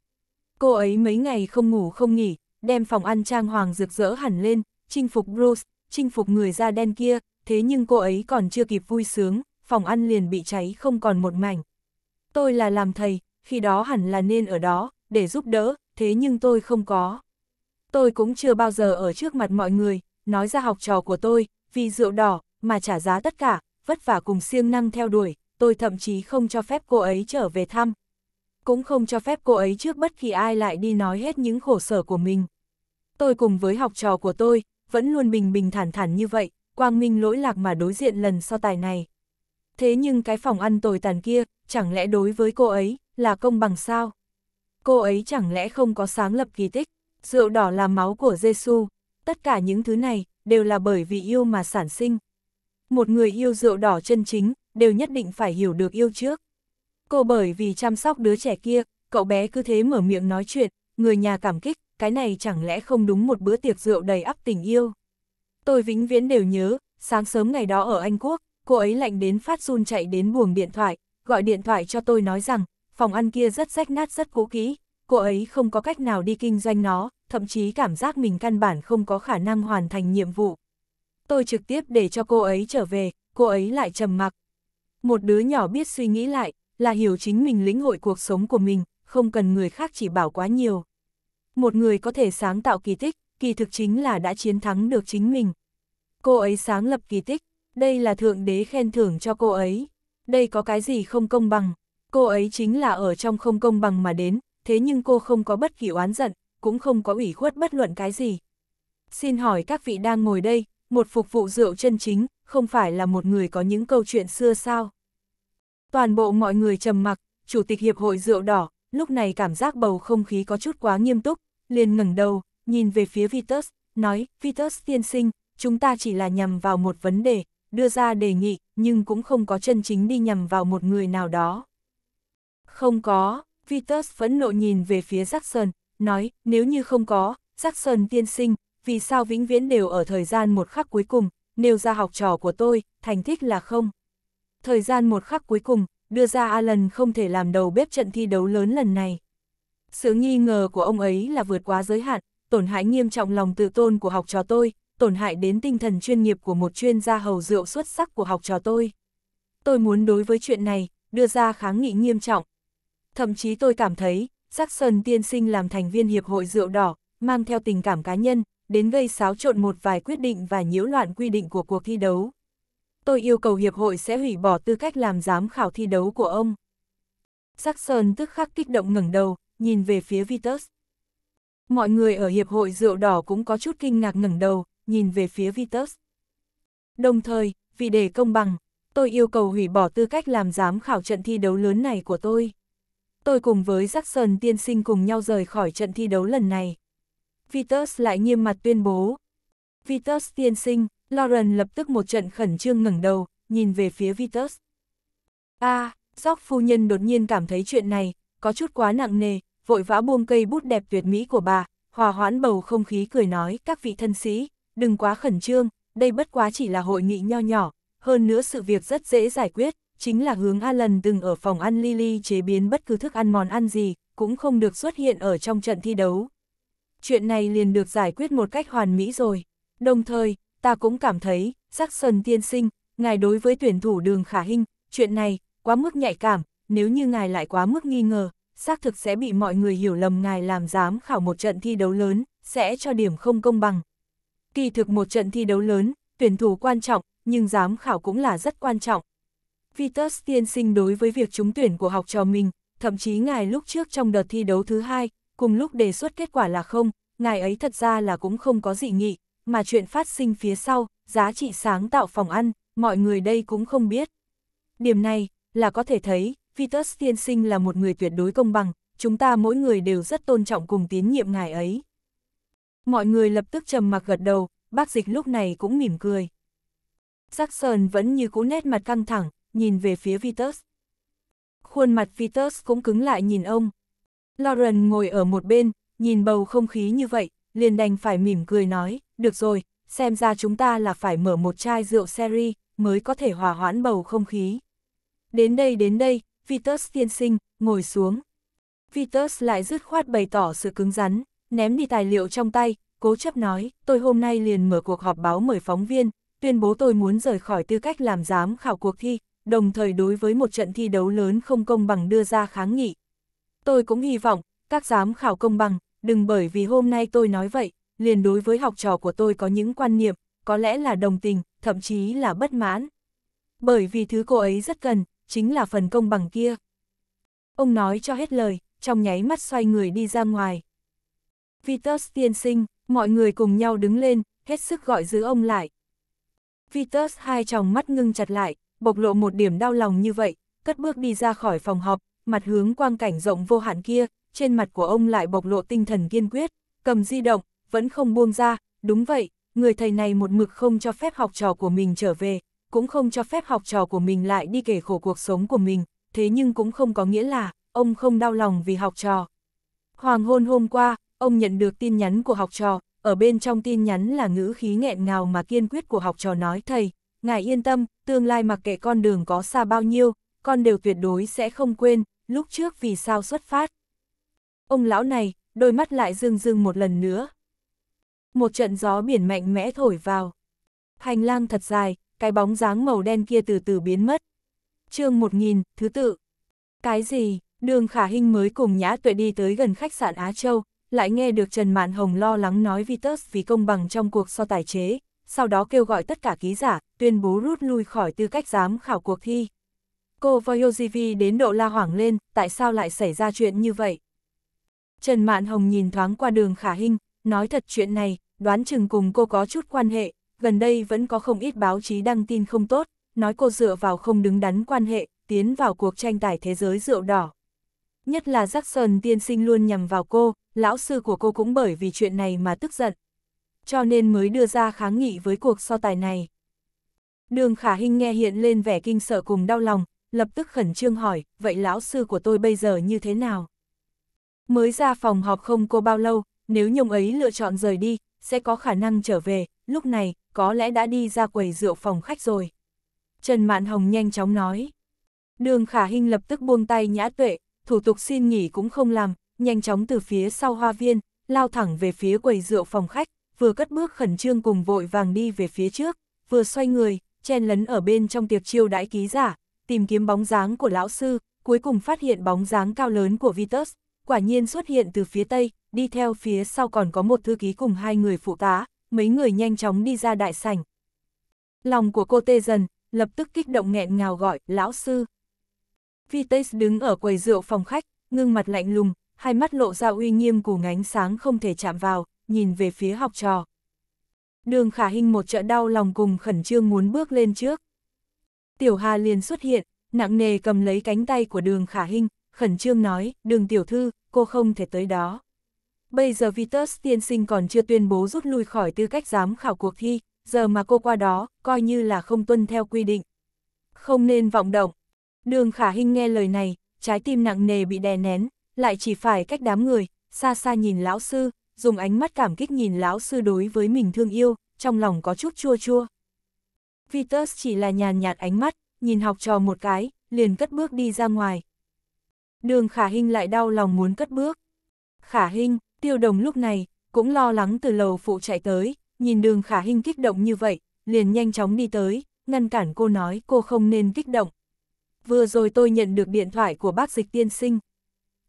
Cô ấy mấy ngày không ngủ không nghỉ, đem phòng ăn trang hoàng rực rỡ hẳn lên, chinh phục Bruce, chinh phục người da đen kia, thế nhưng cô ấy còn chưa kịp vui sướng, phòng ăn liền bị cháy không còn một mảnh. Tôi là làm thầy, khi đó hẳn là nên ở đó, để giúp đỡ, thế nhưng tôi không có. Tôi cũng chưa bao giờ ở trước mặt mọi người, nói ra học trò của tôi, vì rượu đỏ, mà trả giá tất cả, vất vả cùng siêng năng theo đuổi, tôi thậm chí không cho phép cô ấy trở về thăm. Cũng không cho phép cô ấy trước bất kỳ ai lại đi nói hết những khổ sở của mình. Tôi cùng với học trò của tôi, vẫn luôn bình bình thản thản như vậy, quang minh lỗi lạc mà đối diện lần so tài này. Thế nhưng cái phòng ăn tồi tàn kia, chẳng lẽ đối với cô ấy, là công bằng sao? Cô ấy chẳng lẽ không có sáng lập kỳ tích, rượu đỏ là máu của giê -xu. Tất cả những thứ này, đều là bởi vì yêu mà sản sinh. Một người yêu rượu đỏ chân chính, đều nhất định phải hiểu được yêu trước. Cô bởi vì chăm sóc đứa trẻ kia, cậu bé cứ thế mở miệng nói chuyện, người nhà cảm kích, cái này chẳng lẽ không đúng một bữa tiệc rượu đầy ắp tình yêu. Tôi vĩnh viễn đều nhớ, sáng sớm ngày đó ở Anh Quốc, cô ấy lạnh đến phát run chạy đến buồng điện thoại, gọi điện thoại cho tôi nói rằng, phòng ăn kia rất rách nát rất cũ kỹ, cô ấy không có cách nào đi kinh doanh nó, thậm chí cảm giác mình căn bản không có khả năng hoàn thành nhiệm vụ. Tôi trực tiếp để cho cô ấy trở về, cô ấy lại trầm mặc. Một đứa nhỏ biết suy nghĩ lại, là hiểu chính mình lĩnh hội cuộc sống của mình, không cần người khác chỉ bảo quá nhiều. Một người có thể sáng tạo kỳ tích, kỳ thực chính là đã chiến thắng được chính mình. Cô ấy sáng lập kỳ tích, đây là thượng đế khen thưởng cho cô ấy. Đây có cái gì không công bằng, cô ấy chính là ở trong không công bằng mà đến, thế nhưng cô không có bất kỳ oán giận, cũng không có ủy khuất bất luận cái gì. Xin hỏi các vị đang ngồi đây, một phục vụ rượu chân chính, không phải là một người có những câu chuyện xưa sao? Toàn bộ mọi người trầm mặc, Chủ tịch Hiệp hội Rượu Đỏ, lúc này cảm giác bầu không khí có chút quá nghiêm túc, liền ngẩng đầu, nhìn về phía Vitus, nói, Vitus tiên sinh, chúng ta chỉ là nhằm vào một vấn đề, đưa ra đề nghị, nhưng cũng không có chân chính đi nhằm vào một người nào đó. Không có, Vitus phẫn nộ nhìn về phía Jackson, nói, nếu như không có, Jackson tiên sinh, vì sao vĩnh viễn đều ở thời gian một khắc cuối cùng, nêu ra học trò của tôi, thành tích là không. Thời gian một khắc cuối cùng, đưa ra Alan không thể làm đầu bếp trận thi đấu lớn lần này. Sự nghi ngờ của ông ấy là vượt quá giới hạn, tổn hại nghiêm trọng lòng tự tôn của học trò tôi, tổn hại đến tinh thần chuyên nghiệp của một chuyên gia hầu rượu xuất sắc của học trò tôi. Tôi muốn đối với chuyện này, đưa ra kháng nghị nghiêm trọng. Thậm chí tôi cảm thấy, Jackson tiên sinh làm thành viên Hiệp hội Rượu Đỏ, mang theo tình cảm cá nhân, đến gây xáo trộn một vài quyết định và nhiễu loạn quy định của cuộc thi đấu. Tôi yêu cầu Hiệp hội sẽ hủy bỏ tư cách làm giám khảo thi đấu của ông. Jackson tức khắc kích động ngẩng đầu, nhìn về phía Vitus. Mọi người ở Hiệp hội Rượu Đỏ cũng có chút kinh ngạc ngẩng đầu, nhìn về phía Vitus. Đồng thời, vì để công bằng, tôi yêu cầu hủy bỏ tư cách làm giám khảo trận thi đấu lớn này của tôi tôi cùng với Jackson tiên sinh cùng nhau rời khỏi trận thi đấu lần này. Vitus lại nghiêm mặt tuyên bố. Vitus tiên sinh, Lauren lập tức một trận khẩn trương ngẩng đầu, nhìn về phía Vitus. a à, Jock phu nhân đột nhiên cảm thấy chuyện này, có chút quá nặng nề, vội vã buông cây bút đẹp tuyệt mỹ của bà, hòa hoãn bầu không khí cười nói các vị thân sĩ, đừng quá khẩn trương, đây bất quá chỉ là hội nghị nho nhỏ, hơn nữa sự việc rất dễ giải quyết, chính là hướng Alan từng ở phòng ăn Lily chế biến bất cứ thức ăn món ăn gì, cũng không được xuất hiện ở trong trận thi đấu. Chuyện này liền được giải quyết một cách hoàn mỹ rồi. Đồng thời, ta cũng cảm thấy, Jackson tiên sinh, ngài đối với tuyển thủ đường khả hình, chuyện này, quá mức nhạy cảm, nếu như ngài lại quá mức nghi ngờ, xác thực sẽ bị mọi người hiểu lầm ngài làm giám khảo một trận thi đấu lớn, sẽ cho điểm không công bằng. Kỳ thực một trận thi đấu lớn, tuyển thủ quan trọng, nhưng giám khảo cũng là rất quan trọng, Vitus tiên sinh đối với việc trúng tuyển của học trò mình, thậm chí ngài lúc trước trong đợt thi đấu thứ hai, cùng lúc đề xuất kết quả là không, ngài ấy thật ra là cũng không có dị nghị, mà chuyện phát sinh phía sau, giá trị sáng tạo phòng ăn, mọi người đây cũng không biết. Điểm này, là có thể thấy, Vitus tiên sinh là một người tuyệt đối công bằng, chúng ta mỗi người đều rất tôn trọng cùng tín nhiệm ngài ấy. Mọi người lập tức trầm mặc gật đầu, bác dịch lúc này cũng mỉm cười. Jackson vẫn như cũ nét mặt căng thẳng, nhìn về phía Vitus. Khuôn mặt Vitus cũng cứng lại nhìn ông. Lauren ngồi ở một bên, nhìn bầu không khí như vậy, liền đành phải mỉm cười nói, được rồi, xem ra chúng ta là phải mở một chai rượu seri mới có thể hòa hoãn bầu không khí. Đến đây đến đây, Vitus tiên sinh, ngồi xuống. Vitus lại dứt khoát bày tỏ sự cứng rắn, ném đi tài liệu trong tay, cố chấp nói, tôi hôm nay liền mở cuộc họp báo mời phóng viên, tuyên bố tôi muốn rời khỏi tư cách làm giám khảo cuộc thi, đồng thời đối với một trận thi đấu lớn không công bằng đưa ra kháng nghị. Tôi cũng hy vọng, các giám khảo công bằng, đừng bởi vì hôm nay tôi nói vậy, liền đối với học trò của tôi có những quan niệm, có lẽ là đồng tình, thậm chí là bất mãn. Bởi vì thứ cô ấy rất cần, chính là phần công bằng kia. Ông nói cho hết lời, trong nháy mắt xoay người đi ra ngoài. Vitus tiên sinh, mọi người cùng nhau đứng lên, hết sức gọi giữ ông lại. Vitus hai tròng mắt ngưng chặt lại, bộc lộ một điểm đau lòng như vậy, cất bước đi ra khỏi phòng họp, mặt hướng quang cảnh rộng vô hạn kia, trên mặt của ông lại bộc lộ tinh thần kiên quyết, cầm di động, vẫn không buông ra, đúng vậy, người thầy này một mực không cho phép học trò của mình trở về, cũng không cho phép học trò của mình lại đi kể khổ cuộc sống của mình, thế nhưng cũng không có nghĩa là, ông không đau lòng vì học trò. Hoàng hôn hôm qua, ông nhận được tin nhắn của học trò, ở bên trong tin nhắn là ngữ khí nghẹn ngào mà kiên quyết của học trò nói thầy, ngài yên tâm, tương lai mặc kệ con đường có xa bao nhiêu, con đều tuyệt đối sẽ không quên, lúc trước vì sao xuất phát. Ông lão này, đôi mắt lại rưng rưng một lần nữa. Một trận gió biển mạnh mẽ thổi vào. Hành lang thật dài, cái bóng dáng màu đen kia từ từ biến mất. chương 1000, thứ tự. Cái gì, đường khả hình mới cùng nhã tuệ đi tới gần khách sạn Á Châu, lại nghe được Trần Mạn Hồng lo lắng nói Vitus vì công bằng trong cuộc so tài chế, sau đó kêu gọi tất cả ký giả, tuyên bố rút lui khỏi tư cách giám khảo cuộc thi. Cô Voyojivi đến độ la hoảng lên, tại sao lại xảy ra chuyện như vậy? Trần Mạn Hồng nhìn thoáng qua đường khả hình, nói thật chuyện này, đoán chừng cùng cô có chút quan hệ, gần đây vẫn có không ít báo chí đăng tin không tốt, nói cô dựa vào không đứng đắn quan hệ, tiến vào cuộc tranh tài thế giới rượu đỏ. Nhất là Jackson tiên sinh luôn nhằm vào cô, lão sư của cô cũng bởi vì chuyện này mà tức giận, cho nên mới đưa ra kháng nghị với cuộc so tài này. Đường Khả Hinh nghe hiện lên vẻ kinh sợ cùng đau lòng, lập tức khẩn trương hỏi, vậy lão sư của tôi bây giờ như thế nào? Mới ra phòng họp không cô bao lâu, nếu nhông ấy lựa chọn rời đi, sẽ có khả năng trở về, lúc này, có lẽ đã đi ra quầy rượu phòng khách rồi. Trần Mạn Hồng nhanh chóng nói. Đường Khả Hinh lập tức buông tay nhã tuệ, thủ tục xin nghỉ cũng không làm, nhanh chóng từ phía sau hoa viên, lao thẳng về phía quầy rượu phòng khách, vừa cất bước khẩn trương cùng vội vàng đi về phía trước, vừa xoay người, chen lấn ở bên trong tiệc chiêu đãi ký giả, tìm kiếm bóng dáng của lão sư, cuối cùng phát hiện bóng dáng cao lớn của Vitus, quả nhiên xuất hiện từ phía tây, đi theo phía sau còn có một thư ký cùng hai người phụ tá, mấy người nhanh chóng đi ra đại sảnh. Lòng của cô tê dần, lập tức kích động nghẹn ngào gọi, lão sư. Vitus đứng ở quầy rượu phòng khách, ngưng mặt lạnh lùng, hai mắt lộ ra uy nghiêm của ánh sáng không thể chạm vào, nhìn về phía học trò. Đường khả hình một trận đau lòng cùng khẩn trương muốn bước lên trước. Tiểu Hà liền xuất hiện, nặng nề cầm lấy cánh tay của đường khả hình, khẩn trương nói, đường tiểu thư, cô không thể tới đó. Bây giờ Vitus tiên sinh còn chưa tuyên bố rút lui khỏi tư cách giám khảo cuộc thi, giờ mà cô qua đó, coi như là không tuân theo quy định. Không nên vọng động. Đường khả hình nghe lời này, trái tim nặng nề bị đè nén, lại chỉ phải cách đám người, xa xa nhìn lão sư, dùng ánh mắt cảm kích nhìn lão sư đối với mình thương yêu, trong lòng có chút chua chua. Vitus chỉ là nhàn nhạt ánh mắt, nhìn học trò một cái, liền cất bước đi ra ngoài. Đường khả hình lại đau lòng muốn cất bước. Khả hình, tiêu đồng lúc này, cũng lo lắng từ lầu phụ chạy tới, nhìn đường khả hình kích động như vậy, liền nhanh chóng đi tới, ngăn cản cô nói cô không nên kích động. Vừa rồi tôi nhận được điện thoại của bác dịch tiên sinh.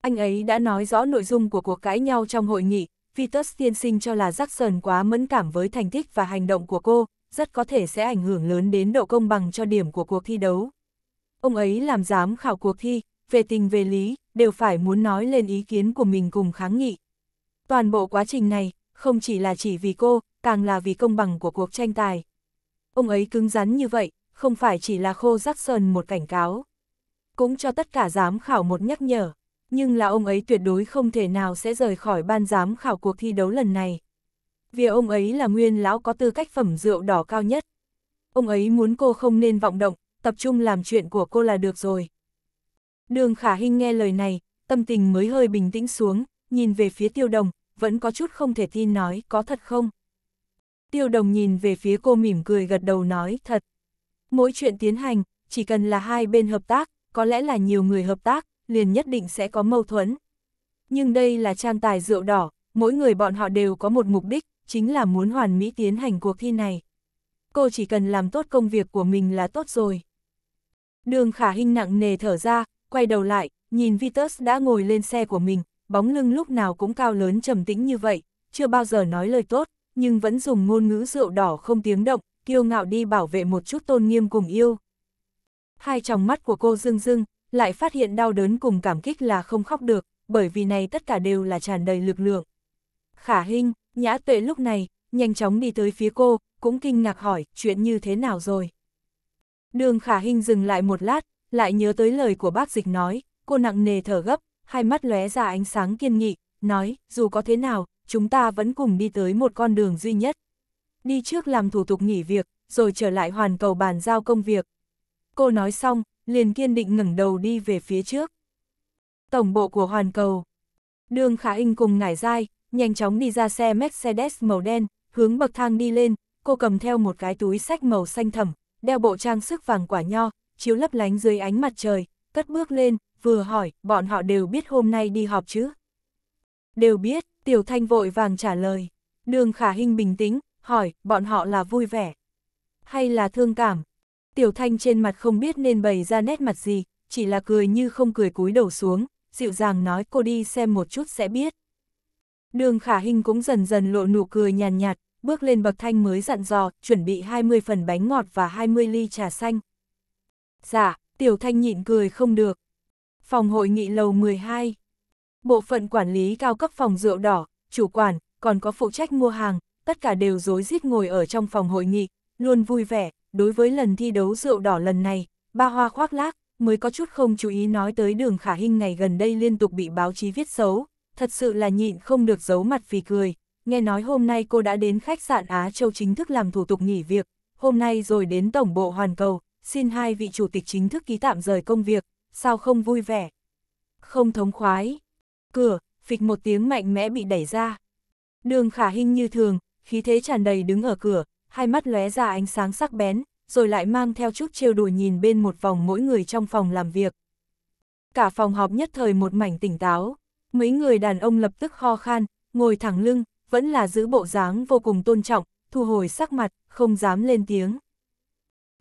Anh ấy đã nói rõ nội dung của cuộc cãi nhau trong hội nghị, Vitus tiên sinh cho là Jackson quá mẫn cảm với thành tích và hành động của cô, rất có thể sẽ ảnh hưởng lớn đến độ công bằng cho điểm của cuộc thi đấu. Ông ấy làm giám khảo cuộc thi, về tình về lý, đều phải muốn nói lên ý kiến của mình cùng kháng nghị. Toàn bộ quá trình này, không chỉ là chỉ vì cô, càng là vì công bằng của cuộc tranh tài. Ông ấy cứng rắn như vậy, không phải chỉ là khô Jackson một cảnh cáo. Cũng cho tất cả giám khảo một nhắc nhở nhưng là ông ấy tuyệt đối không thể nào sẽ rời khỏi ban giám khảo cuộc thi đấu lần này. Vì ông ấy là nguyên lão có tư cách phẩm rượu đỏ cao nhất. Ông ấy muốn cô không nên vọng động, tập trung làm chuyện của cô là được rồi. Đường Khả Hinh nghe lời này, tâm tình mới hơi bình tĩnh xuống, nhìn về phía tiêu đồng, vẫn có chút không thể tin nói có thật không. Tiêu đồng nhìn về phía cô mỉm cười gật đầu nói thật. Mỗi chuyện tiến hành, chỉ cần là hai bên hợp tác, có lẽ là nhiều người hợp tác, liền nhất định sẽ có mâu thuẫn. Nhưng đây là trang tài rượu đỏ, mỗi người bọn họ đều có một mục đích, chính là muốn hoàn mỹ tiến hành cuộc thi này. Cô chỉ cần làm tốt công việc của mình là tốt rồi. Đường khả hình nặng nề thở ra, quay đầu lại, nhìn Vitus đã ngồi lên xe của mình, bóng lưng lúc nào cũng cao lớn trầm tĩnh như vậy, chưa bao giờ nói lời tốt, nhưng vẫn dùng ngôn ngữ rượu đỏ không tiếng động, kiêu ngạo đi bảo vệ một chút tôn nghiêm cùng yêu. Hai tròng mắt của cô rưng rưng, lại phát hiện đau đớn cùng cảm kích là không khóc được, bởi vì này tất cả đều là tràn đầy lực lượng. Khả Hinh, Nhã Tuệ lúc này, nhanh chóng đi tới phía cô, cũng kinh ngạc hỏi, chuyện như thế nào rồi? Đường Khả Hinh dừng lại một lát, lại nhớ tới lời của bác dịch nói, cô nặng nề thở gấp, hai mắt lóe ra ánh sáng kiên nghị, nói, dù có thế nào, chúng ta vẫn cùng đi tới một con đường duy nhất. Đi trước làm thủ tục nghỉ việc, rồi trở lại hoàn cầu bàn giao công việc. Cô nói xong, liền kiên định ngẩng đầu đi về phía trước. Tổng bộ của Hoàn Cầu Đường Khả Inh cùng ngải dai, nhanh chóng đi ra xe Mercedes màu đen, hướng bậc thang đi lên, cô cầm theo một cái túi sách màu xanh thẳm, đeo bộ trang sức vàng quả nho, chiếu lấp lánh dưới ánh mặt trời, cất bước lên, vừa hỏi, bọn họ đều biết hôm nay đi họp chứ? Đều biết, Tiểu Thanh vội vàng trả lời. Đường Khả Hinh bình tĩnh, hỏi, bọn họ là vui vẻ hay là thương cảm? Tiểu Thanh trên mặt không biết nên bày ra nét mặt gì, chỉ là cười như không cười cúi đầu xuống, dịu dàng nói cô đi xem một chút sẽ biết. Đường Khả Hinh cũng dần dần lộ nụ cười nhàn nhạt, nhạt, bước lên bậc thanh mới dặn dò, chuẩn bị 20 phần bánh ngọt và 20 ly trà xanh. Dạ, Tiểu Thanh nhịn cười không được. Phòng hội nghị lầu 12. Bộ phận quản lý cao cấp phòng rượu đỏ, chủ quản, còn có phụ trách mua hàng, tất cả đều rối rít ngồi ở trong phòng hội nghị, luôn vui vẻ, đối với lần thi đấu rượu đỏ lần này, ba hoa khoác lác, mới có chút không chú ý nói tới đường khả hình ngày gần đây liên tục bị báo chí viết xấu, thật sự là nhịn không được giấu mặt vì cười, nghe nói hôm nay cô đã đến khách sạn Á Châu chính thức làm thủ tục nghỉ việc, hôm nay rồi đến Tổng bộ Hoàn Cầu, xin hai vị chủ tịch chính thức ký tạm rời công việc, sao không vui vẻ? Không thống khoái. Cửa, phịch một tiếng mạnh mẽ bị đẩy ra. Đường khả hình như thường, khí thế tràn đầy đứng ở cửa, hai mắt lóe ra ánh sáng sắc bén, rồi lại mang theo chút trêu đùa nhìn bên một vòng mỗi người trong phòng làm việc. Cả phòng họp nhất thời một mảnh tỉnh táo, mấy người đàn ông lập tức ho khan, ngồi thẳng lưng, vẫn là giữ bộ dáng vô cùng tôn trọng, thu hồi sắc mặt, không dám lên tiếng.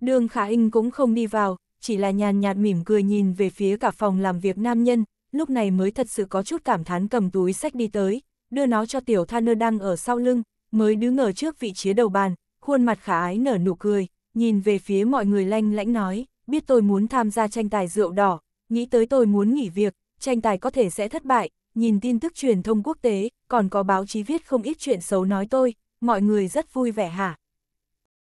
Đường Khả inh cũng không đi vào, chỉ là nhàn nhạt mỉm cười nhìn về phía cả phòng làm việc nam nhân, lúc này mới thật sự có chút cảm thán cầm túi sách đi tới, đưa nó cho tiểu tha nơ đang ở sau lưng, mới đứng ở trước vị trí đầu bàn, khuôn mặt khả ái nở nụ cười, nhìn về phía mọi người lanh lãnh nói, biết tôi muốn tham gia tranh tài rượu đỏ, nghĩ tới tôi muốn nghỉ việc, tranh tài có thể sẽ thất bại, nhìn tin tức truyền thông quốc tế, còn có báo chí viết không ít chuyện xấu nói tôi, mọi người rất vui vẻ hả?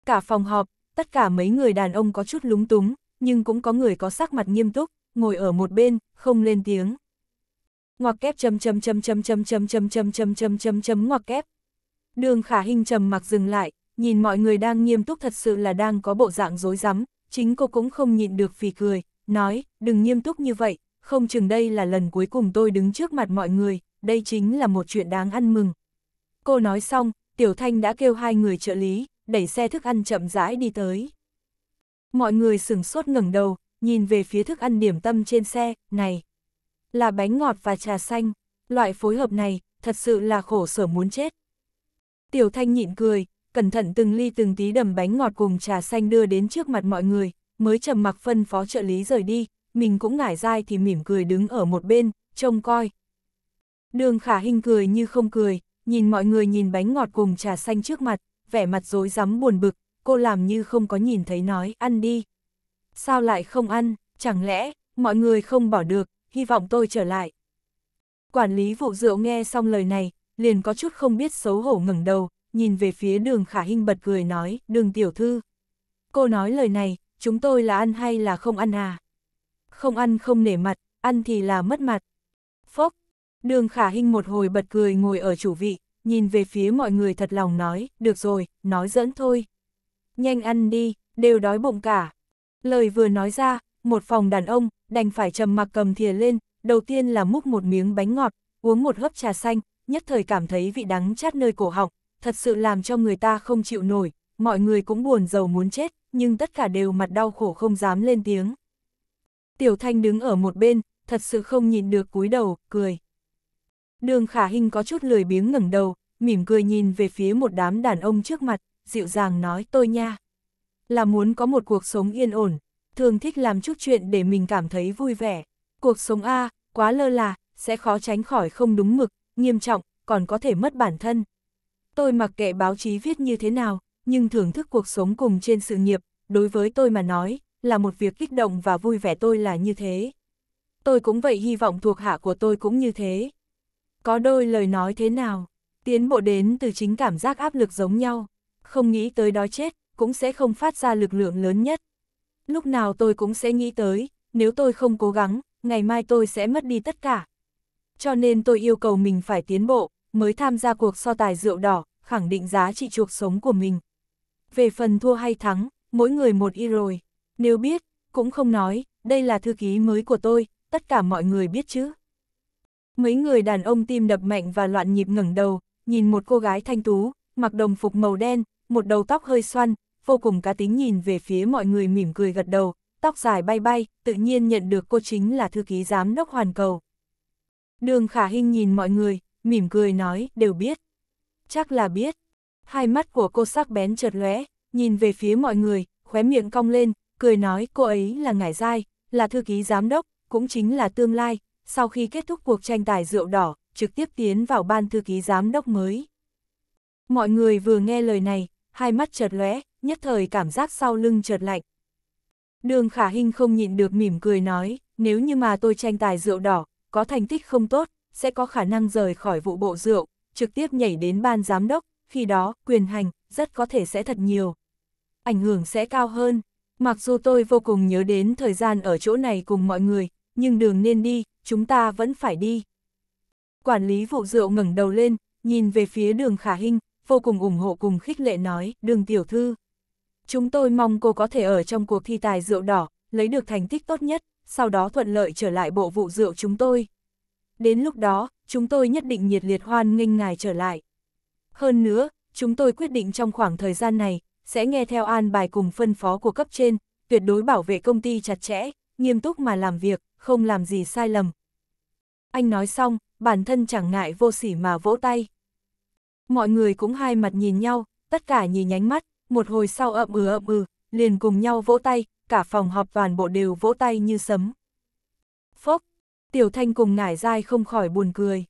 Cả phòng họp, tất cả mấy người đàn ông có chút lúng túng, nhưng cũng có người có sắc mặt nghiêm túc, ngồi ở một bên, không lên tiếng. Ngoặc kép chấm chấm chấm chấm chấm chấm chấm chấm chấm chấm chấm chấm ngoặc kép. Đường Khả Hinh trầm mặc dừng lại, nhìn mọi người đang nghiêm túc thật sự là đang có bộ dạng rối rắm, chính cô cũng không nhịn được phì cười, nói, đừng nghiêm túc như vậy, không chừng đây là lần cuối cùng tôi đứng trước mặt mọi người, đây chính là một chuyện đáng ăn mừng. Cô nói xong, Tiểu Thanh đã kêu hai người trợ lý, đẩy xe thức ăn chậm rãi đi tới. Mọi người sửng sốt ngẩng đầu, nhìn về phía thức ăn điểm tâm trên xe, này. Là bánh ngọt và trà xanh, loại phối hợp này, thật sự là khổ sở muốn chết. Tiểu Thanh nhịn cười, cẩn thận từng ly từng tí đầm bánh ngọt cùng trà xanh đưa đến trước mặt mọi người, mới trầm mặc phân phó trợ lý rời đi, mình cũng ngải dai thì mỉm cười đứng ở một bên, trông coi. Đường khả hình cười như không cười, nhìn mọi người nhìn bánh ngọt cùng trà xanh trước mặt, vẻ mặt rối rắm buồn bực, cô làm như không có nhìn thấy nói, ăn đi. Sao lại không ăn, chẳng lẽ, mọi người không bỏ được, hy vọng tôi trở lại. Quản lý vụ rượu nghe xong lời này, liền có chút không biết xấu hổ ngẩng đầu, nhìn về phía đường khả hinh bật cười nói, đường tiểu thư. Cô nói lời này, chúng tôi là ăn hay là không ăn à? Không ăn không nể mặt, ăn thì là mất mặt. Phốc, đường khả hinh một hồi bật cười ngồi ở chủ vị, nhìn về phía mọi người thật lòng nói, được rồi, nói dẫn thôi. Nhanh ăn đi, đều đói bụng cả. Lời vừa nói ra, một phòng đàn ông, đành phải trầm mặc cầm thìa lên, đầu tiên là múc một miếng bánh ngọt, uống một hớp trà xanh, nhất thời cảm thấy vị đắng chát nơi cổ họng, thật sự làm cho người ta không chịu nổi, mọi người cũng buồn giàu muốn chết, nhưng tất cả đều mặt đau khổ không dám lên tiếng. Tiểu Thanh đứng ở một bên, thật sự không nhìn được cúi đầu, cười. Đường Khả Hinh có chút lười biếng ngẩng đầu, mỉm cười nhìn về phía một đám đàn ông trước mặt, dịu dàng nói tôi nha. Là muốn có một cuộc sống yên ổn, thường thích làm chút chuyện để mình cảm thấy vui vẻ. Cuộc sống A, quá lơ là, sẽ khó tránh khỏi không đúng mực, nghiêm trọng, còn có thể mất bản thân. Tôi mặc kệ báo chí viết như thế nào, nhưng thưởng thức cuộc sống cùng trên sự nghiệp, đối với tôi mà nói, là một việc kích động và vui vẻ tôi là như thế. Tôi cũng vậy hy vọng thuộc hạ của tôi cũng như thế. Có đôi lời nói thế nào, tiến bộ đến từ chính cảm giác áp lực giống nhau, không nghĩ tới đói chết, cũng sẽ không phát ra lực lượng lớn nhất. Lúc nào tôi cũng sẽ nghĩ tới, nếu tôi không cố gắng, ngày mai tôi sẽ mất đi tất cả. Cho nên tôi yêu cầu mình phải tiến bộ, mới tham gia cuộc so tài rượu đỏ, khẳng định giá trị chuộc sống của mình. Về phần thua hay thắng, mỗi người một y rồi. Nếu biết, cũng không nói, đây là thư ký mới của tôi, tất cả mọi người biết chứ. Mấy người đàn ông tim đập mạnh và loạn nhịp ngẩng đầu, nhìn một cô gái thanh tú, mặc đồng phục màu đen, một đầu tóc hơi xoăn, vô cùng cá tính nhìn về phía mọi người mỉm cười gật đầu, tóc dài bay bay, tự nhiên nhận được cô chính là thư ký giám đốc hoàn cầu. Đường Khả hình nhìn mọi người, mỉm cười nói, đều biết. Chắc là biết. Hai mắt của cô sắc bén chợt lóe, nhìn về phía mọi người, khóe miệng cong lên, cười nói cô ấy là ngải dai, là thư ký giám đốc, cũng chính là tương lai, sau khi kết thúc cuộc tranh tài rượu đỏ, trực tiếp tiến vào ban thư ký giám đốc mới. Mọi người vừa nghe lời này, hai mắt chợt lóe, nhất thời cảm giác sau lưng chợt lạnh. Đường Khả hình không nhịn được mỉm cười nói, nếu như mà tôi tranh tài rượu đỏ, có thành tích không tốt, sẽ có khả năng rời khỏi vụ bộ rượu, trực tiếp nhảy đến ban giám đốc, khi đó, quyền hành, rất có thể sẽ thật nhiều. Ảnh hưởng sẽ cao hơn, mặc dù tôi vô cùng nhớ đến thời gian ở chỗ này cùng mọi người, nhưng đường nên đi, chúng ta vẫn phải đi. Quản lý vụ rượu ngẩng đầu lên, nhìn về phía đường khả hình, vô cùng ủng hộ cùng khích lệ nói, đường tiểu thư. Chúng tôi mong cô có thể ở trong cuộc thi tài rượu đỏ, lấy được thành tích tốt nhất, sau đó thuận lợi trở lại bộ vụ rượu chúng tôi đến lúc đó, chúng tôi nhất định nhiệt liệt hoan nghênh ngài trở lại. Hơn nữa, chúng tôi quyết định trong khoảng thời gian này, sẽ nghe theo an bài cùng phân phó của cấp trên, tuyệt đối bảo vệ công ty chặt chẽ, nghiêm túc mà làm việc, không làm gì sai lầm. Anh nói xong, bản thân chẳng ngại vô sỉ mà vỗ tay. Mọi người cũng hai mặt nhìn nhau, tất cả nhìn nhánh mắt, một hồi sau ậm ừ ậm ừ, liền cùng nhau vỗ tay, cả phòng họp toàn bộ đều vỗ tay như sấm. Phốc, Tiểu Thanh cùng ngải dai không khỏi buồn cười.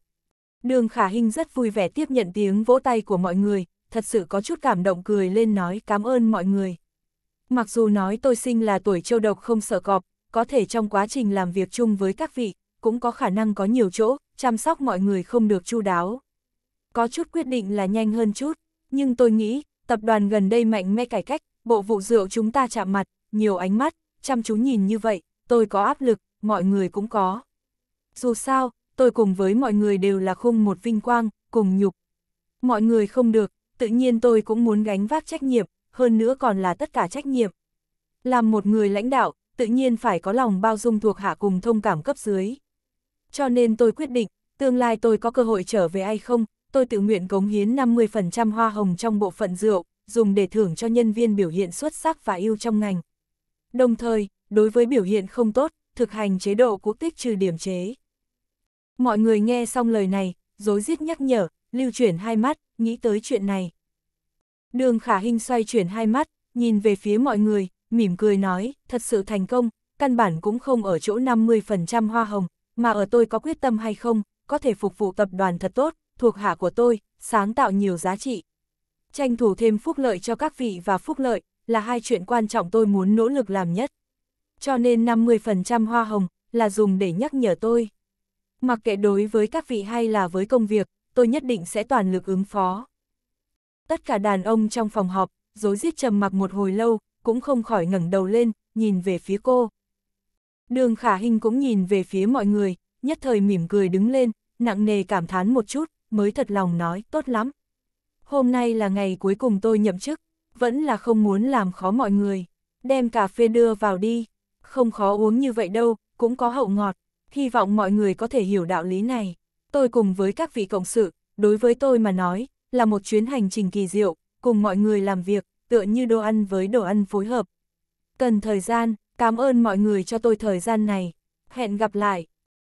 Đường Khả Hinh rất vui vẻ tiếp nhận tiếng vỗ tay của mọi người, thật sự có chút cảm động cười lên nói cảm ơn mọi người. Mặc dù nói tôi sinh là tuổi châu độc không sợ cọp, có thể trong quá trình làm việc chung với các vị, cũng có khả năng có nhiều chỗ, chăm sóc mọi người không được chu đáo. Có chút quyết định là nhanh hơn chút, nhưng tôi nghĩ, tập đoàn gần đây mạnh mẽ cải cách, bộ vụ rượu chúng ta chạm mặt, nhiều ánh mắt, chăm chú nhìn như vậy, tôi có áp lực, mọi người cũng có. Dù sao, tôi cùng với mọi người đều là khung một vinh quang, cùng nhục. Mọi người không được, tự nhiên tôi cũng muốn gánh vác trách nhiệm, hơn nữa còn là tất cả trách nhiệm. Làm một người lãnh đạo, tự nhiên phải có lòng bao dung thuộc hạ cùng thông cảm cấp dưới. Cho nên tôi quyết định, tương lai tôi có cơ hội trở về hay không, tôi tự nguyện cống hiến 50% hoa hồng trong bộ phận rượu, dùng để thưởng cho nhân viên biểu hiện xuất sắc và yêu trong ngành. Đồng thời, đối với biểu hiện không tốt, thực hành chế độ quốc tích trừ điểm chế. Mọi người nghe xong lời này, dối rít nhắc nhở, lưu chuyển hai mắt, nghĩ tới chuyện này. Đường khả hình xoay chuyển hai mắt, nhìn về phía mọi người, mỉm cười nói, thật sự thành công, căn bản cũng không ở chỗ 50% hoa hồng, mà ở tôi có quyết tâm hay không, có thể phục vụ tập đoàn thật tốt, thuộc hạ của tôi, sáng tạo nhiều giá trị. Tranh thủ thêm phúc lợi cho các vị và phúc lợi, là hai chuyện quan trọng tôi muốn nỗ lực làm nhất. Cho nên 50% hoa hồng, là dùng để nhắc nhở tôi. Mặc kệ đối với các vị hay là với công việc, tôi nhất định sẽ toàn lực ứng phó. Tất cả đàn ông trong phòng họp, dối giết trầm mặc một hồi lâu, cũng không khỏi ngẩng đầu lên, nhìn về phía cô. Đường khả hình cũng nhìn về phía mọi người, nhất thời mỉm cười đứng lên, nặng nề cảm thán một chút, mới thật lòng nói, tốt lắm. Hôm nay là ngày cuối cùng tôi nhậm chức, vẫn là không muốn làm khó mọi người. Đem cà phê đưa vào đi, không khó uống như vậy đâu, cũng có hậu ngọt hy vọng mọi người có thể hiểu đạo lý này. Tôi cùng với các vị cộng sự, đối với tôi mà nói, là một chuyến hành trình kỳ diệu, cùng mọi người làm việc, tựa như đồ ăn với đồ ăn phối hợp. Cần thời gian, cảm ơn mọi người cho tôi thời gian này. Hẹn gặp lại.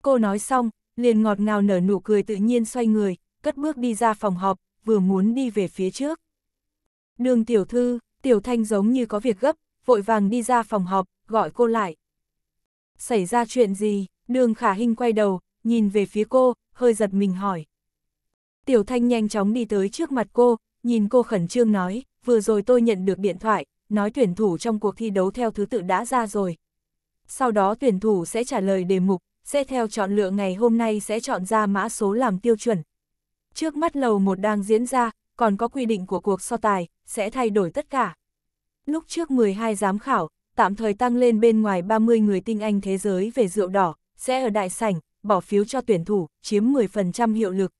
Cô nói xong, liền ngọt ngào nở nụ cười tự nhiên xoay người, cất bước đi ra phòng họp, vừa muốn đi về phía trước. Đường tiểu thư, tiểu thanh giống như có việc gấp, vội vàng đi ra phòng họp, gọi cô lại. Xảy ra chuyện gì? Đường khả hình quay đầu, nhìn về phía cô, hơi giật mình hỏi. Tiểu Thanh nhanh chóng đi tới trước mặt cô, nhìn cô khẩn trương nói, vừa rồi tôi nhận được điện thoại, nói tuyển thủ trong cuộc thi đấu theo thứ tự đã ra rồi. Sau đó tuyển thủ sẽ trả lời đề mục, sẽ theo chọn lựa ngày hôm nay sẽ chọn ra mã số làm tiêu chuẩn. Trước mắt lầu một đang diễn ra, còn có quy định của cuộc so tài, sẽ thay đổi tất cả. Lúc trước 12 giám khảo, tạm thời tăng lên bên ngoài 30 người tinh anh thế giới về rượu đỏ, sẽ ở đại sảnh, bỏ phiếu cho tuyển thủ, chiếm 10% hiệu lực.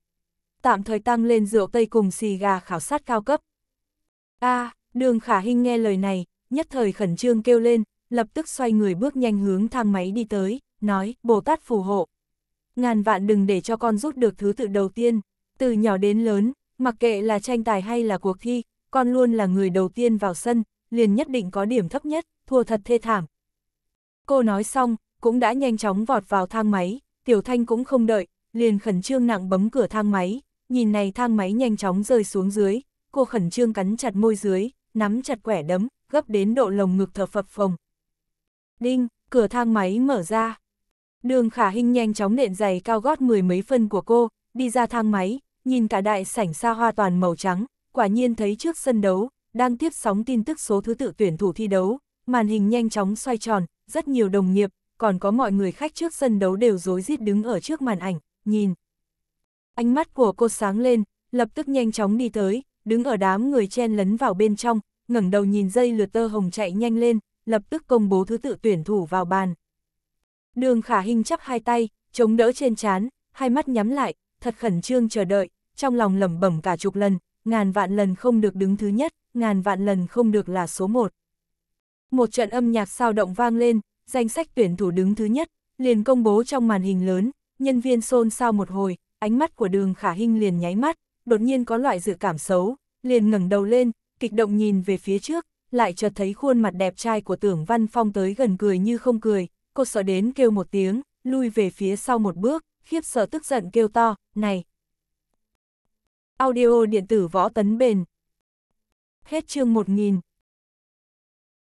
Tạm thời tăng lên rượu Tây cùng xì gà khảo sát cao cấp. A, à, đường khả hình nghe lời này, nhất thời khẩn trương kêu lên, lập tức xoay người bước nhanh hướng thang máy đi tới, nói, Bồ Tát phù hộ. Ngàn vạn đừng để cho con rút được thứ tự đầu tiên, từ nhỏ đến lớn, mặc kệ là tranh tài hay là cuộc thi, con luôn là người đầu tiên vào sân, liền nhất định có điểm thấp nhất, thua thật thê thảm. Cô nói xong, cũng đã nhanh chóng vọt vào thang máy, Tiểu Thanh cũng không đợi, liền khẩn trương nặng bấm cửa thang máy, nhìn này thang máy nhanh chóng rơi xuống dưới, cô khẩn trương cắn chặt môi dưới, nắm chặt quẻ đấm, gấp đến độ lồng ngực thở phập phồng. Đinh, cửa thang máy mở ra. Đường khả hình nhanh chóng nện giày cao gót mười mấy phân của cô, đi ra thang máy, nhìn cả đại sảnh xa hoa toàn màu trắng, quả nhiên thấy trước sân đấu, đang tiếp sóng tin tức số thứ tự tuyển thủ thi đấu, màn hình nhanh chóng xoay tròn, rất nhiều đồng nghiệp, còn có mọi người khách trước sân đấu đều rối rít đứng ở trước màn ảnh, nhìn. Ánh mắt của cô sáng lên, lập tức nhanh chóng đi tới, đứng ở đám người chen lấn vào bên trong, ngẩng đầu nhìn dây lượt tơ hồng chạy nhanh lên, lập tức công bố thứ tự tuyển thủ vào bàn. Đường khả hình chắp hai tay, chống đỡ trên chán, hai mắt nhắm lại, thật khẩn trương chờ đợi, trong lòng lẩm bẩm cả chục lần, ngàn vạn lần không được đứng thứ nhất, ngàn vạn lần không được là số một. Một trận âm nhạc sao động vang lên, danh sách tuyển thủ đứng thứ nhất, liền công bố trong màn hình lớn, nhân viên xôn xao một hồi, ánh mắt của đường khả hình liền nháy mắt, đột nhiên có loại dự cảm xấu, liền ngẩng đầu lên, kịch động nhìn về phía trước, lại chợt thấy khuôn mặt đẹp trai của tưởng văn phong tới gần cười như không cười, cô sợ đến kêu một tiếng, lui về phía sau một bước, khiếp sợ tức giận kêu to, này. Audio điện tử võ tấn bền. Hết chương 1000.